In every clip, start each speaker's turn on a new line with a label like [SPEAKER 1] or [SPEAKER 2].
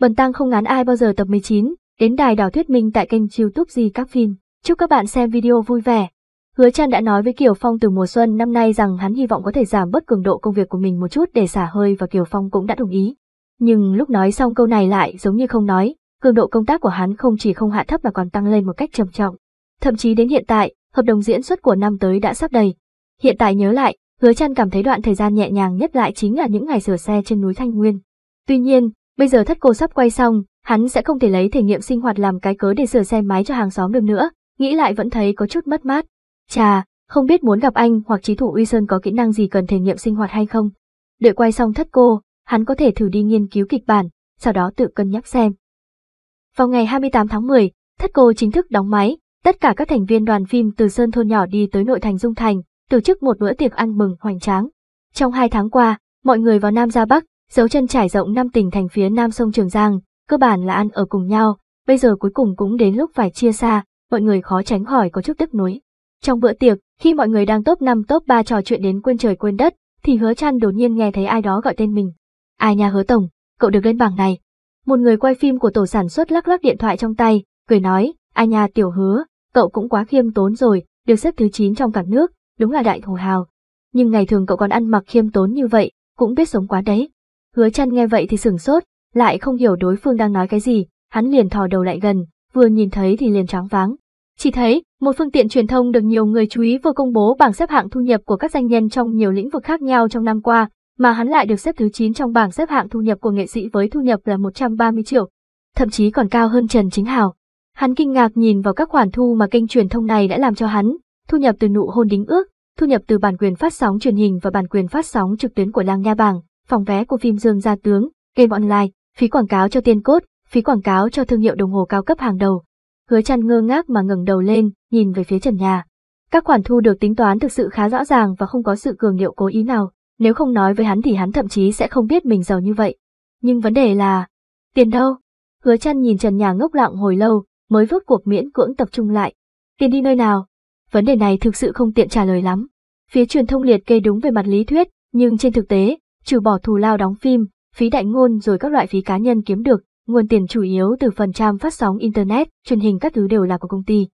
[SPEAKER 1] Bần tăng không ngán ai bao giờ tập 19, đến đài đảo thuyết minh tại kênh youtube gì các phim. Chúc các bạn xem video vui vẻ. Hứa Trăn đã nói với Kiều Phong từ mùa xuân năm nay rằng hắn hy vọng có thể giảm bớt cường độ công việc của mình một chút để xả hơi và Kiều Phong cũng đã đồng ý. Nhưng lúc nói xong câu này lại giống như không nói, cường độ công tác của hắn không chỉ không hạ thấp mà còn tăng lên một cách trầm trọng. Thậm chí đến hiện tại, hợp đồng diễn xuất của năm tới đã sắp đầy. Hiện tại nhớ lại, Hứa Trăn cảm thấy đoạn thời gian nhẹ nhàng nhất lại chính là những ngày sửa xe trên núi Thanh Nguyên. Tuy nhiên, Bây giờ thất cô sắp quay xong, hắn sẽ không thể lấy thể nghiệm sinh hoạt làm cái cớ để sửa xe máy cho hàng xóm được nữa, nghĩ lại vẫn thấy có chút mất mát. Chà, không biết muốn gặp anh hoặc trí thủ Uy Sơn có kỹ năng gì cần thể nghiệm sinh hoạt hay không. Đợi quay xong thất cô, hắn có thể thử đi nghiên cứu kịch bản, sau đó tự cân nhắc xem. Vào ngày 28 tháng 10, thất cô chính thức đóng máy, tất cả các thành viên đoàn phim từ Sơn Thôn Nhỏ đi tới nội thành Dung Thành, tổ chức một bữa tiệc ăn mừng hoành tráng. Trong hai tháng qua, mọi người vào Nam ra Bắc, dấu chân trải rộng năm tỉnh thành phía nam sông Trường Giang, cơ bản là ăn ở cùng nhau, bây giờ cuối cùng cũng đến lúc phải chia xa, mọi người khó tránh khỏi có chút tức nối. Trong bữa tiệc, khi mọi người đang top 5 top 3 trò chuyện đến quên trời quên đất, thì hứa chăn đột nhiên nghe thấy ai đó gọi tên mình. Ai nhà hứa tổng, cậu được lên bảng này. Một người quay phim của tổ sản xuất lắc lắc điện thoại trong tay, cười nói, ai nhà tiểu hứa, cậu cũng quá khiêm tốn rồi, được xếp thứ 9 trong cả nước, đúng là đại thổ hào. Nhưng ngày thường cậu còn ăn mặc khiêm tốn như vậy, cũng biết sống quá đấy. Hứa chăn nghe vậy thì sửng sốt, lại không hiểu đối phương đang nói cái gì, hắn liền thò đầu lại gần, vừa nhìn thấy thì liền trắng váng. Chỉ thấy, một phương tiện truyền thông được nhiều người chú ý vừa công bố bảng xếp hạng thu nhập của các danh nhân trong nhiều lĩnh vực khác nhau trong năm qua, mà hắn lại được xếp thứ 9 trong bảng xếp hạng thu nhập của nghệ sĩ với thu nhập là 130 triệu, thậm chí còn cao hơn Trần Chính Hào. Hắn kinh ngạc nhìn vào các khoản thu mà kênh truyền thông này đã làm cho hắn, thu nhập từ nụ hôn đính ước, thu nhập từ bản quyền phát sóng truyền hình và bản quyền phát sóng trực tuyến của Lang Nha Bảng, phòng vé của phim Dương Gia Tướng, game online, phí quảng cáo cho tiên cốt, phí quảng cáo cho thương hiệu đồng hồ cao cấp hàng đầu. Hứa chăn ngơ ngác mà ngẩng đầu lên, nhìn về phía trần nhà. Các khoản thu được tính toán thực sự khá rõ ràng và không có sự cường điệu cố ý nào, nếu không nói với hắn thì hắn thậm chí sẽ không biết mình giàu như vậy. Nhưng vấn đề là, tiền đâu? Hứa chăn nhìn trần nhà ngốc lặng hồi lâu, mới vớt cuộc miễn cưỡng tập trung lại. Tiền đi nơi nào? Vấn đề này thực sự không tiện trả lời lắm. Phía truyền thông liệt kê đúng về mặt lý thuyết, nhưng trên thực tế, trừ bỏ thù lao đóng phim, phí đại ngôn rồi các loại phí cá nhân kiếm được, nguồn tiền chủ yếu từ phần trăm phát sóng internet, truyền hình các thứ đều là của công ty.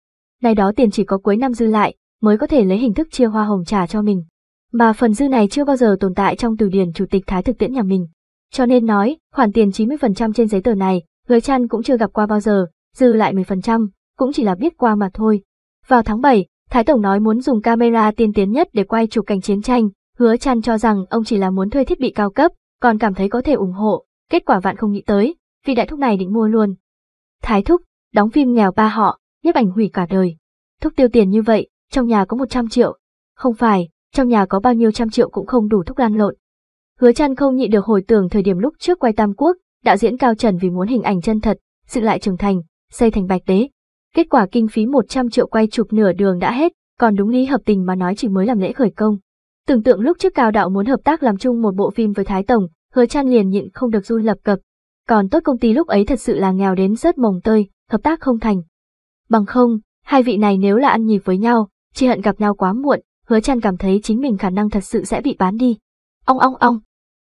[SPEAKER 1] Này đó tiền chỉ có cuối năm dư lại, mới có thể lấy hình thức chia hoa hồng trả cho mình. Mà phần dư này chưa bao giờ tồn tại trong từ điển chủ tịch thái thực tiễn nhà mình. Cho nên nói, khoản tiền 90% trên giấy tờ này, người chăn cũng chưa gặp qua bao giờ, dư lại 10%, cũng chỉ là biết qua mà thôi. Vào tháng 7, Thái Tổng nói muốn dùng camera tiên tiến nhất để quay chụp cảnh chiến tranh, Hứa Trăn cho rằng ông chỉ là muốn thuê thiết bị cao cấp, còn cảm thấy có thể ủng hộ, kết quả vạn không nghĩ tới, vì đại thúc này định mua luôn. Thái thúc, đóng phim nghèo ba họ, nhiếp ảnh hủy cả đời. Thúc tiêu tiền như vậy, trong nhà có 100 triệu. Không phải, trong nhà có bao nhiêu trăm triệu cũng không đủ thúc lan lộn. Hứa Trăn không nhịn được hồi tưởng thời điểm lúc trước quay Tam Quốc, đạo diễn Cao Trần vì muốn hình ảnh chân thật, sự lại trưởng thành, xây thành bạch đế. Kết quả kinh phí 100 triệu quay chụp nửa đường đã hết, còn đúng lý hợp tình mà nói chỉ mới làm lễ khởi công, Tưởng tượng lúc trước Cao Đạo muốn hợp tác làm chung một bộ phim với Thái Tổng, hứa chan liền nhịn không được run lập cập. Còn tốt công ty lúc ấy thật sự là nghèo đến rớt mồng tơi, hợp tác không thành. Bằng không, hai vị này nếu là ăn nhịp với nhau, chỉ hận gặp nhau quá muộn, hứa chan cảm thấy chính mình khả năng thật sự sẽ bị bán đi. Ong ong ong.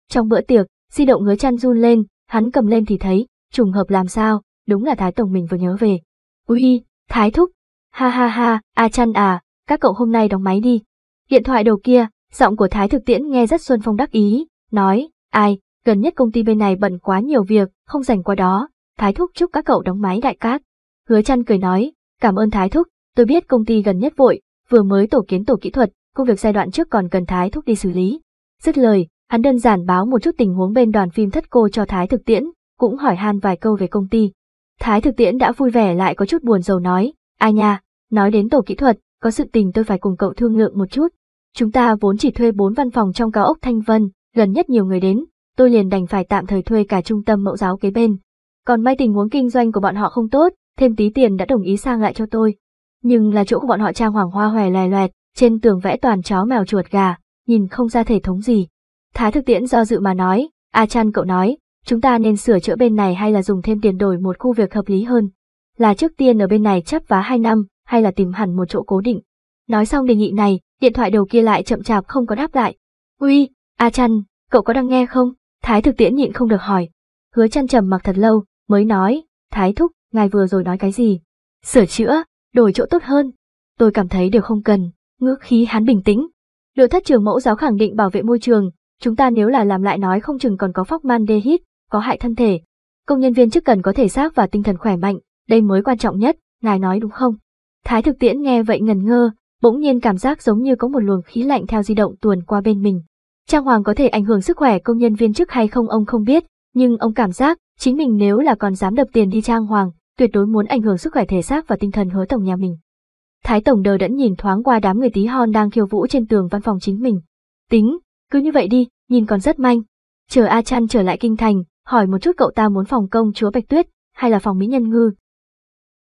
[SPEAKER 1] Trong bữa tiệc, di động hứa chan run lên, hắn cầm lên thì thấy, trùng hợp làm sao, đúng là Thái Tổng mình vừa nhớ về. Ui, Thái Thúc. Ha ha ha, A à Chan à, các cậu hôm nay đóng máy đi. Điện thoại đầu kia, Giọng của Thái Thực Tiễn nghe rất xuân phong đắc ý, nói, ai, gần nhất công ty bên này bận quá nhiều việc, không dành qua đó, Thái Thúc chúc các cậu đóng máy đại cát. Hứa chăn cười nói, cảm ơn Thái Thúc, tôi biết công ty gần nhất vội, vừa mới tổ kiến tổ kỹ thuật, công việc giai đoạn trước còn cần Thái Thúc đi xử lý. Dứt lời, hắn đơn giản báo một chút tình huống bên đoàn phim thất cô cho Thái Thực Tiễn, cũng hỏi han vài câu về công ty. Thái Thực Tiễn đã vui vẻ lại có chút buồn rầu nói, ai nha, nói đến tổ kỹ thuật, có sự tình tôi phải cùng cậu thương lượng một chút, Chúng ta vốn chỉ thuê 4 văn phòng trong cao ốc Thanh Vân, gần nhất nhiều người đến, tôi liền đành phải tạm thời thuê cả trung tâm mẫu giáo kế bên. Còn may tình huống kinh doanh của bọn họ không tốt, thêm tí tiền đã đồng ý sang lại cho tôi. Nhưng là chỗ của bọn họ trang hoàng hoa hòe loè loẹt, trên tường vẽ toàn chó mèo chuột gà, nhìn không ra thể thống gì. Thái thực tiễn do dự mà nói, A à Chan cậu nói, chúng ta nên sửa chữa bên này hay là dùng thêm tiền đổi một khu việc hợp lý hơn. Là trước tiên ở bên này chấp vá 2 năm, hay là tìm hẳn một chỗ cố định. Nói xong đề nghị này, điện thoại đầu kia lại chậm chạp không có đáp lại. Uy, A à Chăn, cậu có đang nghe không? Thái thực tiễn nhịn không được hỏi. Hứa Chăn trầm mặc thật lâu, mới nói, Thái thúc, ngài vừa rồi nói cái gì? Sửa chữa, đổi chỗ tốt hơn. Tôi cảm thấy đều không cần, ngữ khí hắn bình tĩnh. Lựa thất trường mẫu giáo khẳng định bảo vệ môi trường, chúng ta nếu là làm lại nói không chừng còn có phóc man đê hít, có hại thân thể. Công nhân viên chức cần có thể xác và tinh thần khỏe mạnh, đây mới quan trọng nhất, ngài nói đúng không? Thái thực tiễn nghe vậy ngần ngơ, bỗng nhiên cảm giác giống như có một luồng khí lạnh theo di động tuồn qua bên mình. Trang hoàng có thể ảnh hưởng sức khỏe công nhân viên chức hay không ông không biết, nhưng ông cảm giác chính mình nếu là còn dám đập tiền đi trang hoàng, tuyệt đối muốn ảnh hưởng sức khỏe thể xác và tinh thần hứa tổng nhà mình. Thái tổng đờ đẫn nhìn thoáng qua đám người tí hon đang khiêu vũ trên tường văn phòng chính mình. Tính, cứ như vậy đi, nhìn còn rất manh. Chờ A Chan trở lại kinh thành, hỏi một chút cậu ta muốn phòng công chúa Bạch Tuyết hay là phòng mỹ nhân ngư.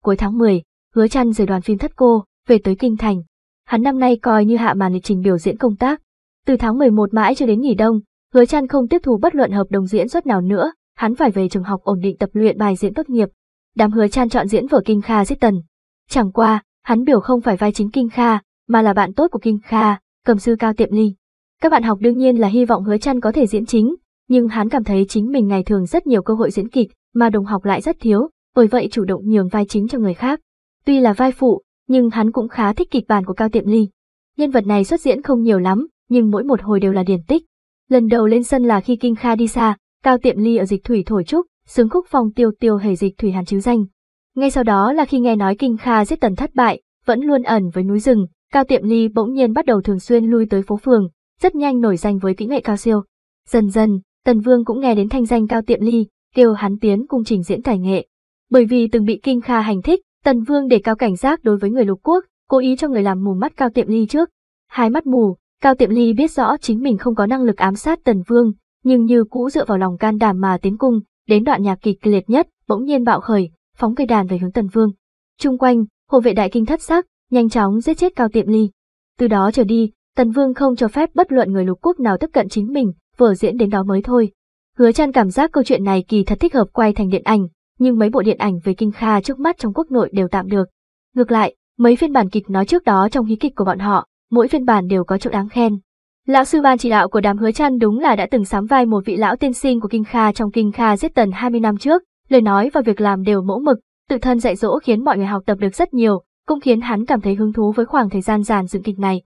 [SPEAKER 1] Cuối tháng 10, Hứa Chan rời đoàn phim Thất Cô, về tới kinh thành, Hắn năm nay coi như hạ màn lịch trình biểu diễn công tác. Từ tháng 11 mãi cho đến nghỉ đông, hứa chăn không tiếp thu bất luận hợp đồng diễn xuất nào nữa, hắn phải về trường học ổn định tập luyện bài diễn tốt nghiệp. Đám hứa chan chọn diễn vở Kinh Kha giết tần. Chẳng qua, hắn biểu không phải vai chính Kinh Kha, mà là bạn tốt của Kinh Kha, cầm sư cao tiệm ly. Các bạn học đương nhiên là hy vọng hứa chăn có thể diễn chính, nhưng hắn cảm thấy chính mình ngày thường rất nhiều cơ hội diễn kịch, mà đồng học lại rất thiếu, bởi vậy chủ động nhường vai chính cho người khác. Tuy là vai phụ, nhưng hắn cũng khá thích kịch bản của Cao Tiệm Ly. Nhân vật này xuất diễn không nhiều lắm, nhưng mỗi một hồi đều là điển tích. Lần đầu lên sân là khi Kinh Kha đi xa, Cao Tiệm Ly ở dịch thủy thổi trúc, sướng khúc phong tiêu tiêu hề dịch thủy hàn chứ danh. Ngay sau đó là khi nghe nói Kinh Kha giết tần thất bại, vẫn luôn ẩn với núi rừng, Cao Tiệm Ly bỗng nhiên bắt đầu thường xuyên lui tới phố phường, rất nhanh nổi danh với kỹ nghệ cao siêu. Dần dần, Tần Vương cũng nghe đến thanh danh Cao Tiệm Ly, kêu hắn tiến cung trình diễn tài nghệ. Bởi vì từng bị Kinh Kha hành thích, Tần Vương đề cao cảnh giác đối với người lục quốc, cố ý cho người làm mù mắt Cao Tiệm Ly trước. Hai mắt mù, Cao Tiệm Ly biết rõ chính mình không có năng lực ám sát Tần Vương, nhưng như cũ dựa vào lòng can đảm mà tiến cung, đến đoạn nhạc kịch liệt nhất, bỗng nhiên bạo khởi, phóng cây đàn về hướng Tần Vương. Trung quanh, hộ vệ đại kinh thất sắc, nhanh chóng giết chết Cao Tiệm Ly. Từ đó trở đi, Tần Vương không cho phép bất luận người lục quốc nào tiếp cận chính mình, vở diễn đến đó mới thôi. Hứa Chan cảm giác câu chuyện này kỳ thật thích hợp quay thành điện ảnh, nhưng mấy bộ điện ảnh về Kinh Kha trước mắt trong quốc nội đều tạm được. Ngược lại, mấy phiên bản kịch nói trước đó trong hí kịch của bọn họ, mỗi phiên bản đều có chỗ đáng khen. Lão sư ban chỉ đạo của đám hứa chăn đúng là đã từng sắm vai một vị lão tiên sinh của Kinh Kha trong Kinh Kha giết tần 20 năm trước, lời nói và việc làm đều mẫu mực, tự thân dạy dỗ khiến mọi người học tập được rất nhiều, cũng khiến hắn cảm thấy hứng thú với khoảng thời gian giàn dựng kịch này.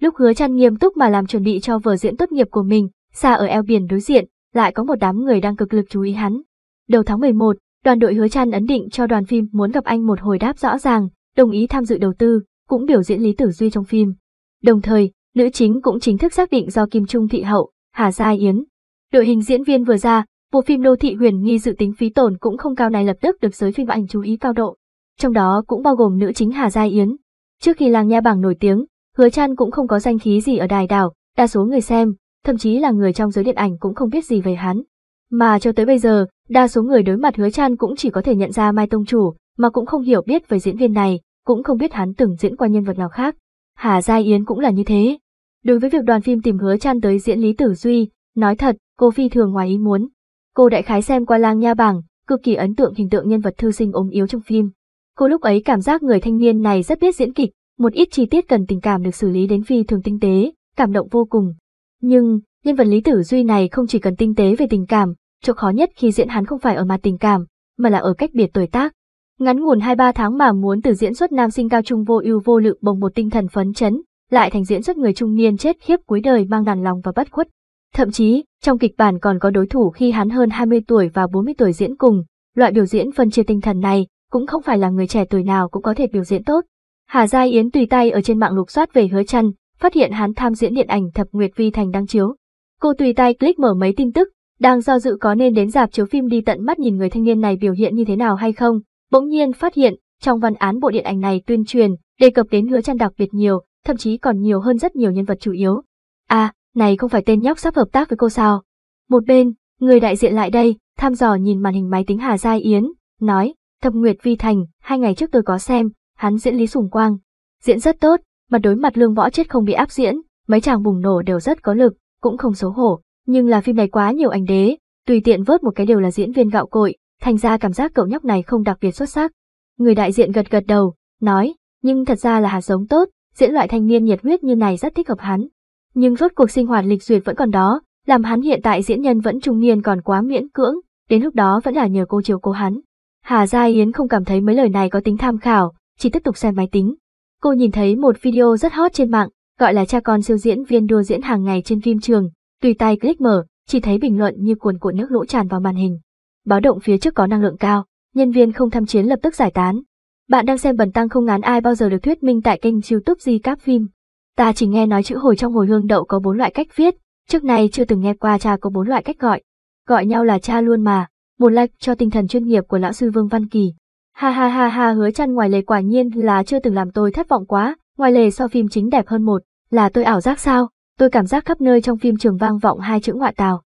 [SPEAKER 1] Lúc hứa chăn nghiêm túc mà làm chuẩn bị cho vở diễn tốt nghiệp của mình, xa ở eo biển đối diện, lại có một đám người đang cực lực chú ý hắn. Đầu tháng 11, đoàn đội hứa chăn ấn định cho đoàn phim muốn gặp anh một hồi đáp rõ ràng, đồng ý tham dự đầu tư, cũng biểu diễn Lý Tử Duy trong phim. Đồng thời, nữ chính cũng chính thức xác định do Kim Trung Thị Hậu, Hà Gia Yến. Đội hình diễn viên vừa ra, bộ phim đô thị huyền nghi dự tính phí tổn cũng không cao này lập tức được giới phim ảnh chú ý cao độ. Trong đó cũng bao gồm nữ chính Hà Gia Yến. Trước khi làng nha bảng nổi tiếng, Hứa Chan cũng không có danh khí gì ở đài đảo, đa số người xem, thậm chí là người trong giới điện ảnh cũng không biết gì về hắn. Mà cho tới bây giờ, Đa số người đối mặt hứa chan cũng chỉ có thể nhận ra Mai Tông Chủ, mà cũng không hiểu biết về diễn viên này, cũng không biết hắn từng diễn qua nhân vật nào khác. Hà Gia Yến cũng là như thế. Đối với việc đoàn phim tìm hứa chan tới diễn Lý Tử Duy, nói thật, cô phi thường ngoài ý muốn. Cô đại khái xem qua lang nha bảng, cực kỳ ấn tượng hình tượng nhân vật thư sinh ốm yếu trong phim. Cô lúc ấy cảm giác người thanh niên này rất biết diễn kịch, một ít chi tiết cần tình cảm được xử lý đến phi thường tinh tế, cảm động vô cùng. Nhưng, nhân vật Lý Tử Duy này không chỉ cần tinh tế về tình cảm, Chỗ khó nhất khi diễn hắn không phải ở mặt tình cảm, mà là ở cách biệt tuổi tác. Ngắn ngủn hai ba tháng mà muốn từ diễn xuất nam sinh cao trung vô ưu vô lự bồng một tinh thần phấn chấn, lại thành diễn xuất người trung niên chết khiếp cuối đời mang đàn lòng và bất khuất. Thậm chí, trong kịch bản còn có đối thủ khi hắn hơn 20 tuổi và 40 tuổi diễn cùng, loại biểu diễn phân chia tinh thần này cũng không phải là người trẻ tuổi nào cũng có thể biểu diễn tốt. Hà Gia Yến tùy tay ở trên mạng lục soát về hứa chăn, phát hiện hắn tham diễn điện ảnh Thập Nguyệt Vi Thành đang chiếu. Cô tùy tay click mở mấy tin tức, đang do dự có nên đến dạp chiếu phim đi tận mắt nhìn người thanh niên này biểu hiện như thế nào hay không, bỗng nhiên phát hiện, trong văn án bộ điện ảnh này tuyên truyền, đề cập đến hứa chăn đặc biệt nhiều, thậm chí còn nhiều hơn rất nhiều nhân vật chủ yếu. À, này không phải tên nhóc sắp hợp tác với cô sao? Một bên, người đại diện lại đây, tham dò nhìn màn hình máy tính Hà Gia Yến, nói, Thập Nguyệt Vi Thành, hai ngày trước tôi có xem, hắn diễn Lý Sùng Quang. Diễn rất tốt, mà đối mặt lương võ chết không bị áp diễn, mấy chàng bùng nổ đều rất có lực, cũng không xấu hổ, nhưng là phim này quá nhiều ảnh đế, tùy tiện vớt một cái đều là diễn viên gạo cội, thành ra cảm giác cậu nhóc này không đặc biệt xuất sắc. Người đại diện gật gật đầu, nói, nhưng thật ra là hạt giống tốt, diễn loại thanh niên nhiệt huyết như này rất thích hợp hắn. Nhưng rốt cuộc sinh hoạt lịch duyệt vẫn còn đó, làm hắn hiện tại diễn nhân vẫn trung niên còn quá miễn cưỡng, đến lúc đó vẫn là nhờ cô chiều cố hắn. Hà Gia Yến không cảm thấy mấy lời này có tính tham khảo, chỉ tiếp tục xem máy tính. Cô nhìn thấy một video rất hot trên mạng, gọi là cha con siêu diễn viên đua diễn hàng ngày trên phim trường, Tùy tay click mở, chỉ thấy bình luận như cuồn cuộn nước lũ tràn vào màn hình. Báo động phía trước có năng lượng cao, nhân viên không tham chiến lập tức giải tán. Bạn đang xem bần tăng không ngán ai bao giờ được thuyết minh tại kênh youtube Di Cáp Phim. Ta chỉ nghe nói chữ hồi trong hồi hương đậu có bốn loại cách viết, trước này chưa từng nghe qua cha có bốn loại cách gọi. Gọi nhau là cha luôn mà, một like cho tinh thần chuyên nghiệp của lão sư Vương Văn Kỳ. Ha ha ha ha hứa chăn ngoài lề quả nhiên là chưa từng làm tôi thất vọng quá, ngoài lề so phim chính đẹp hơn một, là tôi ảo giác sao, tôi cảm giác khắp nơi trong phim trường vang vọng hai chữ ngoại tào.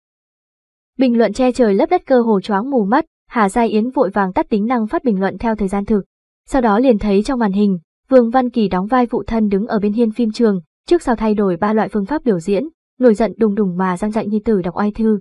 [SPEAKER 1] Bình luận che trời lấp đất cơ hồ choáng mù mắt, Hà Gia Yến vội vàng tắt tính năng phát bình luận theo thời gian thực. Sau đó liền thấy trong màn hình, Vương Văn Kỳ đóng vai phụ thân đứng ở bên hiên phim trường, trước sau thay đổi ba loại phương pháp biểu diễn, nổi giận đùng đùng mà giang dạy nhi tử đọc oai thư.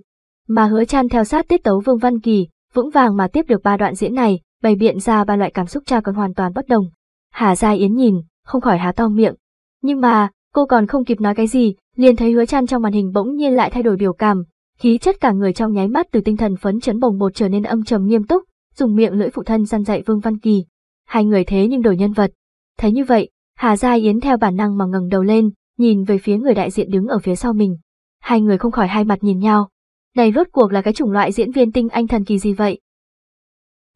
[SPEAKER 1] Mà hứa chan theo sát tiết tấu Vương Văn Kỳ, vững vàng mà tiếp được ba đoạn diễn này, bày biện ra ba loại cảm xúc cha con hoàn toàn bất đồng. Hà Gia Yến nhìn, không khỏi há to miệng. Nhưng mà, cô còn không kịp nói cái gì, liền thấy hứa chăn trong màn hình bỗng nhiên lại thay đổi biểu cảm, khí chất cả người trong nháy mắt từ tinh thần phấn chấn bồng bột trở nên âm trầm nghiêm túc, dùng miệng lưỡi phụ thân gian dạy Vương Văn Kỳ. Hai người thế nhưng đổi nhân vật. Thấy như vậy, Hà Gia Yến theo bản năng mà ngẩng đầu lên, nhìn về phía người đại diện đứng ở phía sau mình. Hai người không khỏi hai mặt nhìn nhau. Này rốt cuộc là cái chủng loại diễn viên tinh anh thần kỳ gì vậy?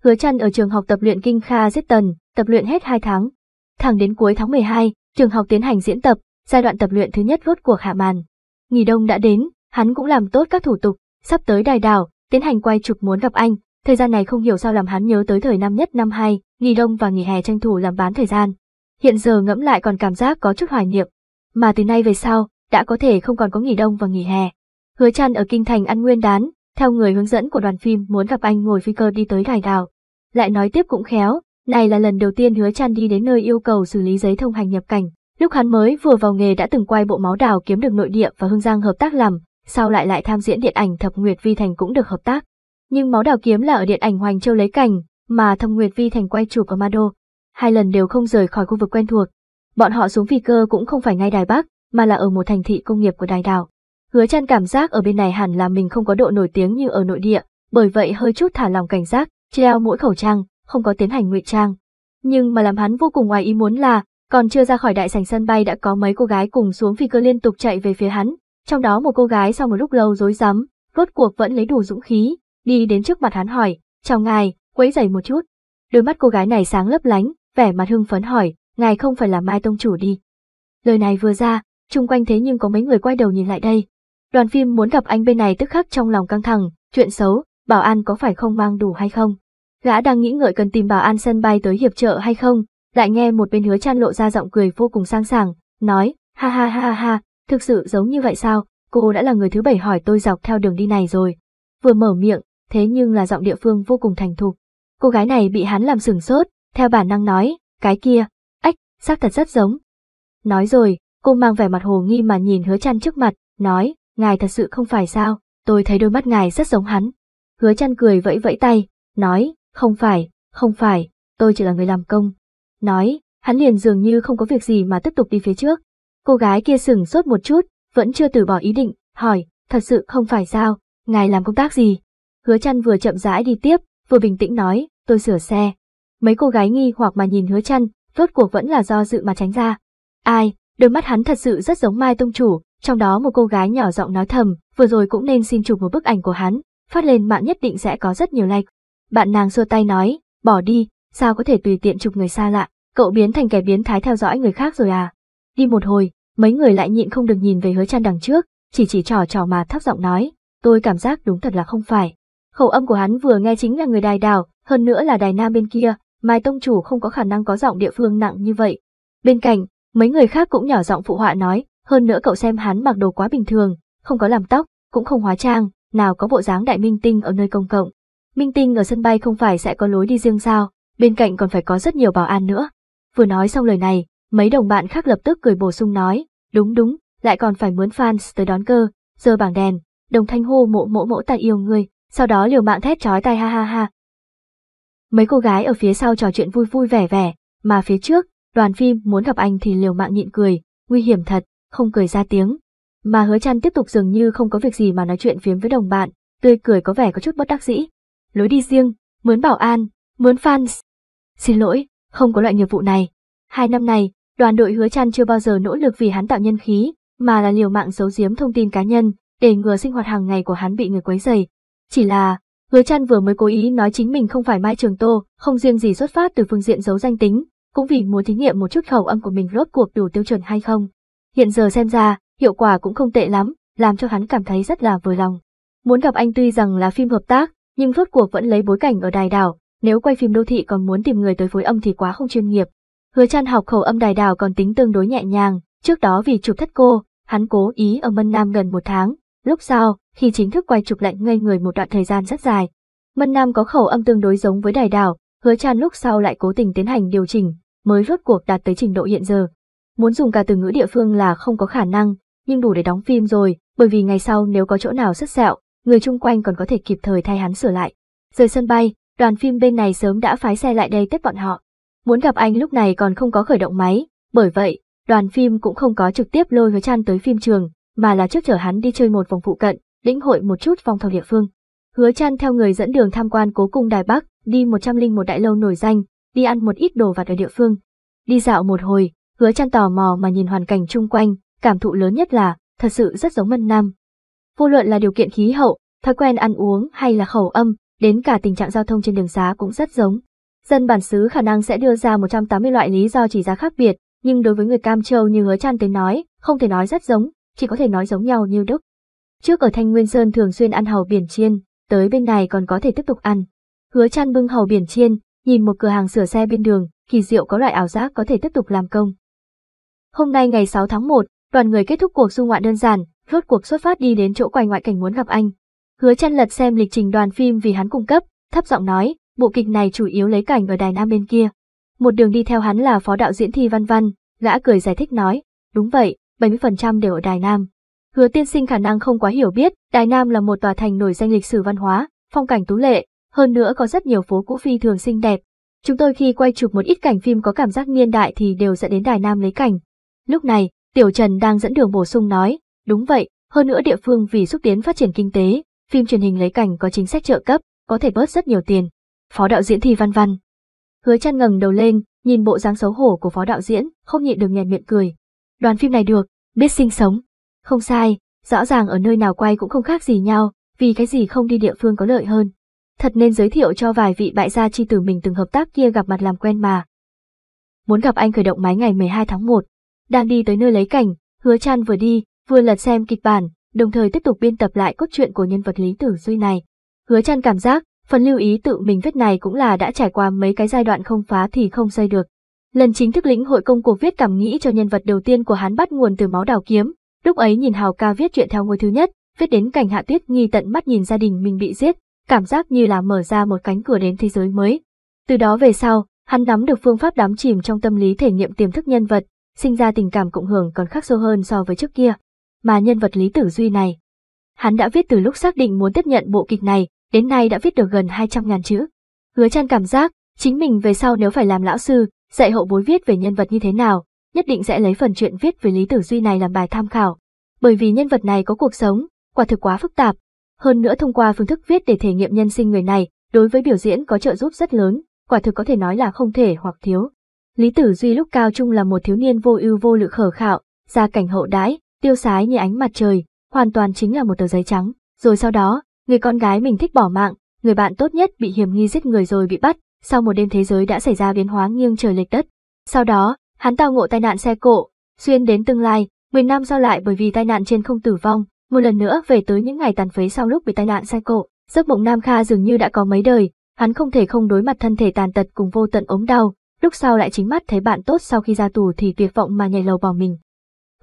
[SPEAKER 1] Hứa chăn ở trường học tập luyện kinh kha giết tần, tập luyện hết hai tháng. Thẳng đến cuối tháng 12, trường học tiến hành diễn tập, giai đoạn tập luyện thứ nhất rốt cuộc hạ màn. Nghỉ đông đã đến, hắn cũng làm tốt các thủ tục, sắp tới đài đảo, tiến hành quay chụp muốn gặp anh. Thời gian này không hiểu sao làm hắn nhớ tới thời năm nhất năm hai, nghỉ đông và nghỉ hè tranh thủ làm bán thời gian. Hiện giờ ngẫm lại còn cảm giác có chút hoài niệm. Mà từ nay về sau, đã có thể không còn có nghỉ đông và nghỉ hè. Hứa Trăn ở kinh thành ăn nguyên đán, theo người hướng dẫn của đoàn phim muốn gặp anh ngồi phi cơ đi tới đài đảo. Lại nói tiếp cũng khéo, này là lần đầu tiên Hứa Trăn đi đến nơi yêu cầu xử lý giấy thông hành nhập cảnh, Lúc hắn mới vừa vào nghề đã từng quay bộ máu đào kiếm được nội địa và Hương Giang hợp tác làm, sau lại lại tham diễn điện ảnh Thập Nguyệt Vi Thành cũng được hợp tác. Nhưng máu đào kiếm là ở điện ảnh Hoành Châu lấy cảnh, mà Thập Nguyệt Vi Thành quay chụp ở Mado. Hai lần đều không rời khỏi khu vực quen thuộc. Bọn họ xuống phi cơ cũng không phải ngay Đài Bắc, mà là ở một thành thị công nghiệp của Đài Đảo. Hứa Chân cảm giác ở bên này hẳn là mình không có độ nổi tiếng như ở nội địa, bởi vậy hơi chút thả lòng cảnh giác, treo mỗi khẩu trang, không có tiến hành ngụy trang. Nhưng mà làm hắn vô cùng ngoài ý muốn là, còn chưa ra khỏi đại sảnh sân bay đã có mấy cô gái cùng xuống phi cơ liên tục chạy về phía hắn, trong đó một cô gái sau một lúc lâu rối rắm, rốt cuộc vẫn lấy đủ dũng khí, đi đến trước mặt hắn hỏi, chào ngài, quấy giày một chút. Đôi mắt cô gái này sáng lấp lánh, vẻ mặt hưng phấn hỏi, ngài không phải là mai tông chủ đi. Lời này vừa ra, chung quanh thế nhưng có mấy người quay đầu nhìn lại đây. Đoàn phim muốn gặp anh bên này tức khắc trong lòng căng thẳng, chuyện xấu, bảo an có phải không mang đủ hay không? Gã đang nghĩ ngợi cần tìm bảo an sân bay tới hiệp trợ hay không, lại nghe một bên hứa chan lộ ra giọng cười vô cùng sang sảng, nói, ha ha ha ha ha, thực sự giống như vậy sao, cô đã là người thứ bảy hỏi tôi dọc theo đường đi này rồi. Vừa mở miệng, thế nhưng là giọng địa phương vô cùng thành thục. Cô gái này bị hắn làm sửng sốt, theo bản năng nói, cái kia, ếch, xác thật rất giống. Nói rồi, cô mang vẻ mặt hồ nghi mà nhìn hứa chan trước mặt, nói, ngài thật sự không phải sao, tôi thấy đôi mắt ngài rất giống hắn. Hứa chan cười vẫy vẫy tay, nói, không phải, không phải, tôi chỉ là người làm công, nói, hắn liền dường như không có việc gì mà tiếp tục đi phía trước. Cô gái kia sừng sốt một chút, vẫn chưa từ bỏ ý định, hỏi, thật sự không phải sao, ngài làm công tác gì? Hứa chăn vừa chậm rãi đi tiếp, vừa bình tĩnh nói, tôi sửa xe. Mấy cô gái nghi hoặc mà nhìn hứa chăn, rốt cuộc vẫn là do dự mà tránh ra. Ai, đôi mắt hắn thật sự rất giống Mai Tông Chủ, trong đó một cô gái nhỏ giọng nói thầm, vừa rồi cũng nên xin chụp một bức ảnh của hắn, phát lên mạng nhất định sẽ có rất nhiều like. Bạn nàng xua tay nói, bỏ đi, sao có thể tùy tiện chụp người xa lạ. Cậu biến thành kẻ biến thái theo dõi người khác rồi à? Đi một hồi, mấy người lại nhịn không được nhìn về hứa chăn đằng trước, chỉ chỉ trò trò mà thấp giọng nói, tôi cảm giác đúng thật là không phải. Khẩu âm của hắn vừa nghe chính là người đài đảo, hơn nữa là đài nam bên kia, Mai Tông Chủ không có khả năng có giọng địa phương nặng như vậy. Bên cạnh, mấy người khác cũng nhỏ giọng phụ họa nói, hơn nữa cậu xem hắn mặc đồ quá bình thường, không có làm tóc, cũng không hóa trang, nào có bộ dáng đại minh tinh ở nơi công cộng. Minh tinh ở sân bay không phải sẽ có lối đi riêng sao, bên cạnh còn phải có rất nhiều bảo an nữa. Vừa nói xong lời này, mấy đồng bạn khác lập tức cười bổ sung nói, đúng đúng, lại còn phải mướn fans tới đón cơ, giờ bảng đèn, đồng thanh hô mộ mộ mộ tại yêu người, sau đó liều mạng thét chói tai ha ha ha. Mấy cô gái ở phía sau trò chuyện vui vui vẻ vẻ, mà phía trước, đoàn phim muốn gặp anh thì liều mạng nhịn cười, nguy hiểm thật, không cười ra tiếng. Mà hứa chăn tiếp tục dường như không có việc gì mà nói chuyện phiếm với đồng bạn, tươi cười có vẻ có chút bất đắc dĩ. Lối đi riêng, mướn bảo an, mướn fans. Xin lỗi, không có loại nghiệp vụ này. Hai năm này, đoàn đội hứa chăn chưa bao giờ nỗ lực vì hắn tạo nhân khí, mà là liều mạng giấu giếm thông tin cá nhân, để ngừa sinh hoạt hàng ngày của hắn bị người quấy rầy. Chỉ là, hứa chăn vừa mới cố ý nói chính mình không phải Mai Trường Tô, không riêng gì xuất phát từ phương diện giấu danh tính, cũng vì muốn thí nghiệm một chút khẩu âm của mình rốt cuộc đủ tiêu chuẩn hay không. Hiện giờ xem ra, hiệu quả cũng không tệ lắm, làm cho hắn cảm thấy rất là vừa lòng. Muốn gặp anh tuy rằng là phim hợp tác, nhưng rốt cuộc vẫn lấy bối cảnh ở đài đảo, nếu quay phim đô thị còn muốn tìm người tới phối âm thì quá không chuyên nghiệp. Hứa Trăn học khẩu âm đài đào còn tính tương đối nhẹ nhàng, trước đó vì chụp thất cô, hắn cố ý ở Mân Nam gần một tháng, lúc sau, khi chính thức quay chụp lạnh ngây người một đoạn thời gian rất dài. Mân Nam có khẩu âm tương đối giống với đài đào, hứa Trăn lúc sau lại cố tình tiến hành điều chỉnh, mới rốt cuộc đạt tới trình độ hiện giờ. Muốn dùng cả từ ngữ địa phương là không có khả năng, nhưng đủ để đóng phim rồi, bởi vì ngày sau nếu có chỗ nào sứt sẹo, người chung quanh còn có thể kịp thời thay hắn sửa lại. Rời sân bay, đoàn phim bên này sớm đã phái xe lại đây tiếp bọn họ. Muốn gặp anh lúc này còn không có khởi động máy, bởi vậy, đoàn phim cũng không có trực tiếp lôi Hứa Trăn tới phim trường, mà là trước chở hắn đi chơi một vòng phụ cận, lĩnh hội một chút phong thổ địa phương. Hứa Trăn theo người dẫn đường tham quan cố cung Đài Bắc, đi 101 đại lâu nổi danh, đi ăn một ít đồ vặt ở địa phương. Đi dạo một hồi, Hứa Trăn tò mò mà nhìn hoàn cảnh chung quanh, cảm thụ lớn nhất là thật sự rất giống Mân Nam. Vô luận là điều kiện khí hậu, thói quen ăn uống hay là khẩu âm, đến cả tình trạng giao thông trên đường xá cũng rất giống. Dân bản xứ khả năng sẽ đưa ra 180 loại lý do chỉ ra khác biệt, nhưng đối với người Cam Châu như hứa chan tới nói, không thể nói rất giống, chỉ có thể nói giống nhau như đúc. Trước ở Thanh Nguyên Sơn thường xuyên ăn hầu biển chiên, tới bên này còn có thể tiếp tục ăn. Hứa chan bưng hầu biển chiên, nhìn một cửa hàng sửa xe bên đường, kỳ diệu có loại ảo giác có thể tiếp tục làm công. Hôm nay ngày 6 tháng 1, đoàn người kết thúc cuộc du ngoạn đơn giản, rốt cuộc xuất phát đi đến chỗ quay ngoại cảnh muốn gặp anh. Hứa chăn lật xem lịch trình đoàn phim vì hắn cung cấp, thấp giọng nói, bộ kịch này chủ yếu lấy cảnh ở Đài Nam bên kia. Một đường đi theo hắn là phó đạo diễn Thi Văn Văn, gã cười giải thích nói, đúng vậy, 70% đều ở Đài Nam. Hứa tiên sinh khả năng không quá hiểu biết, Đài Nam là một tòa thành nổi danh lịch sử văn hóa, phong cảnh tú lệ, hơn nữa có rất nhiều phố cũ phi thường xinh đẹp. Chúng tôi khi quay chụp một ít cảnh phim có cảm giác niên đại thì đều sẽ đến Đài Nam lấy cảnh. Lúc này, Tiểu Trần đang dẫn đường bổ sung nói, đúng vậy, hơn nữa địa phương vì xúc tiến phát triển kinh tế, phim truyền hình lấy cảnh có chính sách trợ cấp, có thể bớt rất nhiều tiền. Phó đạo diễn thì văn văn. Hứa chăn ngẩng đầu lên, nhìn bộ dáng xấu hổ của phó đạo diễn, không nhịn được nhèn miệng cười. Đoàn phim này được, biết sinh sống. Không sai, rõ ràng ở nơi nào quay cũng không khác gì nhau, vì cái gì không đi địa phương có lợi hơn. Thật nên giới thiệu cho vài vị bại gia chi tử mình từng hợp tác kia gặp mặt làm quen mà. Muốn gặp anh khởi động máy ngày 12 tháng 1. Đang đi tới nơi lấy cảnh, hứa chan vừa đi, vừa lật xem kịch bản, đồng thời tiếp tục biên tập lại cốt truyện của nhân vật Lý Tử Duy này. Hứa Trăn cảm giác, phần lưu ý tự mình viết này cũng là đã trải qua mấy cái giai đoạn không phá thì không xây được. Lần chính thức lĩnh hội công cuộc viết cảm nghĩ cho nhân vật đầu tiên của hắn bắt nguồn từ máu đào kiếm, lúc ấy nhìn Hào Ca viết chuyện theo ngôi thứ nhất, viết đến cảnh Hạ Tuyết nghi tận mắt nhìn gia đình mình bị giết, cảm giác như là mở ra một cánh cửa đến thế giới mới. Từ đó về sau, hắn nắm được phương pháp đắm chìm trong tâm lý thể nghiệm tiềm thức nhân vật, sinh ra tình cảm cộng hưởng còn khắc sâu hơn so với trước kia mà nhân vật Lý Tử Duy này. Hắn đã viết từ lúc xác định muốn tiếp nhận bộ kịch này, đến nay đã viết được gần 200 ngàn chữ. Hứa Trăn cảm giác, chính mình về sau nếu phải làm lão sư, dạy hậu bối viết về nhân vật như thế nào, nhất định sẽ lấy phần chuyện viết về Lý Tử Duy này làm bài tham khảo. Bởi vì nhân vật này có cuộc sống, quả thực quá phức tạp. Hơn nữa thông qua phương thức viết để thể nghiệm nhân sinh người này, đối với biểu diễn có trợ giúp rất lớn, quả thực có thể nói là không thể hoặc thiếu. Lý Tử Duy lúc cao trung là một thiếu niên vô ưu vô lự khở khạo, gia cảnh hậu đãi, tiêu sái như ánh mặt trời, hoàn toàn chính là một tờ giấy trắng. Rồi sau đó, người con gái mình thích bỏ mạng, người bạn tốt nhất bị hiểm nghi giết người rồi bị bắt, sau một đêm thế giới đã xảy ra biến hóa nghiêng trời lệch đất. Sau đó, hắn tao ngộ tai nạn xe cộ, xuyên đến tương lai, 10 năm sau lại bởi vì tai nạn trên không tử vong, một lần nữa về tới những ngày tàn phế sau lúc bị tai nạn xe cộ. Giấc mộng Nam Kha dường như đã có mấy đời, hắn không thể không đối mặt thân thể tàn tật cùng vô tận ốm đau, lúc sau lại chính mắt thấy bạn tốt sau khi ra tù thì tuyệt vọng mà nhảy lầu bỏ mình.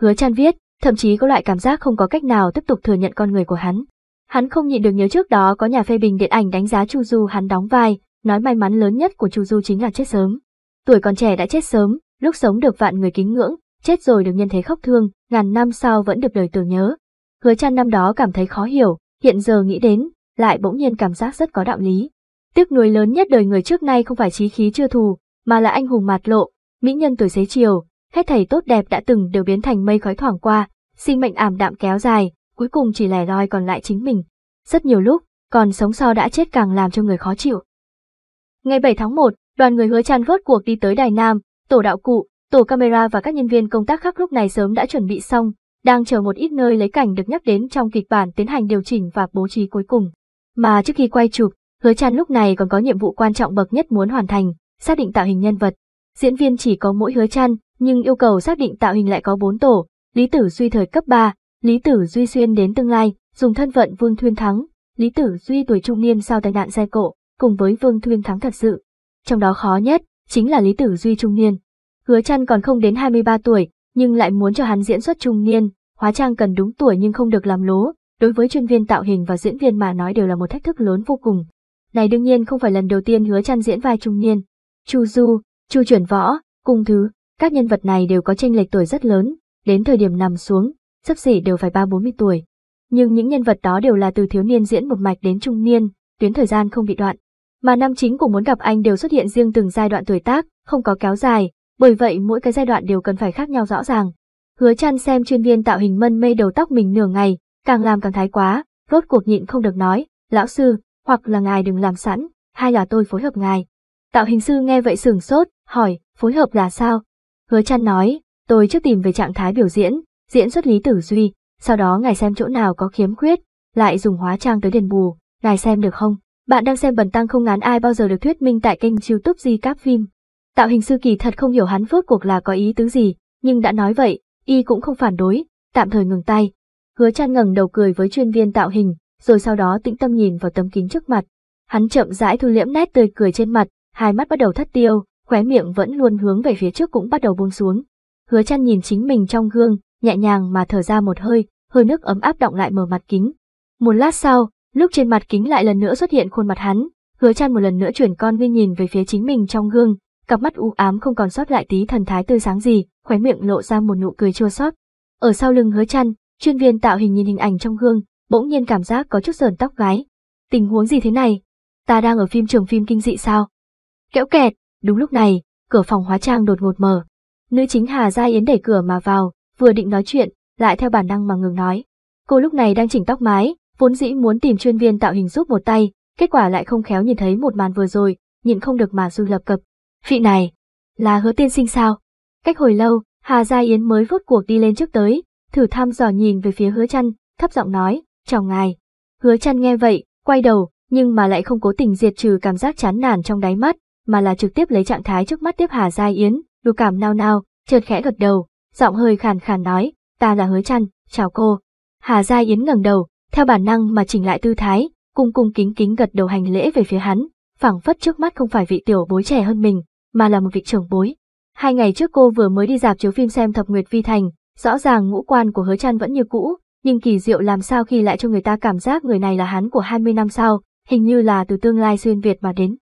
[SPEAKER 1] Hứa Chan viết, thậm chí có loại cảm giác không có cách nào tiếp tục thừa nhận con người của hắn. Hắn không nhịn được nhớ trước đó có nhà phê bình điện ảnh đánh giá Chu Du hắn đóng vai, nói may mắn lớn nhất của Chu Du chính là chết sớm. Tuổi còn trẻ đã chết sớm, lúc sống được vạn người kính ngưỡng, chết rồi được nhân thế khóc thương, ngàn năm sau vẫn được đời tưởng nhớ. Hứa Trăn năm đó cảm thấy khó hiểu, hiện giờ nghĩ đến, lại bỗng nhiên cảm giác rất có đạo lý. Tiếc nuối lớn nhất đời người trước nay không phải trí khí chưa thù, mà là anh hùng mạt lộ, mỹ nhân tuổi xế chiều, hết thảy tốt đẹp đã từng đều biến thành mây khói thoảng qua, sinh mệnh ảm đạm kéo dài, cuối cùng chỉ lẻ loi còn lại chính mình. Rất nhiều lúc, còn sống sau đã chết càng làm cho người khó chịu. Ngày 7 tháng 1, đoàn người hứa chan rốt cuộc đi tới Đài Nam, tổ đạo cụ, tổ camera và các nhân viên công tác khác lúc này sớm đã chuẩn bị xong, đang chờ một ít nơi lấy cảnh được nhắc đến trong kịch bản tiến hành điều chỉnh và bố trí cuối cùng. Mà trước khi quay chụp, hứa chan lúc này còn có nhiệm vụ quan trọng bậc nhất muốn hoàn thành, xác định tạo hình nhân vật. Diễn viên chỉ có mỗi hứa chan, nhưng yêu cầu xác định tạo hình lại có 4 tổ, Lý Tử Duy thời cấp 3, Lý Tử Duy xuyên đến tương lai, dùng thân vận Vương Thuyên Thắng, Lý Tử Duy tuổi trung niên sau tai nạn xe cộ, cùng với Vương Thuyên Thắng thật sự. Trong đó khó nhất, chính là Lý Tử Duy trung niên. Hứa chăn còn không đến 23 tuổi, nhưng lại muốn cho hắn diễn xuất trung niên, hóa trang cần đúng tuổi nhưng không được làm lố, đối với chuyên viên tạo hình và diễn viên mà nói đều là một thách thức lớn vô cùng. Này đương nhiên không phải lần đầu tiên hứa chăn diễn vai trung niên. Chu Du, Chu Chuẩn Võ, cùng thứ, các nhân vật này đều có tranh lệch tuổi rất lớn, đến thời điểm nằm xuống, sắp xỉ đều phải ba bốn mươi tuổi. Nhưng những nhân vật đó đều là từ thiếu niên diễn một mạch đến trung niên, tuyến thời gian không bị đoạn. Mà nam chính cũng muốn gặp anh đều xuất hiện riêng từng giai đoạn tuổi tác, không có kéo dài, bởi vậy mỗi cái giai đoạn đều cần phải khác nhau rõ ràng. Hứa chăn xem chuyên viên tạo hình mân mê đầu tóc mình nửa ngày, càng làm càng thái quá, rốt cuộc nhịn không được nói, lão sư, hoặc là ngài đừng làm sẵn, hay là tôi phối hợp ngài. Tạo hình sư nghe vậy sửng sốt, hỏi, phối hợp là sao? Hứa chăn nói, tôi trước tìm về trạng thái biểu diễn, diễn xuất lý tử duy, sau đó ngài xem chỗ nào có khiếm khuyết, lại dùng hóa trang tới đền bù, ngài xem được không? Bạn đang xem bần tăng không ngán ai bao giờ được thuyết minh tại kênh youtube Di Cáp Phim. Tạo hình sư kỳ thật không hiểu hắn vốt cuộc là có ý tứ gì, nhưng đã nói vậy, y cũng không phản đối, tạm thời ngừng tay. Hứa chan ngẩng đầu cười với chuyên viên tạo hình, rồi sau đó tĩnh tâm nhìn vào tấm kính trước mặt. Hắn chậm rãi thu liễm nét tươi cười trên mặt, hai mắt bắt đầu thất tiêu, khóe miệng vẫn luôn hướng về phía trước cũng bắt đầu buông xuống. Hứa chăn nhìn chính mình trong gương, nhẹ nhàng mà thở ra một hơi, hơi nước ấm áp động lại mở mặt kính. Một lát sau, lúc trên mặt kính lại lần nữa xuất hiện khuôn mặt hắn, hứa chăn một lần nữa chuyển con ngươi nhìn về phía chính mình trong gương, cặp mắt u ám không còn sót lại tí thần thái tươi sáng gì, khóe miệng lộ ra một nụ cười chua xót. Ở sau lưng hứa chăn, chuyên viên tạo hình nhìn hình ảnh trong gương, bỗng nhiên cảm giác có chút sờn tóc gái. Tình huống gì thế này? Ta đang ở phim trường phim kinh dị sao? Kẽo kẹt, Đúng lúc này, cửa phòng hóa trang đột ngột mở. Nữ chính Hà Gia Yến đẩy cửa mà vào, vừa định nói chuyện, lại theo bản năng mà ngừng nói. Cô lúc này đang chỉnh tóc mái, vốn dĩ muốn tìm chuyên viên tạo hình giúp một tay, kết quả lại không khéo nhìn thấy một màn vừa rồi, nhịn không được mà run lập cập. Vị này, là hứa tiên sinh sao? Cách hồi lâu, Hà Gia Yến mới vốt cuộc đi lên trước tới, thử thăm dò nhìn về phía hứa chăn, thấp giọng nói, chào ngài. Hứa chăn nghe vậy, quay đầu, nhưng mà lại không cố tình diệt trừ cảm giác chán nản trong đáy mắt, mà là trực tiếp lấy trạng thái trước mắt tiếp Hà Giai Yến, lục cảm nao nao, chợt khẽ gật đầu, giọng hơi khàn khàn nói, ta là hứa chăn, chào cô. Hà Giai Yến ngẩng đầu, theo bản năng mà chỉnh lại tư thái, cung cung kính kính gật đầu hành lễ về phía hắn, phảng phất trước mắt không phải vị tiểu bối trẻ hơn mình, mà là một vị trưởng bối. Hai ngày trước cô vừa mới đi dạp chiếu phim xem Thập Nguyệt Vi Thành, rõ ràng ngũ quan của hứa chăn vẫn như cũ, nhưng kỳ diệu làm sao khi lại cho người ta cảm giác người này là hắn của 20 năm sau, hình như là từ tương lai xuyên Việt mà đến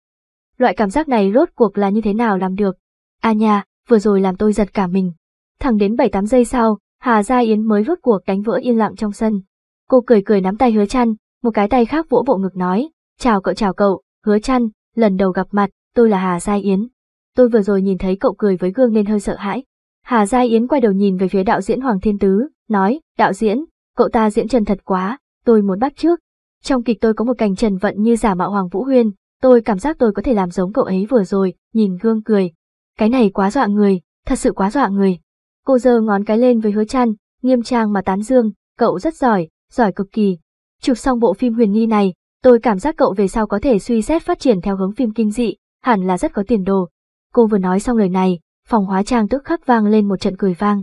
[SPEAKER 1] loại cảm giác này rốt cuộc là như thế nào làm được. A à nha, vừa rồi làm tôi giật cả mình. Thẳng đến 7-8 giây sau, Hà Gia Yến mới vớt cuộc đánh vỡ yên lặng trong sân. Cô cười cười nắm tay hứa chăn, một cái tay khác vỗ bộ ngực nói, chào cậu chào cậu, hứa chăn, lần đầu gặp mặt, tôi là Hà Gia Yến. Tôi vừa rồi nhìn thấy cậu cười với gương nên hơi sợ hãi. Hà Gia Yến quay đầu nhìn về phía đạo diễn Hoàng Thiên Tứ, nói, đạo diễn, cậu ta diễn trần thật quá, tôi muốn bắt trước. Trong kịch tôi có một cảnh trần vận như giả mạo Hoàng Vũ Huyên, Tôi cảm giác tôi có thể làm giống cậu ấy vừa rồi, nhìn gương cười. Cái này quá dọa người, thật sự quá dọa người. Cô giơ ngón cái lên với hứa chăn, nghiêm trang mà tán dương, cậu rất giỏi, giỏi cực kỳ. Chụp xong bộ phim huyền nghi này, tôi cảm giác cậu về sau có thể suy xét phát triển theo hướng phim kinh dị, hẳn là rất có tiền đồ. Cô vừa nói xong lời này, phòng hóa trang tức khắc vang lên một trận cười vang.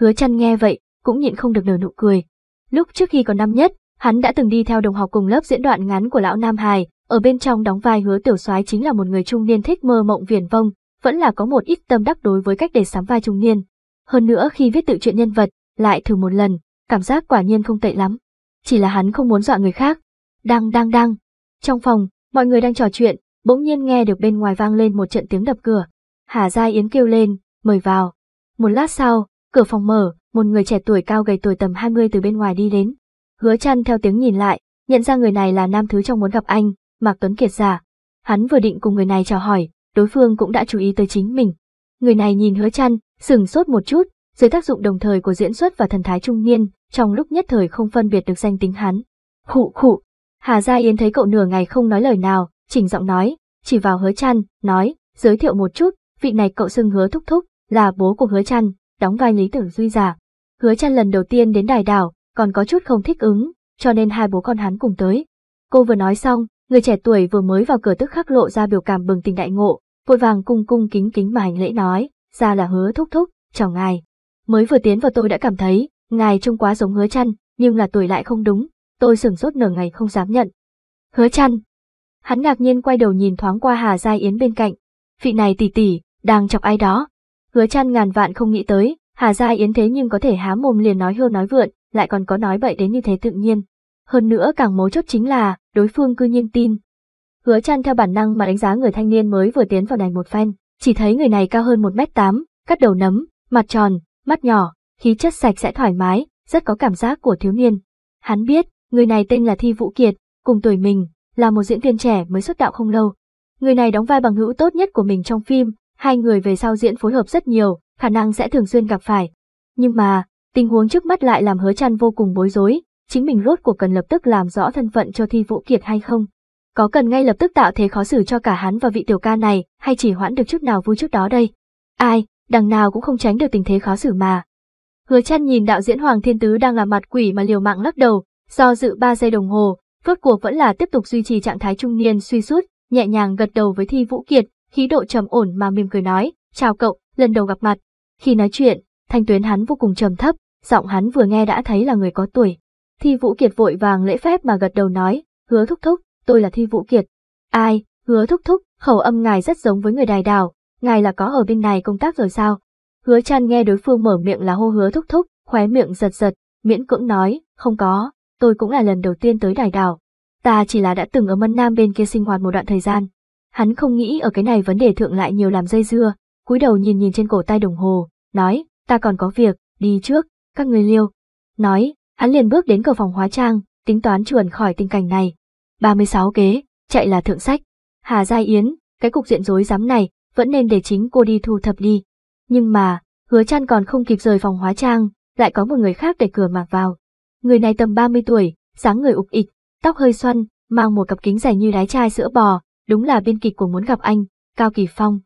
[SPEAKER 1] Hứa chăn nghe vậy, cũng nhịn không được nở nụ cười. Lúc trước khi còn năm nhất, hắn đã từng đi theo đồng học cùng lớp diễn đoạn ngắn của lão Nam Hải, ở bên trong đóng vai hứa tiểu soái chính là một người trung niên thích mơ mộng viển vông, vẫn là có một ít tâm đắc đối với cách để sắm vai trung niên. Hơn nữa khi viết tự truyện nhân vật, lại thử một lần, cảm giác quả nhiên không tệ lắm. Chỉ là hắn không muốn dọa người khác. Đang đang đang. Trong phòng, mọi người đang trò chuyện, bỗng nhiên nghe được bên ngoài vang lên một trận tiếng đập cửa. Hà Gia Yến kêu lên, mời vào. Một lát sau, cửa phòng mở, một người trẻ tuổi cao gầy tuổi tầm 20 từ bên ngoài đi đến. Hứa chăn theo tiếng nhìn lại, nhận ra người này là nam thứ trong muốn gặp anh, Mạc Tuấn Kiệt giả. Hắn vừa định cùng người này chào hỏi, đối phương cũng đã chú ý tới chính mình. Người này nhìn hứa chăn, sừng sốt một chút, dưới tác dụng đồng thời của diễn xuất và thần thái trung niên, trong lúc nhất thời không phân biệt được danh tính hắn. Khụ khụ. Hà Gia Yến thấy cậu nửa ngày không nói lời nào, chỉnh giọng nói, chỉ vào hứa chăn, nói, giới thiệu một chút, vị này cậu xưng hứa thúc thúc, là bố của hứa chăn, đóng vai lý tưởng duy giả. Hứa chăn lần đầu tiên đến đài đảo, còn có chút không thích ứng, cho nên hai bố con hắn cùng tới. Cô vừa nói xong, Người trẻ tuổi vừa mới vào cửa tức khắc lộ ra biểu cảm bừng tình đại ngộ, vội vàng cung cung kính kính mà hành lễ nói, ra là hứa thúc thúc, chào ngài. Mới vừa tiến vào tôi đã cảm thấy, ngài trông quá giống hứa chăn, nhưng là tuổi lại không đúng, tôi sửng sốt nửa ngày không dám nhận. Hứa chăn. Hắn ngạc nhiên quay đầu nhìn thoáng qua Hà gia Yến bên cạnh. Vị này tỷ tỷ, đang chọc ai đó. Hứa chăn ngàn vạn không nghĩ tới, Hà Gia Yến thế nhưng có thể há mồm liền nói hơ nói vượn, lại còn có nói bậy đến như thế tự nhiên. Hơn nữa càng mấu chốt chính là, đối phương cư nhiên tin. Hứa chăn theo bản năng mà đánh giá người thanh niên mới vừa tiến vào này một phen, chỉ thấy người này cao hơn 1m8, cắt đầu nấm, mặt tròn, mắt nhỏ, khí chất sạch sẽ thoải mái, rất có cảm giác của thiếu niên. Hắn biết, người này tên là Thi Vũ Kiệt, cùng tuổi mình, là một diễn viên trẻ mới xuất đạo không lâu. Người này đóng vai bằng hữu tốt nhất của mình trong phim, hai người về sau diễn phối hợp rất nhiều, khả năng sẽ thường xuyên gặp phải. Nhưng mà, tình huống trước mắt lại làm hứa chăn vô cùng bối rối, chính mình rốt cuộc cần lập tức làm rõ thân phận cho Thi Vũ Kiệt hay không. Có cần ngay lập tức tạo thế khó xử cho cả hắn và vị tiểu ca này, hay chỉ hoãn được chút nào vui trước đó đây? Ai, đằng nào cũng không tránh được tình thế khó xử mà. Hứa chăn nhìn đạo diễn Hoàng Thiên Tứ đang là mặt quỷ mà liều mạng lắc đầu, do dự ba giây đồng hồ, rốt cuộc vẫn là tiếp tục duy trì trạng thái trung niên suy sút, nhẹ nhàng gật đầu với Thi Vũ Kiệt, khí độ trầm ổn mà mỉm cười nói, chào cậu, lần đầu gặp mặt. Khi nói chuyện, thanh tuyến hắn vô cùng trầm thấp, giọng hắn vừa nghe đã thấy là người có tuổi. Thi Vũ Kiệt vội vàng lễ phép mà gật đầu nói, hứa thúc thúc, tôi là Thi Vũ Kiệt. Ai, hứa thúc thúc, khẩu âm ngài rất giống với người đài đảo, ngài là có ở bên này công tác rồi sao? Hứa chăn nghe đối phương mở miệng là hô hứa thúc thúc, khóe miệng giật giật, miễn cưỡng nói, không có, tôi cũng là lần đầu tiên tới đài đảo. Ta chỉ là đã từng ở Mân Nam bên kia sinh hoạt một đoạn thời gian. Hắn không nghĩ ở cái này vấn đề thượng lại nhiều làm dây dưa, cúi đầu nhìn nhìn trên cổ tay đồng hồ, nói, ta còn có việc, đi trước, các người liêu. Nói, Hắn liền bước đến cửa phòng hóa trang, tính toán chuẩn khỏi tình cảnh này. 36 kế, chạy là thượng sách. Hà Gia Yến, cái cục diện rối rắm này, vẫn nên để chính cô đi thu thập đi. Nhưng mà, hứa chan còn không kịp rời phòng hóa trang, lại có một người khác để cửa mạc vào. Người này tầm 30 tuổi, dáng người ục ịch, tóc hơi xoăn, mang một cặp kính dày như đái chai sữa bò, đúng là biên kịch của muốn gặp anh, Cao Kỳ Phong.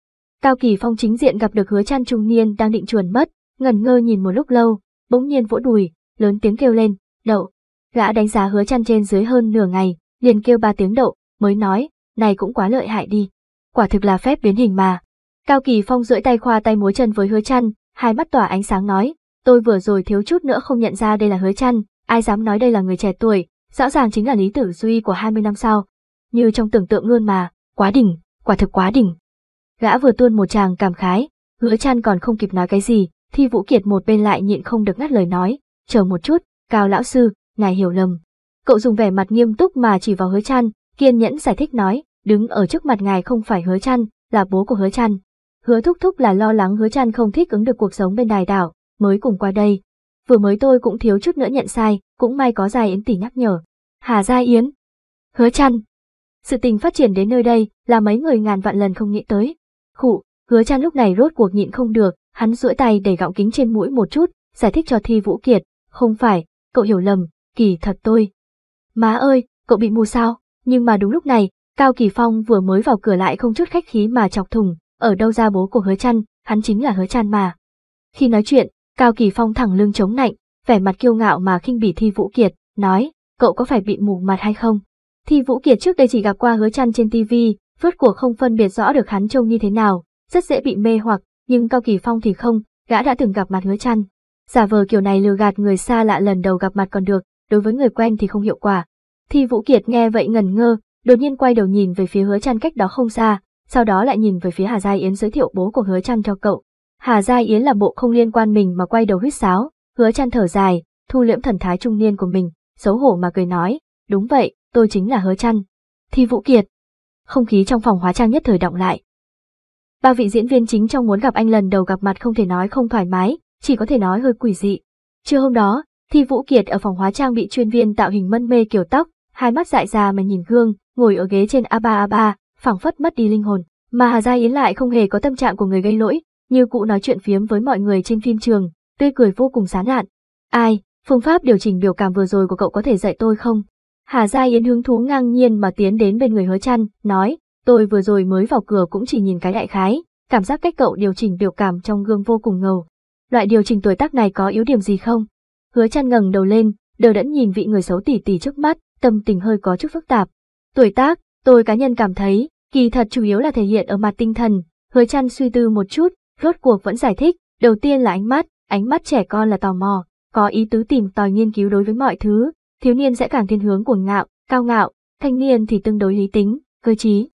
[SPEAKER 1] Cao Kỳ Phong chính diện gặp được hứa chan trung niên đang định chuồn mất, ngần ngơ nhìn một lúc lâu, bỗng nhiên vỗ đùi, lớn tiếng kêu lên, đậu. Gã đánh giá hứa chăn trên dưới hơn nửa ngày, liền kêu ba tiếng đậu, mới nói, này cũng quá lợi hại đi. Quả thực là phép biến hình mà. Cao Kỳ Phong duỗi tay khoa tay múa chân với hứa chăn, hai mắt tỏa ánh sáng nói, tôi vừa rồi thiếu chút nữa không nhận ra đây là hứa chăn, ai dám nói đây là người trẻ tuổi, rõ ràng chính là lý tử duy của 20 năm sau. Như trong tưởng tượng luôn mà, quá đỉnh, quả thực quá đỉnh. Gã vừa tuôn một tràng cảm khái, hứa chăn còn không kịp nói cái gì, thì Vũ Kiệt một bên lại nhịn không được ngắt lời nói, chờ một chút, cao lão sư, ngài hiểu lầm. Cậu dùng vẻ mặt nghiêm túc mà chỉ vào hứa chăn, kiên nhẫn giải thích nói, đứng ở trước mặt ngài không phải hứa chăn, là bố của hứa chăn. Hứa thúc thúc là lo lắng hứa chăn không thích ứng được cuộc sống bên đài đảo, mới cùng qua đây. Vừa mới tôi cũng thiếu chút nữa nhận sai, cũng may có Gia Yến tỉ nhắc nhở. Hà Gia Yến. Hứa chăn. Sự tình phát triển đến nơi đây là mấy người ngàn vạn lần không nghĩ tới. Khụ, hứa chăn lúc này rốt cuộc nhịn không được, hắn duỗi tay để gọng kính trên mũi một chút, giải thích cho Thi Vũ Kiệt, không phải, cậu hiểu lầm, kỳ thật tôi. Má ơi, cậu bị mù sao? Nhưng mà đúng lúc này, Cao Kỳ Phong vừa mới vào cửa lại không chút khách khí mà chọc thùng, ở đâu ra bố của hứa chăn, hắn chính là hứa chăn mà. Khi nói chuyện, Cao Kỳ Phong thẳng lưng chống nạnh, vẻ mặt kiêu ngạo mà khinh bỉ Thi Vũ Kiệt, nói, cậu có phải bị mù mặt hay không? Thi Vũ Kiệt trước đây chỉ gặp qua hứa chăn trên TV, vớt của không phân biệt rõ được hắn trông như thế nào, rất dễ bị mê hoặc, nhưng Cao Kỳ Phong thì không, gã đã từng gặp mặt hứa chăn, Giả vờ kiểu này lừa gạt người xa lạ lần đầu gặp mặt còn được, đối với người quen thì không hiệu quả. Thi Vũ Kiệt nghe vậy ngần ngơ, đột nhiên quay đầu nhìn về phía hứa chăn cách đó không xa, sau đó lại nhìn về phía Hà Gia Yến giới thiệu bố của hứa chăn cho cậu. Hà Gia Yến là bộ không liên quan mình mà quay đầu huyết sáo, hứa chăn thở dài, thu liễm thần thái trung niên của mình, xấu hổ mà cười nói, đúng vậy, tôi chính là hứa chăn. Thi Vũ Kiệt. Không khí trong phòng hóa trang nhất thời động lại. Ba vị diễn viên chính trong muốn gặp anh lần đầu gặp mặt không thể nói không thoải mái, chỉ có thể nói hơi quỷ dị. Trưa hôm đó, thì Vũ Kiệt ở phòng hóa trang bị chuyên viên tạo hình mân mê kiểu tóc, hai mắt dại ra mà nhìn gương, ngồi ở ghế trên A3 A3, phảng phất mất đi linh hồn. Mà Hà Gia Yến lại không hề có tâm trạng của người gây lỗi, như cụ nói chuyện phiếm với mọi người trên phim trường, tươi cười vô cùng sán lạn. Ai, phương pháp điều chỉnh biểu cảm vừa rồi của cậu có thể dạy tôi không? Hà Gia Yến hứng thú ngang nhiên mà tiến đến bên người hứa chăn, nói, tôi vừa rồi mới vào cửa cũng chỉ nhìn cái đại khái, cảm giác cách cậu điều chỉnh biểu cảm trong gương vô cùng ngầu, loại điều chỉnh tuổi tác này có yếu điểm gì không? Hứa chăn ngẩng đầu lên, đờ đẫn nhìn vị người xấu tỷ tỷ trước mắt, tâm tình hơi có chút phức tạp. Tuổi tác, tôi cá nhân cảm thấy, kỳ thật chủ yếu là thể hiện ở mặt tinh thần. Hứa chăn suy tư một chút, rốt cuộc vẫn giải thích, đầu tiên là ánh mắt, ánh mắt trẻ con là tò mò, có ý tứ tìm tòi nghiên cứu đối với mọi thứ, thiếu niên sẽ càng thiên hướng cuồng ngạo, cao ngạo, thanh niên thì tương đối lý tính, cơ trí.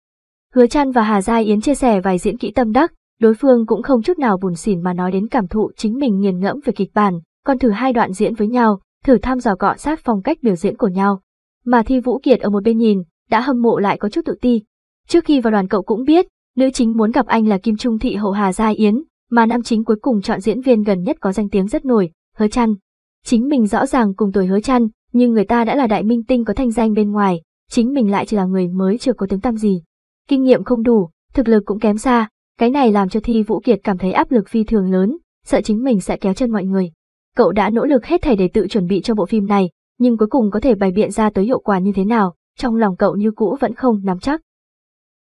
[SPEAKER 1] Hứa Trăn và Hà Gia Yến chia sẻ vài diễn kỹ tâm đắc, Đối phương cũng không chút nào buồn xỉn mà nói đến cảm thụ chính mình nghiền ngẫm về kịch bản, còn thử hai đoạn diễn với nhau, thử thăm dò cọ sát phong cách biểu diễn của nhau. Mà Thi Vũ Kiệt ở một bên nhìn, đã hâm mộ lại có chút tự ti. Trước khi vào đoàn cậu cũng biết, nữ chính muốn gặp anh là Kim Trung Thị Hậu Hà Gia Yến, mà nam chính cuối cùng chọn diễn viên gần nhất có danh tiếng rất nổi, Hứa Trăn. Chính mình rõ ràng cùng tuổi Hứa Trăn, nhưng người ta đã là đại minh tinh có thanh danh bên ngoài, chính mình lại chỉ là người mới chưa có tiếng tăm gì. Kinh nghiệm không đủ, thực lực cũng kém xa, cái này làm cho Thi Vũ Kiệt cảm thấy áp lực phi thường lớn, sợ chính mình sẽ kéo chân mọi người. Cậu đã nỗ lực hết thảy để tự chuẩn bị cho bộ phim này, nhưng cuối cùng có thể bày biện ra tới hiệu quả như thế nào, trong lòng cậu như cũ vẫn không nắm chắc.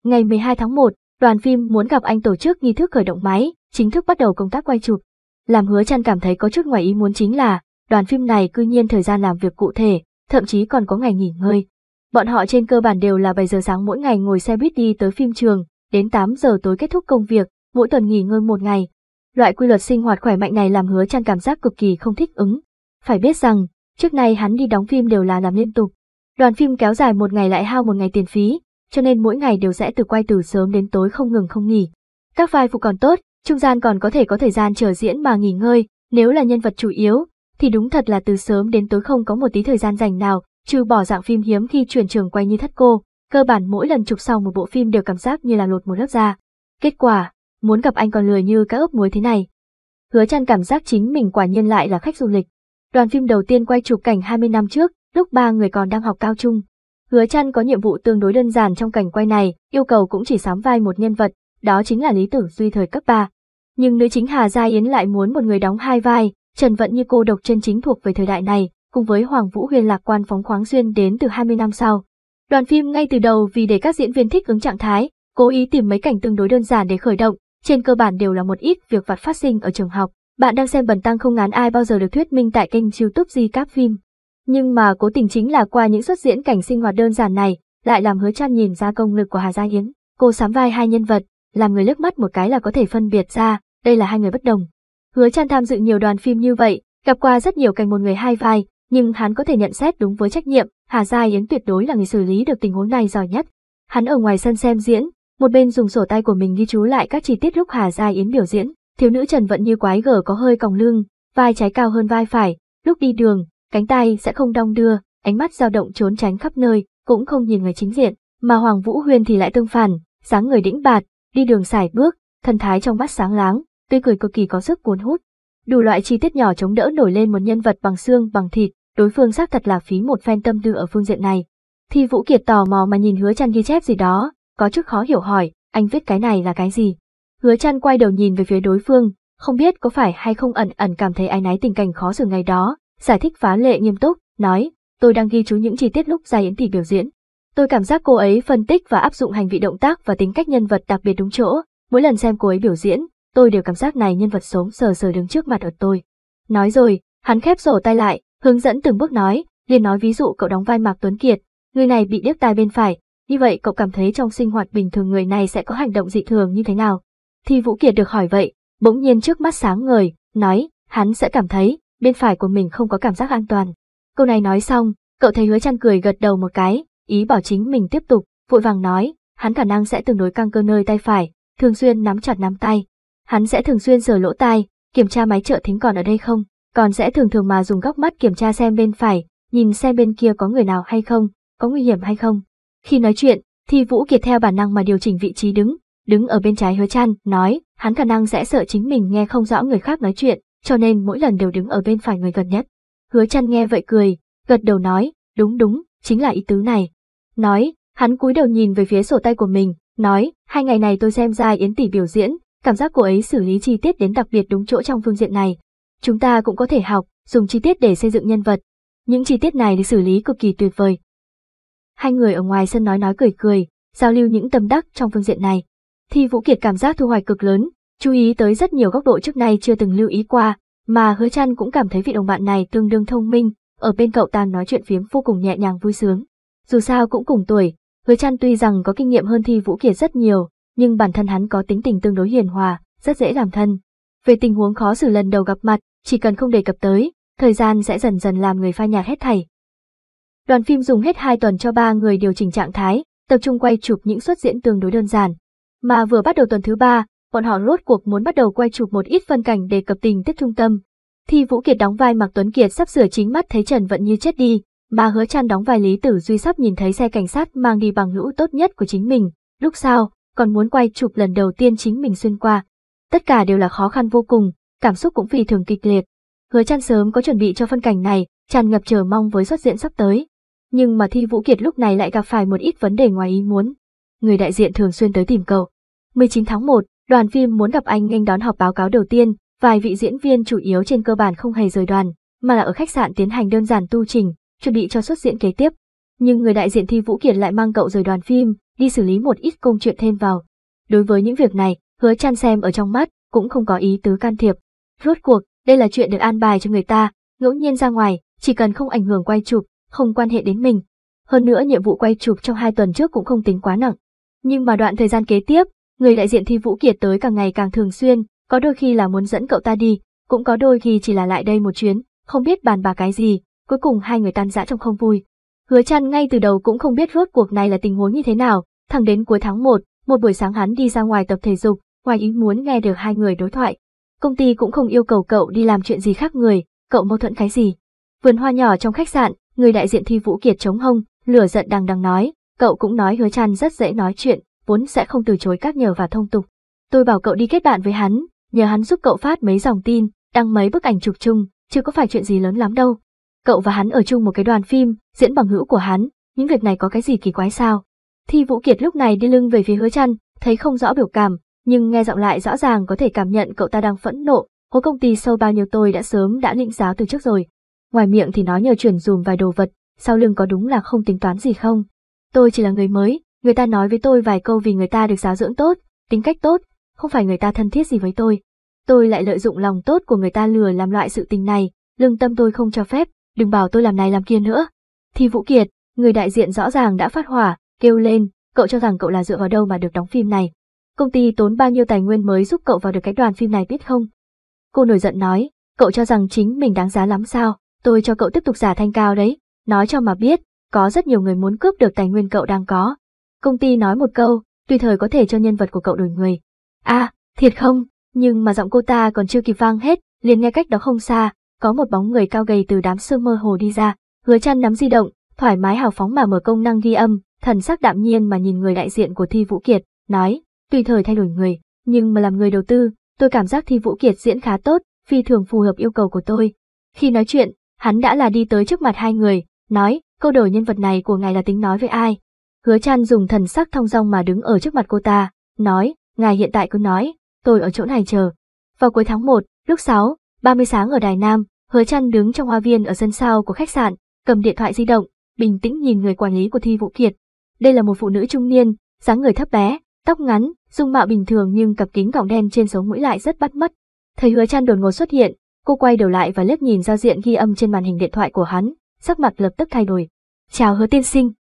[SPEAKER 1] Ngày 12 tháng 1, đoàn phim muốn gặp anh tổ chức nghi thức khởi động máy, chính thức bắt đầu công tác quay chụp. Làm hứa chăn cảm thấy có chút ngoài ý muốn chính là, đoàn phim này cư nhiên thời gian làm việc cụ thể, thậm chí còn có ngày nghỉ ngơi. Bọn họ trên cơ bản đều là 7 giờ sáng mỗi ngày ngồi xe buýt đi tới phim trường, đến 8 giờ tối kết thúc công việc, mỗi tuần nghỉ ngơi một ngày. Loại quy luật sinh hoạt khỏe mạnh này làm hứa trang cảm giác cực kỳ không thích ứng. Phải biết rằng, trước nay hắn đi đóng phim đều là làm liên tục. Đoàn phim kéo dài một ngày lại hao một ngày tiền phí, cho nên mỗi ngày đều sẽ từ quay từ sớm đến tối không ngừng không nghỉ. Các vai phụ còn tốt, trung gian còn có thể có thời gian chờ diễn mà nghỉ ngơi, nếu là nhân vật chủ yếu, thì đúng thật là từ sớm đến tối không có một tí thời gian dành nào, trừ bỏ dạng phim hiếm khi chuyển trường quay như thất cô. Cơ bản mỗi lần chụp sau một bộ phim đều cảm giác như là lột một lớp da. Kết quả, muốn gặp anh còn lười như cá ướp muối thế này. Hứa Trăn cảm giác chính mình quả nhiên lại là khách du lịch. Đoàn phim đầu tiên quay chụp cảnh 20 năm trước, lúc ba người còn đang học cao trung. Hứa Trăn có nhiệm vụ tương đối đơn giản trong cảnh quay này, yêu cầu cũng chỉ sám vai một nhân vật, đó chính là Lý Tử Duy thời cấp 3. Nhưng nữ chính Hà Gia Yến lại muốn một người đóng hai vai, Trần Vận như cô độc chân chính thuộc về thời đại này, cùng với Hoàng Vũ Huyền lạc quan phóng khoáng xuyên đến từ 20 năm sau. Đoàn phim ngay từ đầu vì để các diễn viên thích ứng trạng thái, cố ý tìm mấy cảnh tương đối đơn giản để khởi động, trên cơ bản đều là một ít việc vặt phát sinh ở trường học. Bạn đang xem bần tăng không ngán ai bao giờ được thuyết minh tại kênh youtube Di Cáp Phim. Nhưng mà cố tình chính là qua những xuất diễn cảnh sinh hoạt đơn giản này, lại làm hứa chan nhìn ra công lực của Hà Gia Yến. Cô sắm vai hai nhân vật, làm người lướt mắt một cái là có thể phân biệt ra, đây là hai người bất đồng. Hứa chan tham dự nhiều đoàn phim như vậy, gặp qua rất nhiều cảnh một người hai vai, nhưng hắn có thể nhận xét đúng với trách nhiệm, Hà Gia Yến tuyệt đối là người xử lý được tình huống này giỏi nhất. Hắn ở ngoài sân xem diễn, một bên dùng sổ tay của mình ghi chú lại các chi tiết lúc Hà Gia Yến biểu diễn, thiếu nữ Trần vẫn như quái gở có hơi còng lưng, vai trái cao hơn vai phải, lúc đi đường, cánh tay sẽ không đong đưa, ánh mắt dao động trốn tránh khắp nơi, cũng không nhìn người chính diện, mà Hoàng Vũ Huyên thì lại tương phản, dáng người đĩnh bạt, đi đường sải bước, thần thái trong mắt sáng láng, tươi cười cực kỳ có sức cuốn hút. Đủ loại chi tiết nhỏ chống đỡ nổi lên một nhân vật bằng xương bằng thịt, đối phương xác thật là phí một phen tâm tư ở phương diện này. Thì Vũ Kiệt tò mò mà nhìn hứa chăn ghi chép gì đó, có chút khó hiểu hỏi, anh viết cái này là cái gì? Hứa chăn quay đầu nhìn về phía đối phương, không biết có phải hay không ẩn ẩn cảm thấy ái náy tình cảnh khó xử ngày đó, giải thích phá lệ nghiêm túc, nói, tôi đang ghi chú những chi tiết lúc dài yến tỷ biểu diễn. Tôi cảm giác cô ấy phân tích và áp dụng hành vi động tác và tính cách nhân vật đặc biệt đúng chỗ, mỗi lần xem cô ấy biểu diễn, tôi đều cảm giác này nhân vật sống sờ sờ đứng trước mặt ở tôi. Nói rồi, hắn khép sổ tay lại, Hướng dẫn từng bước nói, liền nói ví dụ cậu đóng vai Mạc Tuấn Kiệt, người này bị điếc tai bên phải, như vậy cậu cảm thấy trong sinh hoạt bình thường người này sẽ có hành động dị thường như thế nào? Thì Vũ Kiệt được hỏi vậy, bỗng nhiên trước mắt sáng ngời, nói, hắn sẽ cảm thấy, bên phải của mình không có cảm giác an toàn. Câu này nói xong, cậu thấy hứa chăn cười gật đầu một cái, ý bảo chính mình tiếp tục, vội vàng nói, hắn khả năng sẽ tương đối căng cơ nơi tay phải, thường xuyên nắm chặt nắm tay. Hắn sẽ thường xuyên sờ lỗ tai, kiểm tra máy trợ thính còn ở đây không còn sẽ thường thường mà dùng góc mắt kiểm tra xem bên phải, nhìn xem bên kia có người nào hay không, có nguy hiểm hay không. Khi nói chuyện, thì Vũ Kiệt theo bản năng mà điều chỉnh vị trí đứng, đứng ở bên trái hứa chăn, nói, hắn khả năng sẽ sợ chính mình nghe không rõ người khác nói chuyện, cho nên mỗi lần đều đứng ở bên phải người gần nhất. Hứa chăn nghe vậy cười, gật đầu nói, đúng đúng, chính là ý tứ này. Nói, hắn cúi đầu nhìn về phía sổ tay của mình, nói, hai ngày này tôi xem ra Yến tỷ biểu diễn, cảm giác cô ấy xử lý chi tiết đến đặc biệt đúng chỗ trong phương diện này, Chúng ta cũng có thể học, dùng chi tiết để xây dựng nhân vật. Những chi tiết này được xử lý cực kỳ tuyệt vời. Hai người ở ngoài sân nói nói cười cười, giao lưu những tâm đắc trong phương diện này. Thi Vũ Kiệt cảm giác thu hoạch cực lớn, chú ý tới rất nhiều góc độ trước nay chưa từng lưu ý qua, mà hứa chăn cũng cảm thấy vị đồng bạn này tương đương thông minh, ở bên cậu ta nói chuyện phiếm vô cùng nhẹ nhàng vui sướng. Dù sao cũng cùng tuổi, hứa chăn tuy rằng có kinh nghiệm hơn Thi Vũ Kiệt rất nhiều, nhưng bản thân hắn có tính tình tương đối hiền hòa, rất dễ làm thân. Về tình huống khó xử lần đầu gặp mặt, chỉ cần không đề cập tới, thời gian sẽ dần dần làm người pha nhạt hết thảy. Đoàn phim dùng hết 2 tuần cho 3 người điều chỉnh trạng thái, tập trung quay chụp những xuất diễn tương đối đơn giản. Mà vừa bắt đầu tuần thứ 3, bọn họ rốt cuộc muốn bắt đầu quay chụp một ít phân cảnh đề cập tình tiết trung tâm. Thi Vũ Kiệt đóng vai Mạc Tuấn Kiệt sắp sửa chính mắt thấy Trần Vận Như chết đi, mà Hứa Trăn đóng vai Lý Tử Duy sắp nhìn thấy xe cảnh sát mang đi bằng hữu tốt nhất của chính mình, lúc sau, còn muốn quay chụp lần đầu tiên chính mình xuyên qua. Tất cả đều là khó khăn vô cùng, cảm xúc cũng vì thường kịch liệt. Hứa Trăn sớm có chuẩn bị cho phân cảnh này, tràn ngập chờ mong với xuất diện sắp tới. Nhưng mà Thi Vũ Kiệt lúc này lại gặp phải một ít vấn đề ngoài ý muốn. Người đại diện thường xuyên tới tìm cậu. 19 tháng 1, đoàn phim muốn gặp anh anh đón họp báo cáo đầu tiên, vài vị diễn viên chủ yếu trên cơ bản không hề rời đoàn, mà là ở khách sạn tiến hành đơn giản tu trình, chuẩn bị cho xuất diễn kế tiếp. Nhưng người đại diện Thi Vũ Kiệt lại mang cậu rời đoàn phim, đi xử lý một ít công chuyện thêm vào. Đối với những việc này, Hứa Chan xem ở trong mắt, cũng không có ý tứ can thiệp, Rốt cuộc, đây là chuyện được an bài cho người ta, ngẫu nhiên ra ngoài, chỉ cần không ảnh hưởng quay chụp, không quan hệ đến mình. Hơn nữa nhiệm vụ quay chụp trong hai tuần trước cũng không tính quá nặng. Nhưng mà đoạn thời gian kế tiếp, người đại diện Thi Vũ Kiệt tới càng ngày càng thường xuyên, có đôi khi là muốn dẫn cậu ta đi, cũng có đôi khi chỉ là lại đây một chuyến, không biết bàn bà cái gì, cuối cùng hai người tan rã trong không vui. Hứa chăn ngay từ đầu cũng không biết rốt cuộc này là tình huống như thế nào, thẳng đến cuối tháng 1, một buổi sáng hắn đi ra ngoài tập thể dục, ngoài ý muốn nghe được hai người đối thoại, Công ty cũng không yêu cầu cậu đi làm chuyện gì khác người, cậu mâu thuẫn cái gì. Vườn hoa nhỏ trong khách sạn, người đại diện Thi Vũ Kiệt chống hông, lửa giận đằng đằng nói, cậu cũng nói hứa chăn rất dễ nói chuyện, vốn sẽ không từ chối các nhờ và thông tục. Tôi bảo cậu đi kết bạn với hắn, nhờ hắn giúp cậu phát mấy dòng tin, đăng mấy bức ảnh chụp chung, chứ có phải chuyện gì lớn lắm đâu. Cậu và hắn ở chung một cái đoàn phim, diễn bằng hữu của hắn, những việc này có cái gì kỳ quái sao? Thi Vũ Kiệt lúc này đi lưng về phía hứa chăn, thấy không rõ biểu cảm, nhưng nghe giọng lại rõ ràng có thể cảm nhận cậu ta đang phẫn nộ, khối công ty sâu bao nhiêu tôi đã sớm đã định giáo từ trước rồi. Ngoài miệng thì nói nhờ chuyển dùm vài đồ vật, sau lưng có đúng là không tính toán gì không? Tôi chỉ là người mới, người ta nói với tôi vài câu vì người ta được giáo dưỡng tốt, tính cách tốt, không phải người ta thân thiết gì với tôi. Tôi lại lợi dụng lòng tốt của người ta lừa làm loại sự tình này, lương tâm tôi không cho phép, đừng bảo tôi làm này làm kia nữa. Thì Vũ Kiệt, người đại diện rõ ràng đã phát hỏa, kêu lên, cậu cho rằng cậu là dựa vào đâu mà được đóng phim này công ty tốn bao nhiêu tài nguyên mới giúp cậu vào được cái đoàn phim này biết không? Cô nổi giận nói, cậu cho rằng chính mình đáng giá lắm sao, tôi cho cậu tiếp tục giả thanh cao đấy, nói cho mà biết, có rất nhiều người muốn cướp được tài nguyên cậu đang có. Công ty nói một câu, tùy thời có thể cho nhân vật của cậu đổi người. À, thiệt không, nhưng mà giọng cô ta còn chưa kịp vang hết, liền nghe cách đó không xa, có một bóng người cao gầy từ đám sương mơ hồ đi ra, hứa chăn nắm di động, thoải mái hào phóng mà mở công năng ghi âm, thần sắc đạm nhiên mà nhìn người đại diện của Thi Vũ Kiệt, nói, tùy thời thay đổi người, nhưng mà làm người đầu tư, tôi cảm giác Thi Vũ Kiệt diễn khá tốt, phi thường phù hợp yêu cầu của tôi. Khi nói chuyện, hắn đã là đi tới trước mặt hai người, nói, câu đổi nhân vật này của ngài là tính nói với ai. Hứa chan dùng thần sắc thong dong mà đứng ở trước mặt cô ta, nói, ngài hiện tại cứ nói, tôi ở chỗ này chờ. Vào cuối tháng 1, lúc 6, 30 sáng ở Đài Nam, Hứa chan đứng trong hoa viên ở sân sau của khách sạn, cầm điện thoại di động, bình tĩnh nhìn người quản lý của Thi Vũ Kiệt. Đây là một phụ nữ trung niên, dáng người thấp bé, tóc ngắn, dung mạo bình thường nhưng cặp kính gọng đen trên sống mũi lại rất bắt mắt. Thấy hứa chan đột ngột xuất hiện, cô quay đầu lại và liếc nhìn giao diện ghi âm trên màn hình điện thoại của hắn, sắc mặt lập tức thay đổi. Chào hứa tiên sinh.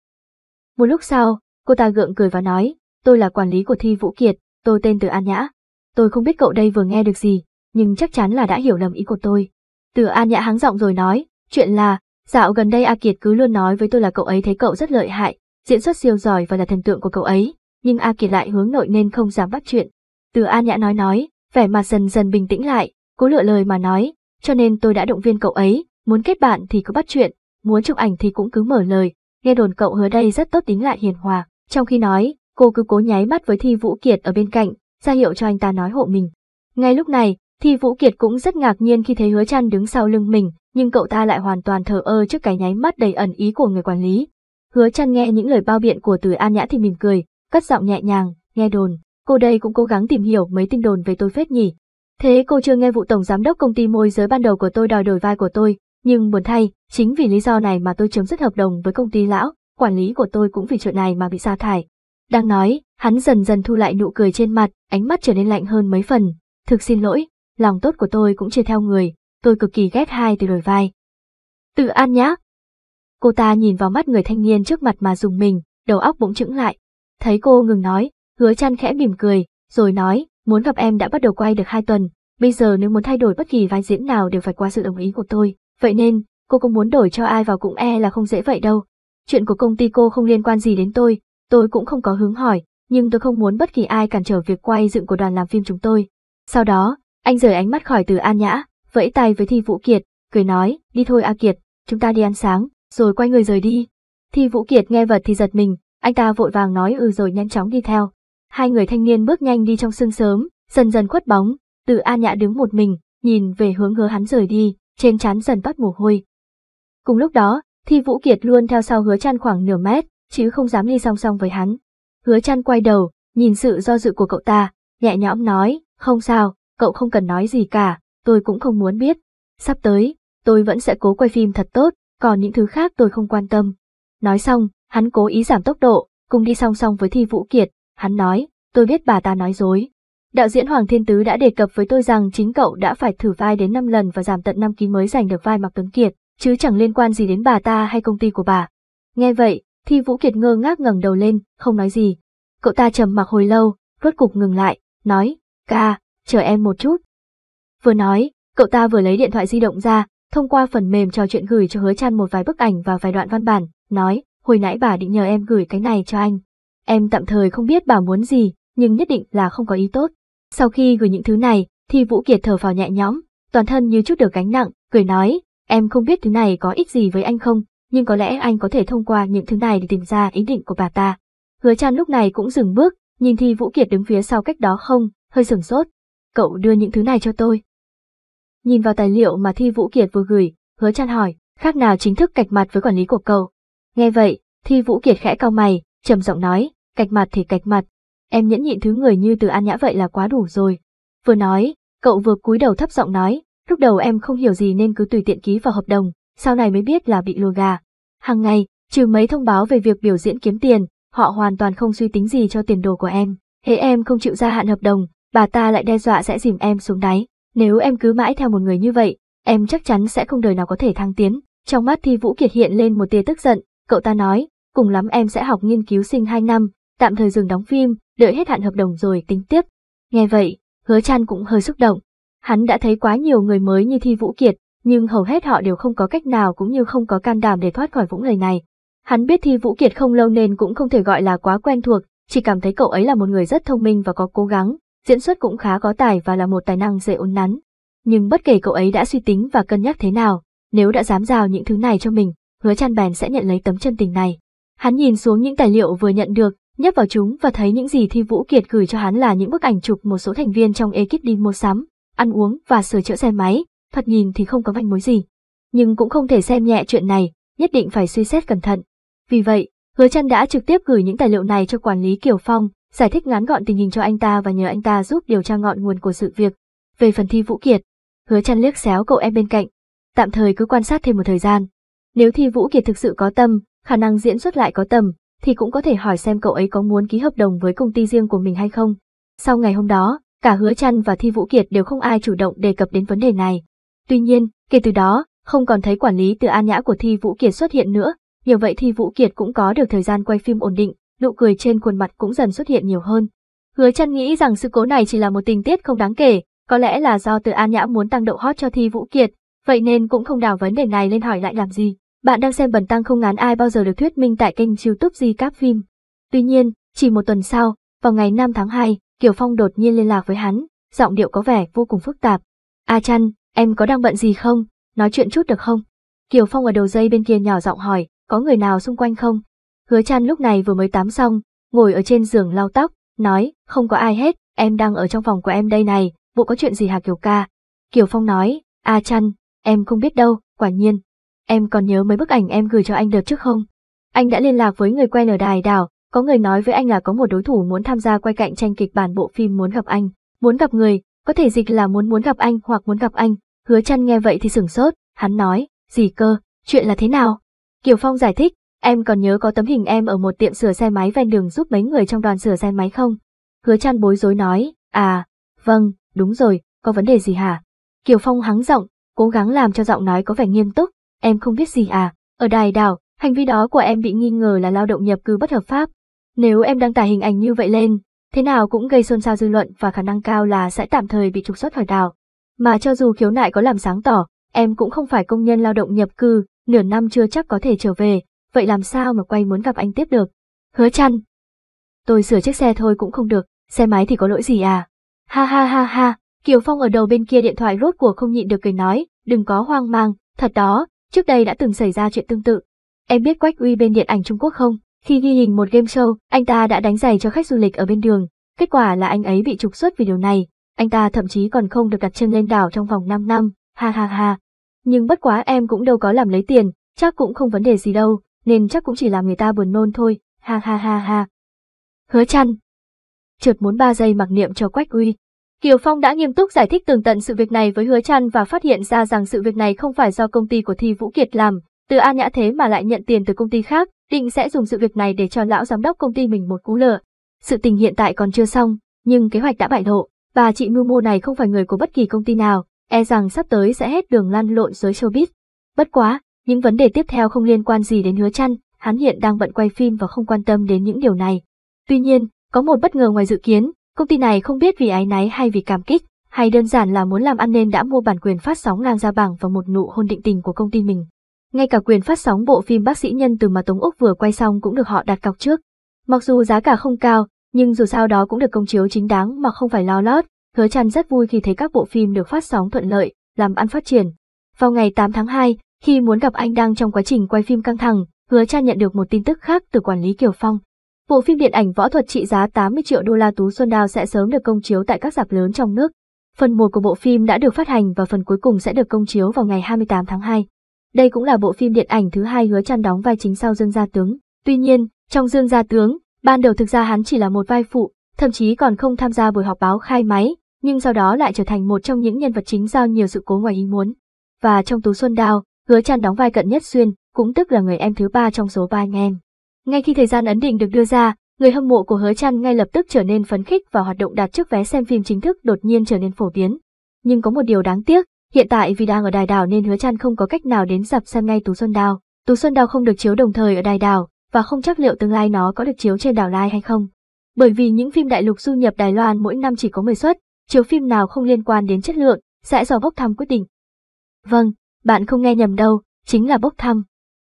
[SPEAKER 1] Một lúc sau, cô ta gượng cười và nói, tôi là quản lý của thi Vũ Kiệt, tôi tên Từ An Nhã. Tôi không biết cậu đây vừa nghe được gì, nhưng chắc chắn là đã hiểu lầm ý của tôi. Từ An Nhã háng giọng rồi nói, chuyện là, dạo gần đây A Kiệt cứ luôn nói với tôi là cậu ấy thấy cậu rất lợi hại, diễn xuất siêu giỏi và là thần tượng của cậu ấy nhưng A Kiệt lại hướng nội nên không dám bắt chuyện. Từ A Nhã nói nói, vẻ mặt dần dần bình tĩnh lại, cố lựa lời mà nói, cho nên tôi đã động viên cậu ấy, muốn kết bạn thì cứ bắt chuyện, muốn chụp ảnh thì cũng cứ mở lời, nghe đồn cậu hứa đây rất tốt tính lại hiền hòa. Trong khi nói, cô cứ cố nháy mắt với Thi Vũ Kiệt ở bên cạnh, ra hiệu cho anh ta nói hộ mình. Ngay lúc này, Thi Vũ Kiệt cũng rất ngạc nhiên khi thấy hứa chăn đứng sau lưng mình, nhưng cậu ta lại hoàn toàn thờ ơ trước cái nháy mắt đầy ẩn ý của người quản lý. Hứa chăn nghe những lời bao biện của từ An Nhã thì mỉm cười, cất giọng nhẹ nhàng, nghe đồn, cô đây cũng cố gắng tìm hiểu mấy tin đồn về tôi phết nhỉ. Thế cô chưa nghe vụ tổng giám đốc công ty môi giới ban đầu của tôi đòi đổi vai của tôi, nhưng buồn thay, chính vì lý do này mà tôi chấm dứt hợp đồng với công ty lão, quản lý của tôi cũng vì chuyện này mà bị sa thải. Đang nói, hắn dần dần thu lại nụ cười trên mặt, ánh mắt trở nên lạnh hơn mấy phần. Thực xin lỗi, lòng tốt của tôi cũng chia theo người, tôi cực kỳ ghét hai từ đổi vai. Tự an nhá. Cô ta nhìn vào mắt người thanh niên trước mặt mà dùng mình, đầu óc bỗng chững lại, Thấy cô ngừng nói, hứa chăn khẽ mỉm cười, rồi nói, muốn gặp em đã bắt đầu quay được 2 tuần, bây giờ nếu muốn thay đổi bất kỳ vai diễn nào đều phải qua sự đồng ý của tôi, vậy nên, cô cũng muốn đổi cho ai vào cũng e là không dễ vậy đâu. Chuyện của công ty cô không liên quan gì đến tôi, tôi cũng không có hướng hỏi, nhưng tôi không muốn bất kỳ ai cản trở việc quay dựng của đoàn làm phim chúng tôi. Sau đó, anh rời ánh mắt khỏi từ An Nhã, vẫy tay với Thi Vũ Kiệt, cười nói, đi thôi A Kiệt, chúng ta đi ăn sáng, rồi quay người rời đi. Thi Vũ Kiệt nghe vật thì giật mình, anh ta vội vàng nói ừ rồi nhanh chóng đi theo. Hai người thanh niên bước nhanh đi trong sương sớm, dần dần khuất bóng, từ an Nhã đứng một mình, nhìn về hướng hứa hắn rời đi, trên trán dần bắt mồ hôi. Cùng lúc đó, Thi Vũ Kiệt luôn theo sau hứa chăn khoảng nửa mét, chứ không dám đi song song với hắn. Hứa chăn quay đầu, nhìn sự do dự của cậu ta, nhẹ nhõm nói, không sao, cậu không cần nói gì cả, tôi cũng không muốn biết. Sắp tới, tôi vẫn sẽ cố quay phim thật tốt, còn những thứ khác tôi không quan tâm. Nói xong, Hắn cố ý giảm tốc độ, cùng đi song song với Thi Vũ Kiệt, hắn nói, tôi biết bà ta nói dối. Đạo diễn Hoàng Thiên Tứ đã đề cập với tôi rằng chính cậu đã phải thử vai đến 5 lần và giảm tận 5 ký mới giành được vai Mạc Tuấn Kiệt, chứ chẳng liên quan gì đến bà ta hay công ty của bà. Nghe vậy, Thi Vũ Kiệt ngơ ngác ngẩng đầu lên, không nói gì. Cậu ta trầm mặc hồi lâu, rốt cục ngừng lại, nói, ca, chờ em một chút. Vừa nói, cậu ta vừa lấy điện thoại di động ra, thông qua phần mềm trò chuyện gửi cho hứa chan một vài bức ảnh và vài đoạn văn bản, nói, hồi nãy bà định nhờ em gửi cái này cho anh. Em tạm thời không biết bà muốn gì, nhưng nhất định là không có ý tốt. Sau khi gửi những thứ này, thì Vũ Kiệt thở vào nhẹ nhõm, toàn thân như chút được gánh nặng, cười nói, em không biết thứ này có ích gì với anh không, nhưng có lẽ anh có thể thông qua những thứ này để tìm ra ý định của bà ta. Hứa Trăn lúc này cũng dừng bước, nhìn Thi Vũ Kiệt đứng phía sau cách đó không, hơi sửng sốt. Cậu đưa những thứ này cho tôi. Nhìn vào tài liệu mà Thi Vũ Kiệt vừa gửi, Hứa Trăn hỏi, khác nào chính thức cạch mặt với quản lý của cậu. Nghe vậy, Thi Vũ Kiệt khẽ cau mày, trầm giọng nói, cạch mặt thì cạch mặt, em nhẫn nhịn thứ người như từ An Nhã vậy là quá đủ rồi. Vừa nói, cậu vừa cúi đầu thấp giọng nói, lúc đầu em không hiểu gì nên cứ tùy tiện ký vào hợp đồng, sau này mới biết là bị lừa gà. Hàng ngày, trừ mấy thông báo về việc biểu diễn kiếm tiền, họ hoàn toàn không suy tính gì cho tiền đồ của em. hễ em không chịu gia hạn hợp đồng, bà ta lại đe dọa sẽ dìm em xuống đáy. Nếu em cứ mãi theo một người như vậy, em chắc chắn sẽ không đời nào có thể thăng tiến. Trong mắt Thi Vũ Kiệt hiện lên một tia tức giận, Cậu ta nói, cùng lắm em sẽ học nghiên cứu sinh 2 năm, tạm thời dừng đóng phim, đợi hết hạn hợp đồng rồi tính tiếp. Nghe vậy, hứa chan cũng hơi xúc động. Hắn đã thấy quá nhiều người mới như Thi Vũ Kiệt, nhưng hầu hết họ đều không có cách nào cũng như không có can đảm để thoát khỏi vũng lời này. Hắn biết Thi Vũ Kiệt không lâu nên cũng không thể gọi là quá quen thuộc, chỉ cảm thấy cậu ấy là một người rất thông minh và có cố gắng, diễn xuất cũng khá có tài và là một tài năng dễ ôn nắn. Nhưng bất kể cậu ấy đã suy tính và cân nhắc thế nào, nếu đã dám giao những thứ này cho mình, hứa chăn bèn sẽ nhận lấy tấm chân tình này. Hắn nhìn xuống những tài liệu vừa nhận được, nhấp vào chúng và thấy những gì Thi Vũ Kiệt gửi cho hắn là những bức ảnh chụp một số thành viên trong ekip đi mua sắm, ăn uống và sửa chữa xe máy, thật nhìn thì không có manh mối gì. Nhưng cũng không thể xem nhẹ chuyện này, nhất định phải suy xét cẩn thận. Vì vậy, Hứa Trân đã trực tiếp gửi những tài liệu này cho quản lý Kiều Phong, giải thích ngắn gọn tình hình cho anh ta và nhờ anh ta giúp điều tra ngọn nguồn của sự việc. Về phần thi Vũ Kiệt, Hứa Trân liếc xéo cậu em bên cạnh. Tạm thời cứ quan sát thêm một thời gian, nếu Thi Vũ Kiệt thực sự có tâm, khả năng diễn xuất lại có tâm, thì cũng có thể hỏi xem cậu ấy có muốn ký hợp đồng với công ty riêng của mình hay không. Sau ngày hôm đó, cả Hứa Trăn và Thi Vũ Kiệt đều không ai chủ động đề cập đến vấn đề này. Tuy nhiên, kể từ đó, không còn thấy quản lý từ An Nhã của Thi Vũ Kiệt xuất hiện nữa, nhờ vậy Thi Vũ Kiệt cũng có được thời gian quay phim ổn định, nụ cười trên khuôn mặt cũng dần xuất hiện nhiều hơn. Hứa Trăn nghĩ rằng sự cố này chỉ là một tình tiết không đáng kể, có lẽ là do từ An Nhã muốn tăng độ hot cho Thi Vũ Kiệt, Vậy nên cũng không đào vấn đề này lên hỏi lại làm gì. Bạn đang xem bẩn tăng không ngán ai bao giờ được thuyết minh tại kênh youtube Di Cáp Phim. Tuy nhiên, chỉ một tuần sau, vào ngày 5 tháng 2, Kiều Phong đột nhiên liên lạc với hắn, giọng điệu có vẻ vô cùng phức tạp. A à chăn, em có đang bận gì không? Nói chuyện chút được không? Kiều Phong ở đầu dây bên kia nhỏ giọng hỏi, có người nào xung quanh không? Hứa chăn lúc này vừa mới tắm xong, ngồi ở trên giường lau tóc, nói, không có ai hết, em đang ở trong phòng của em đây này, bộ có chuyện gì hả Kiều ca? Kiều Phong nói, A à chăn, Em không biết đâu, quả nhiên. Em còn nhớ mấy bức ảnh em gửi cho anh được trước không? Anh đã liên lạc với người quen ở đài đảo, có người nói với anh là có một đối thủ muốn tham gia quay cạnh tranh kịch bản bộ phim muốn gặp anh. Muốn gặp người, có thể dịch là muốn muốn gặp anh hoặc muốn gặp anh. Hứa chăn nghe vậy thì sửng sốt, hắn nói, gì cơ, chuyện là thế nào? Kiều Phong giải thích, em còn nhớ có tấm hình em ở một tiệm sửa xe máy ven đường giúp mấy người trong đoàn sửa xe máy không? Hứa chăn bối rối nói, à, vâng, đúng rồi, có vấn đề gì hả? Kiều Phong hắng giọng, cố gắng làm cho giọng nói có vẻ nghiêm túc, em không biết gì à, ở đài đảo, hành vi đó của em bị nghi ngờ là lao động nhập cư bất hợp pháp. Nếu em đăng tải hình ảnh như vậy lên, thế nào cũng gây xôn xao dư luận và khả năng cao là sẽ tạm thời bị trục xuất khỏi đảo. Mà cho dù khiếu nại có làm sáng tỏ, em cũng không phải công nhân lao động nhập cư, nửa năm chưa chắc có thể trở về, vậy làm sao mà quay muốn gặp anh tiếp được. Hứa chăn. Tôi sửa chiếc xe thôi cũng không được, xe máy thì có lỗi gì à? Ha ha ha ha, Kiều Phong ở đầu bên kia điện thoại rốt của không nhịn được cười nói, đừng có hoang mang, thật đó, trước đây đã từng xảy ra chuyện tương tự. Em biết Quách Uy bên điện ảnh Trung Quốc không? Khi ghi hình một game show, anh ta đã đánh giày cho khách du lịch ở bên đường, kết quả là anh ấy bị trục xuất vì điều này, anh ta thậm chí còn không được đặt chân lên đảo trong vòng 5 năm, ha ha ha. Nhưng bất quá em cũng đâu có làm lấy tiền, chắc cũng không vấn đề gì đâu, nên chắc cũng chỉ làm người ta buồn nôn thôi, ha ha ha ha. Hứa chăn. trượt muốn ba giây mặc niệm cho Quách Uy, Kiều Phong đã nghiêm túc giải thích tường tận sự việc này với Hứa Trăn và phát hiện ra rằng sự việc này không phải do công ty của Thi Vũ Kiệt làm, từ An Nhã thế mà lại nhận tiền từ công ty khác, định sẽ dùng sự việc này để cho lão giám đốc công ty mình một cú lừa. Sự tình hiện tại còn chưa xong, nhưng kế hoạch đã bại lộ, và chị mưu mô này không phải người của bất kỳ công ty nào, e rằng sắp tới sẽ hết đường lăn lộn giới showbiz. Bất quá, những vấn đề tiếp theo không liên quan gì đến Hứa Trăn, hắn hiện đang bận quay phim và không quan tâm đến những điều này. Tuy nhiên, có một bất ngờ ngoài dự kiến, Công ty này không biết vì ái náy hay vì cảm kích, hay đơn giản là muốn làm ăn nên đã mua bản quyền phát sóng ngang ra bảng và một nụ hôn định tình của công ty mình. Ngay cả quyền phát sóng bộ phim Bác sĩ nhân từ mà Tống Úc vừa quay xong cũng được họ đặt cọc trước. Mặc dù giá cả không cao, nhưng dù sao đó cũng được công chiếu chính đáng mà không phải lo lót. Hứa Trăn rất vui khi thấy các bộ phim được phát sóng thuận lợi, làm ăn phát triển. Vào ngày 8 tháng 2, khi muốn gặp anh đang trong quá trình quay phim căng thẳng, Hứa Trăn nhận được một tin tức khác từ quản lý Kiều Phong. Bộ phim điện ảnh võ thuật trị giá 80 triệu đô la Tú Xuân Đao sẽ sớm được công chiếu tại các rạp lớn trong nước. Phần 1 của bộ phim đã được phát hành và phần cuối cùng sẽ được công chiếu vào ngày 28 tháng 2. Đây cũng là bộ phim điện ảnh thứ hai hứa chăn đóng vai chính sau Dương Gia Tướng. Tuy nhiên, trong Dương Gia Tướng, ban đầu thực ra hắn chỉ là một vai phụ, thậm chí còn không tham gia buổi họp báo khai máy, nhưng sau đó lại trở thành một trong những nhân vật chính do nhiều sự cố ngoài ý muốn. Và trong Tú Xuân Đao, hứa chăn đóng vai cận nhất xuyên, cũng tức là người em thứ ba trong số ba anh em. Ngay khi thời gian ấn định được đưa ra, người hâm mộ của Hứa Trăn ngay lập tức trở nên phấn khích và hoạt động đặt trước vé xem phim chính thức đột nhiên trở nên phổ biến. Nhưng có một điều đáng tiếc, hiện tại vì đang ở Đài Đảo nên Hứa Trăn không có cách nào đến dạp xem ngay Tú Xuân Đào. Tú Xuân Đào không được chiếu đồng thời ở Đài Đảo và không chắc liệu tương lai nó có được chiếu trên đảo Lai hay không. Bởi vì những phim đại lục du nhập Đài Loan mỗi năm chỉ có 10 suất, chiếu phim nào không liên quan đến chất lượng sẽ do bốc thăm quyết định. Vâng, bạn không nghe nhầm đâu, chính là bốc thăm.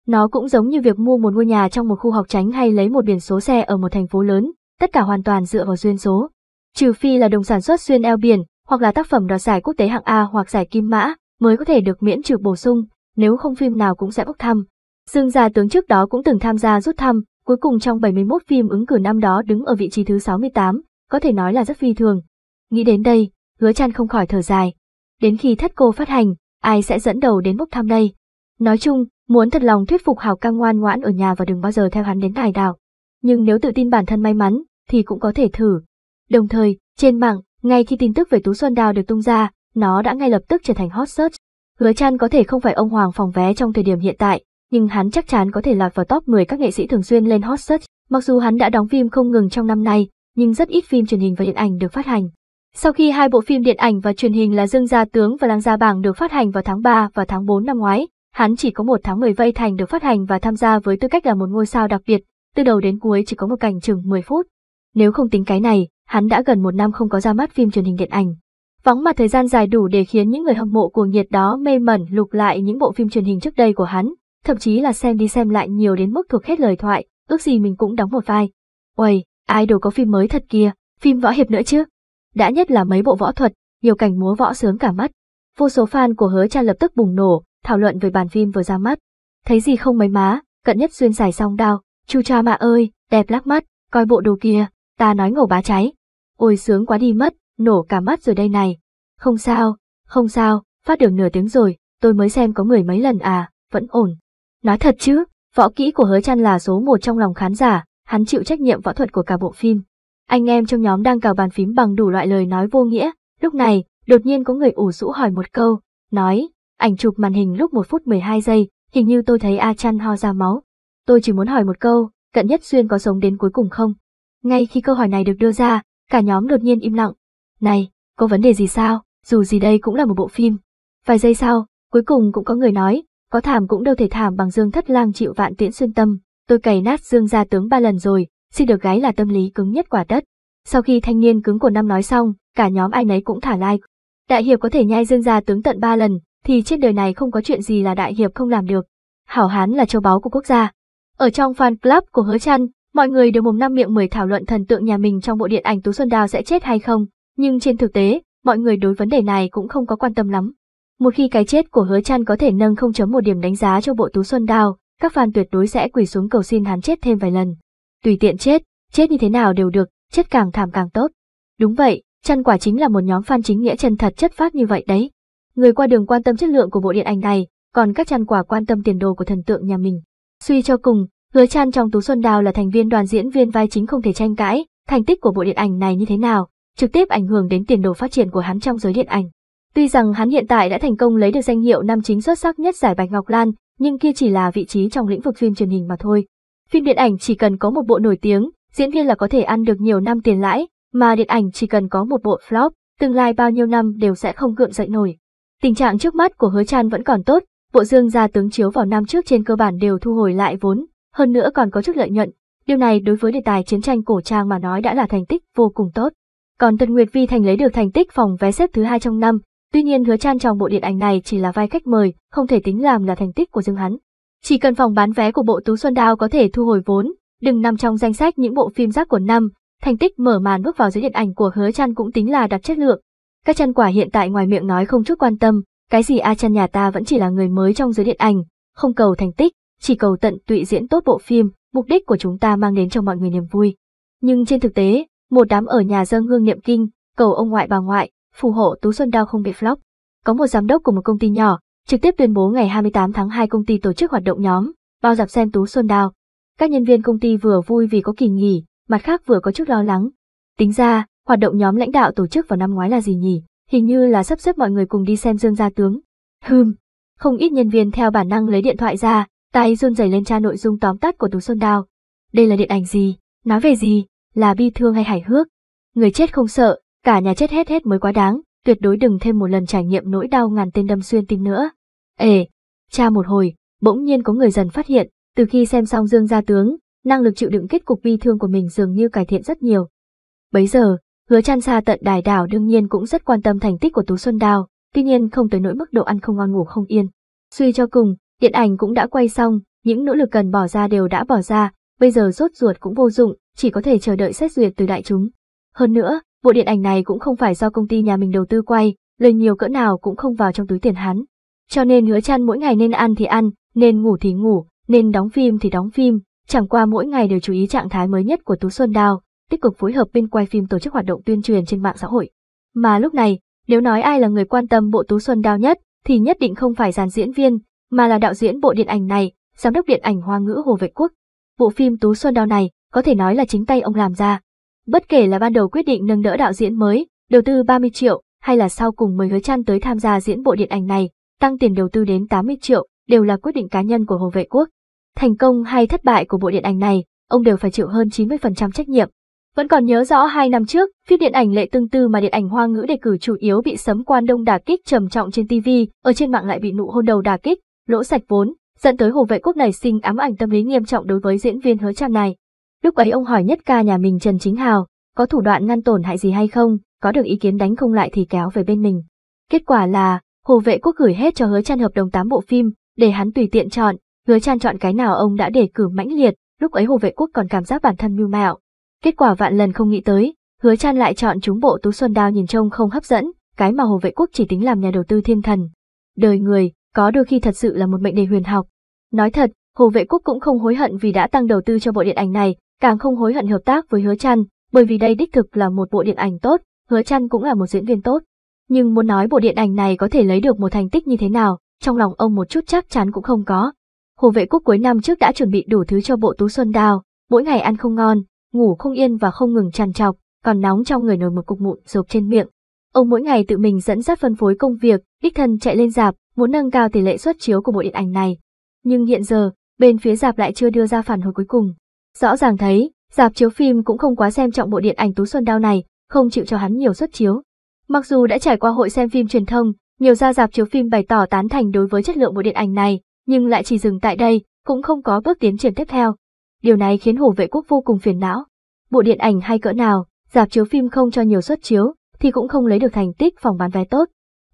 [SPEAKER 1] Nó cũng giống như việc mua một ngôi nhà trong một khu học tránh hay lấy một biển số xe ở một thành phố lớn, tất cả hoàn toàn dựa vào duyên số. Trừ phi là đồng sản xuất xuyên eo biển, hoặc là tác phẩm đoạt giải quốc tế hạng A hoặc giải kim mã, mới có thể được miễn trừ bổ sung, nếu không phim nào cũng sẽ bốc thăm. Dương gia tướng trước đó cũng từng tham gia rút thăm, cuối cùng trong 71 phim ứng cử năm đó đứng ở vị trí thứ 68, có thể nói là rất phi thường. Nghĩ đến đây, hứa chăn không khỏi thở dài. Đến khi thất cô phát hành, ai sẽ dẫn đầu đến bốc thăm đây? Nói chung, Muốn thật lòng thuyết phục Hào ca ngoan ngoãn ở nhà và đừng bao giờ theo hắn đến hải đảo. Nhưng nếu tự tin bản thân may mắn, thì cũng có thể thử. Đồng thời, trên mạng, ngay khi tin tức về Tú Xuân Đào được tung ra, nó đã ngay lập tức trở thành hot search. Hứa Chan có thể không phải ông hoàng phòng vé trong thời điểm hiện tại, nhưng hắn chắc chắn có thể lọt vào top 10 các nghệ sĩ thường xuyên lên hot search. Mặc dù hắn đã đóng phim không ngừng trong năm nay, nhưng rất ít phim truyền hình và điện ảnh được phát hành. Sau khi hai bộ phim điện ảnh và truyền hình là Dương gia tướng và Lang gia bảng được phát hành vào tháng 3 và tháng 4 năm ngoái, hắn chỉ có một tháng 10 vây thành được phát hành và tham gia với tư cách là một ngôi sao đặc biệt, từ đầu đến cuối chỉ có một cảnh chừng 10 phút. Nếu không tính cái này, hắn đã gần một năm không có ra mắt phim truyền hình điện ảnh. Vắng mặt thời gian dài đủ để khiến những người hâm mộ cuồng nhiệt đó mê mẩn lục lại những bộ phim truyền hình trước đây của hắn, thậm chí là xem đi xem lại nhiều đến mức thuộc hết lời thoại, ước gì mình cũng đóng một vai. Uầy, idol có phim mới thật kia, phim võ hiệp nữa chứ. Đã nhất là mấy bộ võ thuật, nhiều cảnh múa võ sướng cả mắt. Vô số fan của hứa cha lập tức bùng nổ, thảo luận về bản phim vừa ra mắt. Thấy gì không mấy má, cận nhất xuyên giải xong đao, chu cha mà ơi, đẹp lắc mắt, coi bộ đồ kia, ta nói ngổ bá cháy. Ôi sướng quá đi mất, nổ cả mắt rồi đây này. Không sao, không sao, phát được nửa tiếng rồi, tôi mới xem có người mấy lần à, vẫn ổn. Nói thật chứ, võ kỹ của hứa chăn là số một trong lòng khán giả, hắn chịu trách nhiệm võ thuật của cả bộ phim. Anh em trong nhóm đang cào bàn phím bằng đủ loại lời nói vô nghĩa, lúc này, đột nhiên có người ủ rũ hỏi một câu, nói, Ảnh chụp màn hình lúc 1 phút 12 giây, hình như tôi thấy A Chan ho ra máu. Tôi chỉ muốn hỏi một câu, cận nhất xuyên có sống đến cuối cùng không? Ngay khi câu hỏi này được đưa ra, cả nhóm đột nhiên im lặng. Này, có vấn đề gì sao? Dù gì đây cũng là một bộ phim. Vài giây sau, cuối cùng cũng có người nói, có thảm cũng đâu thể thảm bằng Dương Thất Lang chịu vạn tiễn xuyên tâm. Tôi cày nát Dương gia tướng ba lần rồi, xin được gái là tâm lý cứng nhất quả đất. Sau khi thanh niên cứng của năm nói xong, cả nhóm ai nấy cũng thả like. Đại hiệp có thể nhai Dương gia tướng tận ba lần, thì trên đời này không có chuyện gì là đại hiệp không làm được. Hảo hán là châu báu của quốc gia. Ở trong fan club của Hứa Trăn, mọi người đều mồm năm miệng mười thảo luận thần tượng nhà mình trong bộ điện ảnh Tú Xuân Đào sẽ chết hay không, nhưng trên thực tế, mọi người đối vấn đề này cũng không có quan tâm lắm. Một khi cái chết của Hứa Trăn có thể nâng không chấm một điểm đánh giá cho bộ Tú Xuân Đào, các fan tuyệt đối sẽ quỳ xuống cầu xin hắn chết thêm vài lần. Tùy tiện chết, chết như thế nào đều được, chết càng thảm càng tốt. Đúng vậy, Trăn quả chính là một nhóm fan chính nghĩa chân thật chất phát như vậy đấy. Người qua đường quan tâm chất lượng của bộ điện ảnh này, còn các chăn quả quan tâm tiền đồ của thần tượng nhà mình. Suy cho cùng, hứa chan trong Tú Xuân Đào là thành viên đoàn diễn viên vai chính không thể tranh cãi, thành tích của bộ điện ảnh này như thế nào, trực tiếp ảnh hưởng đến tiền đồ phát triển của hắn trong giới điện ảnh. Tuy rằng hắn hiện tại đã thành công lấy được danh hiệu nam chính xuất sắc nhất giải Bạch Ngọc Lan, nhưng kia chỉ là vị trí trong lĩnh vực phim truyền hình mà thôi. Phim điện ảnh chỉ cần có một bộ nổi tiếng, diễn viên là có thể ăn được nhiều năm tiền lãi, mà điện ảnh chỉ cần có một bộ flop, tương lai bao nhiêu năm đều sẽ không gượng dậy nổi. Tình trạng trước mắt của hứa chan vẫn còn tốt, bộ dương gia tướng chiếu vào năm trước trên cơ bản đều thu hồi lại vốn, hơn nữa còn có chút lợi nhuận. Điều này đối với đề tài chiến tranh cổ trang mà nói đã là thành tích vô cùng tốt. Còn Tần Nguyệt Vi Thành lấy được thành tích phòng vé xếp thứ hai trong năm, tuy nhiên hứa chan trong bộ điện ảnh này chỉ là vai khách mời, không thể tính làm là thành tích của Dương hắn. Chỉ cần phòng bán vé của bộ Tú Xuân Đao có thể thu hồi vốn, đừng nằm trong danh sách những bộ phim rác của năm, thành tích mở màn bước vào giới điện ảnh của hứa chan cũng tính là đạt chất lượng, các chân quả hiện tại ngoài miệng nói không chút quan tâm, cái gì A chân nhà ta vẫn chỉ là người mới trong giới điện ảnh, không cầu thành tích, chỉ cầu tận tụy diễn tốt bộ phim, mục đích của chúng ta mang đến cho mọi người niềm vui. Nhưng trên thực tế, một đám ở nhà dâng hương niệm kinh, cầu ông ngoại bà ngoại, phù hộ Tú Xuân Đao không bị flop. Có một giám đốc của một công ty nhỏ, trực tiếp tuyên bố ngày 28 tháng 2 công ty tổ chức hoạt động nhóm, bao dạp xem Tú Xuân Đao. Các nhân viên công ty vừa vui vì có kỳ nghỉ, mặt khác vừa có chút lo lắng. Tính ra, Hoạt động nhóm lãnh đạo tổ chức vào năm ngoái là gì nhỉ? Hình như là sắp xếp mọi người cùng đi xem Dương gia tướng. Hừm. Không ít nhân viên theo bản năng lấy điện thoại ra, tay run rẩy lên tra nội dung tóm tắt của Tú Xuân Đao. Đây là điện ảnh gì? Nói về gì? Là bi thương hay hài hước? Người chết không sợ, cả nhà chết hết hết mới quá đáng, tuyệt đối đừng thêm một lần trải nghiệm nỗi đau ngàn tên đâm xuyên tim nữa. Ê, cha một hồi, bỗng nhiên có người dần phát hiện, từ khi xem xong Dương gia tướng, năng lực chịu đựng kết cục bi thương của mình dường như cải thiện rất nhiều. Bấy giờ, Hứa Chan xa tận đài đảo đương nhiên cũng rất quan tâm thành tích của Tú Xuân Đào, tuy nhiên không tới nỗi mức độ ăn không ngon ngủ không yên. Suy cho cùng, điện ảnh cũng đã quay xong, những nỗ lực cần bỏ ra đều đã bỏ ra, bây giờ rốt ruột cũng vô dụng, chỉ có thể chờ đợi xét duyệt từ đại chúng. Hơn nữa, bộ điện ảnh này cũng không phải do công ty nhà mình đầu tư quay, lời nhiều cỡ nào cũng không vào trong túi tiền hắn. Cho nên hứa chăn mỗi ngày nên ăn thì ăn, nên ngủ thì ngủ, nên đóng phim thì đóng phim, chẳng qua mỗi ngày đều chú ý trạng thái mới nhất của Tú Xuân Đào, tích cực phối hợp bên quay phim tổ chức hoạt động tuyên truyền trên mạng xã hội. Mà lúc này, nếu nói ai là người quan tâm bộ Tú Xuân Đao nhất, thì nhất định không phải dàn diễn viên, mà là đạo diễn bộ điện ảnh này, giám đốc điện ảnh Hoa ngữ Hồ Vệ Quốc. Bộ phim Tú Xuân Đao này có thể nói là chính tay ông làm ra. Bất kể là ban đầu quyết định nâng đỡ đạo diễn mới, đầu tư 30 triệu, hay là sau cùng mời hứa chan tới tham gia diễn bộ điện ảnh này, tăng tiền đầu tư đến 80 triệu, đều là quyết định cá nhân của Hồ Vệ Quốc. Thành công hay thất bại của bộ điện ảnh này, ông đều phải chịu hơn 90% trách nhiệm, vẫn còn nhớ rõ hai năm trước, phim điện ảnh lệ tương tư mà điện ảnh hoa ngữ đề cử chủ yếu bị sấm quan đông đả kích trầm trọng trên TV, ở trên mạng lại bị nụ hôn đầu đả kích, lỗ sạch vốn, dẫn tới Hồ Vệ Quốc này sinh ám ảnh tâm lý nghiêm trọng đối với diễn viên hứa trang này. Lúc ấy ông hỏi nhất ca nhà mình Trần Chính Hào, có thủ đoạn ngăn tổn hại gì hay không, có được ý kiến đánh không lại thì kéo về bên mình. Kết quả là, Hồ Vệ Quốc gửi hết cho hứa trang hợp đồng 8 bộ phim, để hắn tùy tiện chọn, hứa trang chọn cái nào ông đã đề cử mãnh liệt, lúc ấy Hồ Vệ Quốc còn cảm giác bản thân mưu mạo, Kết quả vạn lần không nghĩ tới, hứa chan lại chọn chúng bộ tú xuân đao nhìn trông không hấp dẫn, cái mà Hồ Vệ Quốc chỉ tính làm nhà đầu tư thiên thần. Đời người, có đôi khi thật sự là một mệnh đề huyền học. Nói thật, Hồ Vệ Quốc cũng không hối hận vì đã tăng đầu tư cho bộ điện ảnh này, càng không hối hận hợp tác với Hứa Trăn, bởi vì đây đích thực là một bộ điện ảnh tốt, Hứa Trăn cũng là một diễn viên tốt. Nhưng muốn nói bộ điện ảnh này có thể lấy được một thành tích như thế nào, trong lòng ông một chút chắc chắn cũng không có. Hồ Vệ Quốc cuối năm trước đã chuẩn bị đủ thứ cho bộ Tú Xuân Đào, mỗi ngày ăn không ngon, ngủ không yên và không ngừng trằn trọc, còn nóng trong người nổi một cục mụn rộp trên miệng. Ông mỗi ngày tự mình dẫn dắt phân phối công việc, đích thân chạy lên dạp, muốn nâng cao tỷ lệ xuất chiếu của bộ điện ảnh này. Nhưng hiện giờ, bên phía dạp lại chưa đưa ra phản hồi cuối cùng. Rõ ràng thấy, dạp chiếu phim cũng không quá xem trọng bộ điện ảnh Tú Xuân Đao này, không chịu cho hắn nhiều xuất chiếu. Mặc dù đã trải qua hội xem phim truyền thông, nhiều gia dạp chiếu phim bày tỏ tán thành đối với chất lượng bộ điện ảnh này, nhưng lại chỉ dừng tại đây, cũng không có bước tiến triển tiếp theo. Điều này khiến Hồ Vệ Quốc vô cùng phiền não. Bộ điện ảnh hay cỡ nào, dạp chiếu phim không cho nhiều suất chiếu, thì cũng không lấy được thành tích phòng bán vé tốt.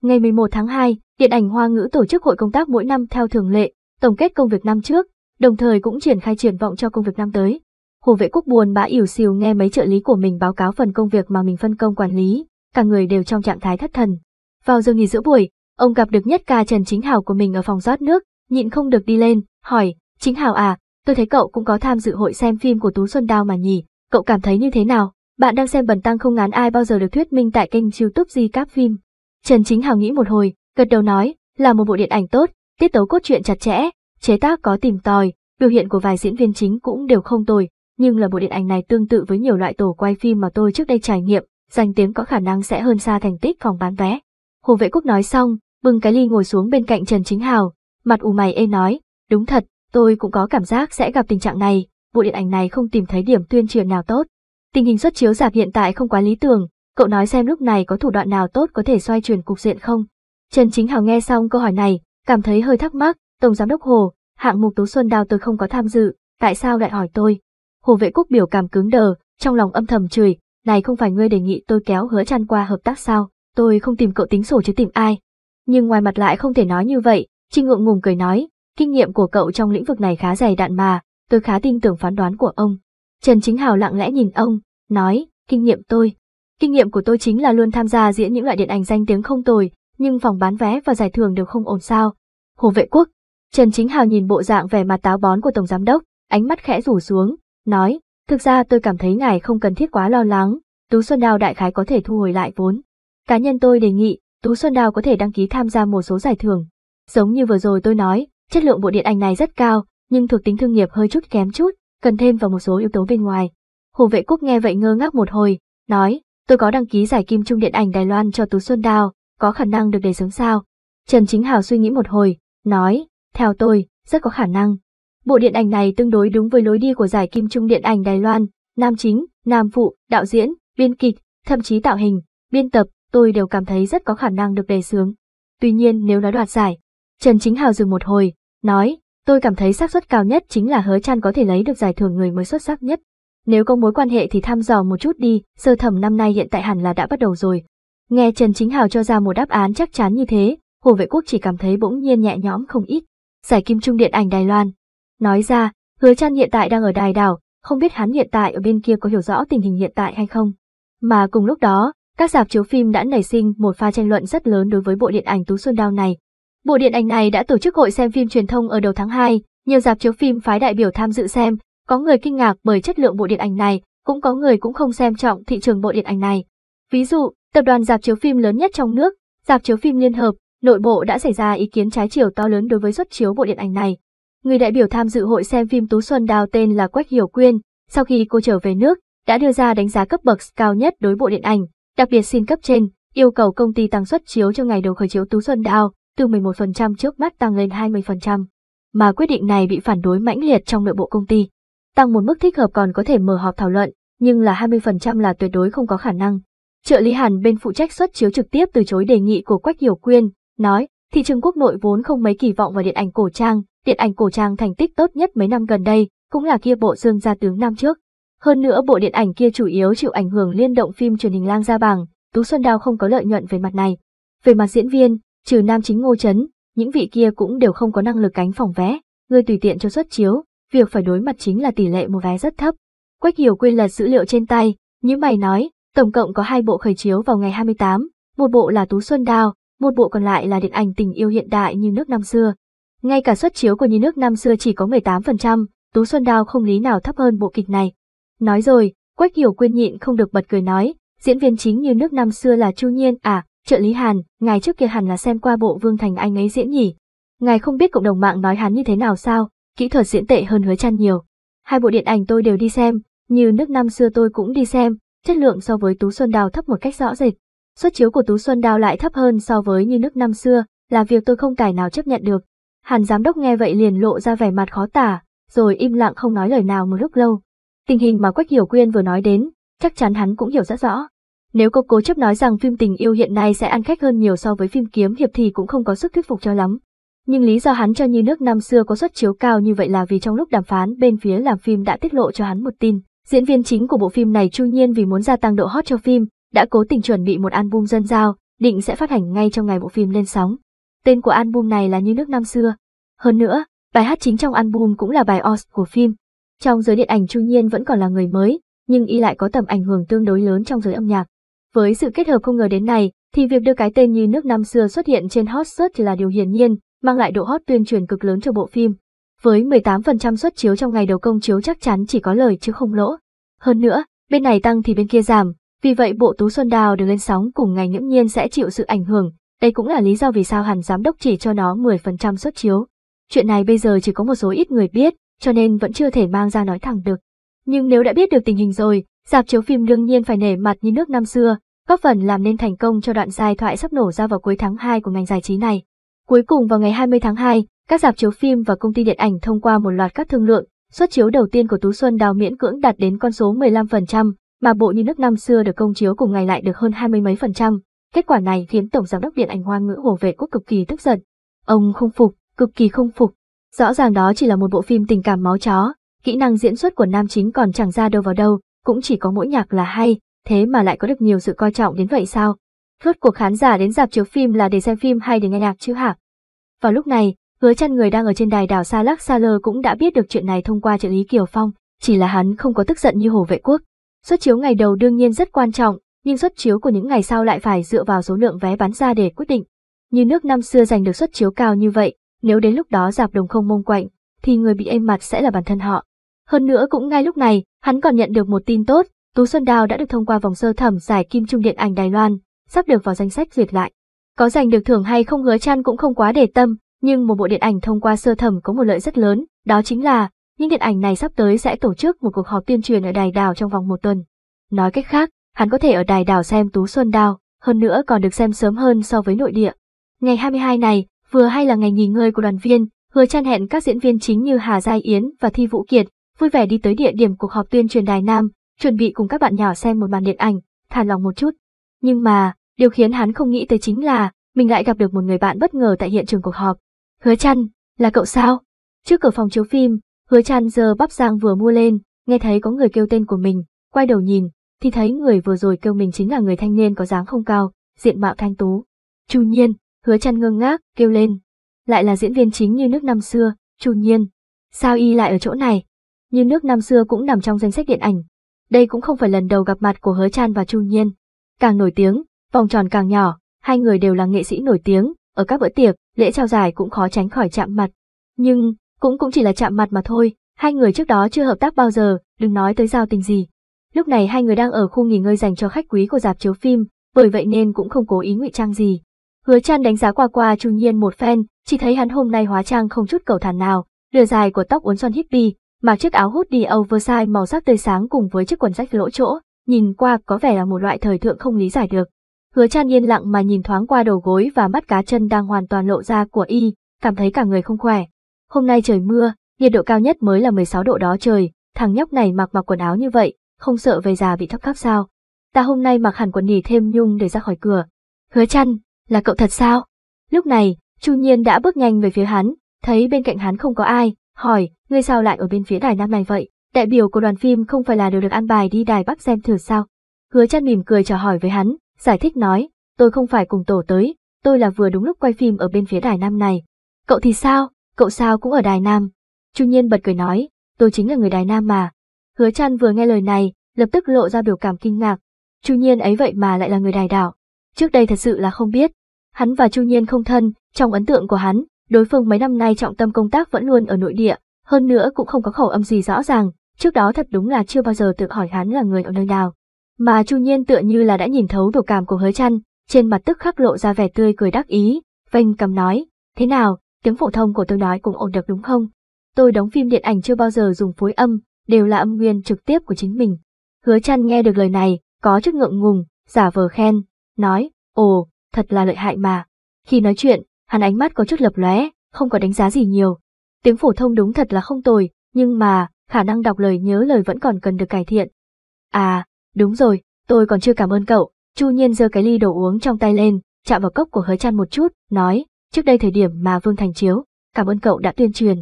[SPEAKER 1] Ngày 11 tháng 2, Điện ảnh Hoa ngữ tổ chức hội công tác mỗi năm theo thường lệ, tổng kết công việc năm trước, đồng thời cũng triển khai triển vọng cho công việc năm tới. Hồ vệ quốc buồn bã ỉu xìu nghe mấy trợ lý của mình báo cáo phần công việc mà mình phân công quản lý, cả người đều trong trạng thái thất thần. Vào giờ nghỉ giữa buổi, ông gặp được nhất ca Trần Chính hảo của mình ở phòng rót nước, nhịn không được đi lên, hỏi, Chính hảo à, tôi thấy cậu cũng có tham dự hội xem phim của Tú Xuân Đao mà nhỉ, cậu cảm thấy như thế nào? Bạn đang xem bần tăng không ngán ai bao giờ được thuyết minh tại kênh youtube Di Cáp Phim. Trần Chính Hào nghĩ một hồi, gật đầu nói, là một bộ điện ảnh tốt, tiết tấu cốt truyện chặt chẽ, chế tác có tìm tòi, biểu hiện của vài diễn viên chính cũng đều không tồi, nhưng là bộ điện ảnh này tương tự với nhiều loại tổ quay phim mà tôi trước đây trải nghiệm, danh tiếng có khả năng sẽ hơn xa thành tích phòng bán vé. Hồ Vệ Quốc nói xong, bưng cái ly ngồi xuống bên cạnh Trần Chính Hào, mặt ù mày ê nói, đúng thật, Tôi cũng có cảm giác sẽ gặp tình trạng này, bộ điện ảnh này không tìm thấy điểm tuyên truyền nào tốt. Tình hình xuất chiếu giảm hiện tại không quá lý tưởng, cậu nói xem lúc này có thủ đoạn nào tốt có thể xoay chuyển cục diện không? Trần Chính Hào nghe xong câu hỏi này, cảm thấy hơi thắc mắc, Tổng Giám đốc Hồ, hạng mục Tố Xuân Đào tôi không có tham dự, tại sao lại hỏi tôi? Hồ vệ quốc biểu cảm cứng đờ, trong lòng âm thầm chửi, này không phải ngươi đề nghị tôi kéo hứa chăn qua hợp tác sao, tôi không tìm cậu tính sổ chứ tìm ai. Nhưng ngoài mặt lại không thể nói như vậy, Trinh ngượng ngùng cười nói, Kinh nghiệm của cậu trong lĩnh vực này khá dày đạn mà, tôi khá tin tưởng phán đoán của ông. Trần Chính Hào lặng lẽ nhìn ông, nói, kinh nghiệm tôi. Kinh nghiệm của tôi chính là luôn tham gia diễn những loại điện ảnh danh tiếng không tồi, nhưng phòng bán vé và giải thưởng đều không ổn sao. Hồ vệ quốc, Trần Chính Hào nhìn bộ dạng vẻ mặt táo bón của Tổng Giám Đốc, ánh mắt khẽ rủ xuống, nói, thực ra tôi cảm thấy ngài không cần thiết quá lo lắng, Tú Xuân Đào đại khái có thể thu hồi lại vốn. Cá nhân tôi đề nghị, Tú Xuân Đào có thể đăng ký tham gia một số giải thưởng. Giống như vừa rồi tôi nói, Chất lượng bộ điện ảnh này rất cao, nhưng thuộc tính thương nghiệp hơi chút kém chút, cần thêm vào một số yếu tố bên ngoài. Hồ vệ quốc nghe vậy ngơ ngác một hồi, nói, tôi có đăng ký giải kim trung điện ảnh Đài Loan cho Tú Xuân Đào, có khả năng được đề sướng sao. Trần Chính Hào suy nghĩ một hồi, nói, theo tôi, rất có khả năng. Bộ điện ảnh này tương đối đúng với lối đi của giải kim trung điện ảnh Đài Loan, nam chính, nam phụ, đạo diễn, biên kịch, thậm chí tạo hình, biên tập, tôi đều cảm thấy rất có khả năng được đề sướng Tuy nhiên nếu nói đoạt giải, Trần Chính Hào dừng một hồi, nói, tôi cảm thấy xác suất cao nhất chính là hứa chan có thể lấy được giải thưởng người mới xuất sắc nhất. Nếu có mối quan hệ thì thăm dò một chút đi, sơ thẩm năm nay hiện tại hẳn là đã bắt đầu rồi. Nghe Trần Chính Hào cho ra một đáp án chắc chắn như thế, Hồ Vệ Quốc chỉ cảm thấy bỗng nhiên nhẹ nhõm không ít. Giải kim trung điện ảnh Đài Loan. Nói ra, hứa chan hiện tại đang ở Đài Đảo, không biết hắn hiện tại ở bên kia có hiểu rõ tình hình hiện tại hay không. Mà cùng lúc đó, các dạp chiếu phim đã nảy sinh một pha tranh luận rất lớn đối với bộ điện ảnh Tú Xuân Đao này, Bộ điện ảnh này đã tổ chức hội xem phim truyền thông ở đầu tháng 2, nhiều dạp chiếu phim phái đại biểu tham dự xem, có người kinh ngạc bởi chất lượng bộ điện ảnh này, cũng có người cũng không xem trọng thị trường bộ điện ảnh này. Ví dụ, tập đoàn dạp chiếu phim lớn nhất trong nước, dạp chiếu phim Liên hợp, nội bộ đã xảy ra ý kiến trái chiều to lớn đối với xuất chiếu bộ điện ảnh này. Người đại biểu tham dự hội xem phim Tú Xuân Đào tên là Quách Hiểu Quyên, sau khi cô trở về nước, đã đưa ra đánh giá cấp bậc cao nhất đối bộ điện ảnh, đặc biệt xin cấp trên, yêu cầu công ty tăng suất chiếu cho ngày đầu khởi chiếu Tú Xuân Đào, từ 11% trước mắt tăng lên 20%, mà quyết định này bị phản đối mãnh liệt trong nội bộ công ty. Tăng một mức thích hợp còn có thể mở họp thảo luận, nhưng là 20% là tuyệt đối không có khả năng. Trợ lý Hàn bên phụ trách xuất chiếu trực tiếp từ chối đề nghị của Quách Hiểu Quyên, nói, thị trường quốc nội vốn không mấy kỳ vọng vào điện ảnh cổ trang, điện ảnh cổ trang thành tích tốt nhất mấy năm gần đây, cũng là kia bộ Dương gia tướng năm trước. Hơn nữa bộ điện ảnh kia chủ yếu chịu ảnh hưởng liên động phim truyền hình lang gia bảng, Tú Xuân Đao không có lợi nhuận về mặt này. Về mặt diễn viên, Trừ nam chính ngô chấn, những vị kia cũng đều không có năng lực cánh phòng vé, người tùy tiện cho xuất chiếu, việc phải đối mặt chính là tỷ lệ mua vé rất thấp. Quách hiểu Quyên lật dữ liệu trên tay, như mày nói, tổng cộng có hai bộ khởi chiếu vào ngày 28, một bộ là Tú Xuân Đao, một bộ còn lại là điện ảnh tình yêu hiện đại như nước năm xưa. Ngay cả xuất chiếu của như nước năm xưa chỉ có 18%, Tú Xuân Đao không lý nào thấp hơn bộ kịch này. Nói rồi, Quách Hiểu Quyên nhịn không được bật cười nói, diễn viên chính như nước năm xưa là Chu Nhiên à, Trợ lý Hàn, ngài trước kia hẳn là xem qua bộ Vương Thành Anh ấy diễn nhỉ. Ngài không biết cộng đồng mạng nói hắn như thế nào sao, kỹ thuật diễn tệ hơn hứa chăn nhiều. Hai bộ điện ảnh tôi đều đi xem, như nước năm xưa tôi cũng đi xem, chất lượng so với Tú Xuân Đào thấp một cách rõ rệt. Xuất chiếu của Tú Xuân Đào lại thấp hơn so với như nước năm xưa, là việc tôi không tài nào chấp nhận được. Hàn giám đốc nghe vậy liền lộ ra vẻ mặt khó tả, rồi im lặng không nói lời nào một lúc lâu. Tình hình mà Quách Hiểu Quyên vừa nói đến, chắc chắn hắn cũng hiểu rất rõ. Nếu cô cố chấp nói rằng phim tình yêu hiện nay sẽ ăn khách hơn nhiều so với phim kiếm hiệp thì cũng không có sức thuyết phục cho lắm. Nhưng lý do hắn cho như nước năm xưa có suất chiếu cao như vậy là vì trong lúc đàm phán bên phía làm phim đã tiết lộ cho hắn một tin. Diễn viên chính của bộ phim này Chu Nhiên vì muốn gia tăng độ hot cho phim, đã cố tình chuẩn bị một album dân giao, định sẽ phát hành ngay trong ngày bộ phim lên sóng. Tên của album này là Như nước năm xưa. Hơn nữa, bài hát chính trong album cũng là bài OST của phim. Trong giới điện ảnh Chu Nhiên vẫn còn là người mới, nhưng y lại có tầm ảnh hưởng tương đối lớn trong giới âm nhạc. Với sự kết hợp không ngờ đến này, thì việc đưa cái tên như nước năm xưa xuất hiện trên hot search là điều hiển nhiên, mang lại độ hot tuyên truyền cực lớn cho bộ phim. Với 18% xuất chiếu trong ngày đầu công chiếu chắc chắn chỉ có lời chứ không lỗ. Hơn nữa, bên này tăng thì bên kia giảm, vì vậy bộ Tú Xuân Đào được lên sóng cùng ngày nghiễm nhiên sẽ chịu sự ảnh hưởng, đây cũng là lý do vì sao hẳn giám đốc chỉ cho nó 10% xuất chiếu. Chuyện này bây giờ chỉ có một số ít người biết, cho nên vẫn chưa thể mang ra nói thẳng được. Nhưng nếu đã biết được tình hình rồi, Dạp chiếu phim đương nhiên phải nể mặt như nước năm xưa, góp phần làm nên thành công cho đoạn giai thoại sắp nổ ra vào cuối tháng 2 của ngành giải trí này. Cuối cùng vào ngày 20 tháng 2, các dạp chiếu phim và công ty điện ảnh thông qua một loạt các thương lượng, suất chiếu đầu tiên của Tú Xuân Đào miễn cưỡng đạt đến con số 15%, mà bộ như nước năm xưa được công chiếu cùng ngày lại được hơn hai mươi mấy phần trăm. Kết quả này khiến tổng giám đốc điện ảnh Hoa ngữ Hồ Vệ Quốc cực kỳ tức giận. Ông không phục, cực kỳ không phục. Rõ ràng đó chỉ là một bộ phim tình cảm máu chó, kỹ năng diễn xuất của nam chính còn chẳng ra đâu vào đâu, cũng chỉ có mỗi nhạc là hay, thế mà lại có được nhiều sự coi trọng đến vậy sao? Rốt cuộc khán giả đến dạp chiếu phim là để xem phim hay để nghe nhạc chứ hả? Vào lúc này, hứa chăn người đang ở trên đài đảo Sa lắc Sa lơ cũng đã biết được chuyện này thông qua trợ lý Kiều Phong, chỉ là hắn không có tức giận như Hồ Vệ Quốc. Xuất chiếu ngày đầu đương nhiên rất quan trọng, nhưng xuất chiếu của những ngày sau lại phải dựa vào số lượng vé bán ra để quyết định. Như nước năm xưa giành được xuất chiếu cao như vậy, nếu đến lúc đó dạp đồng không mông quạnh, thì người bị êm mặt sẽ là bản thân họ. Hơn nữa cũng ngay lúc này, Hắn còn nhận được một tin tốt, Tú Xuân Đào đã được thông qua vòng sơ thẩm giải Kim Trung Điện ảnh Đài Loan, sắp được vào danh sách duyệt lại. Có giành được thưởng hay không hứa chăn cũng không quá để tâm, nhưng một bộ điện ảnh thông qua sơ thẩm có một lợi rất lớn, đó chính là những điện ảnh này sắp tới sẽ tổ chức một cuộc họp tuyên truyền ở Đài Đảo trong vòng một tuần. Nói cách khác, hắn có thể ở Đài Đảo xem Tú Xuân Đào, hơn nữa còn được xem sớm hơn so với nội địa. Ngày 22 này, vừa hay là ngày nghỉ ngơi của đoàn viên, hứa chan hẹn các diễn viên chính như Hà Giai Yến và Thi Vũ Kiệt vui vẻ đi tới địa điểm cuộc họp tuyên truyền Đài Nam, chuẩn bị cùng các bạn nhỏ xem một màn điện ảnh, thả lòng một chút. Nhưng mà, điều khiến hắn không nghĩ tới chính là, mình lại gặp được một người bạn bất ngờ tại hiện trường cuộc họp. Hứa Trăn, là cậu sao? Trước cửa phòng chiếu phim, Hứa Trăn giờ bắp giang vừa mua lên, nghe thấy có người kêu tên của mình, quay đầu nhìn, thì thấy người vừa rồi kêu mình chính là người thanh niên có dáng không cao, diện mạo thanh tú. Chu Nhiên, Hứa Trăn ngơ ngác, kêu lên. Lại là diễn viên chính như nước năm xưa, Chu Nhiên. Sao y lại ở chỗ này? như nước năm xưa cũng nằm trong danh sách điện ảnh. Đây cũng không phải lần đầu gặp mặt của Hứa Chan và Chu Nhiên. Càng nổi tiếng, vòng tròn càng nhỏ, hai người đều là nghệ sĩ nổi tiếng, ở các bữa tiệc, lễ trao giải cũng khó tránh khỏi chạm mặt. Nhưng, cũng cũng chỉ là chạm mặt mà thôi, hai người trước đó chưa hợp tác bao giờ, đừng nói tới giao tình gì. Lúc này hai người đang ở khu nghỉ ngơi dành cho khách quý của dạp chiếu phim, bởi vậy nên cũng không cố ý ngụy trang gì. Hứa Chan đánh giá qua qua Chu Nhiên một phen, chỉ thấy hắn hôm nay hóa trang không chút cầu thản nào, lửa dài của tóc uốn xoăn hippie, mà chiếc áo hút đi oversize màu sắc tươi sáng cùng với chiếc quần rách lỗ chỗ, nhìn qua có vẻ là một loại thời thượng không lý giải được. Hứa Chan yên lặng mà nhìn thoáng qua đầu gối và mắt cá chân đang hoàn toàn lộ ra của y, cảm thấy cả người không khỏe. Hôm nay trời mưa, nhiệt độ cao nhất mới là 16 độ đó trời, thằng nhóc này mặc mặc quần áo như vậy, không sợ về già bị thấp khắp sao? Ta hôm nay mặc hẳn quần nỉ thêm nhung để ra khỏi cửa. Hứa Chan, là cậu thật sao? Lúc này, Chu Nhiên đã bước nhanh về phía hắn, thấy bên cạnh hắn không có ai, hỏi, ngươi sao lại ở bên phía Đài Nam này vậy? Đại biểu của đoàn phim không phải là đều được an bài đi Đài Bắc xem thử sao? Hứa Trăn mỉm cười trả hỏi với hắn, giải thích nói, tôi không phải cùng tổ tới, tôi là vừa đúng lúc quay phim ở bên phía Đài Nam này. Cậu thì sao? Cậu sao cũng ở Đài Nam? Chu Nhiên bật cười nói, tôi chính là người Đài Nam mà. Hứa Trăn vừa nghe lời này, lập tức lộ ra biểu cảm kinh ngạc. Chu Nhiên ấy vậy mà lại là người Đài đảo. Trước đây thật sự là không biết. Hắn và Chu Nhiên không thân, trong ấn tượng của hắn, Đối phương mấy năm nay trọng tâm công tác vẫn luôn ở nội địa, hơn nữa cũng không có khẩu âm gì rõ ràng, trước đó thật đúng là chưa bao giờ tự hỏi hắn là người ở nơi nào. Mà Chu Nhiên tựa như là đã nhìn thấu đồ cảm của hứa chăn, trên mặt tức khắc lộ ra vẻ tươi cười đắc ý, vênh cầm nói, thế nào, tiếng phổ thông của tôi nói cũng ổn được đúng không? Tôi đóng phim điện ảnh chưa bao giờ dùng phối âm, đều là âm nguyên trực tiếp của chính mình. Hứa chăn nghe được lời này, có chút ngượng ngùng, giả vờ khen, nói, ồ, thật là lợi hại mà. Khi nói chuyện, hắn ánh mắt có chút lập lóe, không có đánh giá gì nhiều. Tiếng phổ thông đúng thật là không tồi, nhưng mà, khả năng đọc lời nhớ lời vẫn còn cần được cải thiện. À, đúng rồi, tôi còn chưa cảm ơn cậu, Chu Nhiên giơ cái ly đồ uống trong tay lên, chạm vào cốc của Hứa Trăn một chút, nói, trước đây thời điểm mà Vương Thành chiếu, cảm ơn cậu đã tuyên truyền.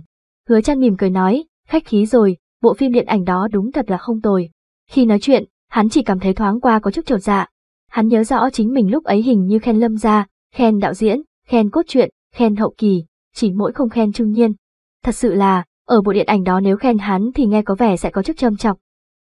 [SPEAKER 1] Hứa Trăn mỉm cười nói, khách khí rồi, bộ phim điện ảnh đó đúng thật là không tồi. Khi nói chuyện, hắn chỉ cảm thấy thoáng qua có chút trột dạ. Hắn nhớ rõ chính mình lúc ấy hình như khen Lâm gia, khen đạo diễn, khen cốt truyện, khen hậu kỳ, chỉ mỗi không khen Trương Nhiên. Thật sự là, ở bộ điện ảnh đó nếu khen hắn thì nghe có vẻ sẽ có chức châm chọc.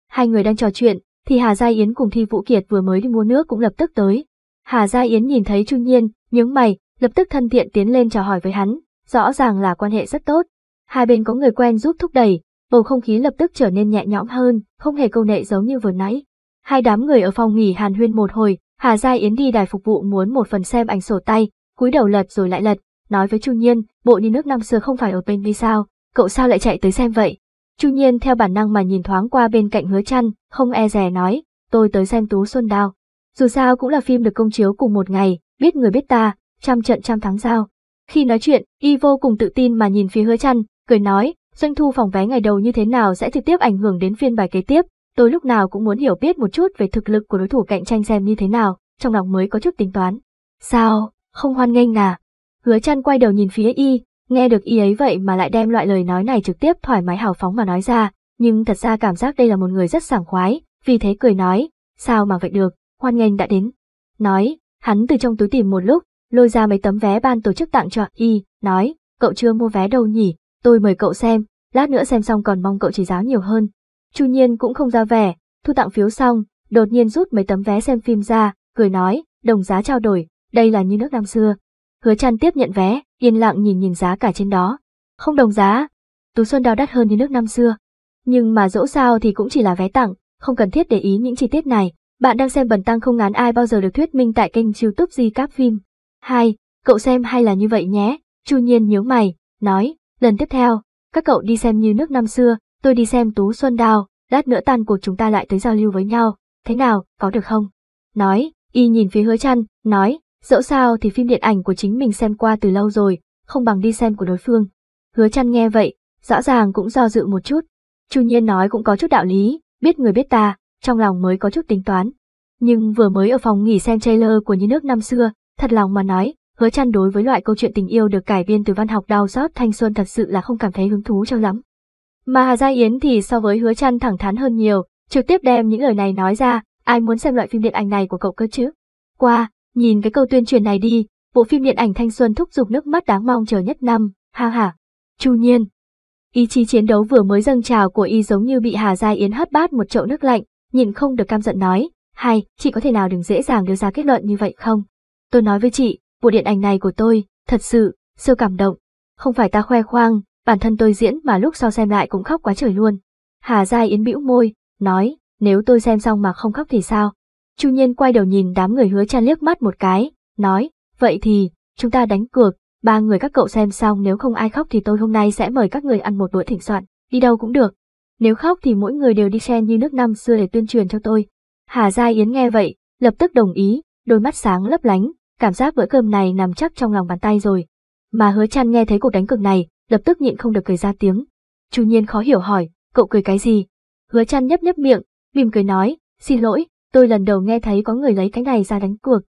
[SPEAKER 1] Hai người đang trò chuyện, thì Hà Gia Yến cùng Thi Vũ Kiệt vừa mới đi mua nước cũng lập tức tới. Hà Gia Yến nhìn thấy Trương Nhiên, nhướng mày, lập tức thân thiện tiến lên chào hỏi với hắn, rõ ràng là quan hệ rất tốt. Hai bên có người quen giúp thúc đẩy, bầu không khí lập tức trở nên nhẹ nhõm hơn, không hề câu nệ giống như vừa nãy. Hai đám người ở phòng nghỉ Hàn Huyên một hồi, Hà Gia Yến đi đài phục vụ muốn một phần xem ảnh sổ tay, cúi đầu lật rồi lại lật, nói với Chu Nhiên, bộ đi nước năm xưa không phải ở bên đi sao, cậu sao lại chạy tới xem vậy? Chu Nhiên theo bản năng mà nhìn thoáng qua bên cạnh hứa chăn, không e rè nói, tôi tới xem Tú Xuân Đao. Dù sao cũng là phim được công chiếu cùng một ngày, biết người biết ta, trăm trận trăm thắng giao. Khi nói chuyện, y vô cùng tự tin mà nhìn phía hứa chăn, cười nói, doanh thu phòng vé ngày đầu như thế nào sẽ trực tiếp ảnh hưởng đến phiên bài kế tiếp. Tôi lúc nào cũng muốn hiểu biết một chút về thực lực của đối thủ cạnh tranh xem như thế nào, trong lòng mới có chút tính toán. Sao, không hoan nghênh à. Hứa chăn quay đầu nhìn phía y, nghe được y ấy vậy mà lại đem loại lời nói này trực tiếp thoải mái hào phóng mà nói ra, nhưng thật ra cảm giác đây là một người rất sảng khoái, vì thế cười nói, sao mà vậy được, hoan nghênh đã đến. Nói, hắn từ trong túi tìm một lúc, lôi ra mấy tấm vé ban tổ chức tặng cho y, nói, cậu chưa mua vé đâu nhỉ, tôi mời cậu xem, lát nữa xem xong còn mong cậu chỉ giáo nhiều hơn. Chu Nhiên cũng không ra vẻ, thu tặng phiếu xong, đột nhiên rút mấy tấm vé xem phim ra, cười nói, đồng giá trao đổi, đây là như nước năm xưa. Hứa Trăn tiếp nhận vé, yên lặng nhìn nhìn giá cả trên đó. Không đồng giá, Tú Xuân đào đắt hơn như nước năm xưa. Nhưng mà dẫu sao thì cũng chỉ là vé tặng, không cần thiết để ý những chi tiết này. Bạn đang xem bần tăng không ngán ai bao giờ được thuyết minh tại kênh youtube Di Cáp Phim. Hai, Cậu xem hay là như vậy nhé, Chu Nhiên nhớ mày, nói, lần tiếp theo, các cậu đi xem như nước năm xưa, tôi đi xem Tú Xuân Đào, lát nữa tan cuộc chúng ta lại tới giao lưu với nhau, thế nào, có được không? Nói, y nhìn phía hứa chăn, nói, Dẫu sao thì phim điện ảnh của chính mình xem qua từ lâu rồi, không bằng đi xem của đối phương. Hứa chăn nghe vậy, rõ ràng cũng do dự một chút. Chu Nhiên nói cũng có chút đạo lý, biết người biết ta, trong lòng mới có chút tính toán. Nhưng vừa mới ở phòng nghỉ xem trailer của Như nước năm xưa, thật lòng mà nói, hứa chăn đối với loại câu chuyện tình yêu được cải biên từ văn học đau xót thanh xuân thật sự là không cảm thấy hứng thú cho lắm. Mà Hà Gia Yến thì so với hứa chăn thẳng thắn hơn nhiều, trực tiếp đem những lời này nói ra, ai muốn xem loại phim điện ảnh này của cậu cơ chứ? Qua, Nhìn cái câu tuyên truyền này đi, bộ phim điện ảnh thanh xuân thúc giục nước mắt đáng mong chờ nhất năm, ha ha. Chu Nhiên Ý chí chiến đấu vừa mới dâng trào của y giống như bị Hà Gia Yến hất bát một chậu nước lạnh, nhìn không được cam giận nói, hay, chị có thể nào đừng dễ dàng đưa ra kết luận như vậy không? Tôi nói với chị, bộ điện ảnh này của tôi, thật sự, siêu cảm động. Không phải ta khoe khoang, bản thân tôi diễn mà lúc sau xem lại cũng khóc quá trời luôn. Hà Gia Yến bĩu môi, nói, nếu tôi xem xong mà không khóc thì sao? Chu Nhiên quay đầu nhìn đám người hứa cha liếc mắt một cái, nói, vậy thì, chúng ta đánh cược, ba người các cậu xem xong nếu không ai khóc thì tôi hôm nay sẽ mời các người ăn một bữa thịnh soạn, đi đâu cũng được. Nếu khóc thì mỗi người đều đi sen như nước năm xưa để tuyên truyền cho tôi. Hà Gia Yến nghe vậy, lập tức đồng ý, đôi mắt sáng lấp lánh, cảm giác bữa cơm này nằm chắc trong lòng bàn tay rồi. Mà hứa chăn nghe thấy cuộc đánh cược này, lập tức nhịn không được cười ra tiếng. Chu Nhiên khó hiểu hỏi, cậu cười cái gì? Hứa chăn nhấp nhấp miệng, mỉm cười nói, xin lỗi, tôi lần đầu nghe thấy có người lấy cái này ra đánh cược.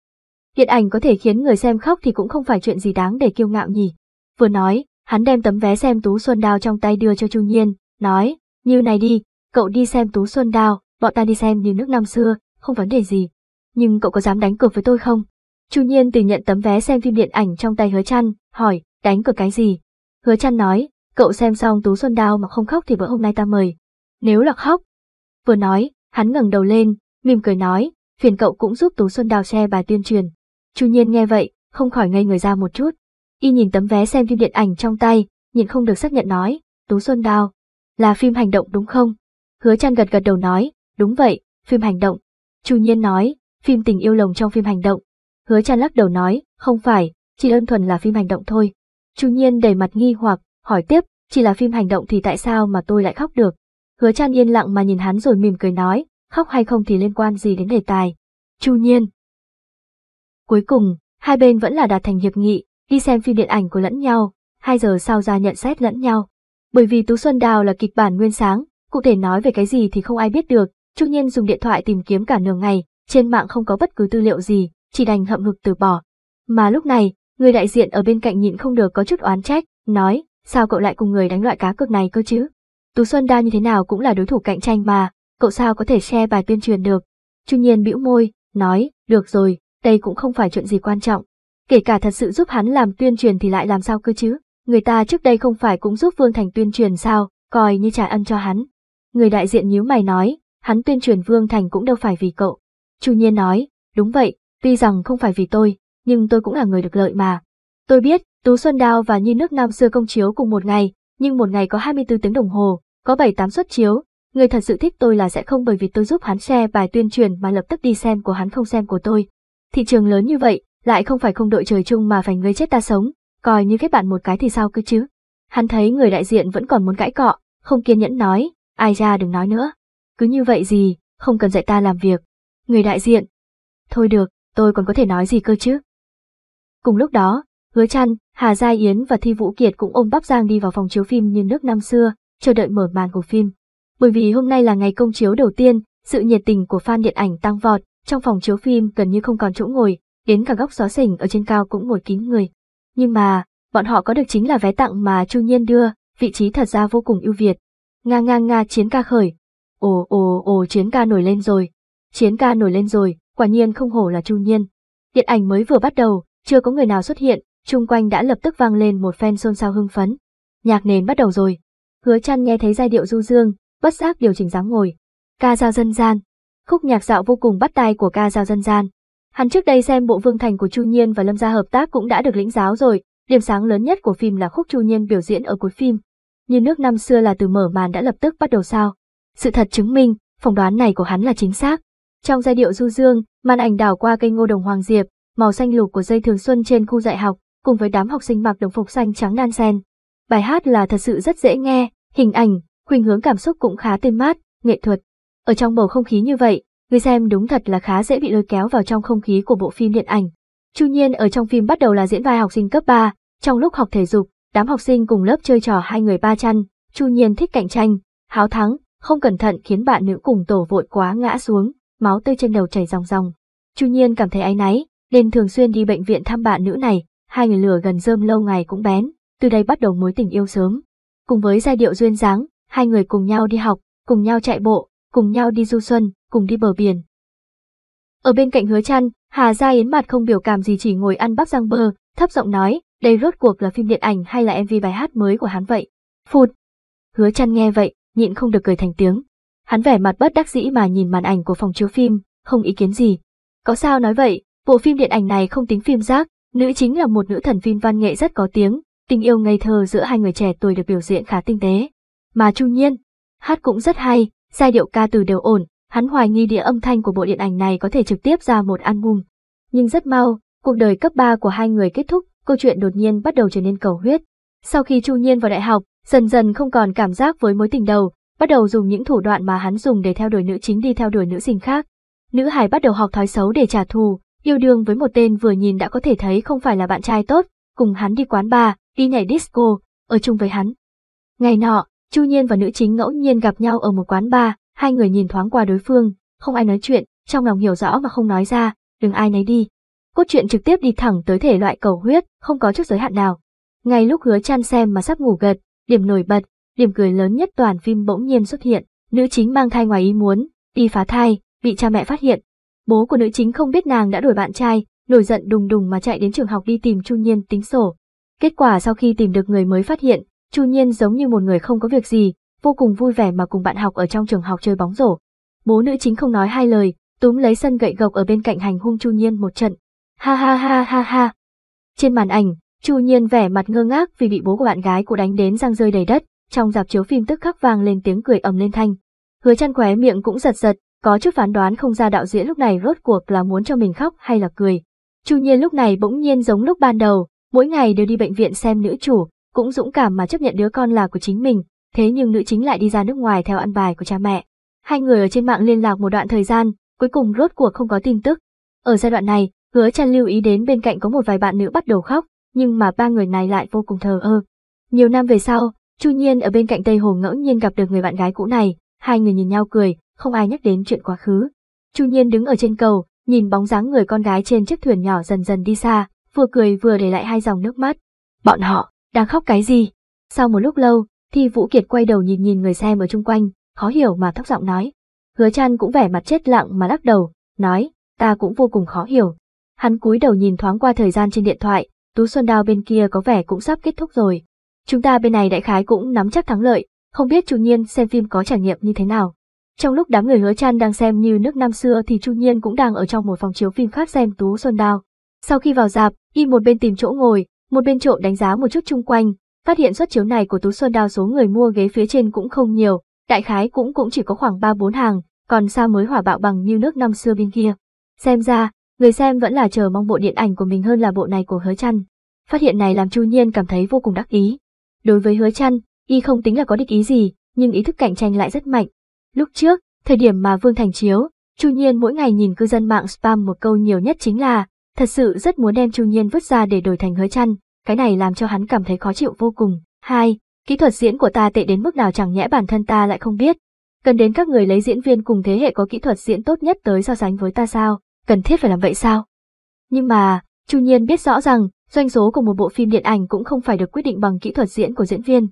[SPEAKER 1] Điện ảnh có thể khiến người xem khóc thì cũng không phải chuyện gì đáng để kiêu ngạo nhỉ. Vừa nói, hắn đem tấm vé xem Tú Xuân Đao trong tay đưa cho Chu Nhiên, nói, như này đi, cậu đi xem Tú Xuân Đao, bọn ta đi xem như nước năm xưa, không vấn đề gì. Nhưng cậu có dám đánh cược với tôi không? Chu Nhiên từ nhận tấm vé xem phim điện ảnh trong tay Hứa Trăn, hỏi, đánh cược cái gì? Hứa Trăn nói, cậu xem xong Tú Xuân Đao mà không khóc thì bữa hôm nay ta mời. Nếu là khóc. Vừa nói, hắn ngẩng đầu lên, mỉm cười nói, phiền cậu cũng giúp Tú Xuân đào xe bài tuyên truyền. Chu Nhiên nghe vậy, không khỏi ngây người ra một chút. Y nhìn tấm vé xem phim điện ảnh trong tay, nhịn không được xác nhận nói, Tú Xuân đào, là phim hành động đúng không? Hứa Trăn gật gật đầu nói, đúng vậy, phim hành động. Chu Nhiên nói, phim tình yêu lồng trong phim hành động. Hứa Trăn lắc đầu nói, không phải, chỉ đơn thuần là phim hành động thôi. Chu Nhiên đầy mặt nghi hoặc, hỏi tiếp, chỉ là phim hành động thì tại sao mà tôi lại khóc được? Hứa Trăn yên lặng mà nhìn hắn rồi mỉm cười nói, khóc hay không thì liên quan gì đến đề tài. Chu Nhiên. Cuối cùng, hai bên vẫn là đạt thành hiệp nghị, đi xem phim điện ảnh của lẫn nhau, hai giờ sau ra nhận xét lẫn nhau. Bởi vì Tú Xuân Đào là kịch bản nguyên sáng, cụ thể nói về cái gì thì không ai biết được, Chu Nhiên dùng điện thoại tìm kiếm cả nửa ngày, trên mạng không có bất cứ tư liệu gì, chỉ đành hậm hực từ bỏ. Mà lúc này, người đại diện ở bên cạnh nhịn không được có chút oán trách, nói, sao cậu lại cùng người đánh loại cá cược này cơ chứ? Tú Xuân đào như thế nào cũng là đối thủ cạnh tranh mà, cậu sao có thể share bài tuyên truyền được? Trung nhiên bĩu môi, nói, được rồi, đây cũng không phải chuyện gì quan trọng. Kể cả thật sự giúp hắn làm tuyên truyền thì lại làm sao cơ chứ? Người ta trước đây không phải cũng giúp Vương Thành tuyên truyền sao, coi như trả ân cho hắn. Người đại diện nhíu mày nói, hắn tuyên truyền Vương Thành cũng đâu phải vì cậu. Chu Nhiên nói, đúng vậy, tuy rằng không phải vì tôi, nhưng tôi cũng là người được lợi mà. Tôi biết, Tú Xuân Đao và Nhi nước Nam xưa công chiếu cùng một ngày, nhưng một ngày có 24 tiếng đồng hồ, có 7-8 suất chiếu, Người thật sự thích tôi là sẽ không bởi vì tôi giúp hắn share bài tuyên truyền mà lập tức đi xem của hắn không xem của tôi. Thị trường lớn như vậy, lại không phải không đội trời chung mà phải người chết ta sống, coi như kết bạn một cái thì sao cứ chứ. Hắn thấy người đại diện vẫn còn muốn cãi cọ, không kiên nhẫn nói, ai ra đừng nói nữa. Cứ như vậy gì, không cần dạy ta làm việc. Người đại diện. Thôi được, tôi còn có thể nói gì cơ chứ. Cùng lúc đó, Hứa Trăn, Hà Gia Yến và Thi Vũ Kiệt cũng ôm bắp Giang đi vào phòng chiếu phim như nước năm xưa, chờ đợi mở màn của phim. Bởi vì hôm nay là ngày công chiếu đầu tiên, sự nhiệt tình của fan điện ảnh tăng vọt, trong phòng chiếu phim gần như không còn chỗ ngồi, đến cả góc gió xỉnh ở trên cao cũng ngồi kín người. Nhưng mà, bọn họ có được chính là vé tặng mà Chu Nhiên đưa, vị trí thật ra vô cùng ưu việt. Nga nga nga chiến ca khởi. Ồ ồ ồ chiến ca nổi lên rồi. Chiến ca nổi lên rồi, quả nhiên không hổ là Chu Nhiên. Điện ảnh mới vừa bắt đầu, chưa có người nào xuất hiện, chung quanh đã lập tức vang lên một phen xôn xao hưng phấn. Nhạc nền bắt đầu rồi. Hứa chăn nghe thấy giai điệu du dương, bất giác điều chỉnh dáng ngồi. Ca dao dân gian. Khúc nhạc dạo vô cùng bắt tai của ca dao dân gian. Hắn trước đây xem bộ Vương Thành của Chu Nhiên và Lâm Gia hợp tác cũng đã được lĩnh giáo rồi, điểm sáng lớn nhất của phim là khúc Chu Nhiên biểu diễn ở cuối phim. Như nước năm xưa là từ mở màn đã lập tức bắt đầu sao. Sự thật chứng minh, phỏng đoán này của hắn là chính xác. Trong giai điệu du dương, màn ảnh đảo qua cây ngô đồng hoàng diệp, màu xanh lục của dây thường xuân trên khu dạy học, cùng với đám học sinh mặc đồng phục xanh trắng nan sen. Bài hát là thật sự rất dễ nghe, hình ảnh, khuynh hướng cảm xúc cũng khá tươi mát, nghệ thuật. Ở trong bầu không khí như vậy, người xem đúng thật là khá dễ bị lôi kéo vào trong không khí của bộ phim điện ảnh. Chu Nhiên ở trong phim bắt đầu là diễn vai học sinh cấp 3, trong lúc học thể dục, đám học sinh cùng lớp chơi trò hai người ba chăn, Chu Nhiên thích cạnh tranh, háo thắng, không cẩn thận khiến bạn nữ cùng tổ vội quá ngã xuống, máu tươi trên đầu chảy ròng ròng. Chu Nhiên cảm thấy áy náy, nên thường xuyên đi bệnh viện thăm bạn nữ này, hai người lửa gần rơm lâu ngày cũng bén, từ đây bắt đầu mối tình yêu sớm. Cùng với giai điệu duyên dáng, hai người cùng nhau đi học, cùng nhau chạy bộ, cùng nhau đi du xuân, cùng đi bờ biển. Ở bên cạnh hứa chăn, Hà Gia Yến mặt không biểu cảm gì chỉ ngồi ăn bắp rang bơ, thấp giọng nói, đây rốt cuộc là phim điện ảnh hay là MV bài hát mới của hắn vậy. Phụt! Hứa chăn nghe vậy, nhịn không được cười thành tiếng. Hắn vẻ mặt bất đắc dĩ mà nhìn màn ảnh của phòng chiếu phim, không ý kiến gì. Có sao nói vậy, bộ phim điện ảnh này không tính phim rác, nữ chính là một nữ thần phim văn nghệ rất có tiếng, tình yêu ngây thơ giữa hai người trẻ tuổi được biểu diễn khá tinh tế mà Chu Nhiên. Hát cũng rất hay, giai điệu ca từ đều ổn, hắn hoài nghi địa âm thanh của bộ điện ảnh này có thể trực tiếp ra một album. Nhưng rất mau, cuộc đời cấp ba của hai người kết thúc, câu chuyện đột nhiên bắt đầu trở nên cầu huyết. Sau khi Chu Nhiên vào đại học, dần dần không còn cảm giác với mối tình đầu, bắt đầu dùng những thủ đoạn mà hắn dùng để theo đuổi nữ chính đi theo đuổi nữ sinh khác. Nữ hải bắt đầu học thói xấu để trả thù, yêu đương với một tên vừa nhìn đã có thể thấy không phải là bạn trai tốt, cùng hắn đi quán bar, đi nhảy disco, ở chung với hắn. Ngày nọ, Chu Nhiên và nữ chính ngẫu nhiên gặp nhau ở một quán bar, hai người nhìn thoáng qua đối phương, không ai nói chuyện, trong lòng hiểu rõ mà không nói ra, đừng ai nấy đi. Cốt truyện trực tiếp đi thẳng tới thể loại cầu huyết, không có chút giới hạn nào. Ngay lúc hứa chan xem mà sắp ngủ gật, điểm nổi bật, điểm cười lớn nhất toàn phim bỗng nhiên xuất hiện, nữ chính mang thai ngoài ý muốn, đi phá thai, bị cha mẹ phát hiện. Bố của nữ chính không biết nàng đã đổi bạn trai, nổi giận đùng đùng mà chạy đến trường học đi tìm Chu Nhiên tính sổ. Kết quả sau khi tìm được người mới phát hiện, Chu Nhiên giống như một người không có việc gì, vô cùng vui vẻ mà cùng bạn học ở trong trường học chơi bóng rổ. Bố nữ chính không nói hai lời, túm lấy sân gậy gộc ở bên cạnh hành hung Chu Nhiên một trận. Ha ha ha ha ha. Trên màn ảnh, Chu Nhiên vẻ mặt ngơ ngác vì bị bố của bạn gái của đánh đến răng rơi đầy đất, trong dạp chiếu phim tức khắc vang lên tiếng cười ầm lên thanh. Hứa chăn khóe miệng cũng giật giật, có chút phán đoán không ra đạo diễn lúc này rốt cuộc là muốn cho mình khóc hay là cười. Chu Nhiên lúc này bỗng nhiên giống lúc ban đầu, mỗi ngày đều đi bệnh viện xem nữ chủ, cũng dũng cảm mà chấp nhận đứa con là của chính mình, thế nhưng nữ chính lại đi ra nước ngoài theo ăn bài của cha mẹ. Hai người ở trên mạng liên lạc một đoạn thời gian, cuối cùng rốt cuộc không có tin tức. Ở giai đoạn này, hứa chăn lưu ý đến bên cạnh có một vài bạn nữ bắt đầu khóc, nhưng mà ba người này lại vô cùng thờ ơ. Nhiều năm về sau, Chu Nhiên ở bên cạnh Tây Hồ ngẫu nhiên gặp được người bạn gái cũ này, hai người nhìn nhau cười, không ai nhắc đến chuyện quá khứ. Chu Nhiên đứng ở trên cầu, nhìn bóng dáng người con gái trên chiếc thuyền nhỏ dần dần đi xa, vừa cười vừa để lại hai dòng nước mắt. Bọn họ, đang khóc cái gì? Sau một lúc lâu, thì Vũ Kiệt quay đầu nhìn nhìn người xem ở chung quanh, khó hiểu mà thấp giọng nói. Hứa Trăn cũng vẻ mặt chết lặng mà lắc đầu, nói, ta cũng vô cùng khó hiểu. Hắn cúi đầu nhìn thoáng qua thời gian trên điện thoại, Tú Xuân Đao bên kia có vẻ cũng sắp kết thúc rồi. Chúng ta bên này đại khái cũng nắm chắc thắng lợi, không biết Chu Nhiên xem phim có trải nghiệm như thế nào. Trong lúc đám người hứa Trăn đang xem như nước năm xưa thì Chu Nhiên cũng đang ở trong một phòng chiếu phim khác xem Tú Xuân Đao. Sau khi vào dạp, y một bên tìm chỗ ngồi, một bên trộm đánh giá một chút chung quanh, phát hiện xuất chiếu này của Tú Xuân Đao số người mua ghế phía trên cũng không nhiều, đại khái cũng cũng chỉ có khoảng ba bốn hàng, còn sao mới hỏa bạo bằng như nước năm xưa bên kia. Xem ra, người xem vẫn là chờ mong bộ điện ảnh của mình hơn là bộ này của hứa chăn. Phát hiện này làm Chu Nhiên cảm thấy vô cùng đắc ý. Đối với hứa chăn, y không tính là có địch ý gì, nhưng ý thức cạnh tranh lại rất mạnh. Lúc trước, thời điểm mà Vương Thành chiếu, Chu Nhiên mỗi ngày nhìn cư dân mạng spam một câu nhiều nhất chính là Thật sự rất muốn đem Chu Nhiên vứt ra để đổi thành hứa chăn, cái này làm cho hắn cảm thấy khó chịu vô cùng. Hai, Kỹ thuật diễn của ta tệ đến mức nào chẳng nhẽ bản thân ta lại không biết. Cần đến các người lấy diễn viên cùng thế hệ có kỹ thuật diễn tốt nhất tới so sánh với ta sao, cần thiết phải làm vậy sao? Nhưng mà, Chu Nhiên biết rõ rằng, doanh số của một bộ phim điện ảnh cũng không phải được quyết định bằng kỹ thuật diễn của diễn viên.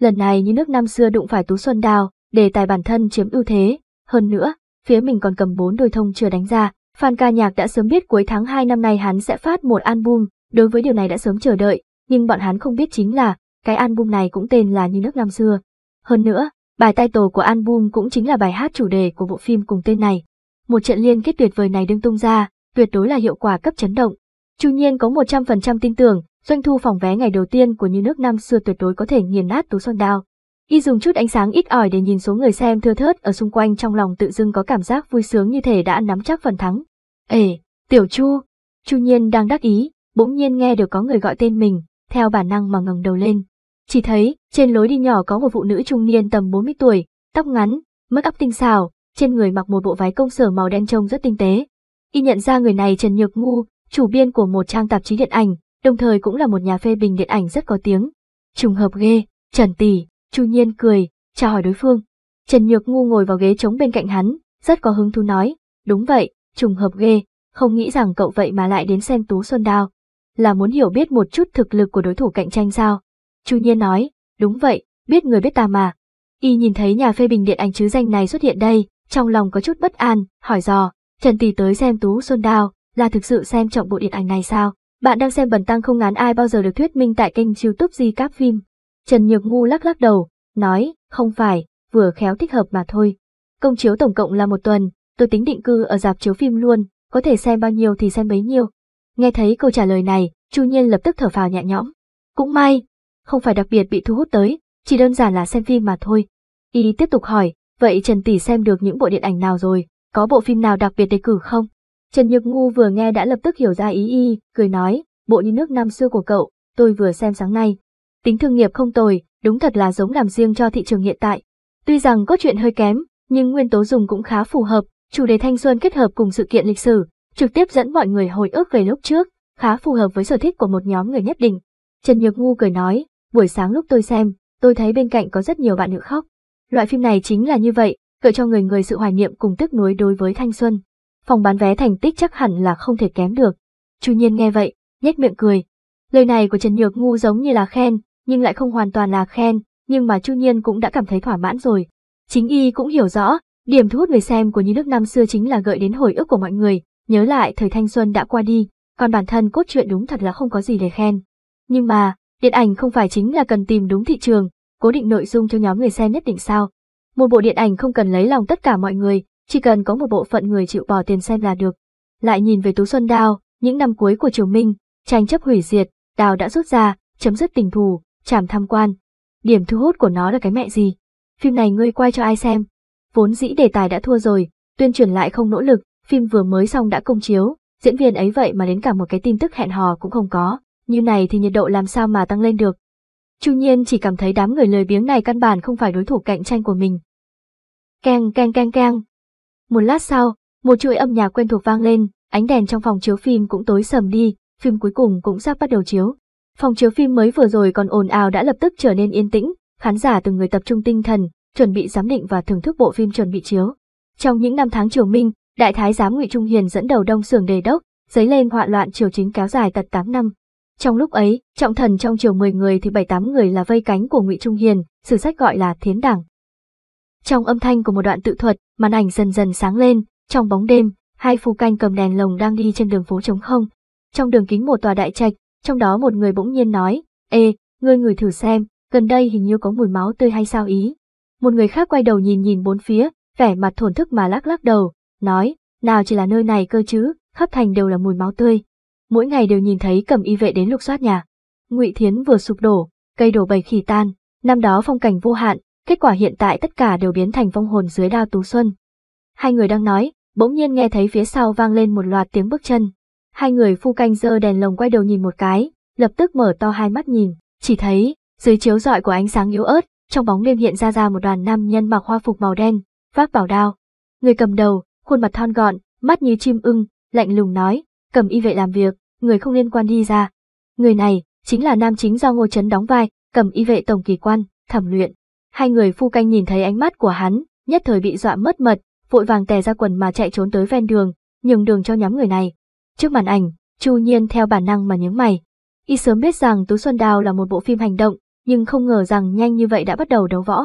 [SPEAKER 1] Lần này như nước năm xưa đụng phải Tú Xuân Đào, đề tài bản thân chiếm ưu thế, hơn nữa, phía mình còn cầm bốn đôi thông chưa đánh ra, phan ca nhạc đã sớm biết cuối tháng 2 năm nay hắn sẽ phát một album, đối với điều này đã sớm chờ đợi, nhưng bọn hắn không biết chính là, cái album này cũng tên là Như nước năm xưa. Hơn nữa, bài title của album cũng chính là bài hát chủ đề của bộ phim cùng tên này. Một trận liên kết tuyệt vời này đương tung ra, tuyệt đối là hiệu quả cấp chấn động. Chu Nhiên có 100% tin tưởng, doanh thu phòng vé ngày đầu tiên của Như nước năm xưa tuyệt đối có thể nghiền nát Tú son Đao. Y dùng chút ánh sáng ít ỏi để nhìn số người xem thưa thớt ở xung quanh trong lòng tự dưng có cảm giác vui sướng như thể đã nắm chắc phần thắng. Ê, tiểu chu! Chu nhiên đang đắc ý, bỗng nhiên nghe được có người gọi tên mình, theo bản năng mà ngẩng đầu lên. Chỉ thấy, trên lối đi nhỏ có một phụ nữ trung niên tầm 40 tuổi, tóc ngắn, mất ấp tinh xảo, trên người mặc một bộ váy công sở màu đen trông rất tinh tế. Y nhận ra người này Trần Nhược Ngu, chủ biên của một trang tạp chí điện ảnh, đồng thời cũng là một nhà phê bình điện ảnh rất có tiếng. Trùng hợp ghê, Trần Tỷ, Chu Nhiên cười, chào hỏi đối phương. Trần Nhược Ngu ngồi vào ghế trống bên cạnh hắn, rất có hứng thú nói, đúng vậy, trùng hợp ghê, không nghĩ rằng cậu vậy mà lại đến xem Tú Xuân Đao. Là muốn hiểu biết một chút thực lực của đối thủ cạnh tranh sao? Chu Nhiên nói, đúng vậy, biết người biết ta mà. Y nhìn thấy nhà phê bình điện ảnh chứ danh này xuất hiện đây, trong lòng có chút bất an, hỏi dò, Trần Tỷ tới xem Tú Xuân Đao, là thực sự xem trọng bộ điện ảnh này sao? Bạn đang xem bần tăng không ngán ai bao giờ được thuyết minh tại kênh youtube Di Cáp Phim. Trần Nhược Ngu lắc lắc đầu, nói, không phải, vừa khéo thích hợp mà thôi. Công chiếu tổng cộng là một tuần, tôi tính định cư ở dạp chiếu phim luôn, có thể xem bao nhiêu thì xem bấy nhiêu. Nghe thấy câu trả lời này, Chu Nhiên lập tức thở phào nhẹ nhõm. Cũng may, không phải đặc biệt bị thu hút tới, chỉ đơn giản là xem phim mà thôi. Y tiếp tục hỏi, vậy Trần Tỷ xem được những bộ điện ảnh nào rồi, có bộ phim nào đặc biệt đề cử không? Trần Nhược Ngu vừa nghe đã lập tức hiểu ra ý y, cười nói, bộ như nước năm xưa của cậu, tôi vừa xem sáng nay, Tính thương nghiệp không tồi, đúng thật là giống làm riêng cho thị trường hiện tại. Tuy rằng cốt truyện hơi kém, nhưng nguyên tố dùng cũng khá phù hợp, chủ đề thanh xuân kết hợp cùng sự kiện lịch sử, trực tiếp dẫn mọi người hồi ức về lúc trước, khá phù hợp với sở thích của một nhóm người nhất định. Trần Nhược Ngu cười nói, buổi sáng lúc tôi xem, tôi thấy bên cạnh có rất nhiều bạn nữ khóc. Loại phim này chính là như vậy, gợi cho người người sự hoài niệm cùng tức nuối đối với thanh xuân. Phòng bán vé thành tích chắc hẳn là không thể kém được. Chu Nhiên nghe vậy, nhếch miệng cười. Lời này của Trần Nhược Ngu giống như là khen, nhưng lại không hoàn toàn là khen, nhưng mà Chu Nhiên cũng đã cảm thấy thỏa mãn rồi. Chính y cũng hiểu rõ, điểm thu hút người xem của như nước năm xưa chính là gợi đến hồi ức của mọi người, nhớ lại thời thanh xuân đã qua đi, còn bản thân cốt truyện đúng thật là không có gì để khen. Nhưng mà, điện ảnh không phải chính là cần tìm đúng thị trường, cố định nội dung cho nhóm người xem nhất định sao? Một bộ điện ảnh không cần lấy lòng tất cả mọi người, chỉ cần có một bộ phận người chịu bỏ tiền xem là được. Lại nhìn về Tú Xuân Đao, những năm cuối của Triều Minh, tranh chấp hủy diệt, Đào đã rút ra, chấm dứt tình thù, trảm tham quan. Điểm thu hút của nó là cái mẹ gì? Phim này ngươi quay cho ai xem? Vốn dĩ đề tài đã thua rồi, tuyên truyền lại không nỗ lực, phim vừa mới xong đã công chiếu, diễn viên ấy vậy mà đến cả một cái tin tức hẹn hò cũng không có, như này thì nhiệt độ làm sao mà tăng lên được. Chu Nhiên chỉ cảm thấy đám người lời biếng này căn bản không phải đối thủ cạnh tranh của mình. Keng keng keng keng. Một lát sau, một chuỗi âm nhạc quen thuộc vang lên, ánh đèn trong phòng chiếu phim cũng tối sầm đi, phim cuối cùng cũng sắp bắt đầu chiếu. Phòng chiếu phim mới vừa rồi còn ồn ào đã lập tức trở nên yên tĩnh, khán giả từng người tập trung tinh thần, chuẩn bị giám định và thưởng thức bộ phim chuẩn bị chiếu. Trong những năm tháng triều Minh, đại thái giám Ngụy Trung Hiền dẫn đầu đông sưởng đề đốc, giấy lên hoạn loạn triều chính kéo dài tận 8 năm. Trong lúc ấy, trọng thần trong triều 10 người thì 7-8 người là vây cánh của Ngụy Trung Hiền, sử sách gọi là thiến đảng. Trong âm thanh của một đoạn tự thuật, màn ảnh dần dần sáng lên, trong bóng đêm, hai phu canh cầm đèn lồng đang đi trên đường phố trống không. Trong đường kính một tòa đại trạch, trong đó một người bỗng nhiên nói, Ê, ngươi ngửi thử xem, gần đây hình như có mùi máu tươi hay sao ý. Một người khác quay đầu nhìn nhìn bốn phía, vẻ mặt thổn thức mà lắc lắc đầu, nói, nào chỉ là nơi này cơ chứ, khắp thành đều là mùi máu tươi. Mỗi ngày đều nhìn thấy cầm y vệ đến lục soát nhà. Ngụy Thiến vừa sụp đổ, cây đổ bầy khỉ tan, năm đó phong cảnh vô hạn, kết quả hiện tại tất cả đều biến thành vong hồn dưới đao tú xuân. Hai người đang nói, bỗng nhiên nghe thấy phía sau vang lên một loạt tiếng bước chân, Hai người phu canh dơ đèn lồng quay đầu nhìn một cái, lập tức mở to hai mắt nhìn, chỉ thấy, dưới chiếu rọi của ánh sáng yếu ớt, trong bóng đêm hiện ra ra một đoàn nam nhân mặc hoa phục màu đen, vác bảo đao. Người cầm đầu, khuôn mặt thon gọn, mắt như chim ưng, lạnh lùng nói, cầm y vệ làm việc, người không liên quan đi ra. Người này, chính là nam chính do Ngô Chấn đóng vai, cầm y vệ tổng kỳ quan, thẩm luyện. Hai người phu canh nhìn thấy ánh mắt của hắn, nhất thời bị dọa mất mật, vội vàng tè ra quần mà chạy trốn tới ven đường, nhường đường cho nhóm người này. Trước màn ảnh, Chu Nhiên theo bản năng mà nhướng mày. Y sớm biết rằng Tú Xuân Đào là một bộ phim hành động, nhưng không ngờ rằng nhanh như vậy đã bắt đầu đấu võ.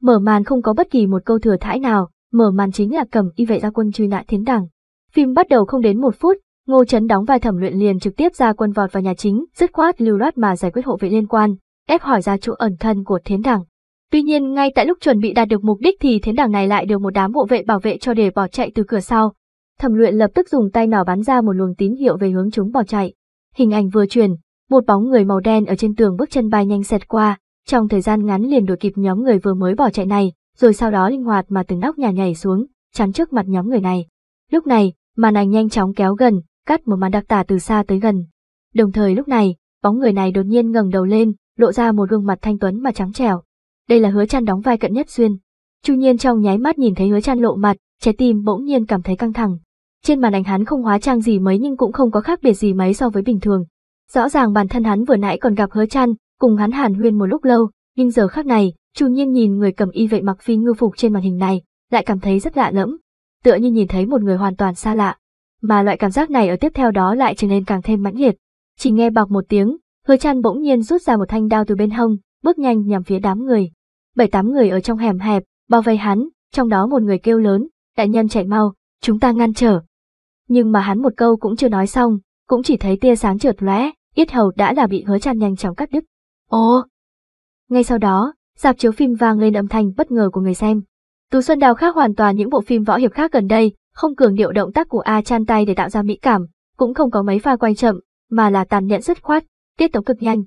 [SPEAKER 1] Mở màn không có bất kỳ một câu thừa thãi nào, mở màn chính là cầm y vệ ra quân truy nã thiến đẳng. Phim bắt đầu không đến một phút, Ngô Trấn đóng vai thẩm luyện liền trực tiếp ra quân vọt vào nhà chính, dứt khoát lưu loát mà giải quyết hộ vệ liên quan, ép hỏi ra chỗ ẩn thân của thiến đẳng. Tuy nhiên ngay tại lúc chuẩn bị đạt được mục đích thì thiến đẳng này lại được một đám hộ vệ bảo vệ cho để bỏ chạy từ cửa sau, Thẩm luyện lập tức dùng tay nỏ bắn ra một luồng tín hiệu về hướng chúng bỏ chạy. Hình ảnh vừa truyền, một bóng người màu đen ở trên tường bước chân bay nhanh xẹt qua, trong thời gian ngắn liền đuổi kịp nhóm người vừa mới bỏ chạy này, rồi sau đó linh hoạt mà từng nóc nhà nhảy xuống, chắn trước mặt nhóm người này. Lúc này, màn ảnh nhanh chóng kéo gần, cắt một màn đặc tả từ xa tới gần. Đồng thời lúc này, bóng người này đột nhiên ngẩng đầu lên, lộ ra một gương mặt thanh tuấn mà trắng trẻo. Đây là Hứa Chân đóng vai cận nhất xuyên. Chu Nhiên trong nháy mắt nhìn thấy Hứa Chân lộ mặt, trái tim bỗng nhiên cảm thấy căng thẳng, trên màn ảnh hắn không hóa trang gì mấy nhưng cũng không có khác biệt gì mấy so với bình thường. Rõ ràng bản thân hắn vừa nãy còn gặp hứa chăn, cùng hắn hàn huyên một lúc lâu, nhưng giờ khác này, Chu Nhiên nhìn người cầm y vệ mặc phi ngư phục trên màn hình này, lại cảm thấy rất lạ lẫm, tựa như nhìn thấy một người hoàn toàn xa lạ. Mà loại cảm giác này ở tiếp theo đó lại trở nên càng thêm mãnh liệt. Chỉ nghe bọc một tiếng, hứa chăn bỗng nhiên rút ra một thanh đao từ bên hông, bước nhanh nhằm phía đám người. Bảy tám người ở trong hẻm hẹp, bao vây hắn, trong đó một người kêu lớn, đại nhân chạy mau, chúng ta ngăn trở nhưng mà hắn một câu cũng chưa nói xong, cũng chỉ thấy tia sáng trượt lóe, yết hầu đã là bị hứa chăn nhanh chóng cắt đứt. Ồ! Ngay sau đó, dạp chiếu phim vang lên âm thanh bất ngờ của người xem. Tú Xuân Đào khác hoàn toàn những bộ phim võ hiệp khác gần đây, không cường điệu động tác của A Chan tay để tạo ra mỹ cảm, cũng không có mấy pha quay chậm, mà là tàn nhẫn dứt khoát, tiết tấu cực nhanh.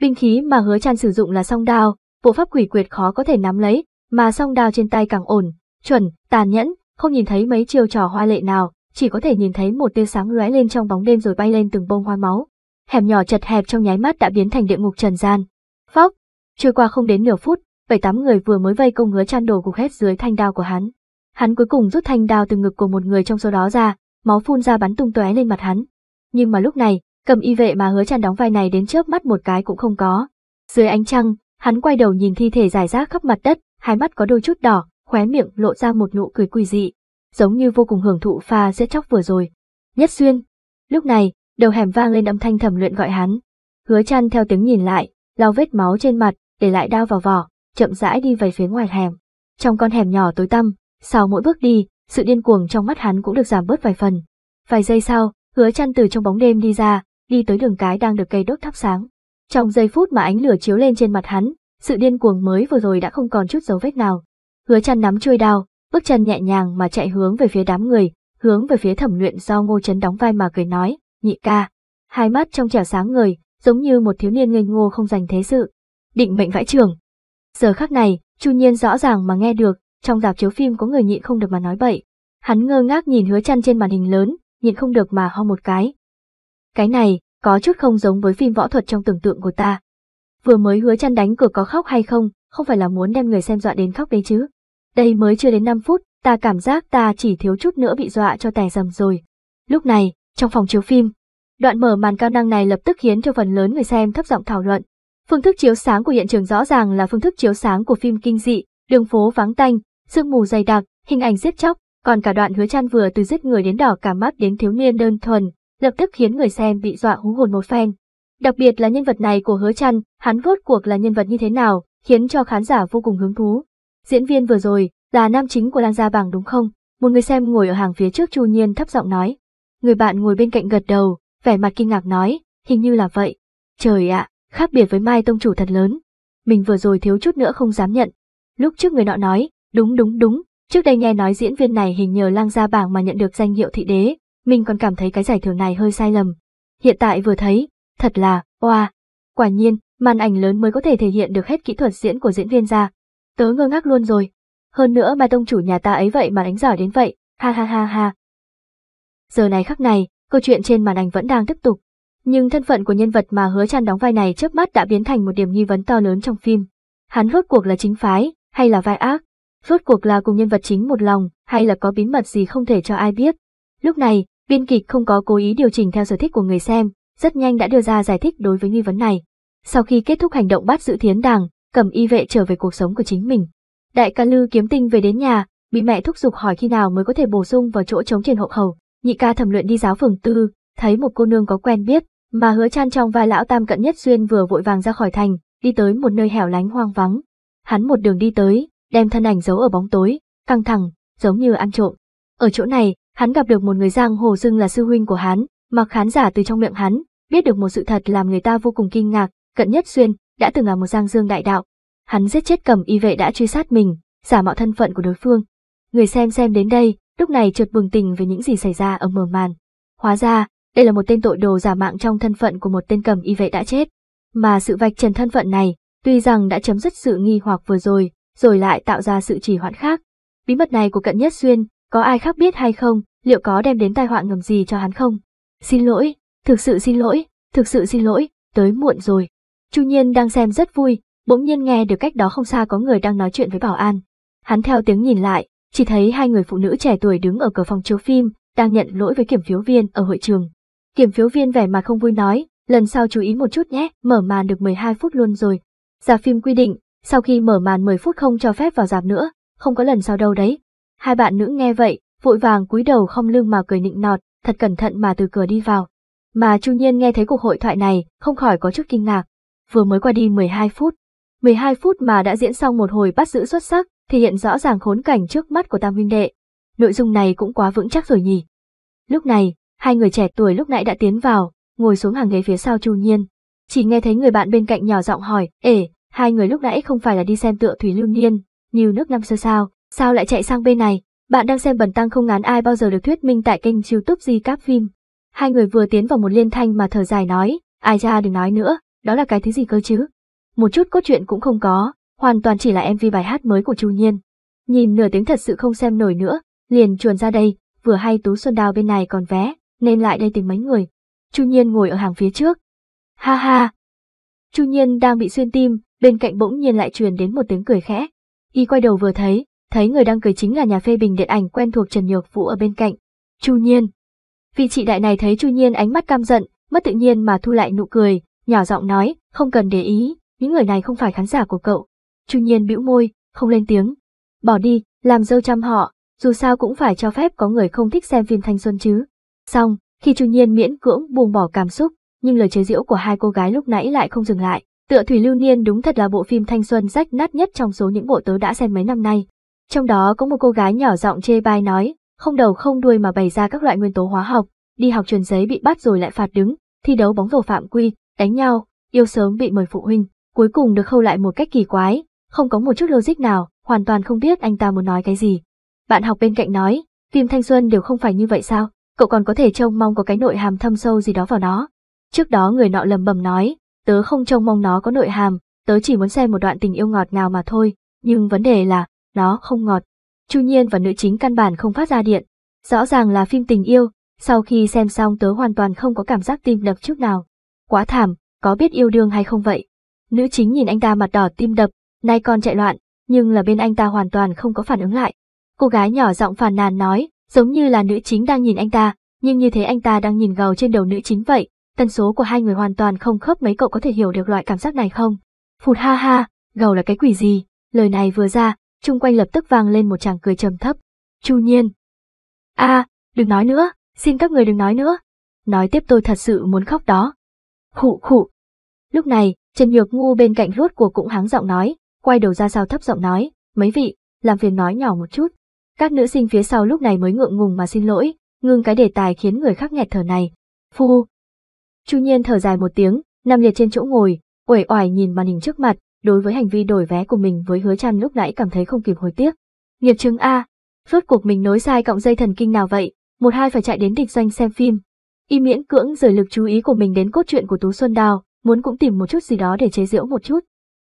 [SPEAKER 1] Binh khí mà Hứa Chan sử dụng là song đao, bộ pháp quỷ quyệt khó có thể nắm lấy, mà song đao trên tay càng ổn, chuẩn, tàn nhẫn, không nhìn thấy mấy chiêu trò hoa lệ nào, chỉ có thể nhìn thấy một tia sáng lóe lên trong bóng đêm rồi bay lên từng bông hoa máu. Hẻm nhỏ chật hẹp trong nháy mắt đã biến thành địa ngục trần gian. phốc, trôi qua không đến nửa phút, bảy tám người vừa mới vây công hứa chăn đồ gục hết dưới thanh đao của hắn. Hắn cuối cùng rút thanh đao từ ngực của một người trong số đó ra, máu phun ra bắn tung tóe lên mặt hắn. Nhưng mà lúc này, cầm y vệ mà hứa chăn đóng vai này đến chớp mắt một cái cũng không có. Dưới ánh trăng, hắn quay đầu nhìn thi thể rải rác khắp mặt đất, hai mắt có đôi chút đỏ, khóe miệng lộ ra một nụ cười quỷ dị giống như vô cùng hưởng thụ pha giết chóc vừa rồi. Nhất xuyên. Lúc này, đầu hẻm vang lên âm thanh thẩm luyện gọi hắn. Hứa chăn theo tiếng nhìn lại, lau vết máu trên mặt, để lại đao vào vỏ, chậm rãi đi về phía ngoài hẻm. Trong con hẻm nhỏ tối tăm, sau mỗi bước đi, sự điên cuồng trong mắt hắn cũng được giảm bớt vài phần. Vài giây sau, hứa chăn từ trong bóng đêm đi ra, đi tới đường cái đang được cây đốt thắp sáng. Trong giây phút mà ánh lửa chiếu lên trên mặt hắn, sự điên cuồng mới vừa rồi đã không còn chút dấu vết nào. Hứa chăn nắm chuôi đao, bước chân nhẹ nhàng mà chạy hướng về phía đám người, hướng về phía thẩm luyện do ngô chấn đóng vai mà cười nói, nhị ca. Hai mắt trong trẻo sáng người, giống như một thiếu niên ngây ngô không dành thế sự. Định mệnh vãi trường. Giờ khắc này, Chu Nhiên rõ ràng mà nghe được, trong dạp chiếu phim có người nhịn không được mà nói bậy. Hắn ngơ ngác nhìn hứa chăn trên màn hình lớn, nhịn không được mà ho một cái. Cái này, có chút không giống với phim võ thuật trong tưởng tượng của ta. Vừa mới hứa chăn đánh cửa có khóc hay không, không phải là muốn đem người xem dọa đến khóc đấy chứ. Đây mới chưa đến 5 phút, ta cảm giác ta chỉ thiếu chút nữa bị dọa cho tè dầm rồi. Lúc này, trong phòng chiếu phim, đoạn mở màn cao năng này lập tức khiến cho phần lớn người xem thấp giọng thảo luận. Phương thức chiếu sáng của hiện trường rõ ràng là phương thức chiếu sáng của phim kinh dị, đường phố vắng tanh, sương mù dày đặc, hình ảnh giết chóc, còn cả đoạn hứa chan vừa từ giết người đến đỏ cả mắt đến thiếu niên đơn thuần, lập tức khiến người xem bị dọa hú hồn một phen. Đặc biệt là nhân vật này của hứa chăn, hắn rốt cuộc là nhân vật như thế nào, khiến cho khán giả vô cùng hứng thú. Diễn viên vừa rồi, là nam chính của Lan Gia Bảng đúng không? Một người xem ngồi ở hàng phía trước Chu Nhiên thấp giọng nói. Người bạn ngồi bên cạnh gật đầu, vẻ mặt kinh ngạc nói, hình như là vậy. Trời ạ, khác biệt với Mai Tông Chủ thật lớn. Mình vừa rồi thiếu chút nữa không dám nhận. Lúc trước người nọ nói, đúng đúng đúng, trước đây nghe nói diễn viên này hình nhờ Lang Gia Bảng mà nhận được danh hiệu thị đế, mình còn cảm thấy cái giải thưởng này hơi sai lầm. Hiện tại vừa thấy, thật là, oa. Wow. Quả nhiên, màn ảnh lớn mới có thể thể hiện được hết kỹ thuật diễn của diễn viên ra tớ ngơ ngác luôn rồi. Hơn nữa mà tông chủ nhà ta ấy vậy mà đánh giỏi đến vậy, ha ha ha ha. Giờ này khắc này, câu chuyện trên màn ảnh vẫn đang tiếp tục. Nhưng thân phận của nhân vật mà hứa chăn đóng vai này chớp mắt đã biến thành một điểm nghi vấn to lớn trong phim. Hắn rốt cuộc là chính phái, hay là vai ác? Rốt cuộc là cùng nhân vật chính một lòng, hay là có bí mật gì không thể cho ai biết? Lúc này, biên kịch không có cố ý điều chỉnh theo sở thích của người xem, rất nhanh đã đưa ra giải thích đối với nghi vấn này. Sau khi kết thúc hành động bắt giữ thiến đàng, cầm y vệ trở về cuộc sống của chính mình. Đại ca Lư kiếm tinh về đến nhà, bị mẹ thúc giục hỏi khi nào mới có thể bổ sung vào chỗ chống trên hộ khẩu. Nhị ca thẩm luyện đi giáo phường tư, thấy một cô nương có quen biết, mà hứa chan trong vai lão tam cận nhất xuyên vừa vội vàng ra khỏi thành, đi tới một nơi hẻo lánh hoang vắng. Hắn một đường đi tới, đem thân ảnh giấu ở bóng tối, căng thẳng, giống như ăn trộm. Ở chỗ này, hắn gặp được một người giang hồ xưng là sư huynh của hắn, mặc khán giả từ trong miệng hắn, biết được một sự thật làm người ta vô cùng kinh ngạc, cận nhất xuyên, đã từng là một giang dương đại đạo. Hắn giết chết cầm y vệ đã truy sát mình, giả mạo thân phận của đối phương. Người xem xem đến đây, lúc này chợt bừng tình về những gì xảy ra ở mờ màn. Hóa ra, đây là một tên tội đồ giả mạng trong thân phận của một tên cầm y vệ đã chết. Mà sự vạch trần thân phận này, tuy rằng đã chấm dứt sự nghi hoặc vừa rồi, rồi lại tạo ra sự trì hoãn khác. Bí mật này của Cận Nhất Xuyên, có ai khác biết hay không, liệu có đem đến tai họa ngầm gì cho hắn không? Xin lỗi, thực sự xin lỗi, thực sự xin lỗi, tới muộn rồi. Chu Nhiên đang xem rất vui, bỗng nhiên nghe được cách đó không xa có người đang nói chuyện với bảo an. Hắn theo tiếng nhìn lại, chỉ thấy hai người phụ nữ trẻ tuổi đứng ở cửa phòng chiếu phim, đang nhận lỗi với kiểm phiếu viên ở hội trường. Kiểm phiếu viên vẻ mặt không vui nói, lần sau chú ý một chút nhé, mở màn được 12 phút luôn rồi. Giả phim quy định, sau khi mở màn 10 phút không cho phép vào giảm nữa, không có lần sau đâu đấy. Hai bạn nữ nghe vậy, vội vàng cúi đầu không lưng mà cười nịnh nọt, thật cẩn thận mà từ cửa đi vào. Mà Chu Nhiên nghe thấy cuộc hội thoại này, không khỏi có chút kinh ngạc, vừa mới qua đi 12 phút. 12 phút mà đã diễn xong một hồi bắt giữ xuất sắc, thể hiện rõ ràng khốn cảnh trước mắt của tam huynh đệ. Nội dung này cũng quá vững chắc rồi nhỉ. Lúc này, hai người trẻ tuổi lúc nãy đã tiến vào, ngồi xuống hàng ghế phía sau Chu Nhiên. Chỉ nghe thấy người bạn bên cạnh nhỏ giọng hỏi, ê, hai người lúc nãy không phải là đi xem tựa Thủy Lưu Niên, nhiều nước năm xưa sao, sao lại chạy sang bên này? Bạn đang xem bần tăng không ngán ai bao giờ được thuyết minh tại kênh youtube Di Cáp Phim. Hai người vừa tiến vào một liên thanh mà thở dài nói, ai ra đừng nói nữa, đó là cái thứ gì cơ chứ? Một chút cốt truyện cũng không có, hoàn toàn chỉ là MV bài hát mới của Chu Nhiên. Nhìn nửa tiếng thật sự không xem nổi nữa, liền chuồn ra đây, vừa hay Tú Xuân Đào bên này còn vé, nên lại đây tìm mấy người. Chu Nhiên ngồi ở hàng phía trước. Ha ha! Chu Nhiên đang bị xuyên tim, bên cạnh bỗng nhiên lại truyền đến một tiếng cười khẽ. Y quay đầu vừa thấy, thấy người đang cười chính là nhà phê bình điện ảnh quen thuộc Trần Nhược Vũ ở bên cạnh. Chu Nhiên! Vị chị đại này thấy Chu Nhiên ánh mắt cam giận, mất tự nhiên mà thu lại nụ cười, nhỏ giọng nói, không cần để ý, những người này không phải khán giả của cậu. Chu Nhiên bĩu môi, không lên tiếng. Bỏ đi, làm dâu chăm họ, dù sao cũng phải cho phép có người không thích xem phim thanh xuân chứ. Xong, khi Chu Nhiên miễn cưỡng buông bỏ cảm xúc, nhưng lời chế giễu của hai cô gái lúc nãy lại không dừng lại. Tựa Thủy Lưu Niên đúng thật là bộ phim thanh xuân rách nát nhất trong số những bộ tớ đã xem mấy năm nay. Trong đó có một cô gái nhỏ giọng chê bai nói, không đầu không đuôi mà bày ra các loại nguyên tố hóa học, đi học truyền giấy bị bắt rồi lại phạt đứng, thi đấu bóng rổ phạm quy, đánh nhau, yêu sớm bị mời phụ huynh, cuối cùng được khâu lại một cách kỳ quái, không có một chút logic nào, hoàn toàn không biết anh ta muốn nói cái gì. Bạn học bên cạnh nói, phim thanh xuân đều không phải như vậy sao, cậu còn có thể trông mong có cái nội hàm thâm sâu gì đó vào nó. Trước đó người nọ lầm bầm nói, tớ không trông mong nó có nội hàm, tớ chỉ muốn xem một đoạn tình yêu ngọt ngào mà thôi, nhưng vấn đề là, nó không ngọt. Chu Nhiên và nữ chính căn bản không phát ra điện, rõ ràng là phim tình yêu, sau khi xem xong tớ hoàn toàn không có cảm giác tim đập chút nào quá thảm, có biết yêu đương hay không vậy? Nữ chính nhìn anh ta mặt đỏ tim đập, nay còn chạy loạn, nhưng là bên anh ta hoàn toàn không có phản ứng lại. Cô gái nhỏ giọng phàn nàn nói, giống như là nữ chính đang nhìn anh ta, nhưng như thế anh ta đang nhìn gầu trên đầu nữ chính vậy, tần số của hai người hoàn toàn không khớp mấy cậu có thể hiểu được loại cảm giác này không? Phụt ha ha, gầu là cái quỷ gì? Lời này vừa ra, chung quanh lập tức vang lên một tràng cười trầm thấp. Chu Nhiên. a đừng nói nữa, xin các người đừng nói nữa. Nói tiếp tôi thật sự muốn khóc đó khụ khụ. Lúc này, Trần Nhược Ngu bên cạnh vuốt của cũng háng giọng nói, quay đầu ra sao thấp giọng nói, mấy vị, làm phiền nói nhỏ một chút. Các nữ sinh phía sau lúc này mới ngượng ngùng mà xin lỗi, ngưng cái đề tài khiến người khác nghẹt thở này. Phu. Chu Nhiên thở dài một tiếng, nằm liệt trên chỗ ngồi, uể oải nhìn màn hình trước mặt, đối với hành vi đổi vé của mình với hứa chăn lúc nãy cảm thấy không kịp hối tiếc. Nghiệp chứng A, rốt cuộc mình nối sai cọng dây thần kinh nào vậy, một hai phải chạy đến địch doanh xem phim, Y miễn cưỡng rời lực chú ý của mình đến cốt truyện của Tú Xuân Đào, muốn cũng tìm một chút gì đó để chế giễu một chút.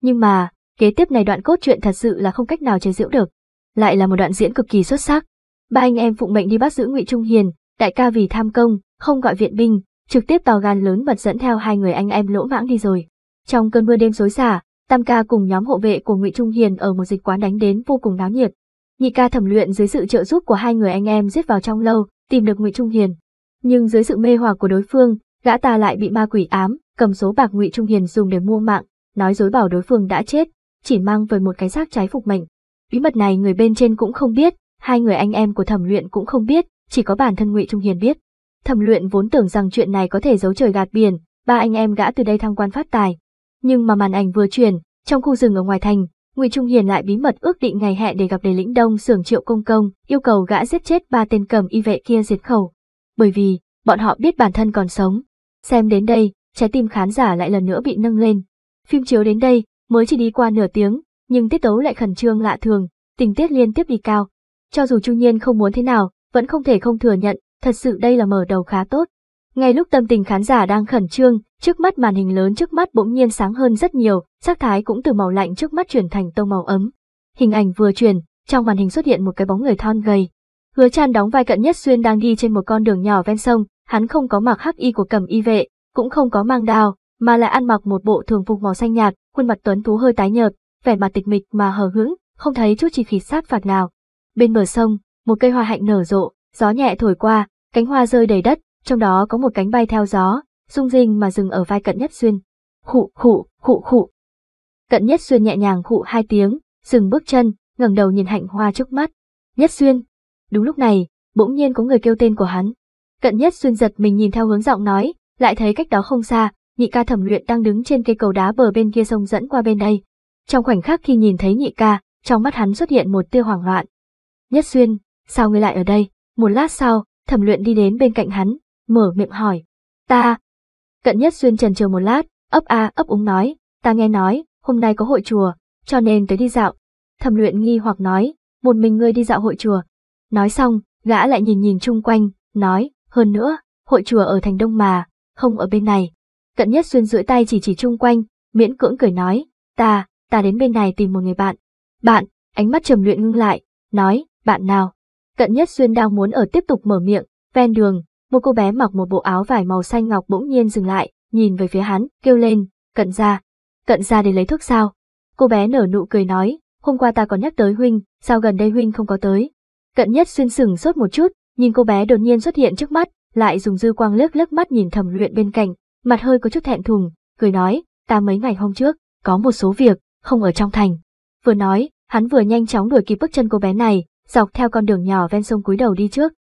[SPEAKER 1] Nhưng mà, kế tiếp này đoạn cốt truyện thật sự là không cách nào chế giễu được. Lại là một đoạn diễn cực kỳ xuất sắc. Ba anh em phụng mệnh đi bắt giữ Ngụy Trung Hiền, đại ca vì tham công, không gọi viện binh, trực tiếp tàu gan lớn mật dẫn theo hai người anh em lỗ mãng đi rồi. Trong cơn mưa đêm xối xả, Tam ca cùng nhóm hộ vệ của Ngụy Trung Hiền ở một dịch quán đánh đến vô cùng náo nhiệt. Nhị ca thẩm luyện dưới sự trợ giúp của hai người anh em giết vào trong lâu, tìm được Ngụy Trung Hiền nhưng dưới sự mê hoặc của đối phương, gã ta lại bị ma quỷ ám, cầm số bạc Ngụy Trung Hiền dùng để mua mạng, nói dối bảo đối phương đã chết, chỉ mang về một cái xác trái phục mệnh. Bí mật này người bên trên cũng không biết, hai người anh em của Thẩm Luyện cũng không biết, chỉ có bản thân Ngụy Trung Hiền biết. Thẩm Luyện vốn tưởng rằng chuyện này có thể giấu trời gạt biển, ba anh em gã từ đây thăng quan phát tài. Nhưng mà màn ảnh vừa chuyển, trong khu rừng ở ngoài thành, Ngụy Trung Hiền lại bí mật ước định ngày hẹn để gặp Đề Lĩnh Đông xưởng Triệu Công Công, yêu cầu gã giết chết ba tên cầm y vệ kia diệt khẩu bởi vì bọn họ biết bản thân còn sống. Xem đến đây, trái tim khán giả lại lần nữa bị nâng lên. Phim chiếu đến đây, mới chỉ đi qua nửa tiếng, nhưng tiết tấu lại khẩn trương lạ thường, tình tiết liên tiếp đi cao. Cho dù Chu Nhiên không muốn thế nào, vẫn không thể không thừa nhận, thật sự đây là mở đầu khá tốt. Ngay lúc tâm tình khán giả đang khẩn trương, trước mắt màn hình lớn trước mắt bỗng nhiên sáng hơn rất nhiều, sắc thái cũng từ màu lạnh trước mắt chuyển thành tông màu ấm. Hình ảnh vừa chuyển, trong màn hình xuất hiện một cái bóng người thon gầy, Hứa Tràn đóng vai cận nhất xuyên đang đi trên một con đường nhỏ ven sông, hắn không có mặc hắc y của cầm y vệ, cũng không có mang đao, mà lại ăn mặc một bộ thường phục màu xanh nhạt, khuôn mặt tuấn tú hơi tái nhợt, vẻ mặt tịch mịch mà hờ hững, không thấy chút chi khí sát phạt nào. Bên bờ sông, một cây hoa hạnh nở rộ, gió nhẹ thổi qua, cánh hoa rơi đầy đất, trong đó có một cánh bay theo gió, rung rinh mà dừng ở vai cận nhất xuyên. Khụ khụ, khụ khụ. Cận nhất xuyên nhẹ nhàng khụ hai tiếng, dừng bước chân, ngẩng đầu nhìn hạnh hoa trước mắt. Nhất xuyên, Đúng lúc này, bỗng nhiên có người kêu tên của hắn. Cận nhất xuyên giật mình nhìn theo hướng giọng nói, lại thấy cách đó không xa, nhị ca thẩm luyện đang đứng trên cây cầu đá bờ bên kia sông dẫn qua bên đây. Trong khoảnh khắc khi nhìn thấy nhị ca, trong mắt hắn xuất hiện một tia hoảng loạn. Nhất xuyên, sao ngươi lại ở đây? Một lát sau, thẩm luyện đi đến bên cạnh hắn, mở miệng hỏi. Ta. Cận nhất xuyên trần chờ một lát, ấp a ấp úng nói, ta nghe nói, hôm nay có hội chùa, cho nên tới đi dạo. Thẩm luyện nghi hoặc nói, một mình ngươi đi dạo hội chùa, Nói xong, gã lại nhìn nhìn chung quanh, nói, hơn nữa, hội chùa ở thành đông mà, không ở bên này. Cận nhất xuyên duỗi tay chỉ chỉ chung quanh, miễn cưỡng cười nói, ta, ta đến bên này tìm một người bạn. Bạn, ánh mắt trầm luyện ngưng lại, nói, bạn nào? Cận nhất xuyên đang muốn ở tiếp tục mở miệng, ven đường, một cô bé mặc một bộ áo vải màu xanh ngọc bỗng nhiên dừng lại, nhìn về phía hắn, kêu lên, cận ra. Cận ra để lấy thuốc sao? Cô bé nở nụ cười nói, hôm qua ta còn nhắc tới huynh, sao gần đây huynh không có tới? Cận nhất xuyên sừng sốt một chút, nhìn cô bé đột nhiên xuất hiện trước mắt, lại dùng dư quang lướt lướt mắt nhìn thẩm luyện bên cạnh, mặt hơi có chút thẹn thùng, cười nói, ta mấy ngày hôm trước, có một số việc, không ở trong thành. Vừa nói, hắn vừa nhanh chóng đuổi kịp bước chân cô bé này, dọc theo con đường nhỏ ven sông cúi đầu đi trước.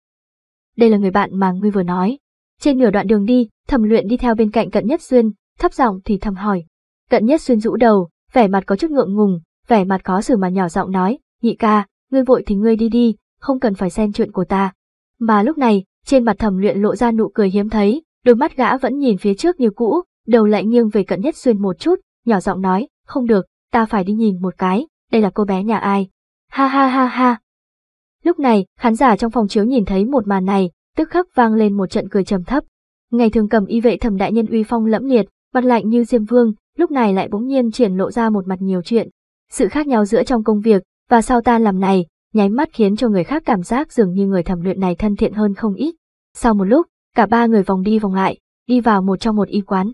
[SPEAKER 1] Đây là người bạn mà ngươi vừa nói. Trên nửa đoạn đường đi, thẩm luyện đi theo bên cạnh cận nhất xuyên, thấp giọng thì thầm hỏi. Cận nhất xuyên rũ đầu, vẻ mặt có chút ngượng ngùng, vẻ mặt khó xử mà nhỏ giọng nói, nhị ca, ngươi vội thì ngươi đi đi, không cần phải xen chuyện của ta. Mà lúc này, trên mặt thẩm luyện lộ ra nụ cười hiếm thấy, đôi mắt gã vẫn nhìn phía trước như cũ, đầu lại nghiêng về cận nhất xuyên một chút, nhỏ giọng nói, không được, ta phải đi nhìn một cái, đây là cô bé nhà ai. Ha ha ha ha. Lúc này, khán giả trong phòng chiếu nhìn thấy một màn này, tức khắc vang lên một trận cười trầm thấp. Ngày thường cầm y vệ thẩm đại nhân uy phong lẫm liệt, mặt lạnh như diêm vương, lúc này lại bỗng nhiên triển lộ ra một mặt nhiều chuyện. Sự khác nhau giữa trong công việc và sau ta làm này, nháy mắt khiến cho người khác cảm giác dường như người thẩm luyện này thân thiện hơn không ít. Sau một lúc, cả ba người vòng đi vòng lại, đi vào một trong một y quán.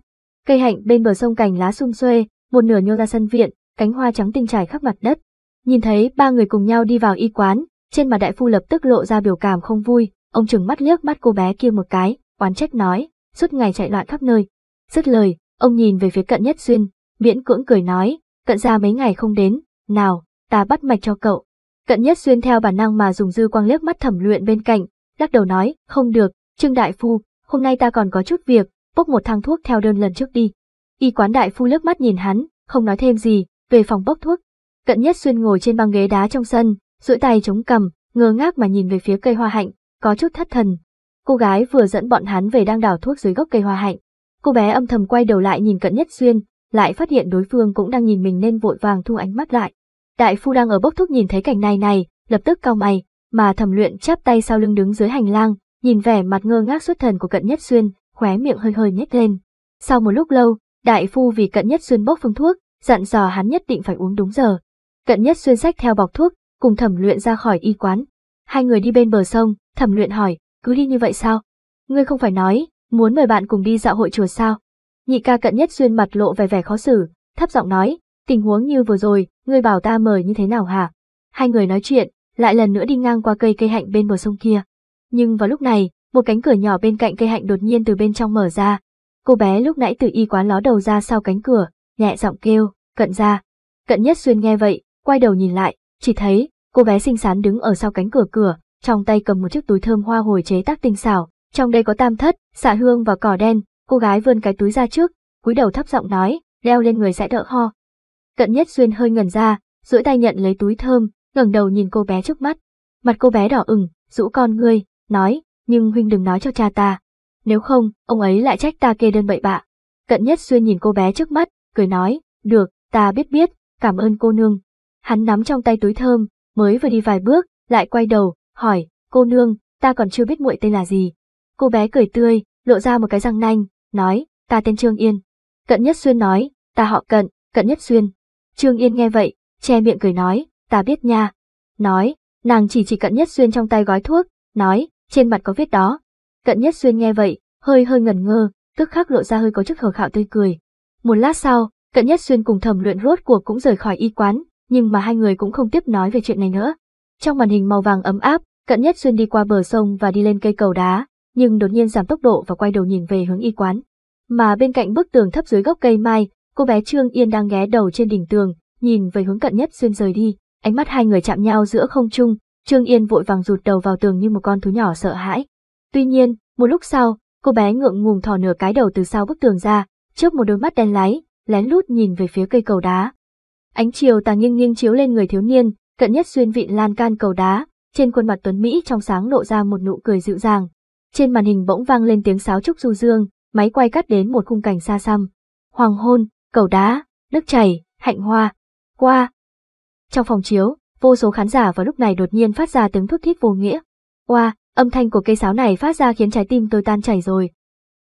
[SPEAKER 1] Cây hạnh bên bờ sông cành lá sum xuê, một nửa nhô ra sân viện, cánh hoa trắng tinh trải khắp mặt đất. Nhìn thấy ba người cùng nhau đi vào y quán, trên mặt đại phu lập tức lộ ra biểu cảm không vui, ông chừng mắt liếc mắt cô bé kia một cái, oán trách nói, suốt ngày chạy loạn khắp nơi. Dứt lời, ông nhìn về phía cận nhất duyên, miễn cưỡng cười nói, cận ra mấy ngày không đến, nào, ta bắt mạch cho cậu, Cận nhất xuyên theo bản năng mà dùng dư quang liếc mắt thẩm luyện bên cạnh, lắc đầu nói, không được, Trương Đại Phu, hôm nay ta còn có chút việc, bốc một thang thuốc theo đơn lần trước đi. Y quán Đại Phu liếc mắt nhìn hắn, không nói thêm gì, về phòng bốc thuốc. Cận nhất xuyên ngồi trên băng ghế đá trong sân, duỗi tay chống cằm ngơ ngác mà nhìn về phía cây hoa hạnh, có chút thất thần. Cô gái vừa dẫn bọn hắn về đang đào thuốc dưới gốc cây hoa hạnh. Cô bé âm thầm quay đầu lại nhìn cận nhất xuyên, lại phát hiện đối phương cũng đang nhìn mình nên vội vàng thu ánh mắt lại. Đại phu đang ở bốc thuốc nhìn thấy cảnh này này, lập tức cao mày, mà thẩm luyện chắp tay sau lưng đứng dưới hành lang, nhìn vẻ mặt ngơ ngác xuất thần của cận nhất xuyên, khóe miệng hơi hơi nhếch lên. Sau một lúc lâu, đại phu vì cận nhất xuyên bốc phương thuốc, dặn dò hắn nhất định phải uống đúng giờ. Cận nhất xuyên sách theo bọc thuốc, cùng thẩm luyện ra khỏi y quán. Hai người đi bên bờ sông, thẩm luyện hỏi, cứ đi như vậy sao? Ngươi không phải nói, muốn mời bạn cùng đi dạo hội chùa sao? Nhị ca cận nhất xuyên mặt lộ vẻ vẻ khó xử, thấp giọng nói, tình huống như vừa rồi, ngươi bảo ta mời như thế nào hả? Hai người nói chuyện, lại lần nữa đi ngang qua cây cây hạnh bên bờ sông kia. Nhưng vào lúc này, một cánh cửa nhỏ bên cạnh cây hạnh đột nhiên từ bên trong mở ra. Cô bé lúc nãy từ y quán ló đầu ra sau cánh cửa, nhẹ giọng kêu, cận ra. Cận nhất xuyên nghe vậy, quay đầu nhìn lại, chỉ thấy, cô bé xinh xắn đứng ở sau cánh cửa cửa, trong tay cầm một chiếc túi thơm hoa hồi chế tác tinh xảo, trong đây có tam thất, xạ hương và cỏ đen, cô gái vươn cái túi ra trước, cúi đầu thấp giọng nói, đeo lên người sẽ đỡ ho, Cận Nhất Xuyên hơi ngẩn ra, duỗi tay nhận lấy túi thơm, ngẩng đầu nhìn cô bé trước mắt. Mặt cô bé đỏ ửng, rũ con ngươi, nói, nhưng huynh đừng nói cho cha ta. Nếu không, ông ấy lại trách ta kê đơn bậy bạ. Cận Nhất Xuyên nhìn cô bé trước mắt, cười nói, được, ta biết biết, cảm ơn cô nương. Hắn nắm trong tay túi thơm, mới vừa đi vài bước, lại quay đầu, hỏi, cô nương, ta còn chưa biết muội tên là gì. Cô bé cười tươi, lộ ra một cái răng nanh, nói, ta tên Trương Yên. Cận Nhất Xuyên nói, ta họ Cận, Cận Nhất Xuyên. Trương Yên nghe vậy, che miệng cười nói, ta biết nha. Nói, nàng chỉ chỉ cận nhất xuyên trong tay gói thuốc, nói, trên mặt có viết đó. Cận nhất xuyên nghe vậy, hơi hơi ngẩn ngơ, tức khắc lộ ra hơi có chút hờ khạo tươi cười. Một lát sau, cận nhất xuyên cùng thẩm luyện rốt cuộc cũng rời khỏi y quán, nhưng mà hai người cũng không tiếp nói về chuyện này nữa. Trong màn hình màu vàng ấm áp, cận nhất xuyên đi qua bờ sông và đi lên cây cầu đá, nhưng đột nhiên giảm tốc độ và quay đầu nhìn về hướng y quán. Mà bên cạnh bức tường thấp dưới gốc cây mai, Cô bé Trương Yên đang ghé đầu trên đỉnh tường, nhìn về hướng cận nhất xuyên rời đi, ánh mắt hai người chạm nhau giữa không trung, Trương Yên vội vàng rụt đầu vào tường như một con thú nhỏ sợ hãi. Tuy nhiên, một lúc sau, cô bé ngượng ngùng thò nửa cái đầu từ sau bức tường ra, chớp một đôi mắt đen láy, lén lút nhìn về phía cây cầu đá. Ánh chiều tà nghiêng nghiêng chiếu lên người thiếu niên, cận nhất xuyên vịn lan can cầu đá, trên khuôn mặt tuấn mỹ trong sáng lộ ra một nụ cười dịu dàng. Trên màn hình bỗng vang lên tiếng sáo trúc du dương, máy quay cắt đến một khung cảnh xa xăm. Hoàng hôn, cầu đá, nước chảy, hạnh hoa, qua. Trong phòng chiếu, vô số khán giả vào lúc này đột nhiên phát ra tiếng thút thít vô nghĩa. qua. âm thanh của cây sáo này phát ra khiến trái tim tôi tan chảy rồi.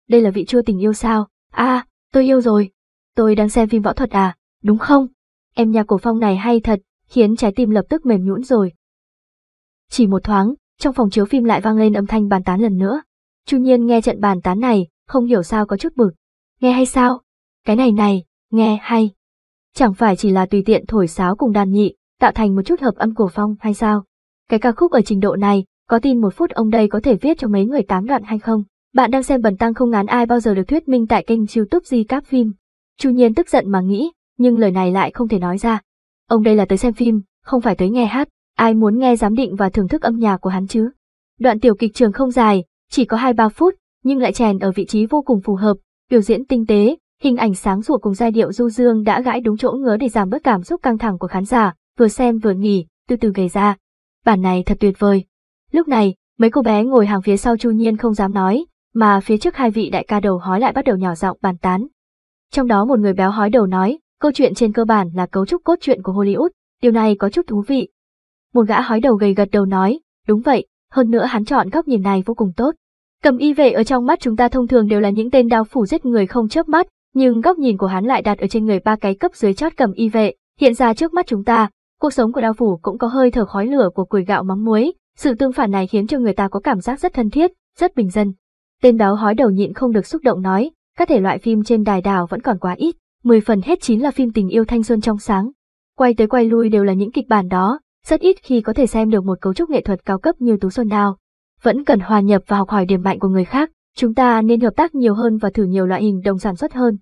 [SPEAKER 1] Đây là vị chua tình yêu sao? À, tôi yêu rồi. Tôi đang xem phim võ thuật à, đúng không? Em nhà cổ phong này hay thật, khiến trái tim lập tức mềm nhũn rồi. Chỉ một thoáng, trong phòng chiếu phim lại vang lên âm thanh bàn tán lần nữa. Chu Nhiên nghe trận bàn tán này, không hiểu sao có chút bực. Nghe hay sao? Cái này này, nghe hay. Chẳng phải chỉ là tùy tiện thổi sáo cùng đàn nhị, tạo thành một chút hợp âm cổ phong hay sao? Cái ca khúc ở trình độ này, có tin một phút ông đây có thể viết cho mấy người tám đoạn hay không? Bạn đang xem bần tăng không ngán ai bao giờ được thuyết minh tại kênh youtube di cáp phim. Chu Nhiên tức giận mà nghĩ, nhưng lời này lại không thể nói ra. Ông đây là tới xem phim, không phải tới nghe hát, ai muốn nghe giám định và thưởng thức âm nhạc của hắn chứ? Đoạn tiểu kịch trường không dài, chỉ có 2-3 phút, nhưng lại chèn ở vị trí vô cùng phù hợp, biểu diễn tinh tế, Hình ảnh sáng sủa cùng giai điệu du dương đã gãi đúng chỗ ngứa để giảm bớt cảm xúc căng thẳng của khán giả, vừa xem vừa nghỉ, từ từ gầy ra. Bản này thật tuyệt vời. Lúc này, mấy cô bé ngồi hàng phía sau Chu Nhiên không dám nói, mà phía trước hai vị đại ca đầu hói lại bắt đầu nhỏ giọng bàn tán. Trong đó một người béo hói đầu nói, câu chuyện trên cơ bản là cấu trúc cốt truyện của Hollywood, điều này có chút thú vị. Một gã hói đầu gầy gật đầu nói, đúng vậy, hơn nữa hắn chọn góc nhìn này vô cùng tốt. Cầm y vệ ở trong mắt chúng ta thông thường đều là những tên đao phủ giết người không chớp mắt, nhưng góc nhìn của hắn lại đặt ở trên người ba cái cấp dưới chót cầm y vệ, hiện ra trước mắt chúng ta, cuộc sống của đao phủ cũng có hơi thở khói lửa của củi gạo mắm muối, sự tương phản này khiến cho người ta có cảm giác rất thân thiết, rất bình dân. Tên báo hói đầu nhịn không được xúc động nói, các thể loại phim trên đài đảo vẫn còn quá ít, mười phần hết chín là phim tình yêu thanh xuân trong sáng. Quay tới quay lui đều là những kịch bản đó, rất ít khi có thể xem được một cấu trúc nghệ thuật cao cấp như Tú Xuân Đao. Vẫn cần hòa nhập và học hỏi điểm mạnh của người khác, chúng ta nên hợp tác nhiều hơn và thử nhiều loại hình đồng sản xuất hơn.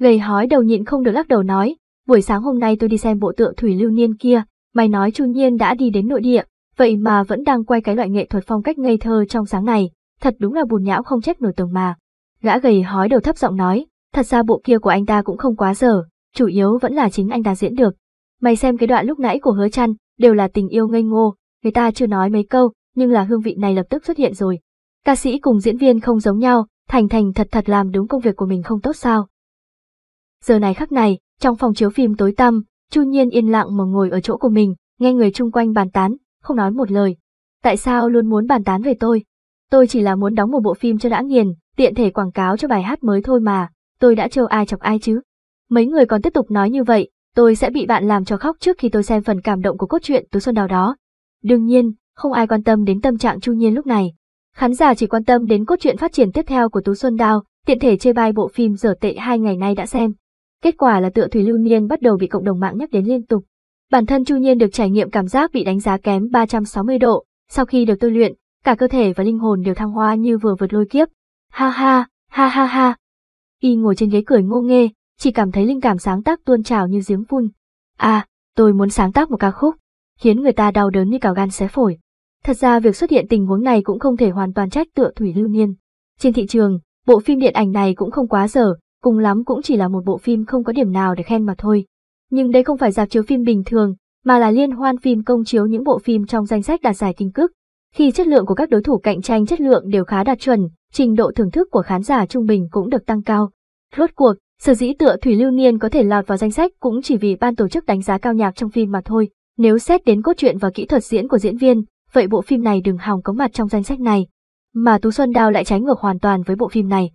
[SPEAKER 1] Gầy hói đầu nhịn không được lắc đầu nói, buổi sáng hôm nay tôi đi xem bộ tượng thủy lưu niên kia, mày nói Chu Nhiên đã đi đến nội địa, vậy mà vẫn đang quay cái loại nghệ thuật phong cách ngây thơ trong sáng này, thật đúng là bùn nhão không chết nổi tường mà. Gã gầy hói đầu thấp giọng nói, thật ra bộ kia của anh ta cũng không quá dở, chủ yếu vẫn là chính anh ta diễn được. Mày xem cái đoạn lúc nãy của hứa chăn, đều là tình yêu ngây ngô, người ta chưa nói mấy câu, nhưng là hương vị này lập tức xuất hiện rồi. Ca sĩ cùng diễn viên không giống nhau, Thành Thành thật thật làm đúng công việc của mình không tốt sao, Giờ này khắc này, trong phòng chiếu phim tối tăm, Chu Nhiên yên lặng mà ngồi ở chỗ của mình, nghe người chung quanh bàn tán, không nói một lời. Tại sao luôn muốn bàn tán về tôi? Tôi chỉ là muốn đóng một bộ phim cho đã nghiền, tiện thể quảng cáo cho bài hát mới thôi mà, tôi đã trêu ai chọc ai chứ. Mấy người còn tiếp tục nói như vậy, tôi sẽ bị bạn làm cho khóc trước khi tôi xem phần cảm động của cốt truyện Tú Xuân Đào đó. Đương nhiên, không ai quan tâm đến tâm trạng Chu Nhiên lúc này. Khán giả chỉ quan tâm đến cốt truyện phát triển tiếp theo của Tú Xuân Đào, tiện thể chê bai bộ phim dở tệ hai ngày nay đã xem. Kết quả là tựa thủy lưu niên bắt đầu bị cộng đồng mạng nhắc đến liên tục. Bản thân Chu Nhiên được trải nghiệm cảm giác bị đánh giá kém 360 độ, sau khi được tu luyện, cả cơ thể và linh hồn đều thăng hoa như vừa vượt lôi kiếp. Ha ha, ha ha ha. Y ngồi trên ghế cười ngô nghê, chỉ cảm thấy linh cảm sáng tác tuôn trào như giếng phun. À, tôi muốn sáng tác một ca khúc, khiến người ta đau đớn như cào gan xé phổi. Thật ra việc xuất hiện tình huống này cũng không thể hoàn toàn trách tựa thủy lưu niên. Trên thị trường, bộ phim điện ảnh này cũng không quá dở, cùng lắm cũng chỉ là một bộ phim không có điểm nào để khen mà thôi. Nhưng đây không phải dạp chiếu phim bình thường, mà là liên hoan phim công chiếu những bộ phim trong danh sách đạt giải kinh cức. Khi chất lượng của các đối thủ cạnh tranh chất lượng đều khá đạt chuẩn, trình độ thưởng thức của khán giả trung bình cũng được tăng cao. Rốt cuộc, sở dĩ tựa Thủy Lưu Niên có thể lọt vào danh sách cũng chỉ vì ban tổ chức đánh giá cao nhạc trong phim mà thôi. Nếu xét đến cốt truyện và kỹ thuật diễn của diễn viên, vậy bộ phim này đừng hòng có mặt trong danh sách này. Mà Tú Xuân Đào lại trái ngược hoàn toàn với bộ phim này.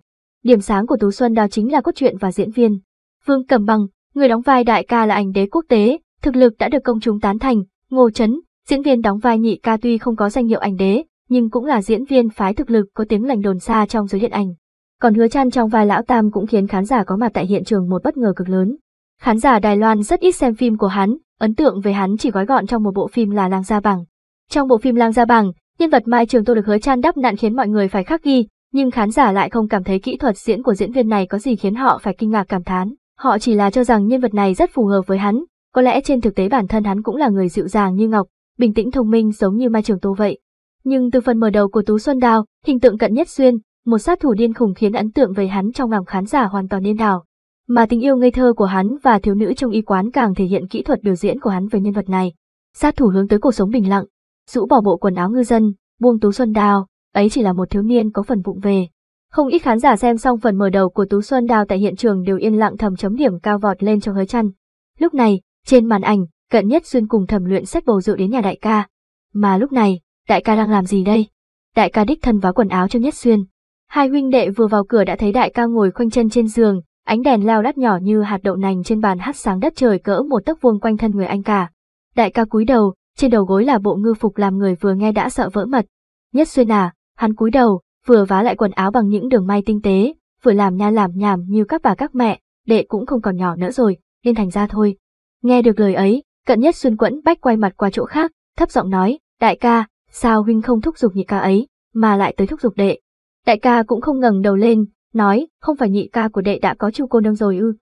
[SPEAKER 1] Điểm sáng của Tú Xuân đó chính là cốt truyện và diễn viên. Vương Cẩm Bằng, người đóng vai đại ca là ảnh đế quốc tế, thực lực đã được công chúng tán thành, Ngô Chấn, diễn viên đóng vai nhị ca tuy không có danh hiệu ảnh đế, nhưng cũng là diễn viên phái thực lực có tiếng lành đồn xa trong giới điện ảnh. Còn hứa chan trong vai lão tam cũng khiến khán giả có mặt tại hiện trường một bất ngờ cực lớn. Khán giả Đài Loan rất ít xem phim của hắn, ấn tượng về hắn chỉ gói gọn trong một bộ phim là Lang Gia bằng Trong bộ phim Lang Gia bằng nhân vật Mai Trường Tô được hứa chan đắp nạn khiến mọi người phải khắc ghi, nhưng khán giả lại không cảm thấy kỹ thuật diễn của diễn viên này có gì khiến họ phải kinh ngạc cảm thán. Họ chỉ là cho rằng nhân vật này rất phù hợp với hắn, có lẽ trên thực tế bản thân hắn cũng là người dịu dàng như ngọc, bình tĩnh thông minh giống như Mai Trường Tô vậy. Nhưng từ phần mở đầu của Tú Xuân Đào, hình tượng cận nhất xuyên, một sát thủ điên khủng khiến ấn tượng về hắn trong lòng khán giả hoàn toàn điên đảo. Mà tình yêu ngây thơ của hắn và thiếu nữ trong y quán càng thể hiện kỹ thuật biểu diễn của hắn với nhân vật này. Sát thủ hướng tới cuộc sống bình lặng, rũ bỏ bộ quần áo ngư dân, buông Tú Xuân Đào, ấy chỉ là một thiếu niên có phần vụng về. Không ít khán giả xem xong phần mở đầu của Tú Xuân Đào tại hiện trường đều yên lặng thầm chấm điểm cao vọt lên cho hứa chăn. Lúc này, trên màn ảnh, cận nhất xuyên cùng thẩm luyện sách bầu rượu đến nhà đại ca. Mà lúc này, đại ca đang làm gì đây? Đại ca đích thân vá quần áo cho nhất xuyên. Hai huynh đệ vừa vào cửa đã thấy đại ca ngồi khoanh chân trên giường, ánh đèn leo đắt nhỏ như hạt đậu nành trên bàn hắt sáng đất trời cỡ một tấc vuông quanh thân người anh cả. Đại ca cúi đầu, trên đầu gối là bộ ngư phục làm người vừa nghe đã sợ vỡ mật. Nhất xuyên à, Hắn cúi đầu, vừa vá lại quần áo bằng những đường may tinh tế, vừa làm nha làm nhảm như các bà các mẹ, đệ cũng không còn nhỏ nữa rồi, nên thành ra thôi. Nghe được lời ấy, cận nhất xuyên quẫn bách quay mặt qua chỗ khác, thấp giọng nói, đại ca, sao huynh không thúc giục nhị ca ấy, mà lại tới thúc giục đệ. Đại ca cũng không ngẩng đầu lên, nói, không phải nhị ca của đệ đã có chu cô nương rồi ư.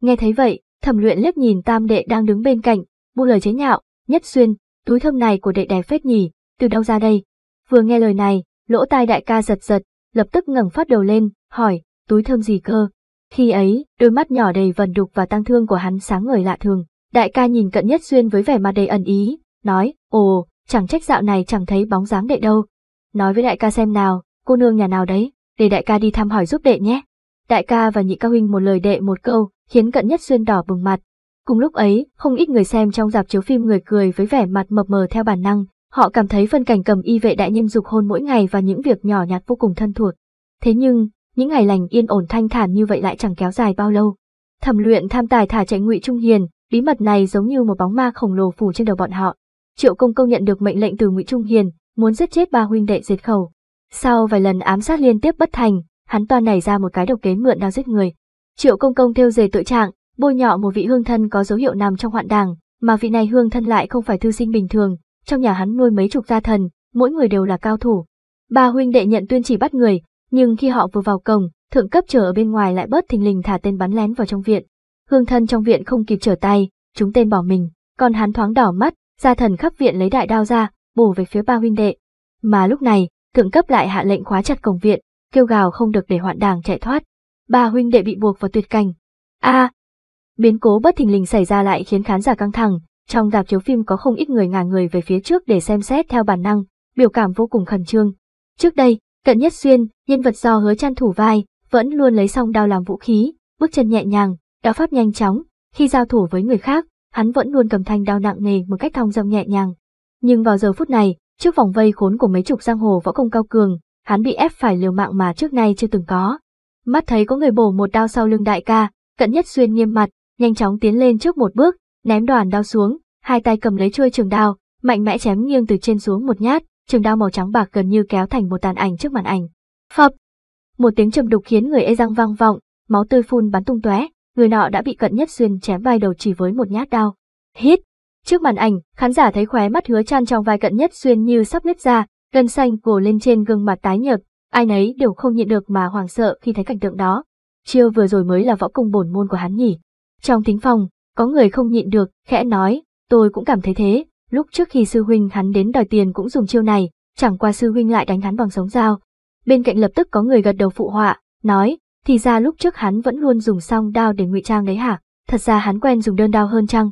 [SPEAKER 1] Nghe thấy vậy, thẩm luyện liếc nhìn tam đệ đang đứng bên cạnh, bu lời chế nhạo, nhất xuyên, túi thơm này của đệ đẹp phết nhỉ, từ đâu ra đây. Vừa nghe lời này, Lỗ tai đại ca giật giật, lập tức ngẩng phát đầu lên, hỏi, túi thơm gì cơ? Khi ấy, đôi mắt nhỏ đầy vần đục và tang thương của hắn sáng ngời lạ thường. Đại ca nhìn cận nhất xuyên với vẻ mặt đầy ẩn ý, nói, ồ, chẳng trách dạo này chẳng thấy bóng dáng đệ đâu. Nói với đại ca xem nào, cô nương nhà nào đấy, để đại ca đi thăm hỏi giúp đệ nhé. Đại ca và nhị ca huynh một lời đệ một câu, khiến cận nhất xuyên đỏ bừng mặt. Cùng lúc ấy, không ít người xem trong dạp chiếu phim người cười với vẻ mặt mập mờ theo bản năng, Họ cảm thấy phân cảnh cầm y vệ đại nhân dục hôn mỗi ngày và những việc nhỏ nhặt vô cùng thân thuộc. Thế nhưng, những ngày lành yên ổn thanh thản như vậy lại chẳng kéo dài bao lâu. Thẩm luyện tham tài thả chạy ngụy trung hiền, bí mật này giống như một bóng ma khổng lồ phủ trên đầu bọn họ. Triệu công công nhận được mệnh lệnh từ ngụy trung hiền, muốn giết chết ba huynh đệ diệt khẩu. Sau vài lần ám sát liên tiếp bất thành, hắn toàn nảy ra một cái độc kế mượn đao giết người. Triệu công công theo dề tội trạng, bôi nhọ một vị hương thân có dấu hiệu nằm trong hoạn đàng, mà vị này hương thân lại không phải thư sinh bình thường, trong nhà hắn nuôi mấy chục gia thần, mỗi người đều là cao thủ. Ba huynh đệ nhận tuyên chỉ bắt người, nhưng khi họ vừa vào cổng, thượng cấp chờ ở bên ngoài lại bớt thình lình thả tên bắn lén vào trong viện. Hương thân trong viện không kịp trở tay, chúng tên bỏ mình, còn hắn thoáng đỏ mắt, gia thần khắp viện lấy đại đao ra, bổ về phía ba huynh đệ. Mà lúc này, thượng cấp lại hạ lệnh khóa chặt cổng viện, kêu gào không được để hoạn đảng chạy thoát. Ba huynh đệ bị buộc vào tuyệt cảnh. A! biến cố bất thình lình xảy ra lại khiến khán giả căng thẳng, trong đạp chiếu phim có không ít người ngả người về phía trước để xem xét theo bản năng, biểu cảm vô cùng khẩn trương. Trước đây, Cận Nhất Xuyên, nhân vật do hứa chan thủ vai, vẫn luôn lấy song đao làm vũ khí, bước chân nhẹ nhàng, đạo pháp nhanh chóng, khi giao thủ với người khác, hắn vẫn luôn cầm thanh đao nặng nề một cách thong dong nhẹ nhàng. Nhưng vào giờ phút này, trước vòng vây khốn của mấy chục giang hồ võ công cao cường, hắn bị ép phải liều mạng mà trước nay chưa từng có. Mắt thấy có người bổ một đao sau lưng đại ca, Cận Nhất Xuyên nghiêm mặt, nhanh chóng tiến lên trước một bước, ném đoàn đao xuống, hai tay cầm lấy chuôi trường đao, mạnh mẽ chém nghiêng từ trên xuống một nhát, trường đao màu trắng bạc gần như kéo thành một tàn ảnh trước màn ảnh. Phập! Một tiếng trầm đục khiến người e răng vang vọng, máu tươi phun bắn tung tóe, người nọ đã bị cận nhất xuyên chém vai đầu chỉ với một nhát đao. Hít! Trước màn ảnh, khán giả thấy khóe mắt hứa chan trong vai cận nhất xuyên như sắp nứt ra, gân xanh gồ lên trên gương mặt tái nhợt, ai nấy đều không nhịn được mà hoảng sợ khi thấy cảnh tượng đó. Chiêu vừa rồi mới là võ công bổn môn của hắn nhỉ. Trong thính phòng, có người không nhịn được, khẽ nói, tôi cũng cảm thấy thế, lúc trước khi sư huynh hắn đến đòi tiền cũng dùng chiêu này, chẳng qua sư huynh lại đánh hắn bằng sống dao. Bên cạnh lập tức có người gật đầu phụ họa, nói, thì ra lúc trước hắn vẫn luôn dùng song đao để ngụy trang đấy hả, thật ra hắn quen dùng đơn đao hơn chăng.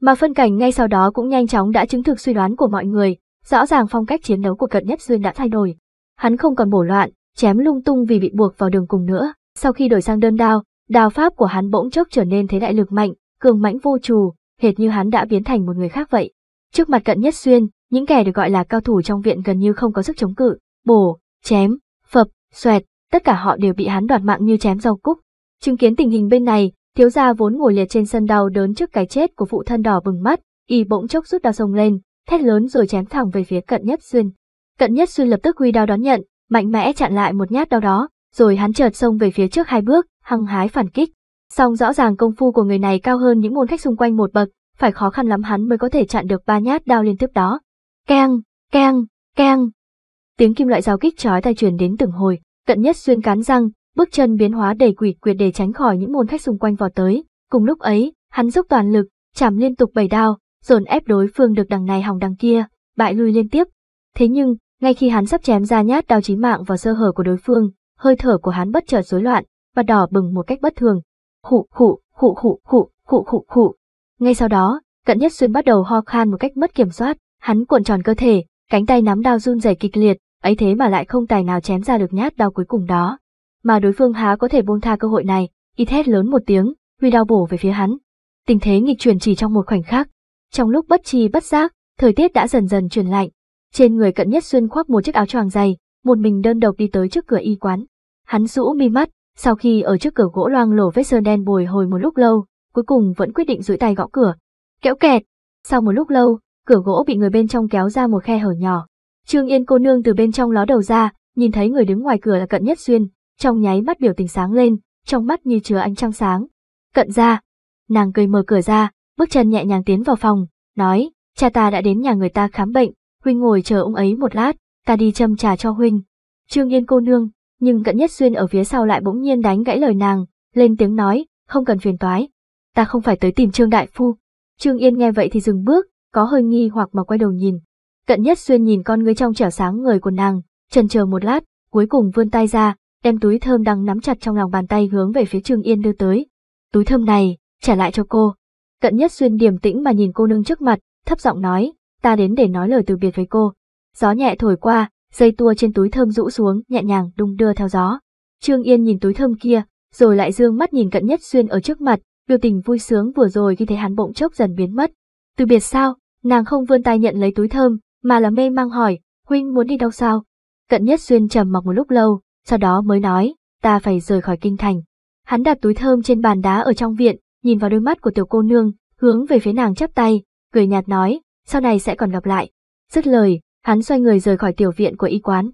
[SPEAKER 1] Mà phân cảnh ngay sau đó cũng nhanh chóng đã chứng thực suy đoán của mọi người, rõ ràng phong cách chiến đấu của cận nhất duyên đã thay đổi. Hắn không còn bổ loạn, chém lung tung vì bị buộc vào đường cùng nữa, sau khi đổi sang đơn đao, đao pháp của hắn bỗng chốc trở nên thế đại lực mạnh, cường mãnh vô trù, hệt như hắn đã biến thành một người khác vậy. Trước mặt cận nhất xuyên, những kẻ được gọi là cao thủ trong viện gần như không có sức chống cự, bổ, chém, phập, xoẹt, tất cả họ đều bị hắn đoạt mạng như chém rau cúc. Chứng kiến tình hình bên này, thiếu gia vốn ngồi liệt trên sân đau đớn trước cái chết của phụ thân đỏ bừng mắt, y bỗng chốc rút đao sông lên, thét lớn rồi chém thẳng về phía cận nhất xuyên. Cận nhất xuyên lập tức huy đao đón nhận, mạnh mẽ chặn lại một nhát đao đó, rồi hắn chợt xông về phía trước hai bước, hăng hái phản kích. Song rõ ràng công phu của người này cao hơn những môn khách xung quanh một bậc, phải khó khăn lắm hắn mới có thể chặn được ba nhát đao liên tiếp đó. Keng, keng, keng. Tiếng kim loại giao kích chói tai truyền đến từng hồi, cận nhất xuyên cán răng, bước chân biến hóa đầy quỷ quyệt để tránh khỏi những môn khách xung quanh vọt tới. Cùng lúc ấy, hắn dốc toàn lực, chạm liên tục bảy đao, dồn ép đối phương được đằng này hòng đằng kia, bại lui liên tiếp. Thế nhưng, ngay khi hắn sắp chém ra nhát đao chí mạng vào sơ hở của đối phương, hơi thở của hắn bất chợt rối loạn và đỏ bừng một cách bất thường, khụ khụ khụ khụ khụ khụ khụ khụ ngay sau đó cận nhất xuyên bắt đầu ho khan một cách mất kiểm soát hắn cuộn tròn cơ thể cánh tay nắm đao run rẩy kịch liệt ấy thế mà lại không tài nào chém ra được nhát đao cuối cùng đó mà đối phương há có thể buông tha cơ hội này y thét lớn một tiếng huy đao bổ về phía hắn tình thế nghịch chuyển chỉ trong một khoảnh khắc trong lúc bất chi bất giác thời tiết đã dần dần chuyển lạnh trên người cận nhất xuyên khoác một chiếc áo choàng dày một mình đơn độc đi tới trước cửa y quán hắn rũ mi mắt sau khi ở trước cửa gỗ loang lổ vết sơn đen bồi hồi một lúc lâu, cuối cùng vẫn quyết định duỗi tay gõ cửa. Kéo kẹt. Sau một lúc lâu, cửa gỗ bị người bên trong kéo ra một khe hở nhỏ. Trương Yên cô nương từ bên trong ló đầu ra, nhìn thấy người đứng ngoài cửa là Cận Nhất Xuyên, trong nháy mắt biểu tình sáng lên, trong mắt như chứa ánh trăng sáng. Cận ra. Nàng cười mở cửa ra, bước chân nhẹ nhàng tiến vào phòng, nói, cha ta đã đến nhà người ta khám bệnh, huynh ngồi chờ ông ấy một lát, ta đi châm trà cho huynh. Trương Yên cô nương, nhưng cận nhất xuyên ở phía sau lại bỗng nhiên đánh gãy lời nàng, lên tiếng nói, không cần phiền toái. Ta không phải tới tìm Trương Đại Phu. Trương Yên nghe vậy thì dừng bước, có hơi nghi hoặc mà quay đầu nhìn. Cận nhất xuyên nhìn con người trong trẻo sáng người của nàng, trần chờ một lát, cuối cùng vươn tay ra, đem túi thơm đang nắm chặt trong lòng bàn tay hướng về phía Trương Yên đưa tới. Túi thơm này, trả lại cho cô. Cận nhất xuyên điềm tĩnh mà nhìn cô nương trước mặt, thấp giọng nói, ta đến để nói lời từ biệt với cô. Gió nhẹ thổi qua, dây tua trên túi thơm rũ xuống, nhẹ nhàng đung đưa theo gió. Trương Yên nhìn túi thơm kia, rồi lại dương mắt nhìn cận nhất xuyên ở trước mặt, biểu tình vui sướng vừa rồi khi thấy hắn bỗng chốc dần biến mất. Từ biệt sao, nàng không vươn tay nhận lấy túi thơm, mà là mê mang hỏi, huynh muốn đi đâu sao? Cận nhất xuyên trầm mặc một lúc lâu, sau đó mới nói, ta phải rời khỏi kinh thành. Hắn đặt túi thơm trên bàn đá ở trong viện, nhìn vào đôi mắt của tiểu cô nương, hướng về phía nàng chắp tay, cười nhạt nói, sau này sẽ còn gặp lại. Dứt lời, Hắn xoay người rời khỏi tiểu viện của y quán.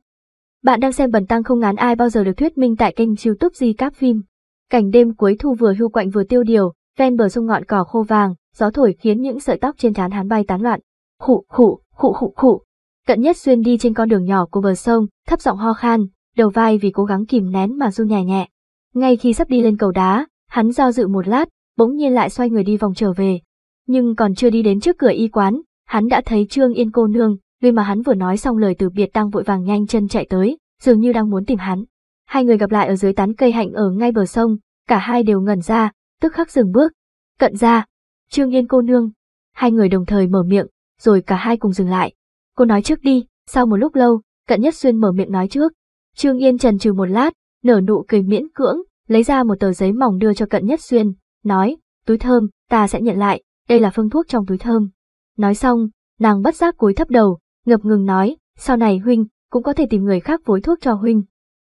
[SPEAKER 1] Bạn đang xem bần tăng không ngán ai bao giờ được thuyết minh tại kênh youtube Di Cáp Phim. Cảnh đêm cuối thu vừa hưu quạnh vừa tiêu điều, ven bờ sông ngọn cỏ khô vàng, gió thổi khiến những sợi tóc trên trán hắn bay tán loạn. Khụ khụ, khụ khụ khụ. Cận nhất xuyên đi trên con đường nhỏ của bờ sông, thấp giọng ho khan, đầu vai vì cố gắng kìm nén mà run nhẹ nhẹ. Ngay khi sắp đi lên cầu đá, hắn do dự một lát, bỗng nhiên lại xoay người đi vòng trở về. Nhưng còn chưa đi đến trước cửa y quán, hắn đã thấy Trương Yên cô nương lui mà hắn vừa nói xong lời từ biệt đang vội vàng nhanh chân chạy tới, dường như đang muốn tìm hắn. Hai người gặp lại ở dưới tán cây hạnh ở ngay bờ sông, cả hai đều ngẩn ra, tức khắc dừng bước. Cận ra, Trương Yên cô nương. Hai người đồng thời mở miệng, rồi cả hai cùng dừng lại. Cô nói trước đi, sau một lúc lâu, cận nhất xuyên mở miệng nói trước. Trương Yên trần trừ một lát, nở nụ cười miễn cưỡng, lấy ra một tờ giấy mỏng đưa cho cận nhất xuyên, nói, túi thơm, ta sẽ nhận lại, đây là phương thuốc trong túi thơm. Nói xong, nàng bất giác cúi thấp đầu, ngập ngừng nói, sau này huynh cũng có thể tìm người khác phối thuốc cho huynh.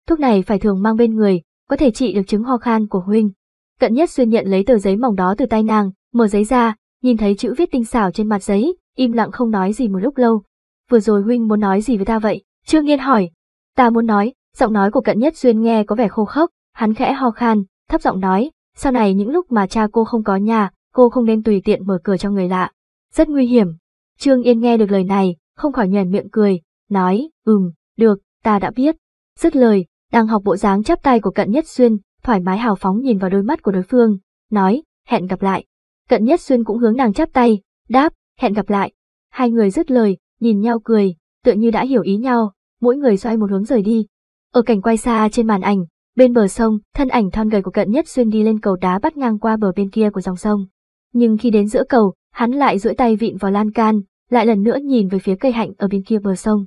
[SPEAKER 1] Thuốc này phải thường mang bên người, có thể trị được chứng ho khan của huynh. Cận nhất xuyên nhận lấy tờ giấy mỏng đó từ tay nàng, mở giấy ra, nhìn thấy chữ viết tinh xảo trên mặt giấy, im lặng không nói gì một lúc lâu. Vừa rồi huynh muốn nói gì với ta vậy? Trương Nghiên hỏi. Ta muốn nói, giọng nói của cận nhất xuyên nghe có vẻ khô khốc, hắn khẽ ho khan, thấp giọng nói, sau này những lúc mà cha cô không có nhà, cô không nên tùy tiện mở cửa cho người lạ. Rất nguy hiểm. Trương Yên nghe được lời này, không khỏi nhèn miệng cười, nói, ừm, được, ta đã biết. Dứt lời, đang học bộ dáng chắp tay của cận nhất xuyên, thoải mái hào phóng nhìn vào đôi mắt của đối phương, nói, hẹn gặp lại. Cận nhất xuyên cũng hướng nàng chắp tay, đáp, hẹn gặp lại. Hai người dứt lời, nhìn nhau cười, tựa như đã hiểu ý nhau, mỗi người xoay một hướng rời đi. Ở cảnh quay xa trên màn ảnh, bên bờ sông, thân ảnh thon gầy của cận nhất xuyên đi lên cầu đá bắt ngang qua bờ bên kia của dòng sông. Nhưng khi đến giữa cầu, hắn lại duỗi tay vịn vào lan can, lại lần nữa nhìn về phía cây hạnh ở bên kia bờ sông.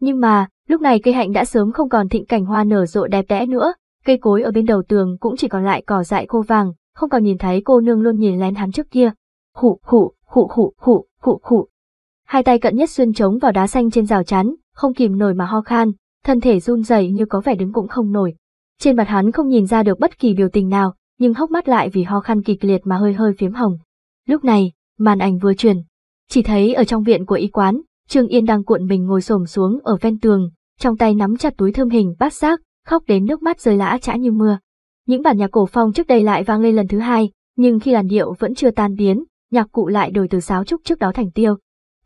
[SPEAKER 1] Nhưng mà, lúc này cây hạnh đã sớm không còn thịnh cảnh hoa nở rộ đẹp đẽ nữa, cây cối ở bên đầu tường cũng chỉ còn lại cỏ dại khô vàng, không còn nhìn thấy cô nương luôn nhìn lén hắn trước kia. Khụ khụ, khụ khụ khụ, khụ khụ. Hai tay cận nhất xuyên trống vào đá xanh trên rào chắn, không kìm nổi mà ho khan, thân thể run rẩy như có vẻ đứng cũng không nổi. Trên mặt hắn không nhìn ra được bất kỳ biểu tình nào, nhưng hốc mắt lại vì ho khan kịch liệt mà hơi hơi phiếm hồng. Lúc này, màn ảnh vừa chuyển, chỉ thấy ở trong viện của y quán, Trương Yên đang cuộn mình ngồi xổm xuống ở ven tường, trong tay nắm chặt túi thơm hình bát giác, khóc đến nước mắt rơi lã chã như mưa. Những bản nhạc cổ phong trước đây lại vang lên lần thứ hai, nhưng khi làn điệu vẫn chưa tan biến, nhạc cụ lại đổi từ sáo trúc trước đó thành tiêu.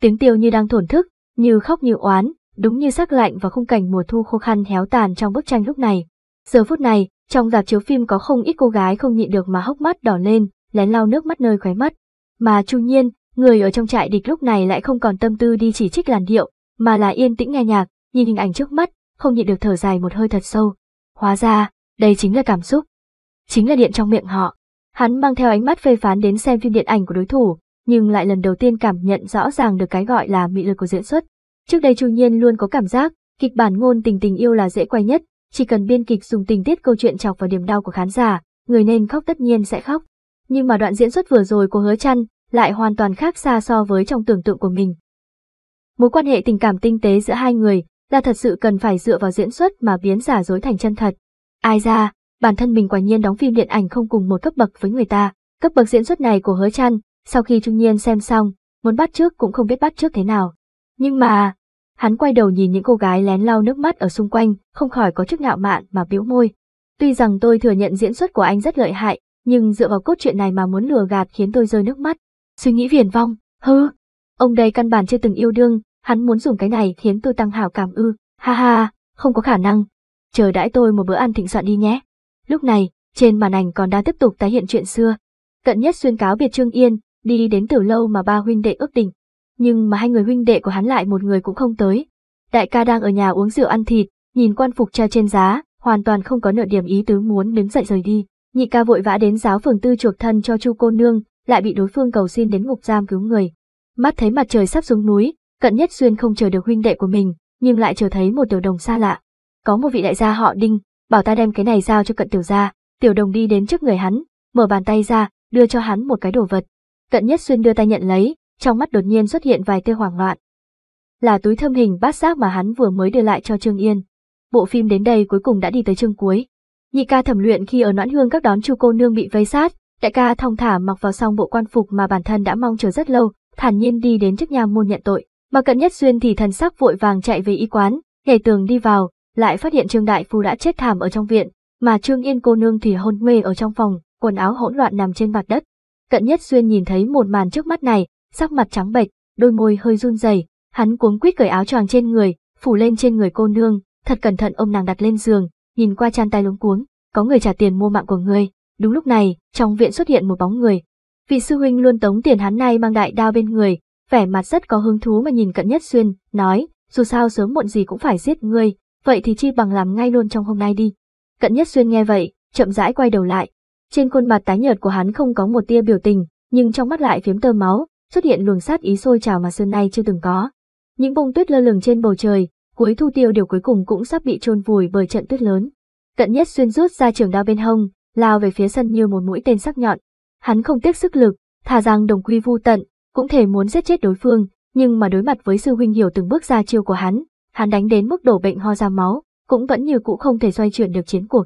[SPEAKER 1] Tiếng tiêu như đang thổn thức, như khóc như oán, đúng như sắc lạnh và khung cảnh mùa thu khô khăn héo tàn trong bức tranh lúc này. Giờ phút này, trong dạp chiếu phim có không ít cô gái không nhịn được mà hốc mắt đỏ lên, lén lau nước mắt nơi khóe mắt. Mà Chu Nhiên, Người ở trong trại địch lúc này lại không còn tâm tư đi chỉ trích làn điệu, mà là yên tĩnh nghe nhạc, nhìn hình ảnh trước mắt, không nhịn được thở dài một hơi thật sâu. Hóa ra, đây chính là cảm xúc. Chính là điện trong miệng họ. Hắn mang theo ánh mắt phê phán đến xem phim điện ảnh của đối thủ, nhưng lại lần đầu tiên cảm nhận rõ ràng được cái gọi là mị lực của diễn xuất. Trước đây Chu Nhiên luôn có cảm giác, kịch bản ngôn tình tình yêu là dễ quay nhất, chỉ cần biên kịch dùng tình tiết câu chuyện chọc vào điểm đau của khán giả, người nên khóc tất nhiên sẽ khóc. Nhưng mà đoạn diễn xuất vừa rồi của Hứa Trăn lại hoàn toàn khác xa so với trong tưởng tượng của mình. Mối quan hệ tình cảm tinh tế giữa hai người là thật sự cần phải dựa vào diễn xuất mà biến giả dối thành chân thật. Ai ra, bản thân mình quả nhiên đóng phim điện ảnh không cùng một cấp bậc với người ta. Cấp bậc diễn xuất này của hứa chăn, sau khi trung nhiên xem xong, muốn bắt trước cũng không biết bắt trước thế nào. Nhưng mà, hắn quay đầu nhìn những cô gái lén lau nước mắt ở xung quanh, không khỏi có chút ngạo mạn mà biểu môi. Tuy rằng tôi thừa nhận diễn xuất của anh rất lợi hại, nhưng dựa vào cốt truyện này mà muốn lừa gạt khiến tôi rơi nước mắt, Suy nghĩ viển vong, hư, ông đây căn bản chưa từng yêu đương, hắn muốn dùng cái này khiến tôi tăng hảo cảm ư, ha ha, không có khả năng, chờ đãi tôi một bữa ăn thịnh soạn đi nhé. Lúc này, trên màn ảnh còn đang tiếp tục tái hiện chuyện xưa. Cận nhất xuyên cáo biệt Trương Yên, đi đến từ lâu mà ba huynh đệ ước định. Nhưng mà hai người huynh đệ của hắn lại một người cũng không tới. Đại ca đang ở nhà uống rượu ăn thịt, nhìn quan phục treo trên giá, hoàn toàn không có nợ điểm ý tứ muốn đứng dậy rời đi. Nhị ca vội vã đến giáo phường tư chuộc thân cho chu cô nương, lại bị đối phương cầu xin đến ngục giam cứu người. Mắt thấy mặt trời sắp xuống núi, cận nhất xuyên không chờ được huynh đệ của mình, nhưng lại chờ thấy một tiểu đồng xa lạ. Có một vị đại gia họ Đinh, bảo ta đem cái này giao cho cận tiểu gia, tiểu đồng đi đến trước người hắn, mở bàn tay ra, đưa cho hắn một cái đồ vật. Cận nhất xuyên đưa tay nhận lấy, trong mắt đột nhiên xuất hiện vài tia hoảng loạn. Là túi thơm hình bát giác mà hắn vừa mới đưa lại cho Trương Yên. Bộ phim đến đây cuối cùng đã đi tới chương cuối. Nhị ca thẩm luyện khi ở noãn hương các đón chu cô nương bị vây sát, Đại ca thong thả mặc vào xong bộ quan phục mà bản thân đã mong chờ rất lâu, thản nhiên đi đến trước nhà môn nhận tội. Mà cận nhất xuyên thì thần sắc vội vàng chạy về y quán, nhảy tường đi vào, lại phát hiện Trương Đại Phu đã chết thảm ở trong viện, mà Trương Yên cô nương thì hôn mê ở trong phòng, quần áo hỗn loạn nằm trên mặt đất. Cận nhất xuyên nhìn thấy một màn trước mắt này, sắc mặt trắng bệch, đôi môi hơi run rẩy, hắn cuống quýt cởi áo choàng trên người, phủ lên trên người cô nương, thật cẩn thận ôm nàng đặt lên giường, nhìn qua chăn tay luống cuống, có người trả tiền mua mạng của ngươi. Đúng lúc này, trong viện xuất hiện một bóng người. Vị sư huynh luôn tống tiền hắn nay mang đại đao bên người, vẻ mặt rất có hứng thú mà nhìn cận nhất xuyên, nói, dù sao sớm muộn gì cũng phải giết ngươi, vậy thì chi bằng làm ngay luôn trong hôm nay đi. Cận nhất xuyên nghe vậy, chậm rãi quay đầu lại. Trên khuôn mặt tái nhợt của hắn không có một tia biểu tình, nhưng trong mắt lại phiếm tơ máu, xuất hiện luồng sát ý sôi trào mà xưa nay chưa từng có. Những bông tuyết lơ lửng trên bầu trời, cuối thu tiêu điều cuối cùng cũng sắp bị chôn vùi bởi trận tuyết lớn. Cận nhất xuyên rút ra trường đao bên hông, lao về phía sân như một mũi tên sắc nhọn. Hắn không tiếc sức lực, thà rằng đồng quy vu tận, cũng thể muốn giết chết đối phương, nhưng mà đối mặt với sư huynh hiểu từng bước ra chiêu của hắn, hắn đánh đến mức đổ bệnh ho ra máu, cũng vẫn như cũ không thể xoay chuyển được chiến cuộc.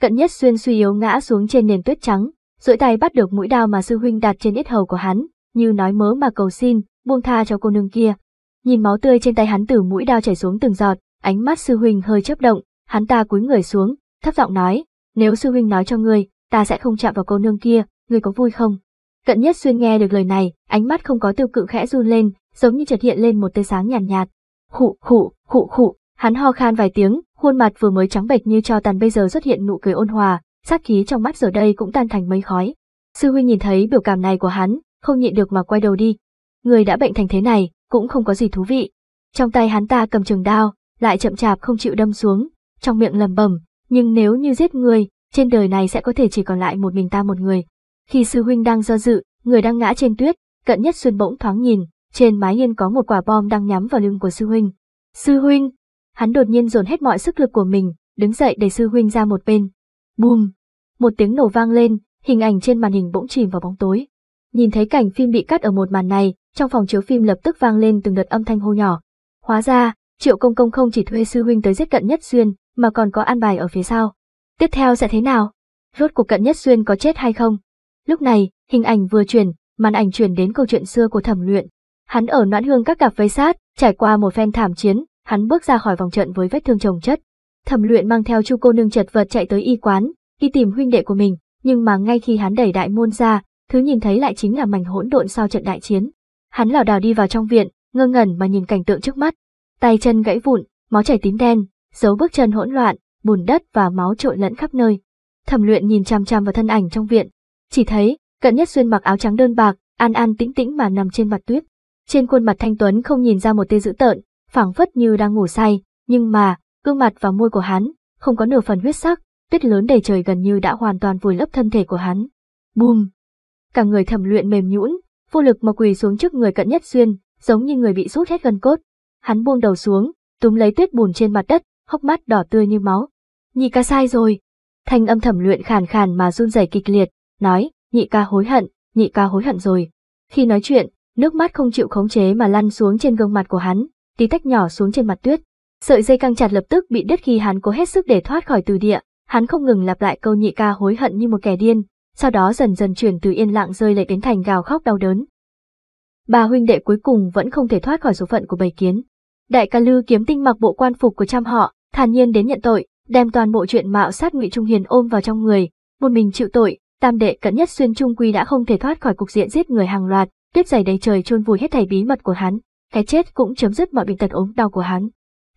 [SPEAKER 1] Cận nhất xuyên suy yếu ngã xuống trên nền tuyết trắng, duỗi tay bắt được mũi đao mà sư huynh đặt trên ít hầu của hắn, như nói mớ mà cầu xin, buông tha cho cô nương kia. Nhìn máu tươi trên tay hắn từ mũi đao chảy xuống từng giọt, ánh mắt sư huynh hơi chớp động, hắn ta cúi người xuống, thấp giọng nói, nếu sư huynh nói cho ngươi, ta sẽ không chạm vào cô nương kia, ngươi có vui không? Cận nhất xuyên nghe được lời này, ánh mắt không có tiêu cự khẽ run lên, giống như chợt hiện lên một tia sáng nhàn nhạt, nhạt. Khụ khụ, khụ khụ, hắn ho khan vài tiếng, khuôn mặt vừa mới trắng bệch như cho tàn bây giờ xuất hiện nụ cười ôn hòa, sát khí trong mắt giờ đây cũng tan thành mây khói. Sư huynh nhìn thấy biểu cảm này của hắn, không nhịn được mà quay đầu đi. Người đã bệnh thành thế này, cũng không có gì thú vị. Trong tay hắn ta cầm trường đao, lại chậm chạp không chịu đâm xuống, trong miệng lầm bầm, nhưng nếu như giết người, trên đời này sẽ có thể chỉ còn lại một mình ta một người. Khi sư huynh đang do dự, người đang ngã trên tuyết, cận nhất xuyên bỗng thoáng nhìn, trên mái hiên có một quả bom đang nhắm vào lưng của sư huynh. Sư huynh! Hắn đột nhiên dồn hết mọi sức lực của mình, đứng dậy để sư huynh ra một bên. Bùm! Một tiếng nổ vang lên, hình ảnh trên màn hình bỗng chìm vào bóng tối. Nhìn thấy cảnh phim bị cắt ở một màn này, trong phòng chiếu phim lập tức vang lên từng đợt âm thanh hô nhỏ. Hóa ra, Triệu Công Công không chỉ thuê sư huynh tới giết cận nhất xuyên, mà còn có an bài ở phía sau. Tiếp theo sẽ thế nào? Rốt cuộc cận nhất xuyên có chết hay không? Lúc này, hình ảnh vừa chuyển, màn ảnh chuyển đến câu chuyện xưa của thẩm luyện. Hắn ở noãn hương các cặp vây sát, trải qua một phen thảm chiến, hắn bước ra khỏi vòng trận với vết thương trồng chất. Thẩm luyện mang theo chu cô nương chật vật chạy tới y quán, đi tìm huynh đệ của mình, nhưng mà ngay khi hắn đẩy đại môn ra, thứ nhìn thấy lại chính là mảnh hỗn độn sau trận đại chiến. Hắn lảo đảo đi vào trong viện, ngơ ngẩn mà nhìn cảnh tượng trước mắt, tay chân gãy vụn, máu chảy tím đen, dấu bước chân hỗn loạn, bùn đất và máu trộn lẫn khắp nơi. Thẩm Luyện nhìn chằm chằm vào thân ảnh trong viện, chỉ thấy Cận Nhất Xuyên mặc áo trắng đơn bạc, an an tĩnh tĩnh mà nằm trên mặt tuyết. Trên khuôn mặt thanh tuấn không nhìn ra một tia dữ tợn, phảng phất như đang ngủ say, nhưng mà, gương mặt và môi của hắn không có nửa phần huyết sắc, tuyết lớn đầy trời gần như đã hoàn toàn vùi lấp thân thể của hắn. Bùm! Cả người Thẩm Luyện mềm nhũn, vô lực mà quỳ xuống trước người Cận Nhất Xuyên, giống như người bị rút hết gân cốt. Hắn buông đầu xuống, túm lấy tuyết bùn trên mặt đất, hốc mắt đỏ tươi như máu. Nhị ca sai rồi. Thanh âm thẩm luyện khàn khàn mà run rẩy kịch liệt, nói, nhị ca hối hận, nhị ca hối hận rồi. Khi nói chuyện, nước mắt không chịu khống chế mà lăn xuống trên gương mặt của hắn, tí tách nhỏ xuống trên mặt tuyết. Sợi dây căng chặt lập tức bị đứt khi hắn cố hết sức để thoát khỏi từ địa, hắn không ngừng lặp lại câu nhị ca hối hận như một kẻ điên, sau đó dần dần chuyển từ yên lặng rơi lệ đến thành gào khóc đau đớn. Bà huynh đệ cuối cùng vẫn không thể thoát khỏi số phận của bầy kiến. Đại ca Lư Kiếm Tinh mặc bộ quan phục của trăm họ, thản nhiên đến nhận tội, đem toàn bộ chuyện mạo sát Ngụy Trung Hiền ôm vào trong người, một mình chịu tội, tam đệ cận nhất xuyên trung quy đã không thể thoát khỏi cục diện giết người hàng loạt, tuyết dày đầy trời chôn vùi hết thảy bí mật của hắn, cái chết cũng chấm dứt mọi bệnh tật ốm đau của hắn.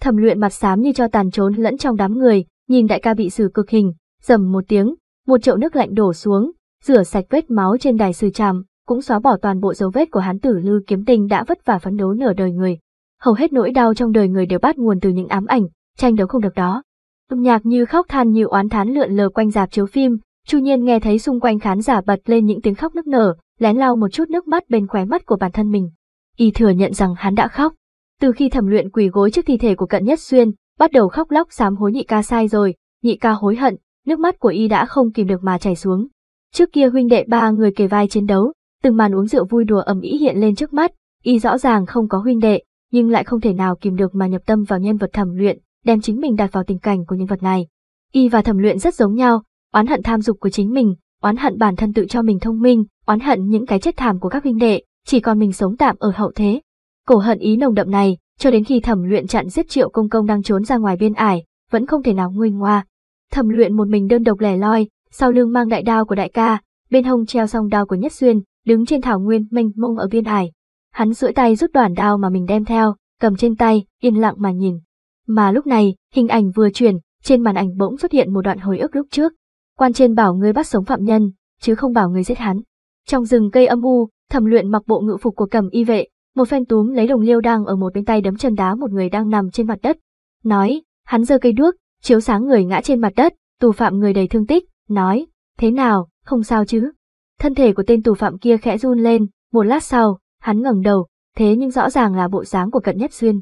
[SPEAKER 1] Thẩm Luyện mặt xám như cho tàn trốn lẫn trong đám người, nhìn đại ca bị xử cực hình, rầm một tiếng, một chậu nước lạnh đổ xuống, rửa sạch vết máu trên đài sư tràm, cũng xóa bỏ toàn bộ dấu vết của hắn tử lư kiếm tinh đã vất vả phấn đấu nửa đời người hầu hết nỗi đau trong đời người đều bắt nguồn từ những ám ảnh, tranh đấu không được đó. Âm nhạc như khóc than như oán thán lượn lờ quanh dạp chiếu phim, Chu Nhiên nghe thấy xung quanh khán giả bật lên những tiếng khóc nức nở, lén lau một chút nước mắt bên khóe mắt của bản thân mình. Y thừa nhận rằng hắn đã khóc. Từ khi thẩm luyện quỳ gối trước thi thể của cận nhất xuyên, bắt đầu khóc lóc sám hối nhị ca sai rồi, nhị ca hối hận, nước mắt của y đã không kìm được mà chảy xuống. Trước kia huynh đệ ba người kề vai chiến đấu, từng màn uống rượu vui đùa ầm ĩ hiện lên trước mắt, y rõ ràng không có huynh đệ, nhưng lại không thể nào kìm được mà nhập tâm vào nhân vật thẩm luyện, đem chính mình đặt vào tình cảnh của nhân vật này. Y và thẩm luyện rất giống nhau, oán hận tham dục của chính mình, oán hận bản thân tự cho mình thông minh, oán hận những cái chết thảm của các huynh đệ, chỉ còn mình sống tạm ở hậu thế. Cổ hận ý nồng đậm này, cho đến khi thẩm luyện chặn giết triệu công công đang trốn ra ngoài biên ải, vẫn không thể nào nguôi ngoa. Thẩm luyện một mình đơn độc lẻ loi, sau lưng mang đại đao của đại ca, bên hông treo song đao của nhất xuyên, đứng trên thảo nguyên mênh mông ở biên ải. Hắn duỗi tay rút đoàn đao mà mình đem theo, cầm trên tay, yên lặng mà nhìn. Mà lúc này, hình ảnh vừa chuyển, trên màn ảnh bỗng xuất hiện một đoạn hồi ức lúc trước. Quan trên bảo người bắt sống phạm nhân, chứ không bảo người giết hắn. Trong rừng cây âm u, thẩm luyện mặc bộ ngự phục của cầm y vệ, một phen túm lấy đồng liêu đang ở một bên tay đấm chân đá một người đang nằm trên mặt đất. Nói, hắn giơ cây đuốc, chiếu sáng người ngã trên mặt đất, tù phạm người đầy thương tích, nói, thế nào, không sao chứ. Thân thể của tên tù phạm kia khẽ run lên, một lát sau, Hắn ngẩng đầu, thế nhưng rõ ràng là bộ dáng của cận nhất xuyên.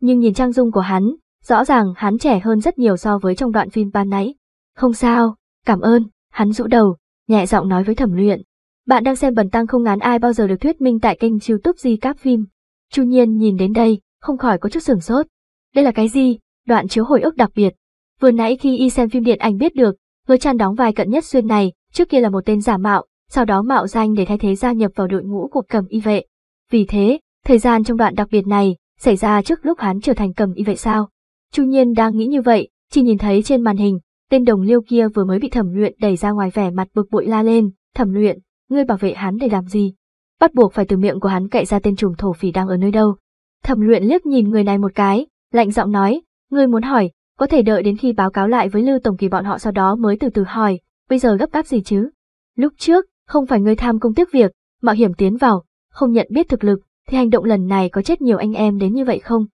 [SPEAKER 1] Nhưng nhìn trang dung của hắn, rõ ràng hắn trẻ hơn rất nhiều so với trong đoạn phim ban nãy. Không sao, cảm ơn, hắn rũ đầu, nhẹ giọng nói với thẩm luyện. Bạn đang xem bần tăng không ngán ai bao giờ được thuyết minh tại kênh youtube di cáp phim. Chu Nhiên nhìn đến đây, không khỏi có chút sửng sốt. Đây là cái gì? Đoạn chiếu hồi ức đặc biệt. Vừa nãy khi y xem phim điện ảnh biết được, hứa chan đóng vai cận nhất xuyên này, trước kia là một tên giả mạo, sau đó mạo danh để thay thế gia nhập vào đội ngũ của cầm y vệ. Vì thế, thời gian trong đoạn đặc biệt này xảy ra trước lúc hắn trở thành cầm y vậy sao? Chu Nhiên đang nghĩ như vậy, chỉ nhìn thấy trên màn hình, tên đồng liêu kia vừa mới bị thẩm luyện đẩy ra ngoài vẻ mặt bực bội la lên, thẩm luyện, ngươi bảo vệ hắn để làm gì? Bắt buộc phải từ miệng của hắn cậy ra tên trùng thổ phỉ đang ở nơi đâu. Thẩm luyện liếc nhìn người này một cái, lạnh giọng nói, ngươi muốn hỏi, có thể đợi đến khi báo cáo lại với Lưu Tổng Kỳ bọn họ sau đó mới từ từ hỏi, bây giờ gấp gáp gì chứ? Lúc trước, không phải ngươi tham công tiếc việc, mạo hiểm tiến vào, không nhận biết thực lực, thì hành động lần này có chết nhiều anh em đến như vậy không?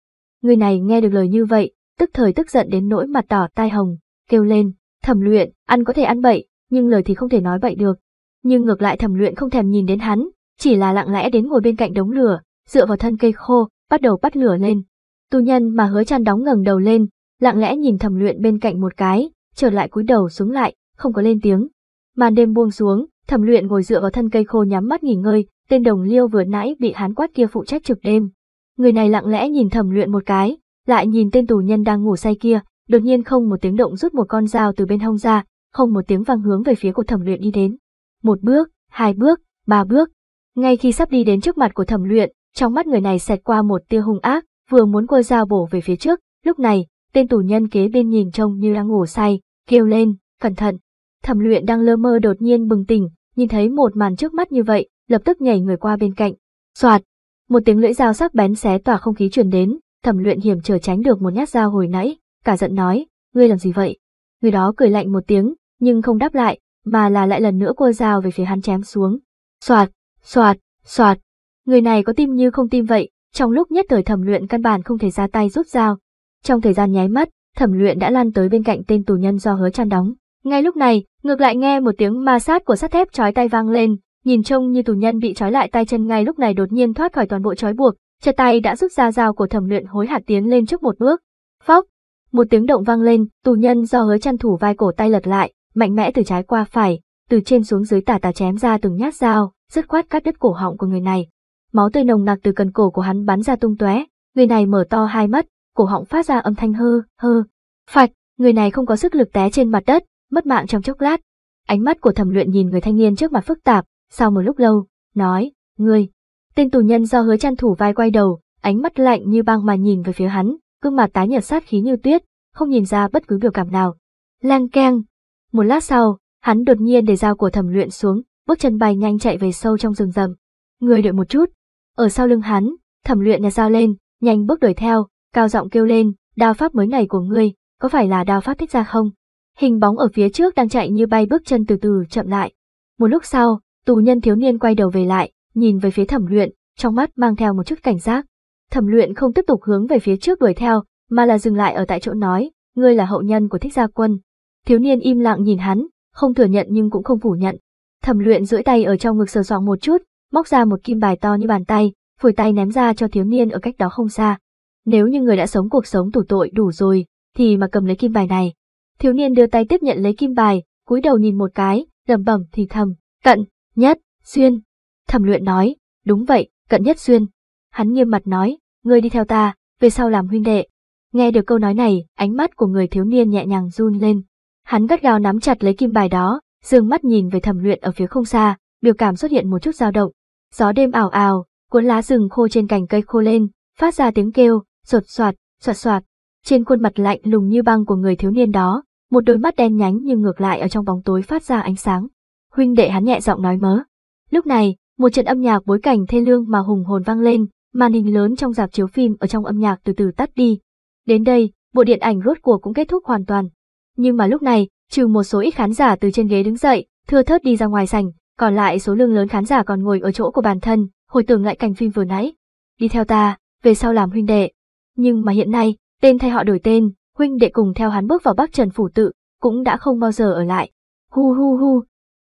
[SPEAKER 1] Người này nghe được lời như vậy, tức thời tức giận đến nỗi mặt đỏ tai hồng, kêu lên, thẩm luyện, ăn có thể ăn bậy, nhưng lời thì không thể nói bậy được. Nhưng ngược lại thẩm luyện không thèm nhìn đến hắn, chỉ là lặng lẽ đến ngồi bên cạnh đống lửa, dựa vào thân cây khô, bắt đầu bắt lửa lên. Tu nhân mà hứa chan đóng ngẩng đầu lên, lặng lẽ nhìn thẩm luyện bên cạnh một cái, trở lại cúi đầu xuống lại, không có lên tiếng. Màn đêm buông xuống, thẩm luyện ngồi dựa vào thân cây khô nhắm mắt nghỉ ngơi, tên đồng liêu vừa nãy bị hán quát kia phụ trách trực đêm. Người này lặng lẽ nhìn thẩm luyện một cái, lại nhìn tên tù nhân đang ngủ say kia, đột nhiên không một tiếng động rút một con dao từ bên hông ra, không một tiếng vang hướng về phía của thẩm luyện đi đến. Một bước, hai bước, ba bước. Ngay khi sắp đi đến trước mặt của thẩm luyện, trong mắt người này xẹt qua một tia hung ác, vừa muốn quơ dao bổ về phía trước, lúc này, tên tù nhân kế bên nhìn trông như đang ngủ say, kêu lên, cẩn thận. Thẩm luyện đang lơ mơ đột nhiên bừng tỉnh, nhìn thấy một màn trước mắt như vậy, lập tức nhảy người qua bên cạnh. Soạt, một tiếng lưỡi dao sắc bén xé tỏa không khí truyền đến, Thẩm Luyện hiểm trở tránh được một nhát dao hồi nãy, cả giận nói, ngươi làm gì vậy? Người đó cười lạnh một tiếng, nhưng không đáp lại, mà là lại lần nữa quơ dao về phía hắn chém xuống. Soạt, soạt, soạt. Người này có tim như không tim vậy, trong lúc nhất thời Thẩm Luyện căn bản không thể ra tay rút dao. Trong thời gian nháy mắt, Thẩm Luyện đã lăn tới bên cạnh tên tù nhân do hứa chăn đóng. Ngay lúc này, ngược lại nghe một tiếng ma sát của sắt thép chói tay vang lên, nhìn trông như tù nhân bị trói lại tay chân ngay lúc này đột nhiên thoát khỏi toàn bộ trói buộc, chợt tay đã rút ra dao của thẩm luyện hối hả tiến lên trước một bước. Phóc! Một tiếng động vang lên, tù nhân do hứa chăn thủ vai cổ tay lật lại, mạnh mẽ từ trái qua phải, từ trên xuống dưới tả tà chém ra từng nhát dao, dứt khoát cắt đứt cổ họng của người này. Máu tươi nồng nặc từ cần cổ của hắn bắn ra tung tóe, người này mở to hai mắt, cổ họng phát ra âm thanh hơ, hơ. Phạch, người này không có sức lực té trên mặt đất, mất mạng trong chốc lát. Ánh mắt của thẩm luyện nhìn người thanh niên trước mặt phức tạp, sau một lúc lâu, nói, ngươi. Tên tù nhân do hứa chăn thủ vai quay đầu, ánh mắt lạnh như băng mà nhìn về phía hắn, gương mặt tái nhợt sát khí như tuyết, không nhìn ra bất cứ biểu cảm nào. Lang keng. Một lát sau, hắn đột nhiên để dao của thẩm luyện xuống, bước chân bay nhanh chạy về sâu trong rừng rậm. Người đợi một chút. Ở sau lưng hắn, thẩm luyện nhà dao lên, nhanh bước đuổi theo, cao giọng kêu lên, đao pháp mới này của ngươi, có phải là đao pháp thích ra không? Hình bóng ở phía trước đang chạy như bay bước chân từ từ chậm lại. Một lúc sau, Tù nhân thiếu niên quay đầu về lại, nhìn về phía thẩm luyện, trong mắt mang theo một chút cảnh giác. Thẩm luyện không tiếp tục hướng về phía trước đuổi theo, mà là dừng lại ở tại chỗ nói, ngươi là hậu nhân của thích gia quân. Thiếu niên im lặng nhìn hắn, không thừa nhận nhưng cũng không phủ nhận. Thẩm luyện duỗi tay ở trong ngực sờ soạng một chút, móc ra một kim bài to như bàn tay, phủi tay ném ra cho thiếu niên ở cách đó không xa. Nếu như người đã sống cuộc sống tủ tội đủ rồi, thì mà cầm lấy kim bài này. Thiếu niên đưa tay tiếp nhận lấy kim bài, cúi đầu nhìn một cái, lẩm bẩm thì thầm, cận, Nhất, Xuyên. Thẩm luyện nói, đúng vậy, cận nhất Xuyên. Hắn nghiêm mặt nói, ngươi đi theo ta, về sau làm huynh đệ. Nghe được câu nói này, ánh mắt của người thiếu niên nhẹ nhàng run lên. Hắn gắt gao nắm chặt lấy kim bài đó, dương mắt nhìn về thẩm luyện ở phía không xa, biểu cảm xuất hiện một chút dao động. Gió đêm ảo ảo, cuốn lá rừng khô trên cành cây khô lên, phát ra tiếng kêu, sột soạt, soạt soạt. Trên khuôn mặt lạnh lùng như băng của người thiếu niên đó, một đôi mắt đen nhánh nhưng ngược lại ở trong bóng tối phát ra ánh sáng huynh đệ hắn nhẹ giọng nói mớ. Lúc này, một trận âm nhạc bối cảnh thê lương mà hùng hồn vang lên, màn hình lớn trong dạp chiếu phim ở trong âm nhạc từ từ tắt đi. Đến đây, bộ điện ảnh rốt cuộc cũng kết thúc hoàn toàn. Nhưng mà lúc này, trừ một số ít khán giả từ trên ghế đứng dậy, thưa thớt đi ra ngoài sảnh, còn lại số lượng lớn khán giả còn ngồi ở chỗ của bản thân, hồi tưởng lại cảnh phim vừa nãy. Đi theo ta, về sau làm huynh đệ. Nhưng mà hiện nay, tên thay họ đổi tên, huynh đệ cùng theo hắn bước vào Bắc Trần phủ tự, cũng đã không bao giờ ở lại. Hu hu hu,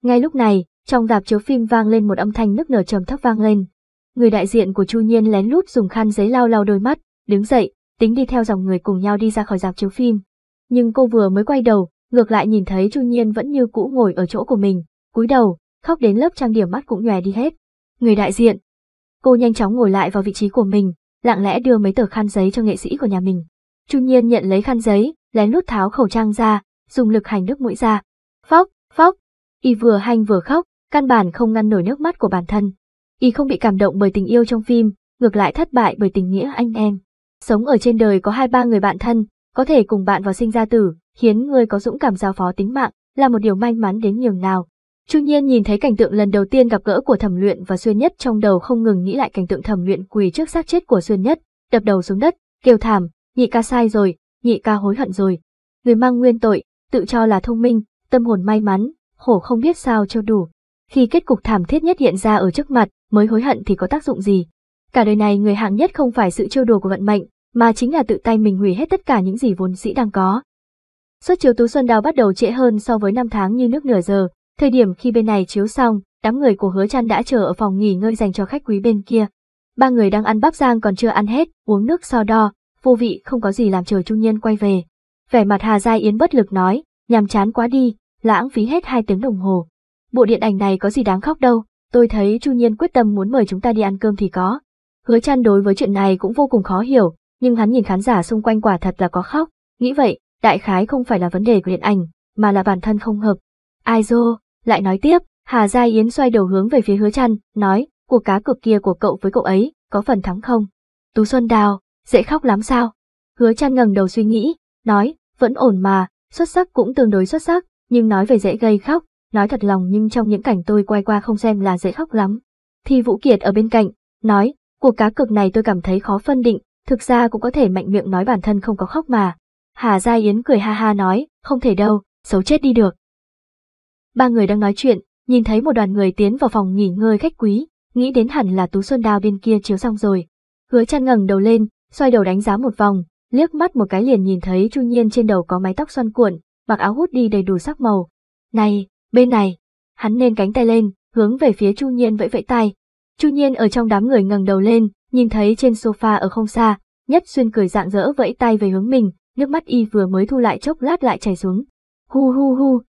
[SPEAKER 1] ngay lúc này, trong dạp chiếu phim vang lên một âm thanh nức nở trầm thấp vang lên. Người đại diện của Chu Nhiên lén lút dùng khăn giấy lau lau đôi mắt, đứng dậy, tính đi theo dòng người cùng nhau đi ra khỏi dạp chiếu phim. Nhưng cô vừa mới quay đầu, ngược lại nhìn thấy Chu Nhiên vẫn như cũ ngồi ở chỗ của mình, cúi đầu, khóc đến lớp trang điểm mắt cũng nhòe đi hết. Người đại diện. Cô nhanh chóng ngồi lại vào vị trí của mình, lặng lẽ đưa mấy tờ khăn giấy cho nghệ sĩ của nhà mình. Chu Nhiên nhận lấy khăn giấy, lén lút tháo khẩu trang ra, dùng lực hành nước mũi ra. Phóc, phóc, Y vừa hanh vừa khóc, căn bản không ngăn nổi nước mắt của bản thân. Y không bị cảm động bởi tình yêu trong phim, ngược lại thất bại bởi tình nghĩa anh em. Sống ở trên đời có hai ba người bạn thân, có thể cùng bạn vào sinh ra tử, khiến người có dũng cảm giao phó tính mạng, là một điều may mắn đến nhường nào. Chu Nhiên nhìn thấy cảnh tượng lần đầu tiên gặp gỡ của Thẩm Luyện và Xuyên Nhất trong đầu không ngừng nghĩ lại cảnh tượng Thẩm Luyện quỳ trước xác chết của Xuyên Nhất, đập đầu xuống đất, kêu thảm, nhị ca sai rồi, nhị ca hối hận rồi. Người mang nguyên tội, tự cho là thông minh, tâm hồn may mắn, hổ không biết sao cho đủ. Khi kết cục thảm thiết nhất hiện ra ở trước mặt, mới hối hận thì có tác dụng gì. Cả đời này người hạng nhất không phải sự trêu đùa của vận mệnh, mà chính là tự tay mình hủy hết tất cả những gì vốn dĩ đang có. Suốt chiếu tú xuân đào bắt đầu trễ hơn so với năm tháng như nước nửa giờ, thời điểm khi bên này chiếu xong, đám người của hứa chăn đã chờ ở phòng nghỉ ngơi dành cho khách quý bên kia. Ba người đang ăn bắp giang còn chưa ăn hết, uống nước so đo, vô vị không có gì làm chờ Trung Nhiên quay về. Vẻ mặt Hà Giai Yến bất lực nói, nhàm chán quá đi, lãng phí hết hai tiếng đồng hồ. Bộ điện ảnh này có gì đáng khóc đâu, tôi thấy Chu Nhiên quyết tâm muốn mời chúng ta đi ăn cơm thì có. Hứa chăn đối với chuyện này cũng vô cùng khó hiểu, nhưng hắn nhìn khán giả xung quanh quả thật là có khóc, nghĩ vậy, đại khái không phải là vấn đề của điện ảnh, mà là bản thân không hợp. Ai dô, lại nói tiếp, Hà Gia Yến xoay đầu hướng về phía hứa chăn, nói, cuộc cá cược kia của cậu với cậu ấy, có phần thắng không? Tú Xuân Đào, dễ khóc lắm sao? Hứa chăn ngẩng đầu suy nghĩ, nói, vẫn ổn mà, xuất sắc cũng tương đối xuất sắc, nhưng nói về dễ gây khóc, nói thật lòng nhưng trong những cảnh tôi quay qua không xem là dễ khóc lắm. thì Vũ Kiệt ở bên cạnh, nói, cuộc cá cược này tôi cảm thấy khó phân định, thực ra cũng có thể mạnh miệng nói bản thân không có khóc mà. Hà Gia Yến cười ha ha nói, không thể đâu, xấu chết đi được. Ba người đang nói chuyện, nhìn thấy một đoàn người tiến vào phòng nghỉ ngơi khách quý, nghĩ đến hẳn là Tú Xuân Đao bên kia chiếu xong rồi. Hứa chăn ngẩng đầu lên, xoay đầu đánh giá một vòng, liếc mắt một cái liền nhìn thấy Chu Nhiên trên đầu có mái tóc xoăn cuộn, mặc áo hút đi đầy đủ sắc màu. Này, bên này, hắn nên cánh tay lên, hướng về phía Chu Nhiên vẫy vẫy tay. Chu Nhiên ở trong đám người ngẩng đầu lên, nhìn thấy trên sofa ở không xa, Nhất Xuyên cười dạng dỡ vẫy tay về hướng mình, nước mắt y vừa mới thu lại chốc lát lại chảy xuống. Hu hu hu.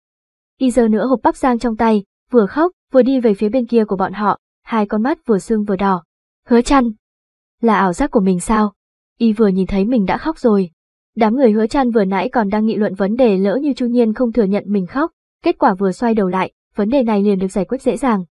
[SPEAKER 1] Y giờ nữa hộp bắp sang trong tay, vừa khóc, vừa đi về phía bên kia của bọn họ, hai con mắt vừa sưng vừa đỏ. Hứa chăn. Là ảo giác của mình sao? Y vừa nhìn thấy mình đã khóc rồi, Đám người hứa chan vừa nãy còn đang nghị luận vấn đề lỡ như Chu Nhiên không thừa nhận mình khóc, kết quả vừa xoay đầu lại, vấn đề này liền được giải quyết dễ dàng.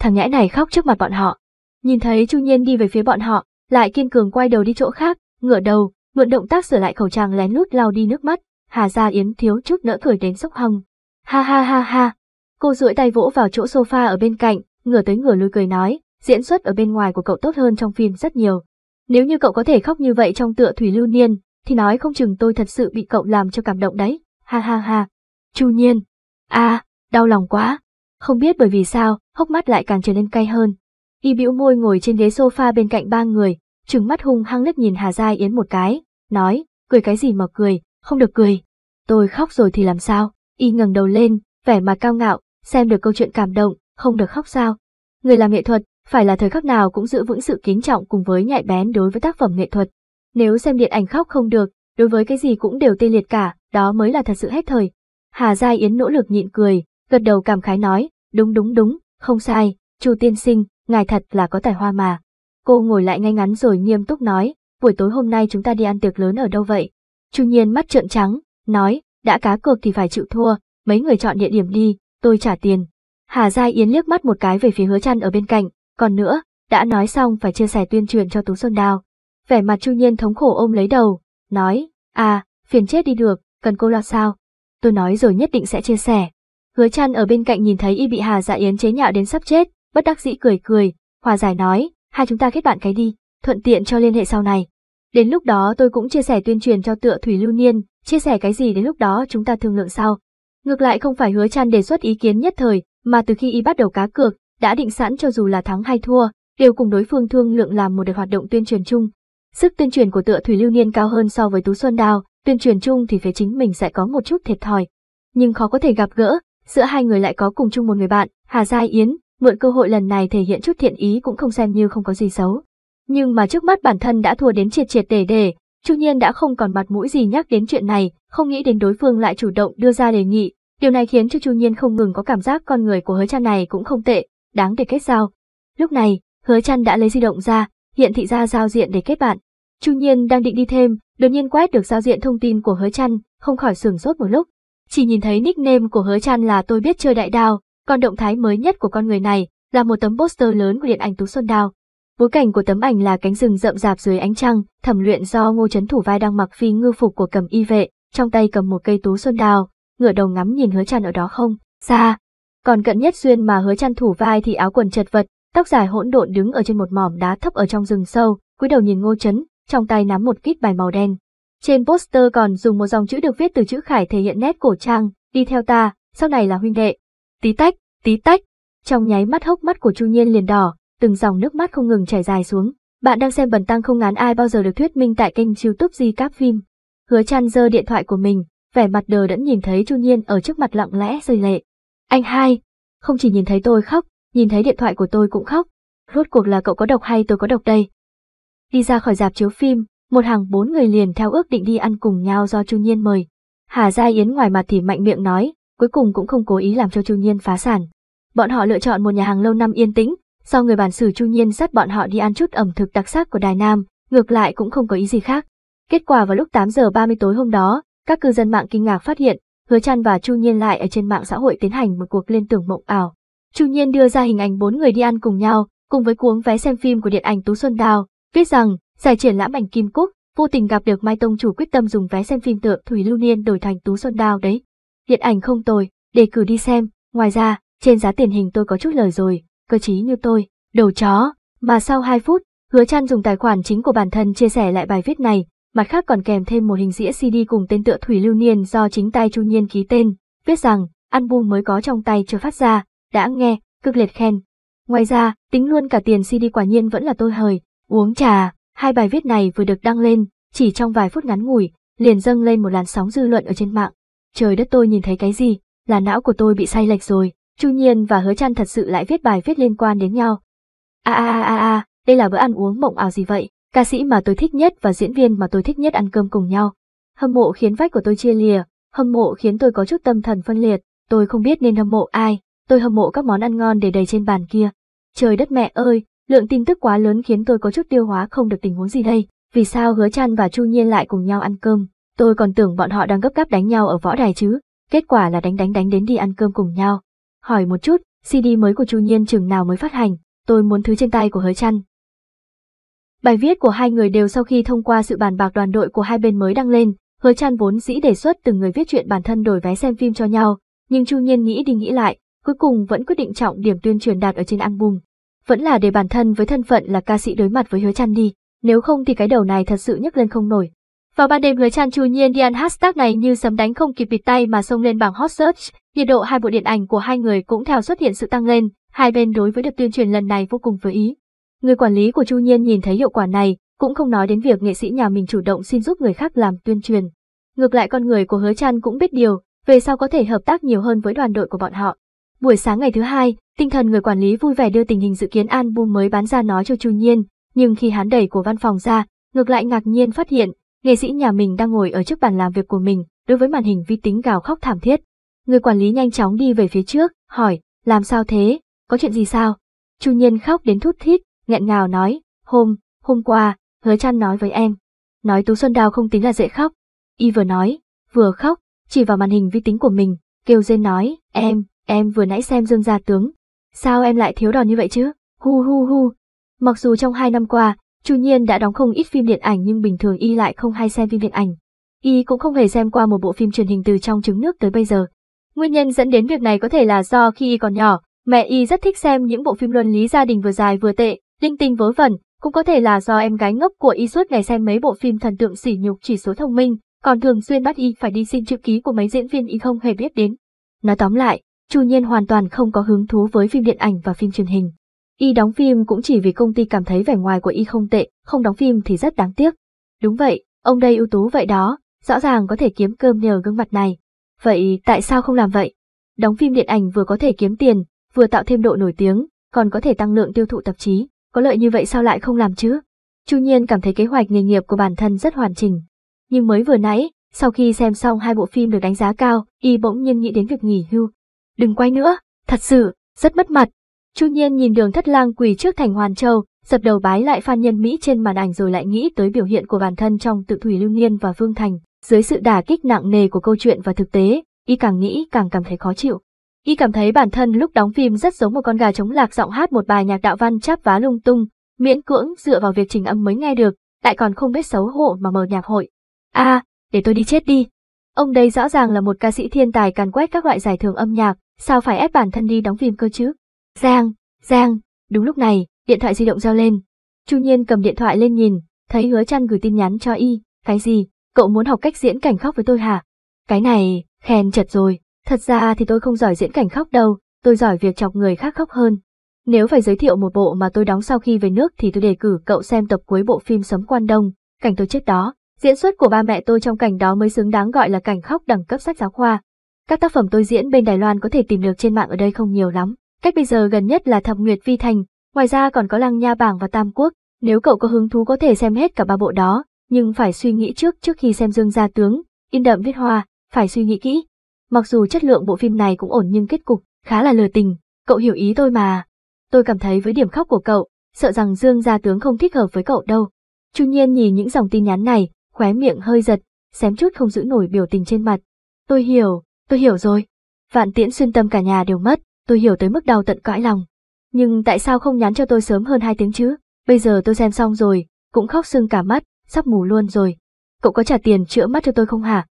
[SPEAKER 1] Thằng nhãi này khóc trước mặt bọn họ. Nhìn thấy Chu Nhiên đi về phía bọn họ, lại kiên cường quay đầu đi chỗ khác, ngửa đầu, mượn động tác sửa lại khẩu trang lén lút lau đi nước mắt, Hà Gia Yến thiếu chút nữa cười đến sốc hồng. Ha ha ha ha. Cô duỗi tay vỗ vào chỗ sofa ở bên cạnh, ngửa tới ngửa lui cười nói, diễn xuất ở bên ngoài của cậu tốt hơn trong phim rất nhiều. Nếu như cậu có thể khóc như vậy trong tựa thủy lưu niên, thì nói không chừng tôi thật sự bị cậu làm cho cảm động đấy. Ha ha ha. Chu Nhiên. À, đau lòng quá. Không biết bởi vì sao, hốc mắt lại càng trở nên cay hơn. Y bĩu môi ngồi trên ghế sofa bên cạnh ba người, trừng mắt hung hăng lướt nhìn Hà Gia Yến một cái, nói, cười cái gì mà cười, không được cười. Tôi khóc rồi thì làm sao? Y ngẩng đầu lên, vẻ mặt cao ngạo, xem được câu chuyện cảm động, không được khóc sao? Người làm nghệ thuật, phải là thời khắc nào cũng giữ vững sự kính trọng cùng với nhạy bén đối với tác phẩm nghệ thuật. Nếu xem điện ảnh khóc không được, đối với cái gì cũng đều tê liệt cả, đó mới là thật sự hết thời. Hà Gia Yến nỗ lực nhịn cười, gật đầu cảm khái nói, đúng đúng đúng, không sai, Chu tiên sinh, ngài thật là có tài hoa mà. Cô ngồi lại ngay ngắn rồi nghiêm túc nói, buổi tối hôm nay chúng ta đi ăn tiệc lớn ở đâu vậy? Chu Nhiên mắt trợn trắng, nói, đã cá cược thì phải chịu thua, mấy người chọn địa điểm đi, tôi trả tiền. Hà Gia Yến liếc mắt một cái về phía hứa chăn ở bên cạnh, còn nữa, đã nói xong phải chia sẻ tuyên truyền cho Tú Xuân Đào, vẻ mặt Chu Nhiên thống khổ ôm lấy đầu, nói, à, phiền chết đi được, cần cô lo sao? Tôi nói rồi nhất định sẽ chia sẻ. Hứa Trăn ở bên cạnh nhìn thấy y bị Hà Dạ Yến chế nhạo đến sắp chết, bất đắc dĩ cười cười, hòa giải nói, hai chúng ta kết bạn cái đi, thuận tiện cho liên hệ sau này. Đến lúc đó tôi cũng chia sẻ tuyên truyền cho tựa Thủy Lưu Niên, chia sẻ cái gì đến lúc đó chúng ta thương lượng sau. Ngược lại không phải Hứa Trăn đề xuất ý kiến nhất thời, mà từ khi y bắt đầu cá cược, đã định sẵn cho dù là thắng hay thua, đều cùng đối phương thương lượng làm một đợt hoạt động tuyên truyền chung, Sức tuyên truyền của tựa thủy lưu niên cao hơn so với tú xuân đào, tuyên truyền chung thì phía chính mình sẽ có một chút thiệt thòi. Nhưng khó có thể gặp gỡ, giữa hai người lại có cùng chung một người bạn, Hà Gia Yến, mượn cơ hội lần này thể hiện chút thiện ý cũng không xem như không có gì xấu. Nhưng mà trước mắt bản thân đã thua đến triệt triệt để để, Chu Nhiên đã không còn mặt mũi gì nhắc đến chuyện này, không nghĩ đến đối phương lại chủ động đưa ra đề nghị, điều này khiến cho Chu Nhiên không ngừng có cảm giác con người của hứa cha này cũng không tệ, đáng để kết giao. Lúc này, hứa chăn đã lấy di động ra, hiện thị ra giao diện để kết bạn. Chu Nhiên đang định đi thêm, đột nhiên quét được giao diện thông tin của Hứa Trăn, không khỏi sửng sốt một lúc. Chỉ nhìn thấy nickname của Hứa Trăn là tôi biết chơi đại đao, còn động thái mới nhất của con người này là một tấm poster lớn của điện ảnh Tú Xuân đào. Bối cảnh của tấm ảnh là cánh rừng rậm rạp dưới ánh trăng, thẩm luyện do Ngô Chấn Thủ vai đang mặc phi ngư phục của cầm y vệ, trong tay cầm một cây Tú Xuân đào, ngửa đầu ngắm nhìn Hứa Trăn ở đó không, xa. Còn cận nhất xuyên mà Hứa Trăn thủ vai thì áo quần chật vật, tóc dài hỗn độn đứng ở trên một mỏm đá thấp ở trong rừng sâu, cúi đầu nhìn Ngô Chấn, trong tay nắm một kít bài màu đen. Trên poster còn dùng một dòng chữ được viết từ chữ khải thể hiện nét cổ trang, đi theo ta, sau này là huynh đệ. Tí tách, tí tách. Trong nháy mắt hốc mắt của Chu Nhiên liền đỏ, từng dòng nước mắt không ngừng chảy dài xuống. Bạn đang xem bần tăng không ngán ai bao giờ được thuyết minh tại kênh YouTube Di Cáp Phim. Hứa Chan giơ điện thoại của mình, vẻ mặt đờ đẫn nhìn thấy Chu Nhiên ở trước mặt lặng lẽ rơi lệ. Anh hai, không chỉ nhìn thấy tôi khóc, nhìn thấy điện thoại của tôi cũng khóc. Rốt cuộc là cậu có độc hay tôi có độc đây? Đi ra khỏi dạp chiếu phim, một hàng bốn người liền theo ước định đi ăn cùng nhau do Chu Nhiên mời. Hà Gia Yến ngoài mặt thì mạnh miệng nói, cuối cùng cũng không cố ý làm cho Chu Nhiên phá sản. Bọn họ lựa chọn một nhà hàng lâu năm yên tĩnh, sau người bản xử Chu Nhiên dắt bọn họ đi ăn chút ẩm thực đặc sắc của Đài Nam, ngược lại cũng không có ý gì khác. Kết quả vào lúc 8 giờ 30 tối hôm đó, các cư dân mạng kinh ngạc phát hiện, Hứa Trăn và Chu Nhiên lại ở trên mạng xã hội tiến hành một cuộc liên tưởng mộng ảo. Chu Nhiên đưa ra hình ảnh bốn người đi ăn cùng nhau, cùng với cuống vé xem phim của điện ảnh Tú Xuân Đào, viết rằng, giải triển lãm ảnh Kim Cúc, vô tình gặp được Mai Tông chủ quyết tâm dùng vé xem phim tựa Thủy Lưu Niên đổi thành Tú Xuân Đào đấy. Điện ảnh không tồi, đề cử đi xem, ngoài ra, trên giá tiền hình tôi có chút lời rồi, cơ chí như tôi, đầu chó, mà sau 2 phút, hứa chăn dùng tài khoản chính của bản thân chia sẻ lại bài viết này, mặt khác còn kèm thêm một hình dĩa CD cùng tên tựa Thủy Lưu Niên do chính tay Chu Nhiên ký tên, viết rằng, album mới có trong tay chưa phát ra, đã nghe, cực liệt khen. Ngoài ra, tính luôn cả tiền CD quả nhiên vẫn là tôi hời, uống trà, hai bài viết này vừa được đăng lên, chỉ trong vài phút ngắn ngủi, liền dâng lên một làn sóng dư luận ở trên mạng. Trời đất tôi nhìn thấy cái gì, là não của tôi bị sai lệch rồi, Chu Nhiên và Hứa Trăn thật sự lại viết bài viết liên quan đến nhau. A a a a, đây là bữa ăn uống mộng ảo gì vậy? Ca sĩ mà tôi thích nhất và diễn viên mà tôi thích nhất ăn cơm cùng nhau. Hâm mộ khiến vách của tôi chia lìa, hâm mộ khiến tôi có chút tâm thần phân liệt, tôi không biết nên hâm mộ ai tôi hâm mộ các món ăn ngon để đầy trên bàn kia. Trời đất mẹ ơi, lượng tin tức quá lớn khiến tôi có chút tiêu hóa không được tình huống gì đây. Vì sao hứa chan và Chu Nhiên lại cùng nhau ăn cơm? Tôi còn tưởng bọn họ đang gấp gáp đánh nhau ở võ đài chứ. Kết quả là đánh đánh đánh đến đi ăn cơm cùng nhau. Hỏi một chút, CD mới của Chu Nhiên chừng nào mới phát hành, tôi muốn thứ trên tay của hứa chăn. Bài viết của hai người đều sau khi thông qua sự bàn bạc đoàn đội của hai bên mới đăng lên, hứa chăn vốn dĩ đề xuất từng người viết chuyện bản thân đổi vé xem phim cho nhau, nhưng Chu Nhiên nghĩ đi nghĩ lại, cuối cùng vẫn quyết định trọng điểm tuyên truyền đạt ở trên album. Vẫn là để bản thân với thân phận là ca sĩ đối mặt với hứa chăn đi, nếu không thì cái đầu này thật sự nhấc lên không nổi. Vào ban đêm hứa chan chu nhiên đi ăn hashtag này như sấm đánh không kịp bịt tay mà xông lên bảng hot search, nhiệt độ hai bộ điện ảnh của hai người cũng theo xuất hiện sự tăng lên, hai bên đối với được tuyên truyền lần này vô cùng vừa ý. Người quản lý của chu nhiên nhìn thấy hiệu quả này, cũng không nói đến việc nghệ sĩ nhà mình chủ động xin giúp người khác làm tuyên truyền. Ngược lại con người của hứa chan cũng biết điều, về sau có thể hợp tác nhiều hơn với đoàn đội của bọn họ. Buổi sáng ngày thứ hai, tinh thần người quản lý vui vẻ đưa tình hình dự kiến album mới bán ra nói cho Chu Nhiên, nhưng khi hắn đẩy của văn phòng ra, ngược lại ngạc nhiên phát hiện, nghệ sĩ nhà mình đang ngồi ở trước bàn làm việc của mình, đối với màn hình vi tính gào khóc thảm thiết. Người quản lý nhanh chóng đi về phía trước, hỏi, làm sao thế, có chuyện gì sao? Chu Nhiên khóc đến thút thít, nghẹn ngào nói, hôm, hôm qua, hứa chăn nói với em. Nói Tú Xuân Đào không tính là dễ khóc. Y vừa nói, vừa khóc, chỉ vào màn hình vi tính của mình, kêu rên nói, em, Em vừa nãy xem Dương gia tướng. Sao em lại thiếu đòn như vậy chứ? Hu hu hu. Mặc dù trong hai năm qua, Chu Nhiên đã đóng không ít phim điện ảnh nhưng bình thường y lại không hay xem phim điện ảnh. Y cũng không hề xem qua một bộ phim truyền hình từ trong trứng nước tới bây giờ. Nguyên nhân dẫn đến việc này có thể là do khi y còn nhỏ, mẹ y rất thích xem những bộ phim luân lý gia đình vừa dài vừa tệ, linh tinh vớ vẩn, cũng có thể là do em gái ngốc của y suốt ngày xem mấy bộ phim thần tượng sỉ nhục chỉ số thông minh, còn thường xuyên bắt y phải đi xin chữ ký của mấy diễn viên y không hề biết đến. Nói tóm lại, Chu Nhiên hoàn toàn không có hứng thú với phim điện ảnh và phim truyền hình. Y đóng phim cũng chỉ vì công ty cảm thấy vẻ ngoài của y không tệ, không đóng phim thì rất đáng tiếc. Đúng vậy, ông đây ưu tú vậy đó, rõ ràng có thể kiếm cơm nhờ gương mặt này. Vậy tại sao không làm vậy? Đóng phim điện ảnh vừa có thể kiếm tiền, vừa tạo thêm độ nổi tiếng, còn có thể tăng lượng tiêu thụ tạp chí, có lợi như vậy sao lại không làm chứ? Chu Nhiên cảm thấy kế hoạch nghề nghiệp của bản thân rất hoàn chỉnh. Nhưng mới vừa nãy, sau khi xem xong hai bộ phim được đánh giá cao, y bỗng nhiên nghĩ đến việc nghỉ hưu, đừng quay nữa, thật sự, rất mất mặt. Chu Nhiên nhìn đường thất lang quỳ trước thành Hoàn Châu, dập đầu bái lại Phan Nhân Mỹ trên màn ảnh rồi lại nghĩ tới biểu hiện của bản thân trong tự thủy lưu niên và Vương Thành. Dưới sự đả kích nặng nề của câu chuyện và thực tế, y càng nghĩ càng cảm thấy khó chịu. Y cảm thấy bản thân lúc đóng phim rất giống một con gà trống lạc giọng hát một bài nhạc đạo văn chắp vá lung tung, miễn cưỡng dựa vào việc trình âm mới nghe được, lại còn không biết xấu hổ mà mở nhạc hội. a à, để tôi đi chết đi. Ông đây rõ ràng là một ca sĩ thiên tài càn quét các loại giải thưởng âm nhạc, sao phải ép bản thân đi đóng phim cơ chứ? Giang, Giang, đúng lúc này, điện thoại di động reo lên. Chu Nhiên cầm điện thoại lên nhìn, thấy hứa chăn gửi tin nhắn cho y, cái gì, cậu muốn học cách diễn cảnh khóc với tôi hả? Cái này, khen chật rồi, thật ra thì tôi không giỏi diễn cảnh khóc đâu, tôi giỏi việc chọc người khác khóc hơn. Nếu phải giới thiệu một bộ mà tôi đóng sau khi về nước thì tôi đề cử cậu xem tập cuối bộ phim Sấm Quan Đông, cảnh tôi chết đó. Diễn xuất của ba mẹ tôi trong cảnh đó mới xứng đáng gọi là cảnh khóc đẳng cấp sách giáo khoa. Các tác phẩm tôi diễn bên Đài Loan có thể tìm được trên mạng ở đây không nhiều lắm. Cách bây giờ gần nhất là Thập Nguyệt Vi Thành, ngoài ra còn có Lăng Nha Bảng và Tam Quốc. Nếu cậu có hứng thú có thể xem hết cả ba bộ đó, nhưng phải suy nghĩ trước trước khi xem Dương Gia Tướng, In Đậm Viết Hoa, phải suy nghĩ kỹ. Mặc dù chất lượng bộ phim này cũng ổn nhưng kết cục khá là lừa tình, cậu hiểu ý tôi mà. Tôi cảm thấy với điểm khóc của cậu, sợ rằng Dương Gia Tướng không thích hợp với cậu đâu. Chu Nhiên nhìn những dòng tin nhắn này, khóe miệng hơi giật, xém chút không giữ nổi biểu tình trên mặt. Tôi hiểu, Tôi hiểu rồi. Vạn tiễn xuyên tâm cả nhà đều mất, tôi hiểu tới mức đau tận cõi lòng. Nhưng tại sao không nhắn cho tôi sớm hơn hai tiếng chứ? Bây giờ tôi xem xong rồi, cũng khóc sưng cả mắt, sắp mù luôn rồi. Cậu có trả tiền chữa mắt cho tôi không hả?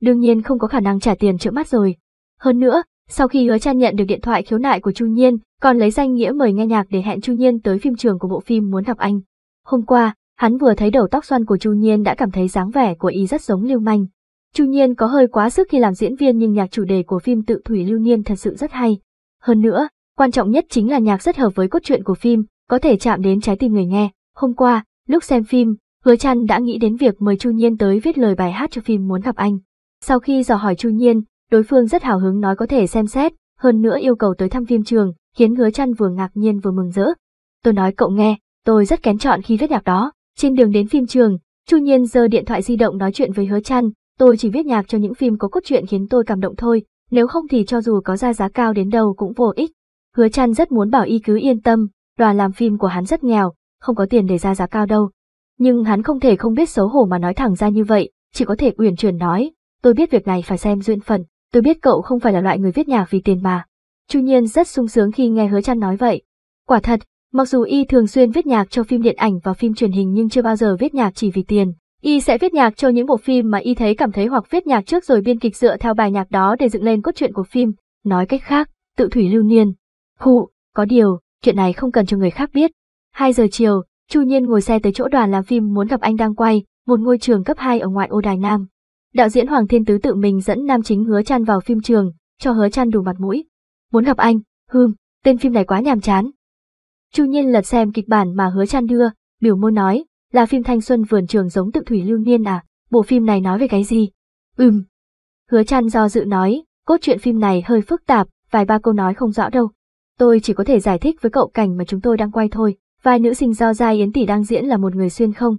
[SPEAKER 1] Đương nhiên không có khả năng trả tiền chữa mắt rồi. Hơn nữa, sau khi hứa cha nhận được điện thoại khiếu nại của Chu Nhiên, còn lấy danh nghĩa mời nghe nhạc để hẹn Chu Nhiên tới phim trường của bộ phim muốn gặp anh. Hôm qua, hắn vừa thấy đầu tóc xoăn của Chu Nhiên đã cảm thấy dáng vẻ của y rất giống lưu manh, Chu Nhiên có hơi quá sức khi làm diễn viên nhưng nhạc chủ đề của phim Tự Thủy Lưu Niên thật sự rất hay. Hơn nữa, quan trọng nhất chính là nhạc rất hợp với cốt truyện của phim, có thể chạm đến trái tim người nghe. Hôm qua, lúc xem phim, Hứa Trăn đã nghĩ đến việc mời Chu Nhiên tới viết lời bài hát cho phim Muốn gặp anh. Sau khi dò hỏi Chu Nhiên, đối phương rất hào hứng nói có thể xem xét, hơn nữa yêu cầu tới thăm phim trường, khiến Hứa Trăn vừa ngạc nhiên vừa mừng rỡ. Tôi nói cậu nghe, tôi rất kén chọn khi viết nhạc đó. Trên đường đến phim trường, Chu Nhiên giơ điện thoại di động nói chuyện với Hứa Trăn, Tôi chỉ viết nhạc cho những phim có cốt truyện khiến tôi cảm động thôi, nếu không thì cho dù có ra giá cao đến đâu cũng vô ích. Hứa chăn rất muốn bảo y cứ yên tâm, đoàn làm phim của hắn rất nghèo, không có tiền để ra giá cao đâu. Nhưng hắn không thể không biết xấu hổ mà nói thẳng ra như vậy, chỉ có thể uyển chuyển nói, tôi biết việc này phải xem duyên phận, tôi biết cậu không phải là loại người viết nhạc vì tiền mà. Chu Nhiên rất sung sướng khi nghe Hứa Trăn nói vậy. Quả thật, mặc dù y thường xuyên viết nhạc cho phim điện ảnh và phim truyền hình nhưng chưa bao giờ viết nhạc chỉ vì tiền. Y sẽ viết nhạc cho những bộ phim mà Y thấy cảm thấy hoặc viết nhạc trước rồi biên kịch dựa theo bài nhạc đó để dựng lên cốt truyện của phim, nói cách khác, tự thủy lưu niên. Hụ, có điều, chuyện này không cần cho người khác biết. 2 giờ chiều, Chu Nhiên ngồi xe tới chỗ đoàn làm phim muốn gặp anh đang quay, một ngôi trường cấp 2 ở ngoại ô Đài Nam. Đạo diễn Hoàng Thiên Tứ tự mình dẫn nam chính Hứa Chan vào phim trường, cho Hứa Chan đủ mặt mũi. Muốn gặp anh, hừm, tên phim này quá nhàm chán. Chu Nhiên lật xem kịch bản mà Hứa Chan đưa, biểu môi nói, là phim thanh xuân vườn trường giống tự thủy lưu niên à, bộ phim này nói về cái gì? Ừm. Hứa chăn do dự nói, cốt truyện phim này hơi phức tạp, vài ba câu nói không rõ đâu. Tôi chỉ có thể giải thích với cậu cảnh mà chúng tôi đang quay thôi. Vai nữ sinh do Gia Yến Tỷ đang diễn là một người xuyên không.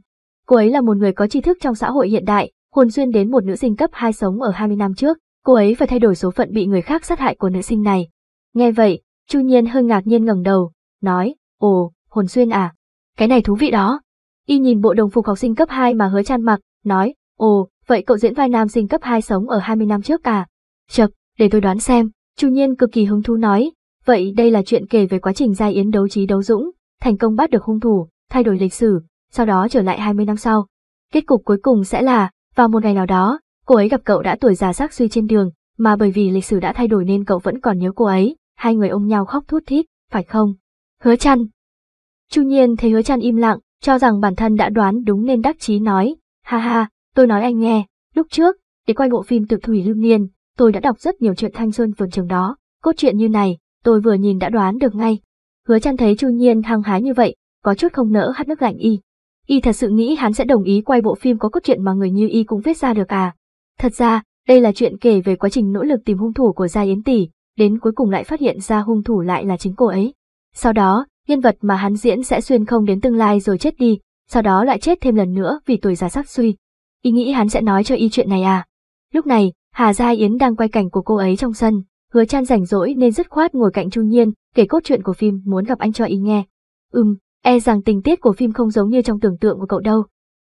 [SPEAKER 1] Cô ấy là một người có tri thức trong xã hội hiện đại, hồn xuyên đến một nữ sinh cấp hai sống ở hai mươi năm trước. Cô ấy phải thay đổi số phận bị người khác sát hại của nữ sinh này. Nghe vậy, Chu Nhiên hơi ngạc nhiên ngẩng đầu, nói, ồ, hồn xuyên à, cái này thú vị đó. Y nhìn bộ đồng phục học sinh cấp 2 mà hứa chan mặc, nói, ồ, vậy cậu diễn vai nam sinh cấp 2 sống ở 20 năm trước à? Chập, để tôi đoán xem, Chu Nhiên cực kỳ hứng thú nói, vậy đây là chuyện kể về quá trình Gia Yến đấu trí đấu dũng, thành công bắt được hung thủ, thay đổi lịch sử, sau đó trở lại 20 năm sau. Kết cục cuối cùng sẽ là, vào một ngày nào đó, cô ấy gặp cậu đã tuổi già xác suy trên đường, mà bởi vì lịch sử đã thay đổi nên cậu vẫn còn nhớ cô ấy, hai người ôm nhau khóc thút thít, phải không? Hứa chăn. Chu Nhiên thấy hứa chăn im lặng, cho rằng bản thân đã đoán đúng nên đắc chí nói, ha ha, tôi nói anh nghe, lúc trước, để quay bộ phim Tự Thủy Lưu Niên, tôi đã đọc rất nhiều chuyện Thanh Xuân vườn trường đó, cốt truyện như này, tôi vừa nhìn đã đoán được ngay. Hứa chăn thấy Chu Nhiên hăng hái như vậy, có chút không nỡ hắt nước lạnh y. Y thật sự nghĩ hắn sẽ đồng ý quay bộ phim có cốt truyện mà người như y cũng viết ra được à. Thật ra, đây là chuyện kể về quá trình nỗ lực tìm hung thủ của Gia Yến Tỷ, đến cuối cùng lại phát hiện ra hung thủ lại là chính cô ấy. Sau đó, nhân vật mà hắn diễn sẽ xuyên không đến tương lai rồi chết đi, sau đó lại chết thêm lần nữa vì tuổi già sắp suy. Y nghĩ hắn sẽ nói cho y chuyện này à? Lúc này, Hà Gia Yến đang quay cảnh của cô ấy trong sân, hứa chan rảnh rỗi nên dứt khoát ngồi cạnh Trung Nhiên, kể cốt truyện của phim muốn gặp anh cho y nghe. Ừm, e rằng tình tiết của phim không giống như trong tưởng tượng của cậu đâu.